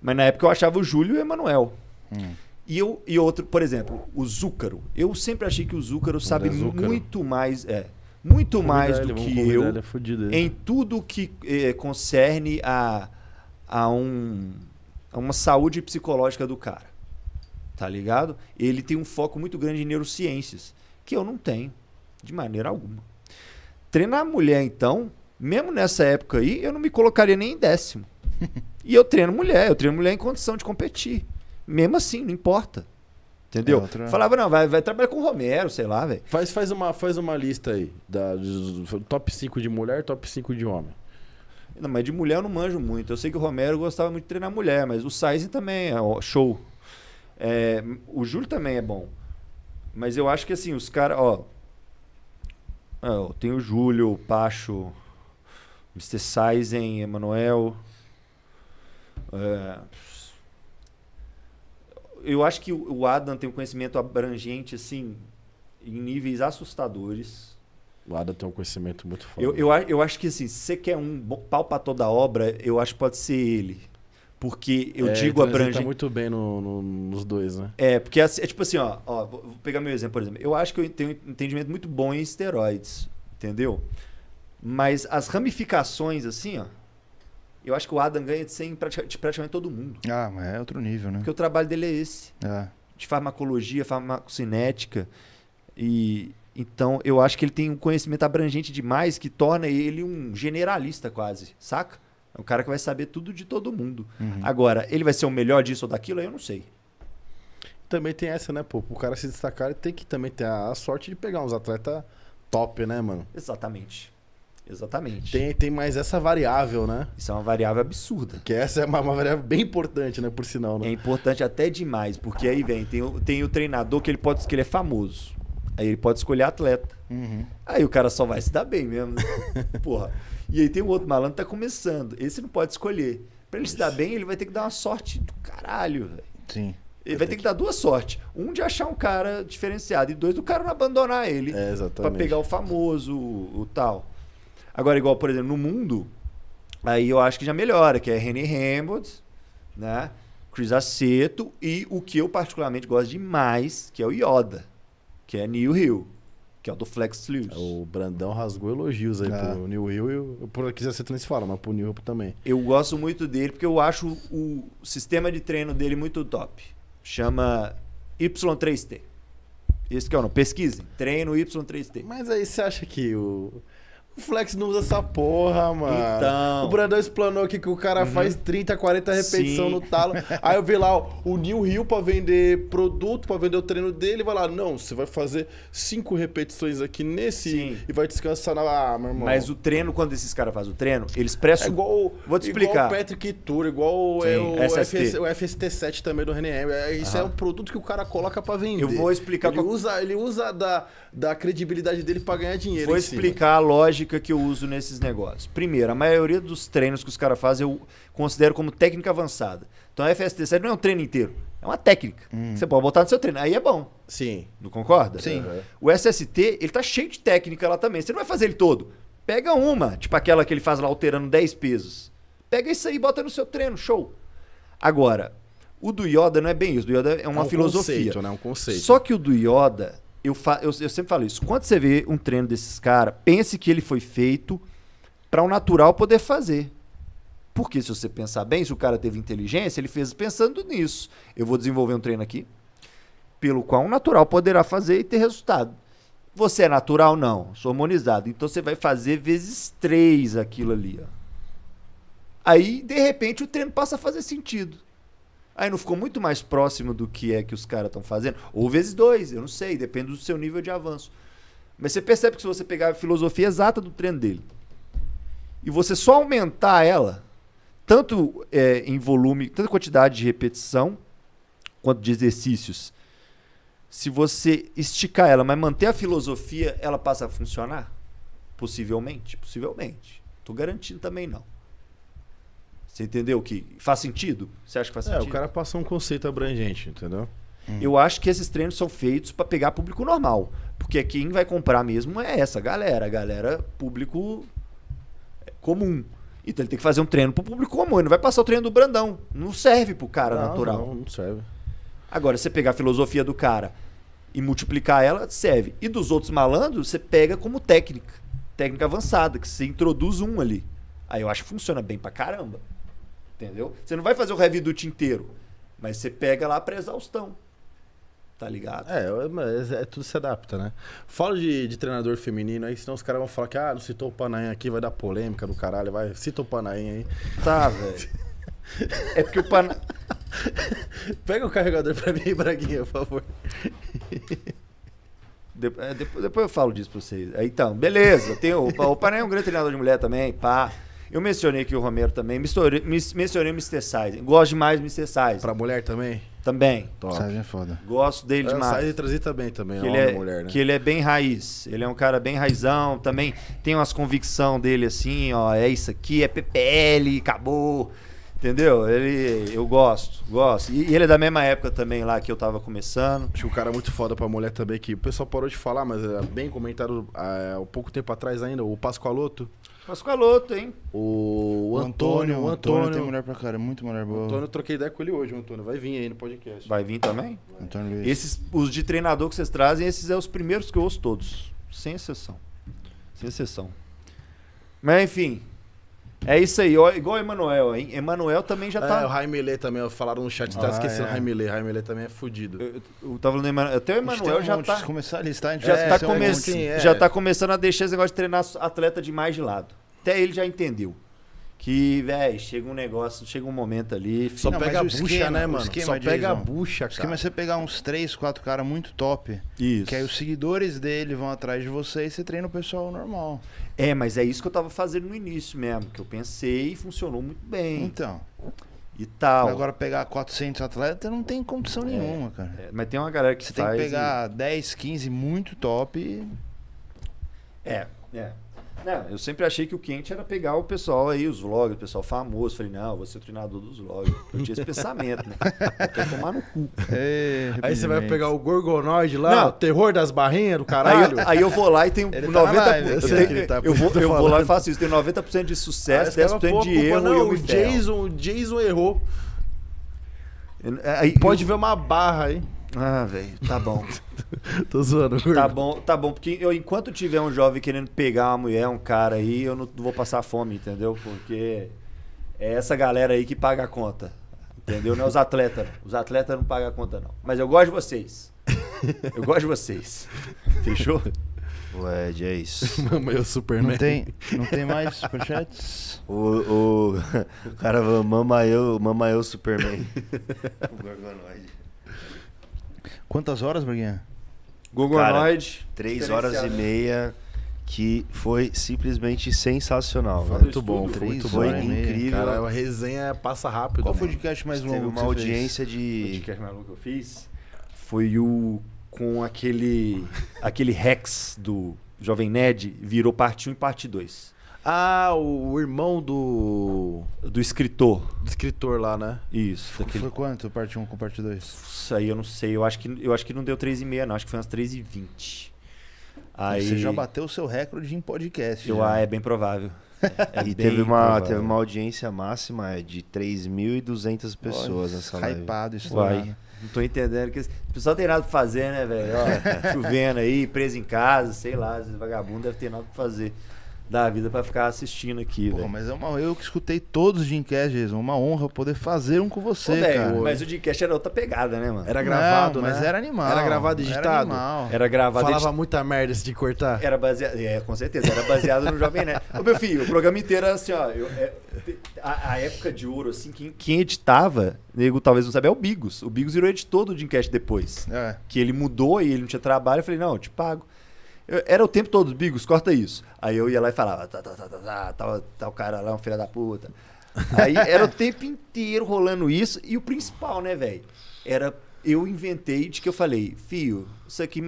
Mas na época eu achava o Júlio e o Emanuel. Hum. E, eu, e outro, por exemplo, o Zúcaro. Eu sempre achei que o Zúcaro sabe Zúcaro. muito mais... É, muito mais ele, do que eu ele, é fudido, em tudo que eh, concerne a, a, um, a uma saúde psicológica do cara. Tá ligado? Ele tem um foco muito grande em neurociências, que eu não tenho, de maneira alguma. Treinar a mulher, então, mesmo nessa época aí, eu não me colocaria nem em décimo. [laughs] e eu treino mulher, eu treino mulher em condição de competir. Mesmo assim, não importa. Entendeu? É outra... Falava, não, vai, vai trabalhar com o Romero, sei lá, velho. Faz, faz, uma, faz uma lista aí. Da, top 5 de mulher, top 5 de homem. Não, mas de mulher eu não manjo muito. Eu sei que o Romero gostava muito de treinar mulher, mas o Sizing também é show. É, o Júlio também é bom. Mas eu acho que assim, os caras, é, ó. Tem o Júlio, o Pacho, Mr. Sizen, Emanuel. É, eu acho que o Adam tem um conhecimento abrangente, assim, em níveis assustadores. O Adam tem um conhecimento muito forte. Eu, eu, eu, acho que, assim, se você quer um pau pra toda obra, eu acho que pode ser ele. Porque eu é, então digo abrangente. Ele tá muito bem no, no, nos dois, né? É, porque assim, é, tipo assim, ó, ó, vou pegar meu exemplo, por exemplo. Eu acho que eu tenho um entendimento muito bom em esteroides, entendeu? Mas as ramificações, assim, ó eu acho que o Adam ganha de 100 de praticamente todo mundo. Ah, mas é outro nível, né? Porque o trabalho dele é esse. É. De farmacologia, farmacocinética. E então eu acho que ele tem um conhecimento abrangente demais que torna ele um generalista quase, saca? É um cara que vai saber tudo de todo mundo. Uhum. Agora, ele vai ser o melhor disso ou daquilo, eu não sei. Também tem essa, né, pô? O cara se destacar, ele tem que também ter a sorte de pegar uns atletas top, né, mano? Exatamente. Exatamente. Tem, tem mais essa variável, né? Isso é uma variável absurda. Que essa é uma, uma variável bem importante, né? Por sinal, né? É importante até demais, porque aí vem, tem, tem o treinador que ele pode que ele é famoso. Aí ele pode escolher atleta. Uhum. Aí o cara só vai se dar bem mesmo. Né? [laughs] Porra. E aí tem o outro malandro que tá começando. Esse não pode escolher. Pra ele Isso. se dar bem, ele vai ter que dar uma sorte do caralho, velho. Sim. Ele vai ter que, que dar duas sortes. Um de achar um cara diferenciado e dois do cara não abandonar ele. É, exatamente. Pra pegar o famoso, o, o tal. Agora, igual, por exemplo, no mundo, aí eu acho que já melhora, que é René Hammonds, né? Chris Aceto e o que eu particularmente gosto demais, que é o Yoda, que é Neil Hill, que é o do Flex Lewis. O Brandão rasgou elogios aí ah. pro Neil Hill e eu, pro Chris Aceto nem se fala, mas pro Neil Hill também. Eu gosto muito dele porque eu acho o sistema de treino dele muito top. Chama Y3T. Esse que é o nome. Pesquisem. Treino Y3T. Mas aí você acha que o... O Flex não usa essa porra, mano. Então. O Brandão explanou aqui que o cara uhum. faz 30, 40 repetição Sim. no talo. [laughs] Aí eu vi lá ó, o New Hill pra vender produto, pra vender o treino dele. Vai lá, não, você vai fazer 5 repetições aqui nesse Sim. e vai descansar na. Ah, meu irmão. Mas o treino, quando esses caras fazem o treino, eles prestam. É igual. Vou te explicar. Igual o Patrick Tour, igual é o, é FS, o FST7 também do René. É, isso é um produto que o cara coloca pra vender. Eu vou explicar. Ele qual... usa, ele usa da, da credibilidade dele pra ganhar dinheiro. Vou explicar cima. a lógica que eu uso nesses negócios. Primeiro, a maioria dos treinos que os caras fazem eu considero como técnica avançada. Então a FST7 não é um treino inteiro, é uma técnica. Hum. Você pode botar no seu treino. Aí é bom. Sim. Não concorda? Sim. Uhum. O SST, ele tá cheio de técnica lá também. Você não vai fazer ele todo. Pega uma, tipo aquela que ele faz lá alterando 10 pesos. Pega isso aí e bota no seu treino, show. Agora, o do Yoda não é bem isso. O do Yoda é uma é um filosofia. Conceito, né? É um conceito. Só que o do Yoda eu, fa, eu, eu sempre falo isso. Quando você vê um treino desses caras, pense que ele foi feito para o um natural poder fazer. Porque se você pensar bem, se o cara teve inteligência, ele fez pensando nisso. Eu vou desenvolver um treino aqui, pelo qual um natural poderá fazer e ter resultado. Você é natural? Não, sou harmonizado. Então você vai fazer vezes três aquilo ali. Ó. Aí, de repente, o treino passa a fazer sentido. Aí não ficou muito mais próximo do que é que os caras estão fazendo? Ou vezes dois, eu não sei, depende do seu nível de avanço. Mas você percebe que se você pegar a filosofia exata do treino dele e você só aumentar ela, tanto é, em volume, tanto quantidade de repetição, quanto de exercícios, se você esticar ela, mas manter a filosofia, ela passa a funcionar? Possivelmente, possivelmente. Tô garantindo também não. Você entendeu que faz sentido? Você acha que faz é, sentido? É, o cara passa um conceito abrangente, entendeu? Hum. Eu acho que esses treinos são feitos para pegar público normal. Porque quem vai comprar mesmo é essa galera, a galera público é, comum. Então ele tem que fazer um treino pro público comum, ele não vai passar o treino do Brandão. Não serve pro cara não, natural. Não, não serve. Agora, você pegar a filosofia do cara e multiplicar ela, serve. E dos outros malandros, você pega como técnica. Técnica avançada, que você introduz um ali. Aí eu acho que funciona bem pra caramba. Entendeu? Você não vai fazer o duty inteiro, mas você pega lá para exaustão. Tá ligado? É, mas é, tudo se adapta, né? Fala de, de treinador feminino aí, senão os caras vão falar que, ah, não citou o Panaim aqui, vai dar polêmica do caralho, vai, cita o Panaim aí. Tá, velho. [laughs] é porque o Panaim. Pega o carregador pra mim, Braguinha, por favor. De, é, depois, depois, eu falo disso pra vocês. Então, beleza. Tem o, o é um grande treinador de mulher também, pá. Eu mencionei aqui o Romero também. mencionei o Mr. Size. Gosto demais do Mr. Size. Pra mulher também? Também. Top. Size é foda. Gosto dele é, demais. Size e trazer também, que ele é, mulher, né? Que ele é bem raiz. Ele é um cara bem raizão. Também tem umas convicção dele assim, ó. É isso aqui, é PPL, acabou. Entendeu? Ele, eu gosto, gosto. E, e, ele é da mesma época também lá que eu tava começando. Acho que um cara muito foda pra mulher também, que o pessoal parou de falar, mas era bem comentado há, ah, é, há pouco tempo atrás ainda, o Pascoaloto. Pascoaloto, hein? O, Antônio, o Antônio, Antônio tem mulher pra cara, muito mulher boa. Antônio, eu troquei ideia com ele hoje, Antônio. Vai vir aí no podcast. Vai vir também? Antônio Luiz. Esses, os de treinador que vocês trazem, esses é os primeiros que eu ouço todos. Sem exceção. Sem exceção. Mas enfim, é isso aí, ó, igual o Emanuel, hein? Emanuel também já é, tá. É, o Jaime Lê também, falaram no chat, tá ah, esquecendo o é. Jaime Lê. Jaime também é fodido. Eu, eu, tava falando Emanuel. Até o Emanuel já um tá. começar a listar, a gente já, é, tá come... um monte, é. já tá começando a deixar esse negócio de treinar atleta demais de lado. Até ele já entendeu. Que, velho, chega um negócio, chega um momento ali. Só não, né, pega a bucha, esquema, né, mano? Só pega Jason. a bucha, cara. O esquema é você pegar uns 3, 4 caras muito top. Isso. Que aí os seguidores dele vão atrás de você e você treina o pessoal normal. É, mas é isso que eu tava fazendo no início mesmo. Que eu pensei e funcionou muito bem. Então. E tal. Agora pegar 400 atletas não tem condição é, nenhuma, cara. É, mas tem uma galera que você tem que pegar e... 10, 15 muito top. E... É, é. Não, eu sempre achei que o quente era pegar o pessoal aí, os vlogs, o pessoal famoso. Falei, não, você ser o treinador dos vlogs. Eu tinha esse pensamento, né? Vou tomar no cu. É, aí você vai pegar o Gorgonoid lá, não. o terror das barrinhas do caralho. Aí, aí eu vou lá e tenho ele 90%. Tá eu, tenho, tá eu, vou, [laughs] eu vou lá e faço isso. Tem 90% de sucesso, ah, 10% é de erro. Não, eu o, Jason, o Jason errou. É, aí, Pode eu... ver uma barra aí. Ah, velho, tá bom. [laughs] Tô zoando. Gordo. Tá bom, tá bom, porque eu, enquanto tiver um jovem querendo pegar uma mulher, um cara aí, eu não vou passar fome, entendeu? Porque é essa galera aí que paga a conta. Entendeu? Não é os atletas. Os atletas não pagam a conta, não. Mas eu gosto de vocês. Eu gosto de vocês. Fechou? Ué, Jace. É [laughs] Mamãe é o Superman. Não tem, não tem mais superchats? o, o, [laughs] o cara, mama eu, mama eu Superman. o Gorgonoide. Quantas horas, Braguinha? Android. Três horas e meia que foi simplesmente sensacional. Né? Muito bom, foi muito bom. incrível. Cara, a resenha passa rápido. Qual foi o podcast mais longo? Teve uma audiência fez? de. O podcast mais longo que eu fiz foi o com aquele aquele Rex do Jovem Nerd virou parte 1 e parte 2. Ah, o irmão do. Do escritor. Do escritor lá, né? Isso. Daquele... Foi quanto? Parte 1 com parte 2? Isso aí eu não sei. Eu acho que, eu acho que não deu 3,5, não. Acho que foi umas 3,20. Aí... Você já bateu o seu recorde em podcast. Eu, Ah, é bem provável. É, [laughs] é e teve uma, teve uma audiência máxima é, de 3.200 pessoas Olha, nessa live. Hypado isso aí. Não tô entendendo. Que... O pessoal tem nada pra fazer, né, velho? [laughs] chovendo aí, preso em casa, sei lá. Vagabundo deve ter nada pra fazer da vida para ficar assistindo aqui. Pô, mas é uma, eu que escutei todos os Dreamcast, Jason. É uma honra poder fazer um com você, véio, cara. Mas o Dreamcast era outra pegada, né, mano? Era gravado, Não, mas né? era animal. Era gravado digitado? Era, era gravado Falava muita merda esse de cortar? Era baseado, é, com certeza, era baseado no Jovem Nerd. Ô, meu filho, o programa inteiro era assim, ó. Eu, é, a, a, época de ouro, assim, quem, quem editava, nego talvez não sabe, é o Bigos. O Bigos virou editor do Dreamcast depois. É. Que ele mudou e ele não tinha trabalho. Eu falei, não, eu te pago. Eu, era o tempo todo, Bigos, corta isso. Aí eu ia lá e falava, tá, tá, tá, tá, tá, tá, tá o cara lá, um filho da puta. Aí era o [laughs] tempo inteiro rolando isso. E o principal, né, velho? Era. Eu inventei de que eu falei, fio, isso aqui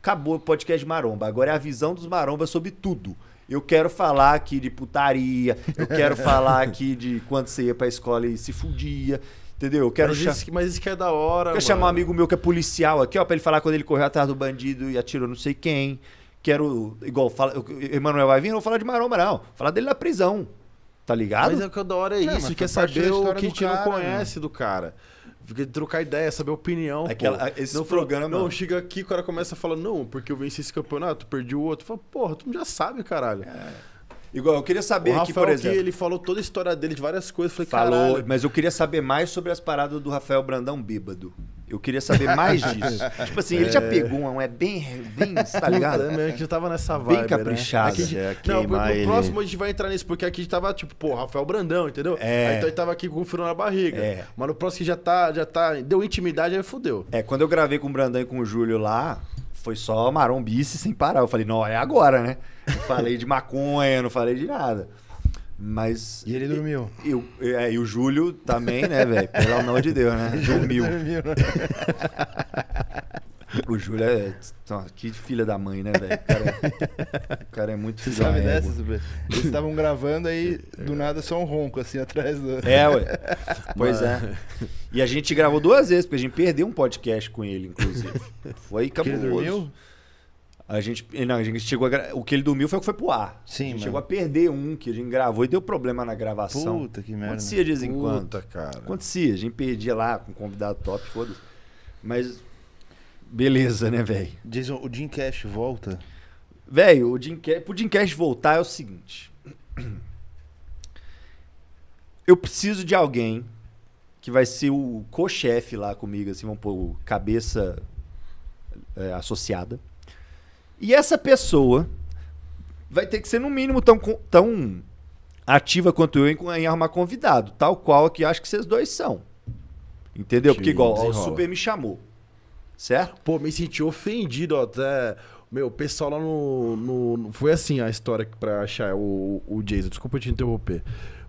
acabou o podcast maromba. Agora é a visão dos marombas sobre tudo. Eu quero falar aqui de putaria, eu quero falar [laughs] aqui de quando você ia pra escola e se fudia, Entendeu? Eu quero mas, isso, mas isso que é da hora. Quero mano. chamar um amigo meu que é policial aqui, ó, pra ele falar quando ele correu atrás do bandido e atirou não sei quem. Quero, igual, fala, Emanuel vai vir, eu vou falar de Marão Falar dele na prisão. Tá ligado? Mas é o que eu é da hora é, é isso. Quer saber o que a gente não né? conhece né? do cara. Trocar ideia, saber opinião. Aquela, é pô. É, esse não programa. não, chega aqui, o cara começa a falar, não, porque eu venci esse campeonato, perdi o outro. Fala, porra, tu já sabe, caralho. É. Igual, eu queria saber o Rafael, aqui, por exemplo. Que ele falou toda a história dele de várias coisas. Falei, falou, caralho. mas eu queria saber mais sobre as paradas do Rafael Brandão bêbado. Eu queria saber mais [laughs] disso. tipo assim, é... ele já pegou um, é bem, tá bem, tá ligado? Né? É, que já tava nessa vibe, Bem caprichado. Né? é, não, no próximo a gente vai entrar nisso, porque aqui a gente tava tipo, pô, Rafael Brandão, entendeu? É. Aí, então ele tava aqui com o frio na barriga. É. Mas no próximo já tá, já tá, deu intimidade, aí fudeu. É, quando eu gravei com o Brandão e com o Júlio lá, foi só marombice sem parar. Eu falei, não, é agora, né? Não falei de maconha, não falei de nada. Mas. E ele dormiu. E, e, e, é, e o Júlio também, né, velho? Pelo amor de Deus, né? [laughs] Dormiu. dormiu né? [laughs] O Júlio é. Que filha da mãe, né, velho? O, é, o, cara é muito filho Você sabe dessas, velho? Eles estavam gravando aí, do nada, só um ronco, assim, atrás do. É, ué. [laughs] Pois é. Mano. é. E a gente gravou duas vezes, porque a gente perdeu um podcast com ele, inclusive. Foi cabuloso. Ele dormiu? A gente, não, a gente chegou a, O que ele dormiu foi o que foi pro ar. Sim, a gente mano. chegou a perder um que a gente gravou e deu problema na gravação. Puta que merda. Acontecia de vez em quando. Puta, cara. Acontecia, a gente perdia lá com um convidado top, foda-se. Mas beleza, né, velho? Jason, o Jim Cash volta? Velho, o Jim Cash, pro Jim Cash voltar é o seguinte. Eu preciso de alguém que vai ser o co-chefe lá comigo, assim, vamos pôr cabeça é, associada. E essa pessoa vai ter que ser, no mínimo, tão, tão ativa quanto eu em, em arrumar convidado, tal qual que acho que vocês dois são. Entendeu? Porque igual, ó, o Super me chamou certo? Pô, me senti ofendido até. Meu, o pessoal lá no, no, Foi assim a história pra achar o, o Jason. Desculpa te interromper.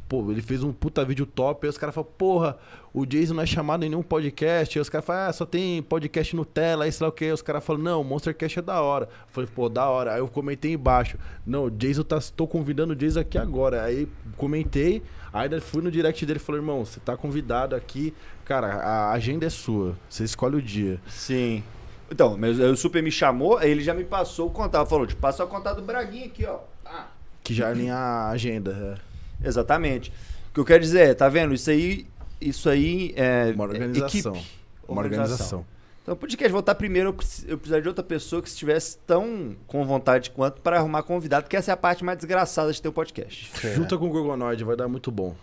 Pô, ele fez um puta vídeo top. Aí os caras falam, porra, o Jason não é chamado em nenhum podcast. Aí os caras falam, ah, só tem podcast Nutella, aí sei lá o que. Aí os caras falam, não, Monstercast é da hora. Eu falei, pô, da hora. Aí eu comentei embaixo. Não, Jason tá. Tô convidando o Jason aqui agora. Aí comentei. Aí fui no direct dele e falei, irmão, você tá convidado aqui. Cara, a agenda é sua. Você escolhe o dia. Sim. Então, mas o Super me chamou, ele já me passou o contato. Falou, te passa o contato do Braguinha aqui, ó. Ah. Que já alinha é a agenda. É. Exatamente. O que eu quero dizer é, tá vendo? Isso aí, isso aí é. Uma organização. Equipe. Uma organização. organização. Então, por que voltar primeiro, eu, precisaria de outra pessoa que estivesse tão com vontade quanto para arrumar convidado, que essa é a parte mais desgraçada de ter o podcast. É. Junta com o Gorgonoide, vai dar muito bom.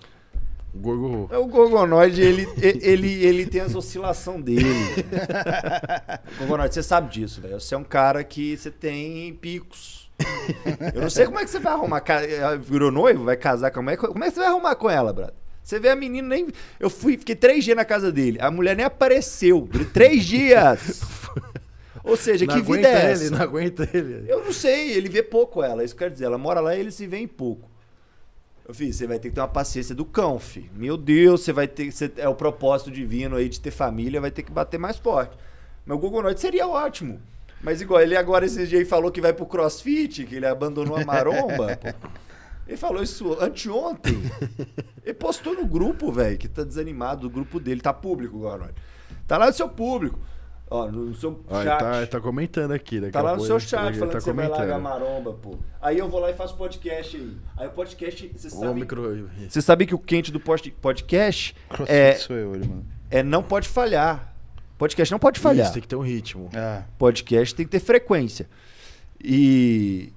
Gorgo. É, o Gorgonoide, ele, ele, ele tem as oscilações dele. [laughs] Gorgonoide, você sabe disso, velho. Você é um cara que você tem picos. Eu não sei como é que você vai arrumar. Eh, virou noivo? Vai casar? com a mãe? como é que você vai arrumar com ela, brother? Você vê a menina nem. Eu fui, fiquei três dias na casa dele. A mulher nem apareceu. Três dias! [laughs] Ou seja, não que vida é essa? Ele, não aguenta ele. Eu não sei, ele vê pouco ela. É isso quer dizer, ela mora lá e ele se vê em pouco. Eu fiz, você vai ter que ter uma paciência do cão, fi. Meu Deus, você vai ter. Você, é o propósito divino aí de ter família, vai ter que bater mais forte. Meu Google Noite seria ótimo. Mas igual, ele agora esses dias falou que vai pro crossfit, que ele abandonou a maromba. [laughs] pô. Ele falou isso anteontem. [laughs] Ele postou no grupo, velho, que tá desanimado do grupo dele. Tá público agora, olha. Tá lá no seu público. Ó, no seu ah, chat. Tá, tá comentando aqui, né? Tá lá no seu chat falando tá que você vai largar maromba, pô. Aí eu vou lá e faço podcast aí. Aí o podcast, você sabe. Micro... Você sabe que o quente do podcast é. Sou eu, mano. É não pode falhar. Podcast não pode falhar. Isso, tem que ter um ritmo. É. Podcast tem que ter frequência. E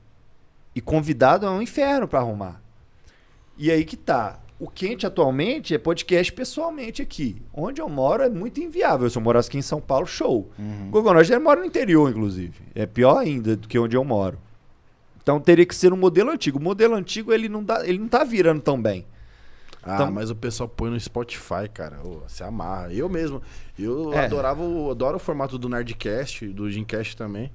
e convidado é um inferno para arrumar. E aí que tá. O quente atualmente é podcast pessoalmente aqui. Onde eu moro é muito inviável. Se eu morasse aqui em São Paulo, show. Uhum. nós já mora no interior, inclusive. É pior ainda do que onde eu moro. Então teria que ser um modelo antigo. O modelo antigo ele não, dá, ele não tá virando tão bem. Ah, então... mas o pessoal põe no Spotify, cara. Você amarra. Eu mesmo. Eu é. adorava, o adoro o formato do Nerdcast, do Gincast também.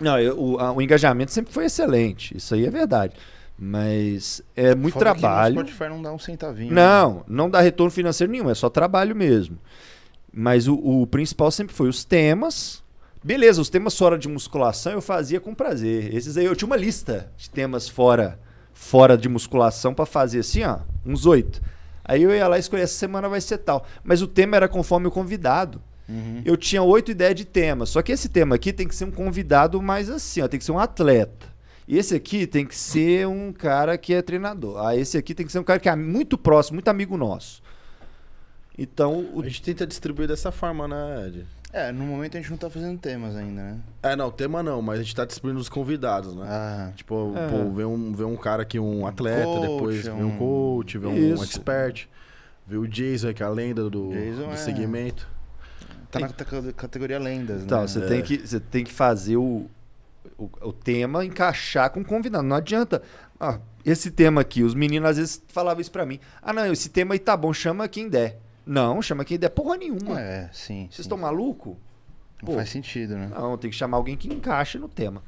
Não, eu, o, a, o, engajamento sempre foi excelente, isso aí é verdade. Mas é muito Fora trabalho. Que no Spotify não dá um centavinho. Né? Não, né? não dá retorno financeiro nenhum, é só trabalho mesmo. Mas o, o principal sempre foi os temas, Beleza, os temas fora de musculação eu fazia com prazer. Esses aí eu tinha uma lista de temas fora fora de musculação para fazer assim, ó, uns oito. Aí eu ia lá e escolher essa semana vai ser tal, mas o tema era conforme o convidado. Uhum. Eu tinha oito ideias de temas. Só que esse tema aqui tem que ser um convidado mais assim, ó, tem que ser um atleta. Esse aqui tem que ser um cara que é treinador. Ah, esse aqui tem que ser um cara que é muito próximo, muito amigo nosso. Então. O... A gente tenta distribuir dessa forma, né, Ed? É, no momento a gente não tá fazendo temas ainda, né? É, não, tema não, mas a gente tá distribuindo os convidados, né? Ah, tipo, é. pô, vê um, vê um cara aqui, é um atleta, coach, depois vê um, um coach, vê um, um expert, vê o Jason, que é a lenda do, Jason, é. do segmento tá na categoria lendas, então, né? Você, é. tem que, você tem que fazer o, o, o tema encaixar com o convidado. Não adianta. Ah, esse tema aqui, os meninos às vezes falavam isso pra mim. Ah, não, esse tema aí tá bom, chama quem der. Não, chama quem der porra nenhuma. É, sim. Vocês estão maluco? Pô, não faz sentido, né? Não, tem que chamar alguém que encaixe no tema.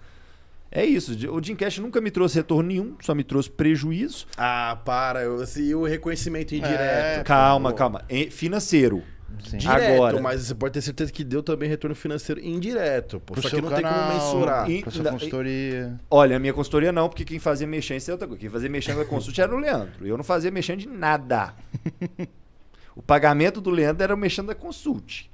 É isso, o cash nunca me trouxe retorno nenhum, só me trouxe prejuízo. Ah, para, eu, assim, o reconhecimento indireto. É, calma, calma. Financeiro. Sim. direto, Agora, mas você pode ter certeza que deu também retorno financeiro indireto. Pô. Só que não canal, tem como mensurar. E, sua consultoria. olha, a minha consultoria não, porque quem fazia mexendo é outra coisa. Quem fazia mexendo da consulta era o Leandro. Eu não fazia mexendo de nada. [laughs] o pagamento do Leandro era o mexendo da consulte.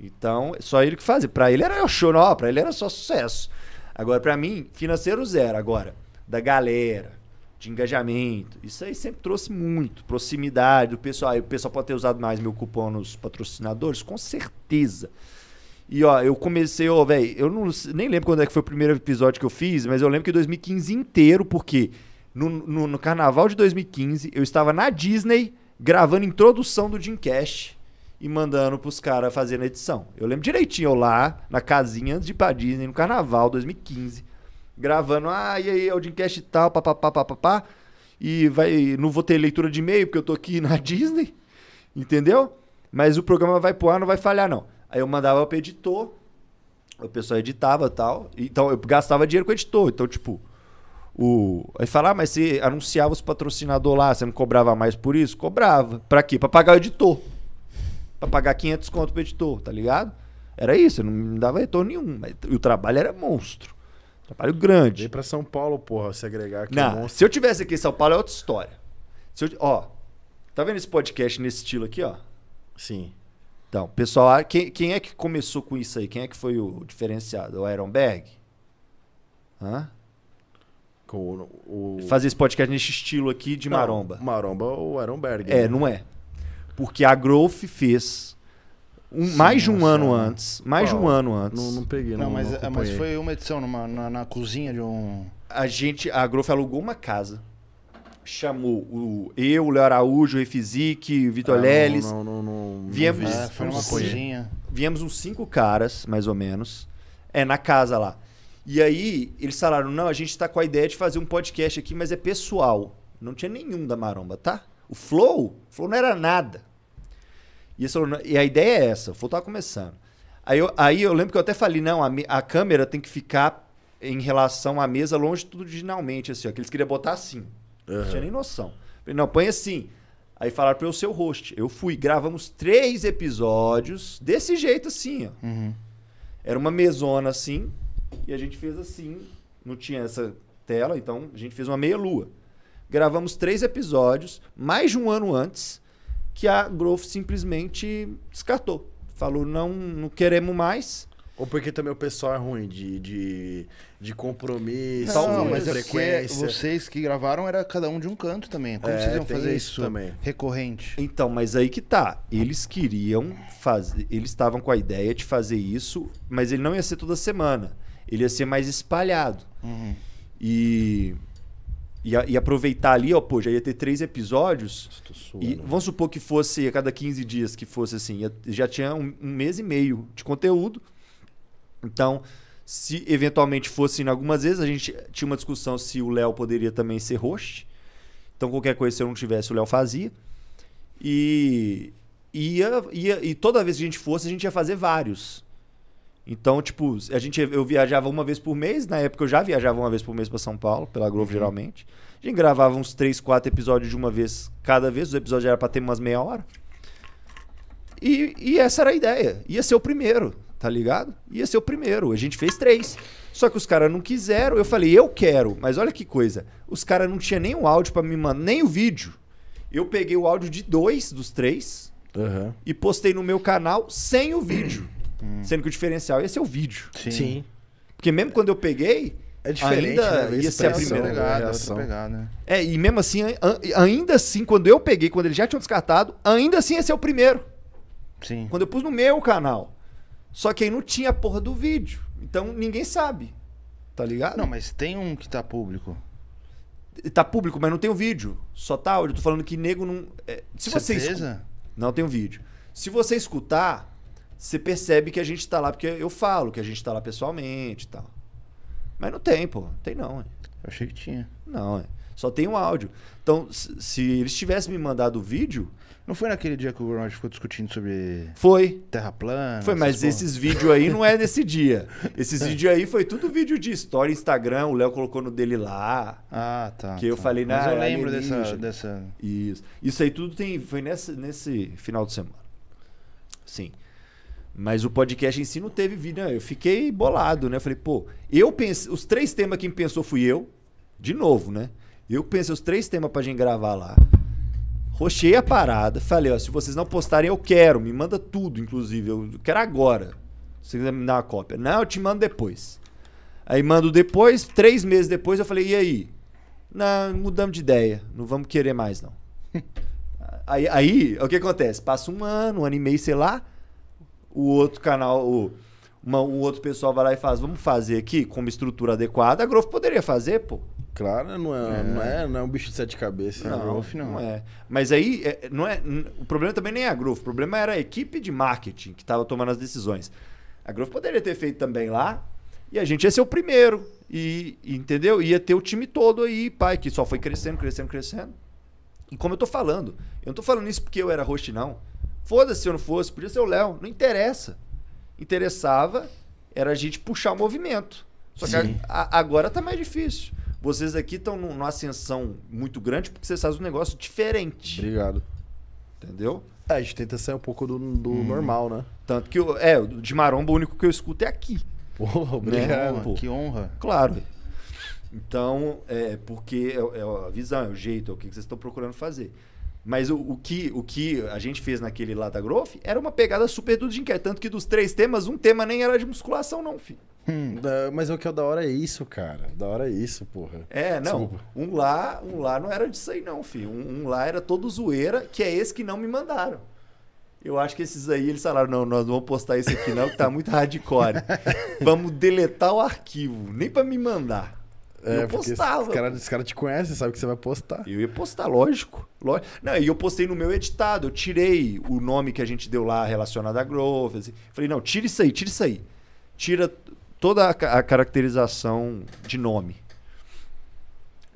Então, só ele que fazia. Para ele era o show, não, para ele era só sucesso. Agora, para mim, financeiro zero. Agora, da galera, de engajamento. Isso aí sempre trouxe muito. Proximidade do pessoal. Aí, o pessoal pode ter usado mais meu cupom nos patrocinadores? Com certeza. E ó, eu comecei, ó, velho, eu não, nem lembro quando é que foi o primeiro episódio que eu fiz, mas eu lembro que 2015 inteiro, porque no, no, no carnaval de 2015 eu estava na Disney gravando introdução do Jim Cash e mandando pros caras fazerem a edição. Eu lembro direitinho, eu lá na casinha antes de ir pra Disney no carnaval 2015 gravando, ah, e aí, Audincast e tal, papapá, papapá. E vai, não vou ter leitura de e-mail, porque eu tô aqui na [laughs] Disney, entendeu? Mas o programa vai pro ar, não vai falhar, não. Aí eu mandava pro editor, o pessoal editava tal. Então eu gastava dinheiro com o editor. Então, tipo, o. Aí falar, ah, mas você anunciava os patrocinadores lá, você não cobrava mais por isso? Cobrava. Pra quê? Pra pagar o editor. Pra pagar 500 conto pro editor, tá ligado? Era isso, eu não me dava retorno nenhum. Mas o trabalho era monstro. Trabalho grande. Vem pra São Paulo, porra, se agregar aqui. Não, é se eu tivesse aqui em São Paulo é outra história. Se eu, ó, tá vendo esse podcast nesse estilo aqui, ó? Sim. Então, pessoal, ah, quem, quem é que começou com isso aí? Quem é que foi o diferenciado? É o Ironberg? Hã? O, o... Fazer esse podcast nesse estilo aqui de não, maromba. Maromba é ou Ironberg. É, né? não é. Porque a Growth fez um, Sim, mais de um ano antes. Mais de um ano antes. Não, não peguei, não. Não, mas, não é, mas foi uma edição numa, na, na, cozinha de um. A gente. A Grof alugou uma casa. Chamou o, eu, o Léo Araújo, o Refizik, o Vitor ah, Leles. Não, não, não. não viemos, é, foi uma cozinha. Viemos uns cinco caras, mais ou menos. É, na casa lá. E aí, eles falaram: não, a gente tá com a ideia de fazer um podcast aqui, mas é pessoal. Não tinha nenhum da maromba, tá? O Flow, Flow não era nada. E, esse, e a ideia é essa, o Flow tava tá começando. Aí eu, aí eu lembro que eu até falei, não, a, a câmera tem que ficar em relação à mesa longitudinalmente, assim, ó, que eles queriam botar assim. Uhum. Não tinha nem noção. Falei, não, põe assim. Aí falaram pra eu ser o host. Eu fui, gravamos três episódios desse jeito assim, ó. Uhum. Era uma mesona assim, e a gente fez assim. Não tinha essa tela, então a gente fez uma meia-lua. Gravamos três episódios, mais de um ano antes que a Growth simplesmente descartou. Falou, não, não queremos mais. Ou porque também o pessoal é ruim de, de, de compromisso, não, mas é frequência. É vocês que gravaram era cada um de um canto também. Como é, vocês iam fazer isso, isso também. recorrente? Então, mas aí que tá. Eles queriam fazer. Eles estavam com a ideia de fazer isso, mas ele não ia ser toda semana. Ele ia ser mais espalhado. Uhum. E e, aproveitar ali, ó, pô, já ia ter três episódios. suando. E vamos supor que fosse a cada 15 dias que fosse assim, ia, já tinha um, um mês e meio de conteúdo. Então, se eventualmente fosse em algumas vezes, a gente tinha uma discussão se o Léo poderia também ser host. Então, qualquer coisa, se eu não tivesse, o Léo fazia. E, ia, ia, e toda vez que a gente fosse, a gente ia fazer vários. Então, tipo, a gente, eu viajava uma vez por mês. Na época eu já viajava uma vez por mês para São Paulo, pela Globo uhum. geralmente. A gente gravava uns três quatro episódios de uma vez cada vez. Os episódios eram pra ter umas meia hora. E, e, essa era a ideia. Ia ser o primeiro, tá ligado? Ia ser o primeiro. A gente fez três. Só que os caras não quiseram. Eu falei, eu quero. Mas olha que coisa. Os caras não tinham nem o áudio para me mandar, nem o vídeo. Eu peguei o áudio de dois dos três uhum. e postei no meu canal sem o vídeo. Hum. Sendo que o diferencial ia é ser é o vídeo. Sim. Sim. Porque mesmo quando eu peguei, é diferente, ainda né? ia ser a é primeira pegada, pegada, né? É, e mesmo assim, ainda assim, quando eu peguei, quando eles já tinham descartado, ainda assim ia ser o primeiro. Sim. Quando eu pus no meu canal. Só que aí não tinha a porra do vídeo. Então ninguém sabe. Tá ligado? Não, mas tem um que tá público. Tá público, mas não tem o um vídeo. Só tá áudio. Tô falando que nego não. É, se Certeza? você. Escu... Não tem um vídeo. Se você escutar, você percebe que a gente tá lá, porque eu falo que a gente tá lá pessoalmente e tal. Mas não tem, pô. Tem não, é. Eu achei que tinha. Não, é. Só tem o um áudio. Então, se eles tivessem me mandado o vídeo. Não foi naquele dia que o Ronald ficou discutindo sobre. Foi. Terra plana. Foi, mas esses vídeos aí não é desse [laughs] dia. Esses vídeos aí foi tudo vídeo de história, Instagram. O Léo colocou no dele lá. Ah, tá. Que eu tá. falei na. Mas eu é lembro dessa, dessa. Isso. Isso aí tudo tem. Foi nessa, nesse final de semana. Sim. Mas o podcast em si não teve vida. Eu fiquei bolado, né? Eu falei, pô, eu pensei. Os três temas que me pensou fui eu. De novo, né? Eu pensei os três temas pra gente gravar lá. Rochei a parada, falei, ó, se vocês não postarem, eu quero, me manda tudo, inclusive. Eu quero agora. Se quiser me dar uma cópia. Não, eu te mando depois. Aí mando depois, três meses depois, eu falei, e aí? Não, mudamos de ideia. Não vamos querer mais, não. [laughs] aí, aí, o que acontece? Passa um ano, um ano e meio, sei lá o outro canal, o, uma, o outro pessoal vai lá e faz, vamos fazer aqui com uma estrutura adequada, a Growth poderia fazer, pô. Claro, não é, é. Não, é, não é um bicho de sete cabeças. Não, Growth não. não é. Mas aí, é, não é, o problema também nem é a Growth, o problema era a equipe de marketing que estava tomando as decisões. A Growth poderia ter feito também lá e a gente ia ser o primeiro. E, e entendeu? Ia ter o time todo aí, pai, que só foi crescendo, crescendo, crescendo. E como eu tô falando, eu não tô falando isso porque eu era host, não. Foda-se se eu não fosse, podia ser o Léo. Não interessa. Interessava era a gente puxar o movimento. Só que a, a, agora tá mais difícil. Vocês aqui estão numa ascensão muito grande porque vocês fazem um negócio diferente. Obrigado. Entendeu? É, a gente tenta sair um pouco do, do hum. normal, né? Tanto que, eu, é, de maromba o único que eu escuto é aqui. Porra, obrigado. Né? Pô. Que honra. Claro. Então, é porque é, é, a visão, é o jeito, é o que vocês estão procurando fazer. Mas o, o, que, o que a gente fez naquele da Growth era uma pegada super do Jim Carrey. Tanto que dos três temas, um tema nem era de musculação, não, filho. Hum, da, mas é o que é da hora é isso, cara. Da hora é isso, porra. É, não. Desculpa. Um lá, um lá não era disso aí, não, filho. Um, um lá era todo zoeira, que é esse que não me mandaram. Eu acho que esses aí, eles falaram, não, nós não vamos postar isso aqui não, que tá muito hardcore. [laughs] vamos deletar o arquivo, nem para me mandar. É, eu postava. Os esse cara te conhece sabe que você vai postar. Eu ia postar, lógico. lógico. Não, e eu postei no meu editado, eu tirei o nome que a gente deu lá relacionado à Grove. Assim. Falei, não, tira isso aí, tira isso aí. Tira toda a, a caracterização de nome.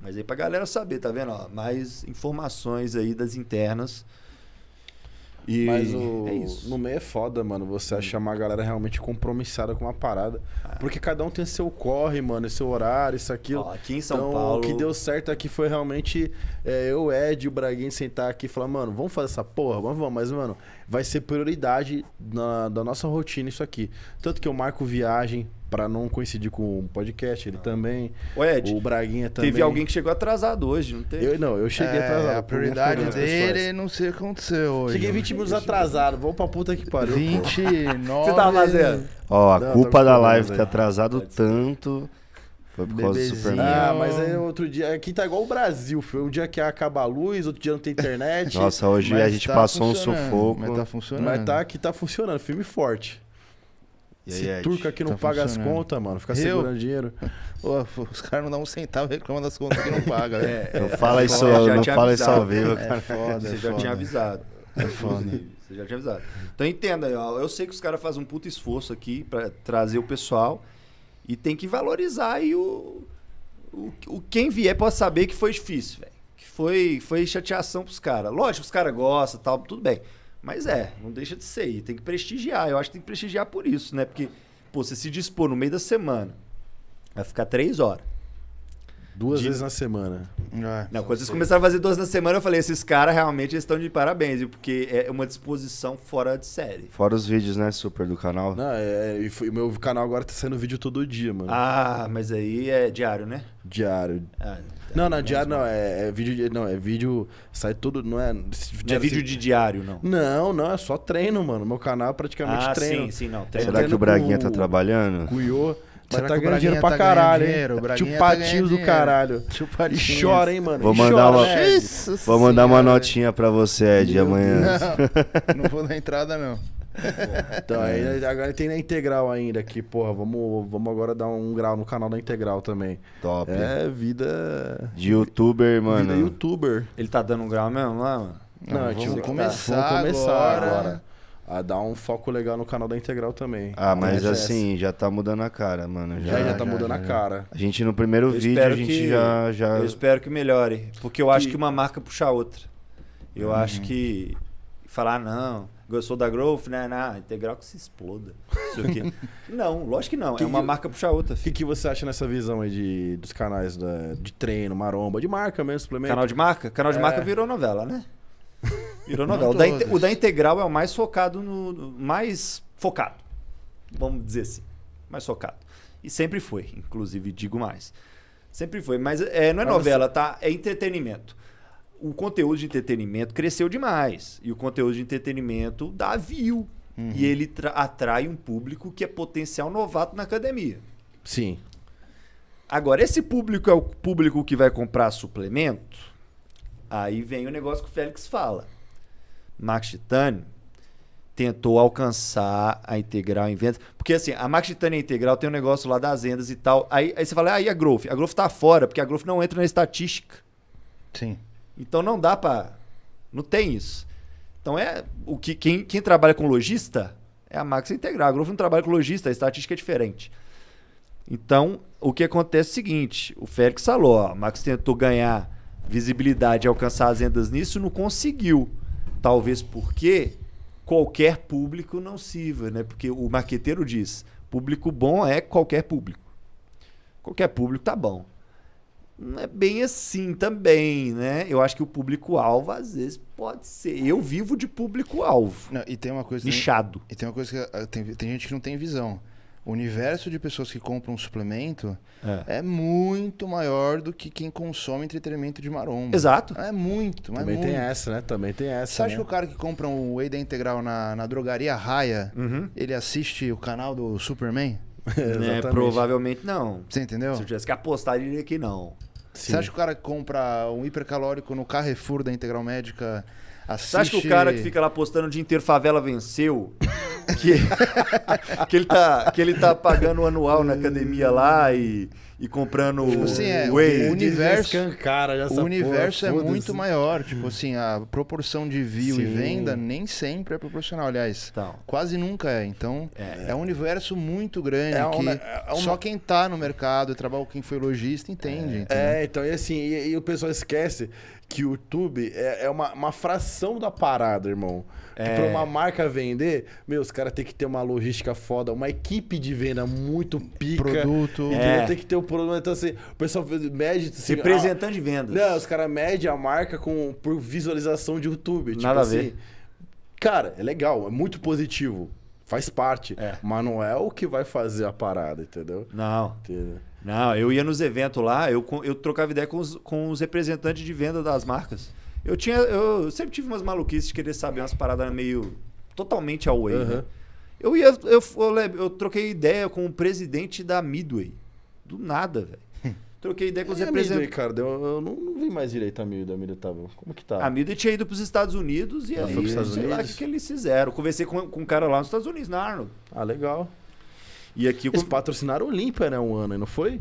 Mas aí pra galera saber, tá vendo? Ó, mais informações aí das internas e Mas o... é isso. no meio é foda, mano, você achar uma galera realmente compromissada com uma parada. Ah. Porque cada um tem seu corre, mano, seu horário, isso, aquilo. Ó, aqui em São então, Paulo... o que deu certo aqui foi realmente é, eu, Ed e o Braguinho sentar aqui e falar, mano, vamos fazer essa porra, vamos, vamos. Mas, mano, vai ser prioridade na, da nossa rotina isso aqui. Tanto que eu marco viagem para não coincidir com o podcast, ele ah. também. O Ed, o Braguinha também. Teve alguém que chegou atrasado hoje, não teve? Eu, não, eu cheguei é, atrasado. A prioridade dele, não sei o que aconteceu hoje. Cheguei 20 minutos atrasado, vamos pra puta que pariu. 29. [laughs] Você tá fazendo? Ó, a não, culpa da live ter atrasado tanto. Foi por causa do Superman. Ah, ah, mas aí outro dia. Aqui tá igual o Brasil, foi um dia que acaba a luz, outro dia não tem internet. Nossa, hoje a gente tá passou um sufoco. Mas tá funcionando. Mas tá aqui tá funcionando, filme forte. E aí, Esse turco aqui não tá paga as contas, mano. Fica eu? segurando dinheiro. Pô, [laughs] os caras não dão um centavo reclamando das contas que não paga. Né? [laughs] é, é, eu falo é, isso, eu não falo isso ao vivo, é cara. É foda, Você já foda. tinha avisado. É foda. Você já tinha avisado. Então entenda, eu, eu sei que os caras fazem um puto esforço aqui para trazer o pessoal. E tem que valorizar e o, o, o quem vier pode saber que foi difícil, velho. Que foi, foi chateação pros caras. Lógico, os caras gostam tal, tudo bem. Mas é, não deixa de ser. E tem que prestigiar. Eu acho que tem que prestigiar por isso, né? Porque, pô, você se dispor no meio da semana, vai ficar três horas. Duas de... vezes na semana. É, não, quando eles começaram a fazer duas na semana, eu falei, esses caras realmente estão de parabéns, porque é uma disposição fora de série. Fora os vídeos, né, super do canal. Não, é, é e foi, meu canal agora tá saindo vídeo todo dia, mano. Ah, mas aí é diário, né? Diário. Ah, tá. não, não, é diário não, é, é, vídeo, não, é vídeo, sai todo, não é... Não é vídeo assim, de diário, não? Não, não, é só treino, mano, meu canal é praticamente ah, treino. sim, sim, não, treino. Será treino que o Braguinha com, tá trabalhando? Cuiô... Você tá, tá ganhando dinheiro tá pra caralho, dinheiro, hein? Tipo tá do caralho. Chupatinhos. E chora, hein, mano. Vou mandar, chora, uma... Vou mandar uma notinha pra você, Ed, Meu amanhã. Não, [laughs] não vou na entrada, não. então, aí, agora tem na integral ainda aqui, porra. Vamos, vamos agora dar um grau no canal da integral também. Top. É, vida. De youtuber, mano. Vida youtuber. Ele tá dando um grau mesmo lá, mano? Não, não vamos, vamos começar, tá. vamos começar agora. agora a ah, dar um foco legal no canal da Integral também. Ah, mas é é assim, já tá mudando a cara, mano. Já, já, já tá mudando já, a cara. A gente no primeiro eu vídeo, a gente que, já, já. Eu espero que melhore. Porque eu acho que uma marca puxa a outra. Eu uhum. acho que. Falar, não, gostou da Growth, né? Na Integral que se exploda. não, [laughs] lógico que não. É que é uma marca puxa a outra. O que, que você acha nessa visão aí de, dos canais da, de treino, maromba, de marca mesmo, suplemento? Canal de marca? Canal de é... marca virou novela, né? [laughs] Virou é novela. O da, o da, Integral é o mais focado no, Mais focado. Vamos dizer assim. Mais focado. E sempre foi, inclusive, digo mais. Sempre foi. Mas é, não é Mas novela, você... tá? É entretenimento. O conteúdo de entretenimento cresceu demais. E o conteúdo de entretenimento dá view. Uhum. E ele atrai um público que é potencial novato na academia. Sim. Agora, esse público é o público que vai comprar suplemento? Aí vem o negócio que o Félix fala. Max Titânio tentou alcançar a integral em vendas. Porque assim, a Max Titânio Integral tem um negócio lá das vendas e tal. Aí, aí você fala, aí ah, a Growth? A Growth tá fora, porque a Growth não entra na estatística. Sim. Então não dá para Não tem isso. Então é o que quem, quem trabalha com lojista é a Max Integral. A Growth não trabalha com lojista, a estatística é diferente. Então, o que acontece é o seguinte, o Félix falou, ó, a Max tentou ganhar visibilidade e alcançar as vendas nisso, não conseguiu. Talvez porque qualquer público não sirva, né? Porque o marqueteiro diz: público bom é qualquer público. Qualquer público tá bom. Não é bem assim também, né? Eu acho que o público-alvo, às vezes, pode ser. Eu vivo de público-alvo. E tem uma coisa. lixado E tem uma coisa que ah, tem, tem gente que não tem visão o universo de pessoas que compram um suplemento é. é. muito maior do que quem consome entretenimento de maromba. Exato. É muito, Também é muito. tem essa, né? Também tem essa. Você acha né? que o cara que compra um Whey da Integral na, na drogaria Raia, uhum. ele assiste o canal do Superman? [laughs] é, provavelmente não. Você entendeu? Se eu tivesse que apostar, ele diria que não. Sim. Você acha que o cara que compra um hipercalórico no Carrefour da Integral Médica Assiste... Você acha que o cara que fica lá postando o dia inteiro favela venceu? Que, [laughs] que, ele, tá, que ele tá pagando o anual na academia lá e e comprando tipo assim, é, Whey. O universo, o universo porra, é muito maior. Tipo assim, a proporção de view Sim. e venda nem sempre é proporcional. Aliás, então, quase nunca é. Então, é, é, é um universo muito grande. É uma, que é uma... Só quem tá no mercado, trabalha quem foi lojista, entende. É, é então, e assim, e, e, o pessoal esquece que o YouTube é, é uma, uma fração da parada, irmão. É... pra uma marca vender, meu, os caras têm que ter uma logística foda, uma equipe de venda muito pica. Produto. Então é. tem que ter o um produto. Então, assim, o pessoal mede. Assim, Representante de vendas. Não, os caras medem a marca com, por visualização de YouTube. Tipo Nada assim, a ver. Assim. Cara, é legal, é muito positivo. Faz parte. É. Mas não é o que vai fazer a parada, entendeu? Não. Entendeu? Não, eu ia nos eventos lá, eu, eu trocava ideia com os, com os representantes de venda das marcas. Eu tinha. Eu sempre tive umas maluquices de querer saber umas paradas meio. totalmente away. Uhum. Né? Eu ia. Eu, eu, eu, troquei ideia com o presidente da Midway. Do nada, velho. [laughs] Troquei ideia com os representantes. É Midway, cara, eu, eu não, não, vi mais direito a Midway, a Midway tava. Tá Como que tá? A Midway tinha ido pros Estados Unidos e Ela aí, sei Unidos? lá o que, que, eles fizeram. conversei com, com um cara lá nos Estados Unidos, na Arnold. Ah, legal. E aqui. Eles com... patrocinaram o Olimpia, né? Um ano, não foi?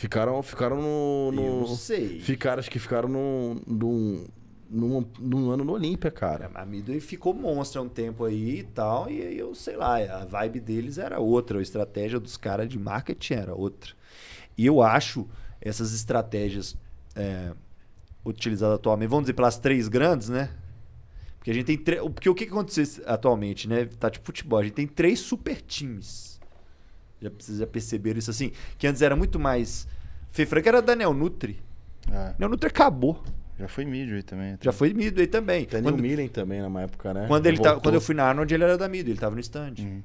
Ficaram, ficaram no, no. Eu não sei. Ficaram, acho que ficaram no, no, num, num ano no Olímpia, cara. A Midway ficou monstro há um tempo aí e tal, e eu sei lá, a vibe deles era outra, a estratégia dos caras de marketing era outra. E eu acho essas estratégias é, utilizadas atualmente, vamos dizer, pelas três grandes, né? Porque a gente tem Porque o que, que aconteceu atualmente, né? Tá tipo futebol, a gente tem três super times. Já, já perceberam isso assim? Que antes era muito mais. Fei Franca era Nutri. É. Neonutri. Daniel Nutri acabou. Já foi Midway também. Já foi Midway também. Até quando, Millen também, na época, né? Quando, ele tá, quando eu fui na Arnold, ele era da Midway, ele estava no stand. Uhum.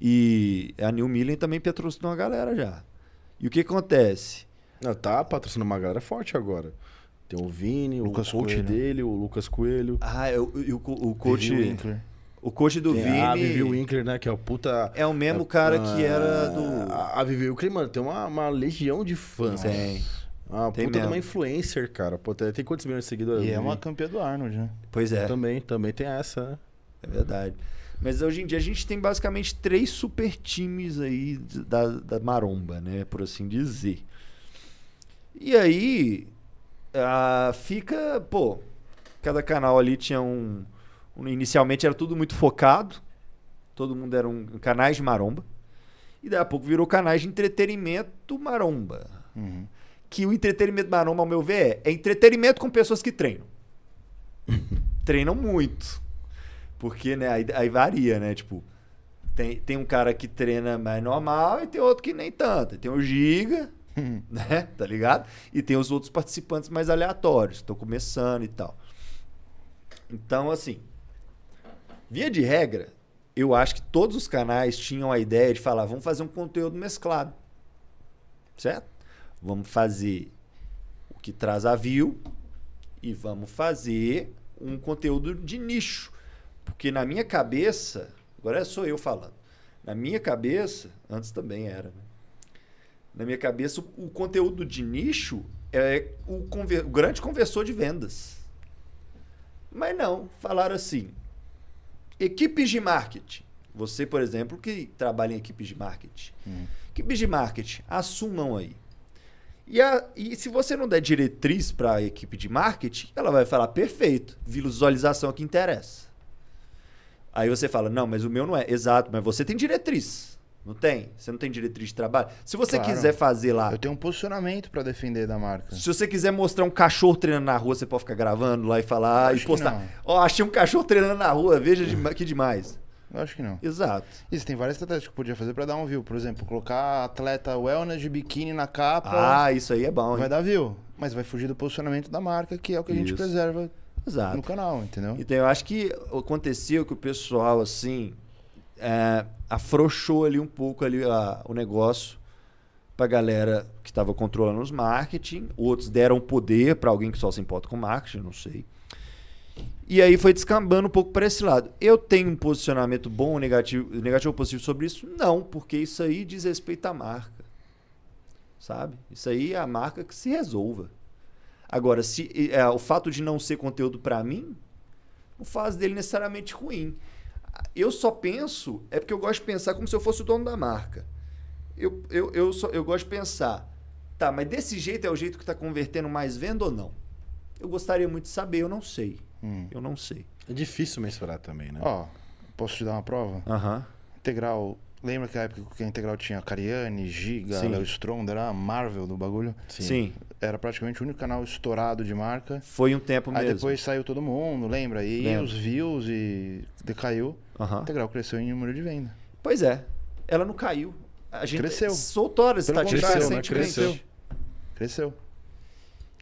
E a New Millen também patrocinou uma galera já. E o que acontece? Não, tá patrocinando uma galera forte agora. Tem o Vini, Lucas o coach Coelho. dele, o Lucas Coelho. Ah, e o, o, o coach. Winkler. O coach do tem Vini. A Vivi Winkler, né? Que é o puta. É o mesmo é, cara que era do. A, Vivi Winkler, mano, tem uma, uma legião de fãs. Tem. tem puta mesmo. de uma influencer, cara. Pô, tem, tem quantos milhões de seguidores? E é uma campeã do Arnold, né? Pois é. Também, também tem essa, né? É verdade. Mas hoje em dia a gente tem basicamente três super times aí da, da maromba, né? Por assim dizer. E aí, ah, fica, pô, cada canal ali tinha um, Inicialmente era tudo muito focado, todo mundo era um canais de maromba. E daí a pouco virou canais de entretenimento maromba. Uhum. Que o entretenimento maromba, ao meu ver, é, é entretenimento com pessoas que treinam. [laughs] treinam muito. Porque, né, aí, aí, varia, né? Tipo, tem, tem um cara que treina mais normal e tem outro que nem tanto. Tem o Giga, uhum. [laughs] né? Tá ligado? E tem os outros participantes mais aleatórios, estão começando e tal. Então, assim, Via de regra, eu acho que todos os canais tinham a ideia de falar, vamos fazer um conteúdo mesclado. Certo? Vamos fazer o que traz a view e vamos fazer um conteúdo de nicho. Porque na minha cabeça, agora é sou eu falando, na minha cabeça, antes também era, né? Na minha cabeça, o conteúdo de nicho é o, conver, o grande conversor de vendas. Mas não, falaram assim, Equipes de marketing. Você, por exemplo, que trabalha em equipes de marketing. Hum. Equipes de marketing, assumam aí. E, a, e se você não der diretriz para a equipe de marketing, ela vai falar: perfeito, visualização é que interessa. Aí você fala: não, mas o meu não é. Exato, mas você tem diretriz. Não tem? Você não tem diretriz de trabalho? Se você claro. quiser fazer lá. Eu tenho um posicionamento para defender da marca. Se você quiser mostrar um cachorro treinando na rua, você pode ficar gravando lá e falar e postar. Ó, oh, achei um cachorro treinando na rua, veja de... que demais. Eu acho que não. Exato. Isso, tem várias estratégias que podia fazer para dar um view. Por exemplo, colocar atleta wellness de biquíni na capa. Ah, isso aí é bom. Vai hein? dar view. Mas vai fugir do posicionamento da marca, que é o que a isso. gente preserva Exato. no canal, entendeu? Então eu acho que aconteceu que o pessoal, assim, é, afrouxou ali um pouco ali a, o negócio para a galera que estava controlando os marketing. Outros deram poder para alguém que só se importa com marketing, não sei. E aí foi descambando um pouco para esse lado. Eu tenho um posicionamento bom, negativo, negativo ou positivo sobre isso? Não, porque isso aí diz respeito à marca. Sabe? Isso aí é a marca que se resolva. Agora, se é, o fato de não ser conteúdo para mim, não faz dele necessariamente ruim eu só penso, é porque eu gosto de pensar como se eu fosse o dono da marca. Eu, eu, eu, só, eu gosto de pensar, tá, mas desse jeito é o jeito que está convertendo mais venda ou não? Eu gostaria muito de saber, eu não sei. Hum. Eu não sei. É difícil mensurar também, né? Ó, oh, posso te dar uma prova? Aham. Uhum. Integral. Lembra que a época que a Integral tinha Cariani, Giga, Léo Strong, era a Marvel do bagulho? Sim. Sim era praticamente o único canal estourado de marca. Foi um tempo mesmo. Aí depois saiu todo mundo, lembra? E lembra. os views e decaiu. Uhum. Integral cresceu em número de venda. Pois é. Ela não caiu. A gente cresceu. soltou as estatísticas cresceu, né? cresceu. Cresceu.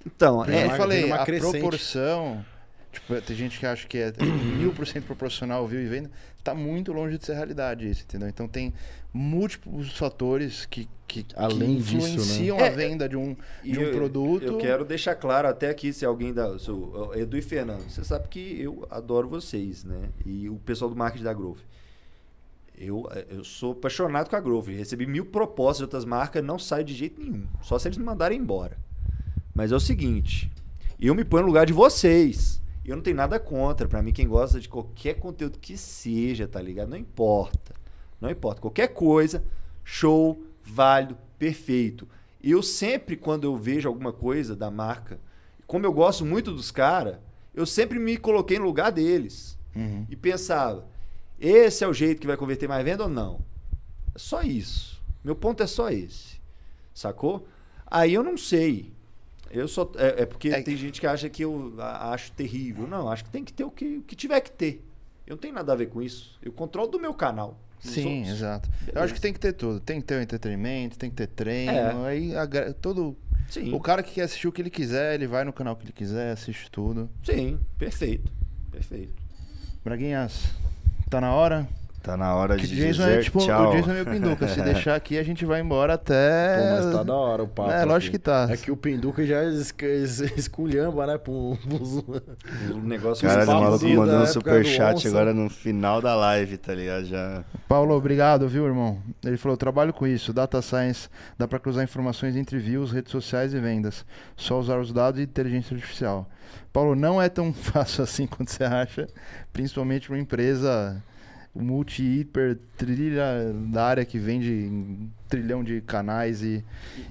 Então, é, eu falei, a proporção Tipo, tem gente que acha que é mil por cento proporcional viu e venda. Tá muito longe de ser realidade isso, entendeu? Então tem múltiplos fatores que, que, Além que influenciam disso, né? a é, é, venda de um, de um eu, produto. Eu quero deixar claro até aqui, se alguém da. Edu e Fernando, você sabe que eu adoro vocês, né? E o pessoal do marketing da Growth. Eu, eu sou apaixonado com a Grove Recebi mil propostas de outras marcas, não saio de jeito nenhum. Só se eles me mandarem embora. Mas é o seguinte, eu me ponho no lugar de vocês. Eu não tenho nada contra. Para mim, quem gosta de qualquer conteúdo que seja, tá ligado? Não importa. Não importa. Qualquer coisa, show, válido, perfeito. Eu sempre, quando eu vejo alguma coisa da marca, como eu gosto muito dos caras, eu sempre me coloquei no lugar deles. Uhum. E pensava, esse é o jeito que vai converter mais venda ou não? É só isso. Meu ponto é só esse. Sacou? Aí eu não sei. Eu só é, é porque é. tem gente que acha que eu a, acho terrível. Não, acho que tem que ter o que, o que tiver que ter. Eu não tenho nada a ver com isso. Eu controlo do meu canal. Sim, outros. exato. Beleza. Eu acho que tem que ter tudo. Tem que ter o entretenimento, tem que ter treino. É. Aí a, todo. Sim. O cara que quer assistir o que ele quiser, ele vai no canal que ele quiser, assiste tudo. Sim, perfeito. Perfeito. Braguinhas, tá na hora? Tá na hora que de Jason é dizer é, tipo, tchau. O Jason é meio pinduca. Se [laughs] deixar aqui, a gente vai embora até... Pô, mas tá da hora o papo. É, assim. lógico aqui. que tá. É que o pinduca já es es esculhamba, né? Pros, pros, pros Cara, o maluco mandando um superchat agora no final da live, tá ligado? Já... Paulo, obrigado, viu, irmão? Ele falou, trabalho com isso. Data Science, dá pra cruzar informações entre views, redes sociais e vendas. Só usar os dados e inteligência artificial. Paulo, não é tão [laughs] fácil assim quanto você acha, principalmente uma empresa multi hiper trilha da área que vende em trilhão de canais e,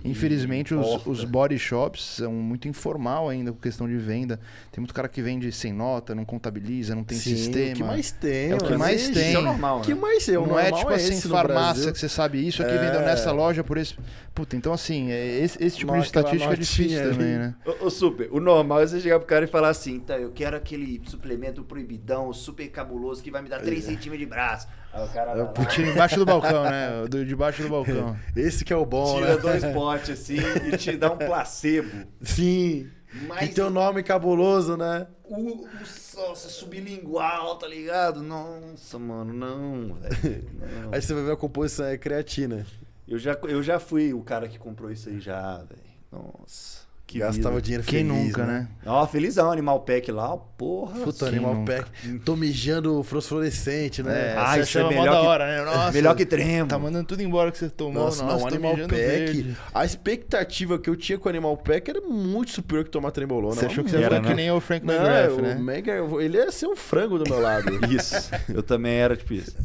infelizmente e os, os, body shops são muito informal ainda com questão de venda. Tem muito cara que vende sem nota, não contabiliza, não tem Sim, sistema. O que mais tem? É o que mais tem. Isso é normal, né? que mais é? não é tipo é assim farmácia que você sabe isso aqui é... vendeu é. nessa loja por esse. Puta, então assim, é esse, esse tipo Nossa, de estatística é difícil ali. também, né? O, o, super, o normal é você chegar pro cara e falar assim, então eu quero aquele suplemento proibidão, super cabuloso que vai me dar 3 é. centímetros de braço braço. o cara vai ah. embaixo do balcão, né? debaixo do balcão. [laughs] Esse que é o bom, Tira né? dois potes assim e te dá um placebo. Sim. Mas... E teu nome cabuloso, né? O, o nossa, é sublingual, tá ligado? Nossa, mano, não, velho. Aí você vai ver a composição, é creatina. Eu já, eu já fui o cara que comprou isso aí já, velho. Nossa. Que Gastava vida. dinheiro Quem feliz, nunca, né? né? Ó, né? oh, felizão, Animal Pack lá, porra. Puta, Animal nunca. Pack. Tô mijando fluorescente, né? É. Ah, é isso é melhor da hora, né? Nossa, melhor que tremo. Tá mandando tudo embora que você tomou. Nossa, nossa Animal Pack... Verde. A expectativa que eu tinha com o Animal Pack era muito superior que tomar trembolona. Você achou que você era, era né? que nem o Frank McGrath, né? O Mega, ele ia ser um frango do meu lado. [laughs] isso. Eu também era tipo isso.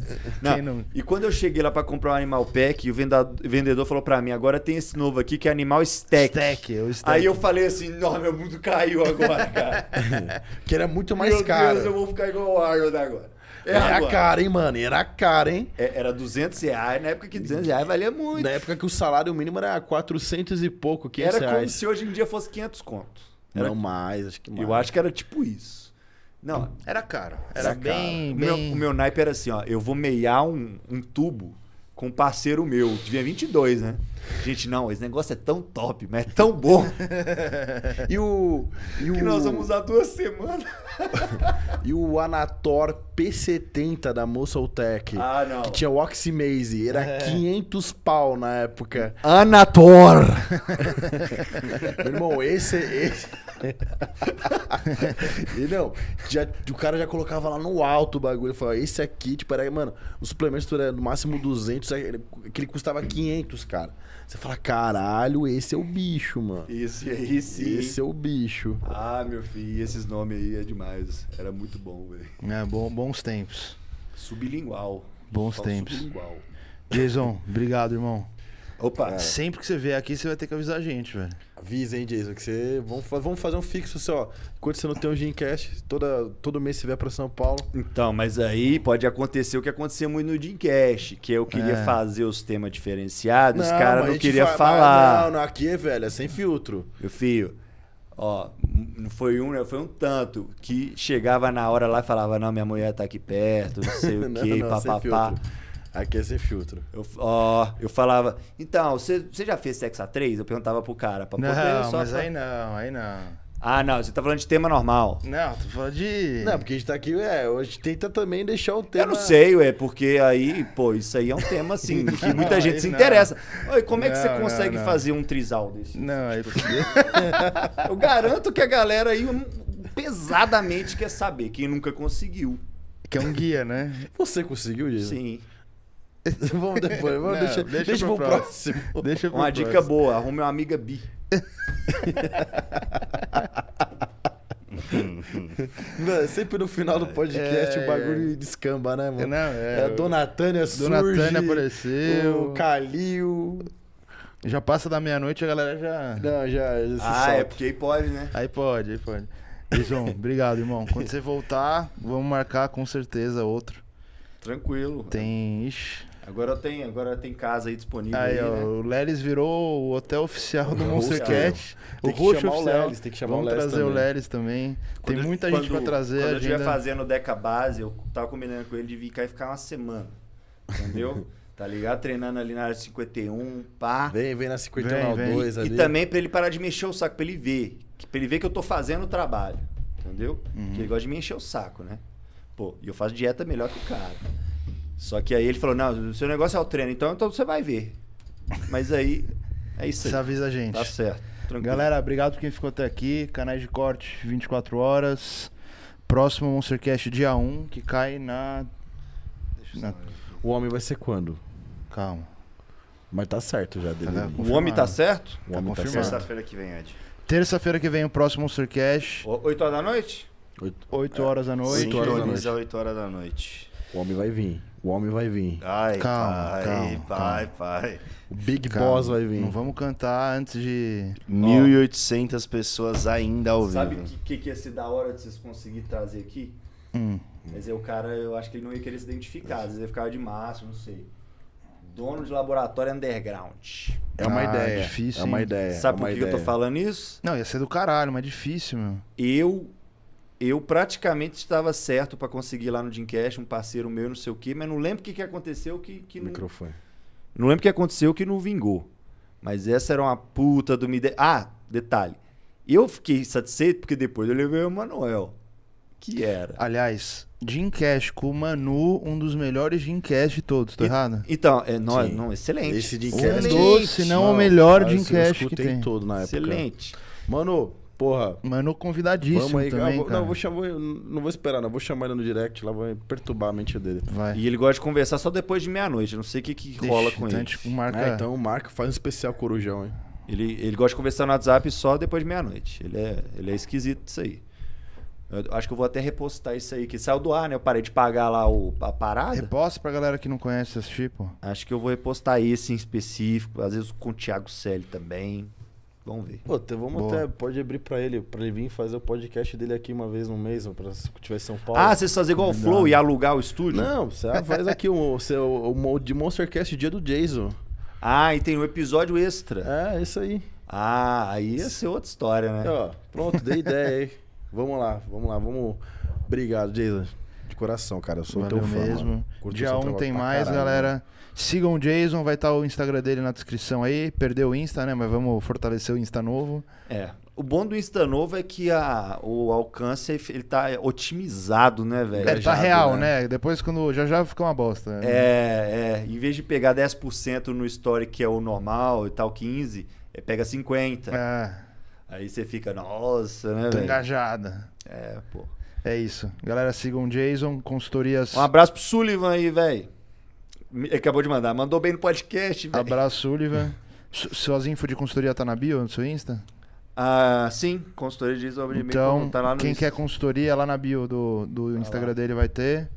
Não, não... E quando eu cheguei lá pra comprar o um Animal Pack, o vendedor falou pra mim, agora tem esse novo aqui que é Animal Stack. Stack, é o Stack. Aí eu eu falei assim, nossa, meu mundo caiu agora, cara. [laughs] que era muito mais meu caro. Meu Deus, eu vou ficar igual o Arnold agora. É era caro, hein, mano? Era caro, hein? É, era 200 reais, na época que 200 reais valia muito. Na época que o salário mínimo era 400 e pouco, 500 Era como se hoje em dia fosse 500 contos. Era... Não mais, acho que mais. Eu acho que era tipo isso. Não, era caro. Era, era bem, caro. bem... O, meu, o meu naipe era assim, ó, eu vou meiar um, um tubo com um parceiro meu. Devia 22, né? Gente, não, esse negócio é tão top, mas é tão bom. e o. E o... Que nós vamos usar duas semanas. [laughs] e o Anator P70 da Mussoltech. Ah, não. Que tinha o maze Era é. 500 pau na época. Anator! [laughs] Meu irmão, esse. esse... [laughs] e não, já, o cara já colocava lá no alto o bagulho. Ele falou, esse aqui, tipo, era, mano, o suplemento era no máximo 200, que ele custava 500, cara. Você fala, caralho, esse é o bicho, mano. esse aí sim. Esse é o bicho. Ah, meu filho, esses nomes aí é demais. Era muito bom, velho. É, bom, bons tempos. Sublingual. Bons tempos. Sublingual. Jason, obrigado, irmão. Opa. Sempre que você vier aqui, você vai ter que avisar a gente, velho. Avisa, hein, Jason, que você. Vamos, vamos fazer um fixo só. Enquanto você não tem um Dreamcast, toda, todo mês você vier para São Paulo. Então, mas aí pode acontecer o que aconteceu muito no Dreamcast, que eu queria é. fazer os temas diferenciados, os caras não queriam fa... falar. Não, não, aqui, velho, é sem filtro. Meu filho, ó, não foi um, né? Foi um tanto que chegava na hora lá e falava: não, minha mulher tá aqui perto, não sei o [laughs] quê, papapá. Aqui é sem filtro. Eu, ó, eu falava, então, você, já fez sexo a três? Eu perguntava pro cara. Pra não, só mas pra... aí não, aí não. Ah, não, você tá falando de tema normal. Não, tô falando de. Não, porque a gente tá aqui, é, a gente tenta também deixar o tema. Eu não sei, ué, porque aí, pô, isso aí é um tema, assim, [laughs] que não, muita gente se não. interessa. Oi, como é que você consegue fazer um trisal desse? Não, tipo? você. Assim. [laughs] Eu garanto que a galera aí pesadamente quer saber, quem nunca conseguiu. Que é um guia, né? Você conseguiu, Diego? Sim. [laughs] vamos depois, vamos Não, deixa, deixa, deixa pro, pro próximo. próximo. [laughs] Deixa pro Uma próximo. dica boa, arrume uma amiga bi. [laughs] Mano, sempre no final do podcast é, o bagulho é. descamba, né, mano? Não, é, é, a Dona Tânia surge, Dona Tânia apareceu. O Calil. Já passa da meia-noite, a galera já. Não, já. já ah, é, solta. é porque aí pode, né? Aí pode, aí pode. João, obrigado, irmão. Quando você voltar, vamos marcar com certeza outro. Tranquilo. Tem. Ixi. Agora tem, agora tem casa aí disponível. Aí, aí ó, né? O Lelis virou o hotel oficial do Monstercat. O roxo oficial. Lelis, tem que chamar Vamos o vamos trazer também. o Lelis também. Quando, tem muita gente para trazer. Quando eu estiver fazendo o Deca Base, eu tava combinando com ele de vir cá e ficar uma semana. Entendeu? [laughs] Tá ligado? Treinando ali na área 51, pá. Vem, vem na 51 vem, 2 ali. E também pra ele parar de mexer o saco, pra ele ver. Pra ele ver que eu tô fazendo o trabalho. Entendeu? Uhum. Que ele gosta de me encher o saco, né? Pô, e eu faço dieta melhor que o cara. Só que aí ele falou: não, o seu negócio é o treino, então, então você vai ver. Mas aí é isso aí. Você avisa a gente. Tá certo. Tranquilo. Galera, obrigado por quem ficou até aqui. Canais de corte 24 horas. Próximo Monstercast dia 1, que cai na. na... O homem vai ser quando? Calma. Mas tá certo já dele. Tá o homem tá certo? O tá homem tá confirmado. tá certo. Terça-feira que vem, Ed. Terça-feira que vem o próximo Monstercast. horas da noite? 8 horas da é. noite. 8 horas da noite. 8 é horas da noite. O homem vai vir. O homem vai vir. Ai, calma, pai, calma, pai, calma. pai. O Big calma. Boss vai vir. Não vamos cantar antes de. 1.800 pessoas ainda ao Sabe vivo. Sabe o que, que ia ser da hora de vocês conseguir trazer aqui? Hum. Mas é o cara, eu acho que ele não ia querer se identificar. Às vezes ia ficar de máximo, não sei. Dono de laboratório underground. É uma ah, ideia. Difícil, é uma ideia. Sabe é por que eu tô falando isso? Não, ia ser do caralho, mas é difícil, meu. Eu eu praticamente estava certo para conseguir lá no Dreamcast, um parceiro meu, não sei o quê, mas não lembro o que, que aconteceu que, que não... Microfone. Não lembro o que aconteceu que não vingou. Mas essa era uma puta do... Ah, detalhe. Eu fiquei satisfeito porque depois eu levei o Manuel. Que era. Aliás, Dreamcast com o Manu, um dos melhores Dreamcast de todos, tá errado? Então, é, não, não, excelente. Esse Dreamcast. Um é dos, se não o melhor Dreamcast que tem. todo na época. Excelente. Mano, Porra. Mano, convidadíssimo vamos aí, também, vou, Não, vou chamar, não vou esperar, não. Vou chamar ele no direct lá, vou perturbar a mente dele. Vai. E ele gosta de conversar só depois de meia-noite. Não sei o que, que Ixi, rola com então ele. marca... É, então o Marco faz um especial corujão, hein? Ele, ele gosta de conversar no WhatsApp só depois de meia-noite. Ele é, ele é esquisito isso aí. Eu acho que eu vou até repostar isso aí, que saiu do ar, né? Eu parei de pagar lá o, a parada. Reposta pra galera que não conhece esse tipo. Acho que eu vou repostar esse em específico, às vezes com o Thiago Selle também. Vamos ver. Pô, então vamos Boa. até. Pode abrir pra ele, pra ele vir fazer o podcast dele aqui uma vez no mês, pra, se tiver em São Paulo. Ah, você fazer igual o Flow e alugar o estúdio? Não, você [laughs] faz aqui o, seu, é o, de Monstercast dia do Jason. Ah, e tem um episódio extra. É, isso aí. Ah, aí ia ser outra história, né? Ó, pronto, dei ideia aí. Vamos lá, vamos lá, vamos. Obrigado, Jason. De coração, cara. Eu sou Valeu teu fã. Mesmo. Dia 1 um tem mais, caralho. galera. Sigam o Jason, vai estar tá o Instagram dele na descrição aí. Perdeu o Insta, né? Mas vamos fortalecer o Insta novo. É. O bom do Insta novo é que a, o alcance ele tá otimizado, né, velho? É, tá real, né? né? Depois quando já já fica uma bosta. Né? É, é. Em vez de pegar 10% no story que é o normal e tal, 15, é, pega 50. É. Aí você fica, nossa, né, velho? engajada. É, pô. É isso. Galera, sigam o Jason, consultorias. Um abraço pro Sullivan aí, velho. Acabou de mandar. Mandou bem no podcast, velho. Abraço, Sullivan. [laughs] Suas info de consultoria tá na bio, no seu Insta? Ah, sim, consultoria de desenvolvimento. Então, tá lá no quem Insta. quer consultoria, lá na bio do, do tá Instagram dele vai ter.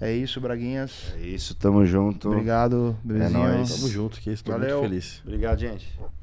É isso, Braguinhas. É isso, tamo junto. Obrigado, Brezinho. É nóis. Tamo junto, que estou muito feliz. Obrigado, gente.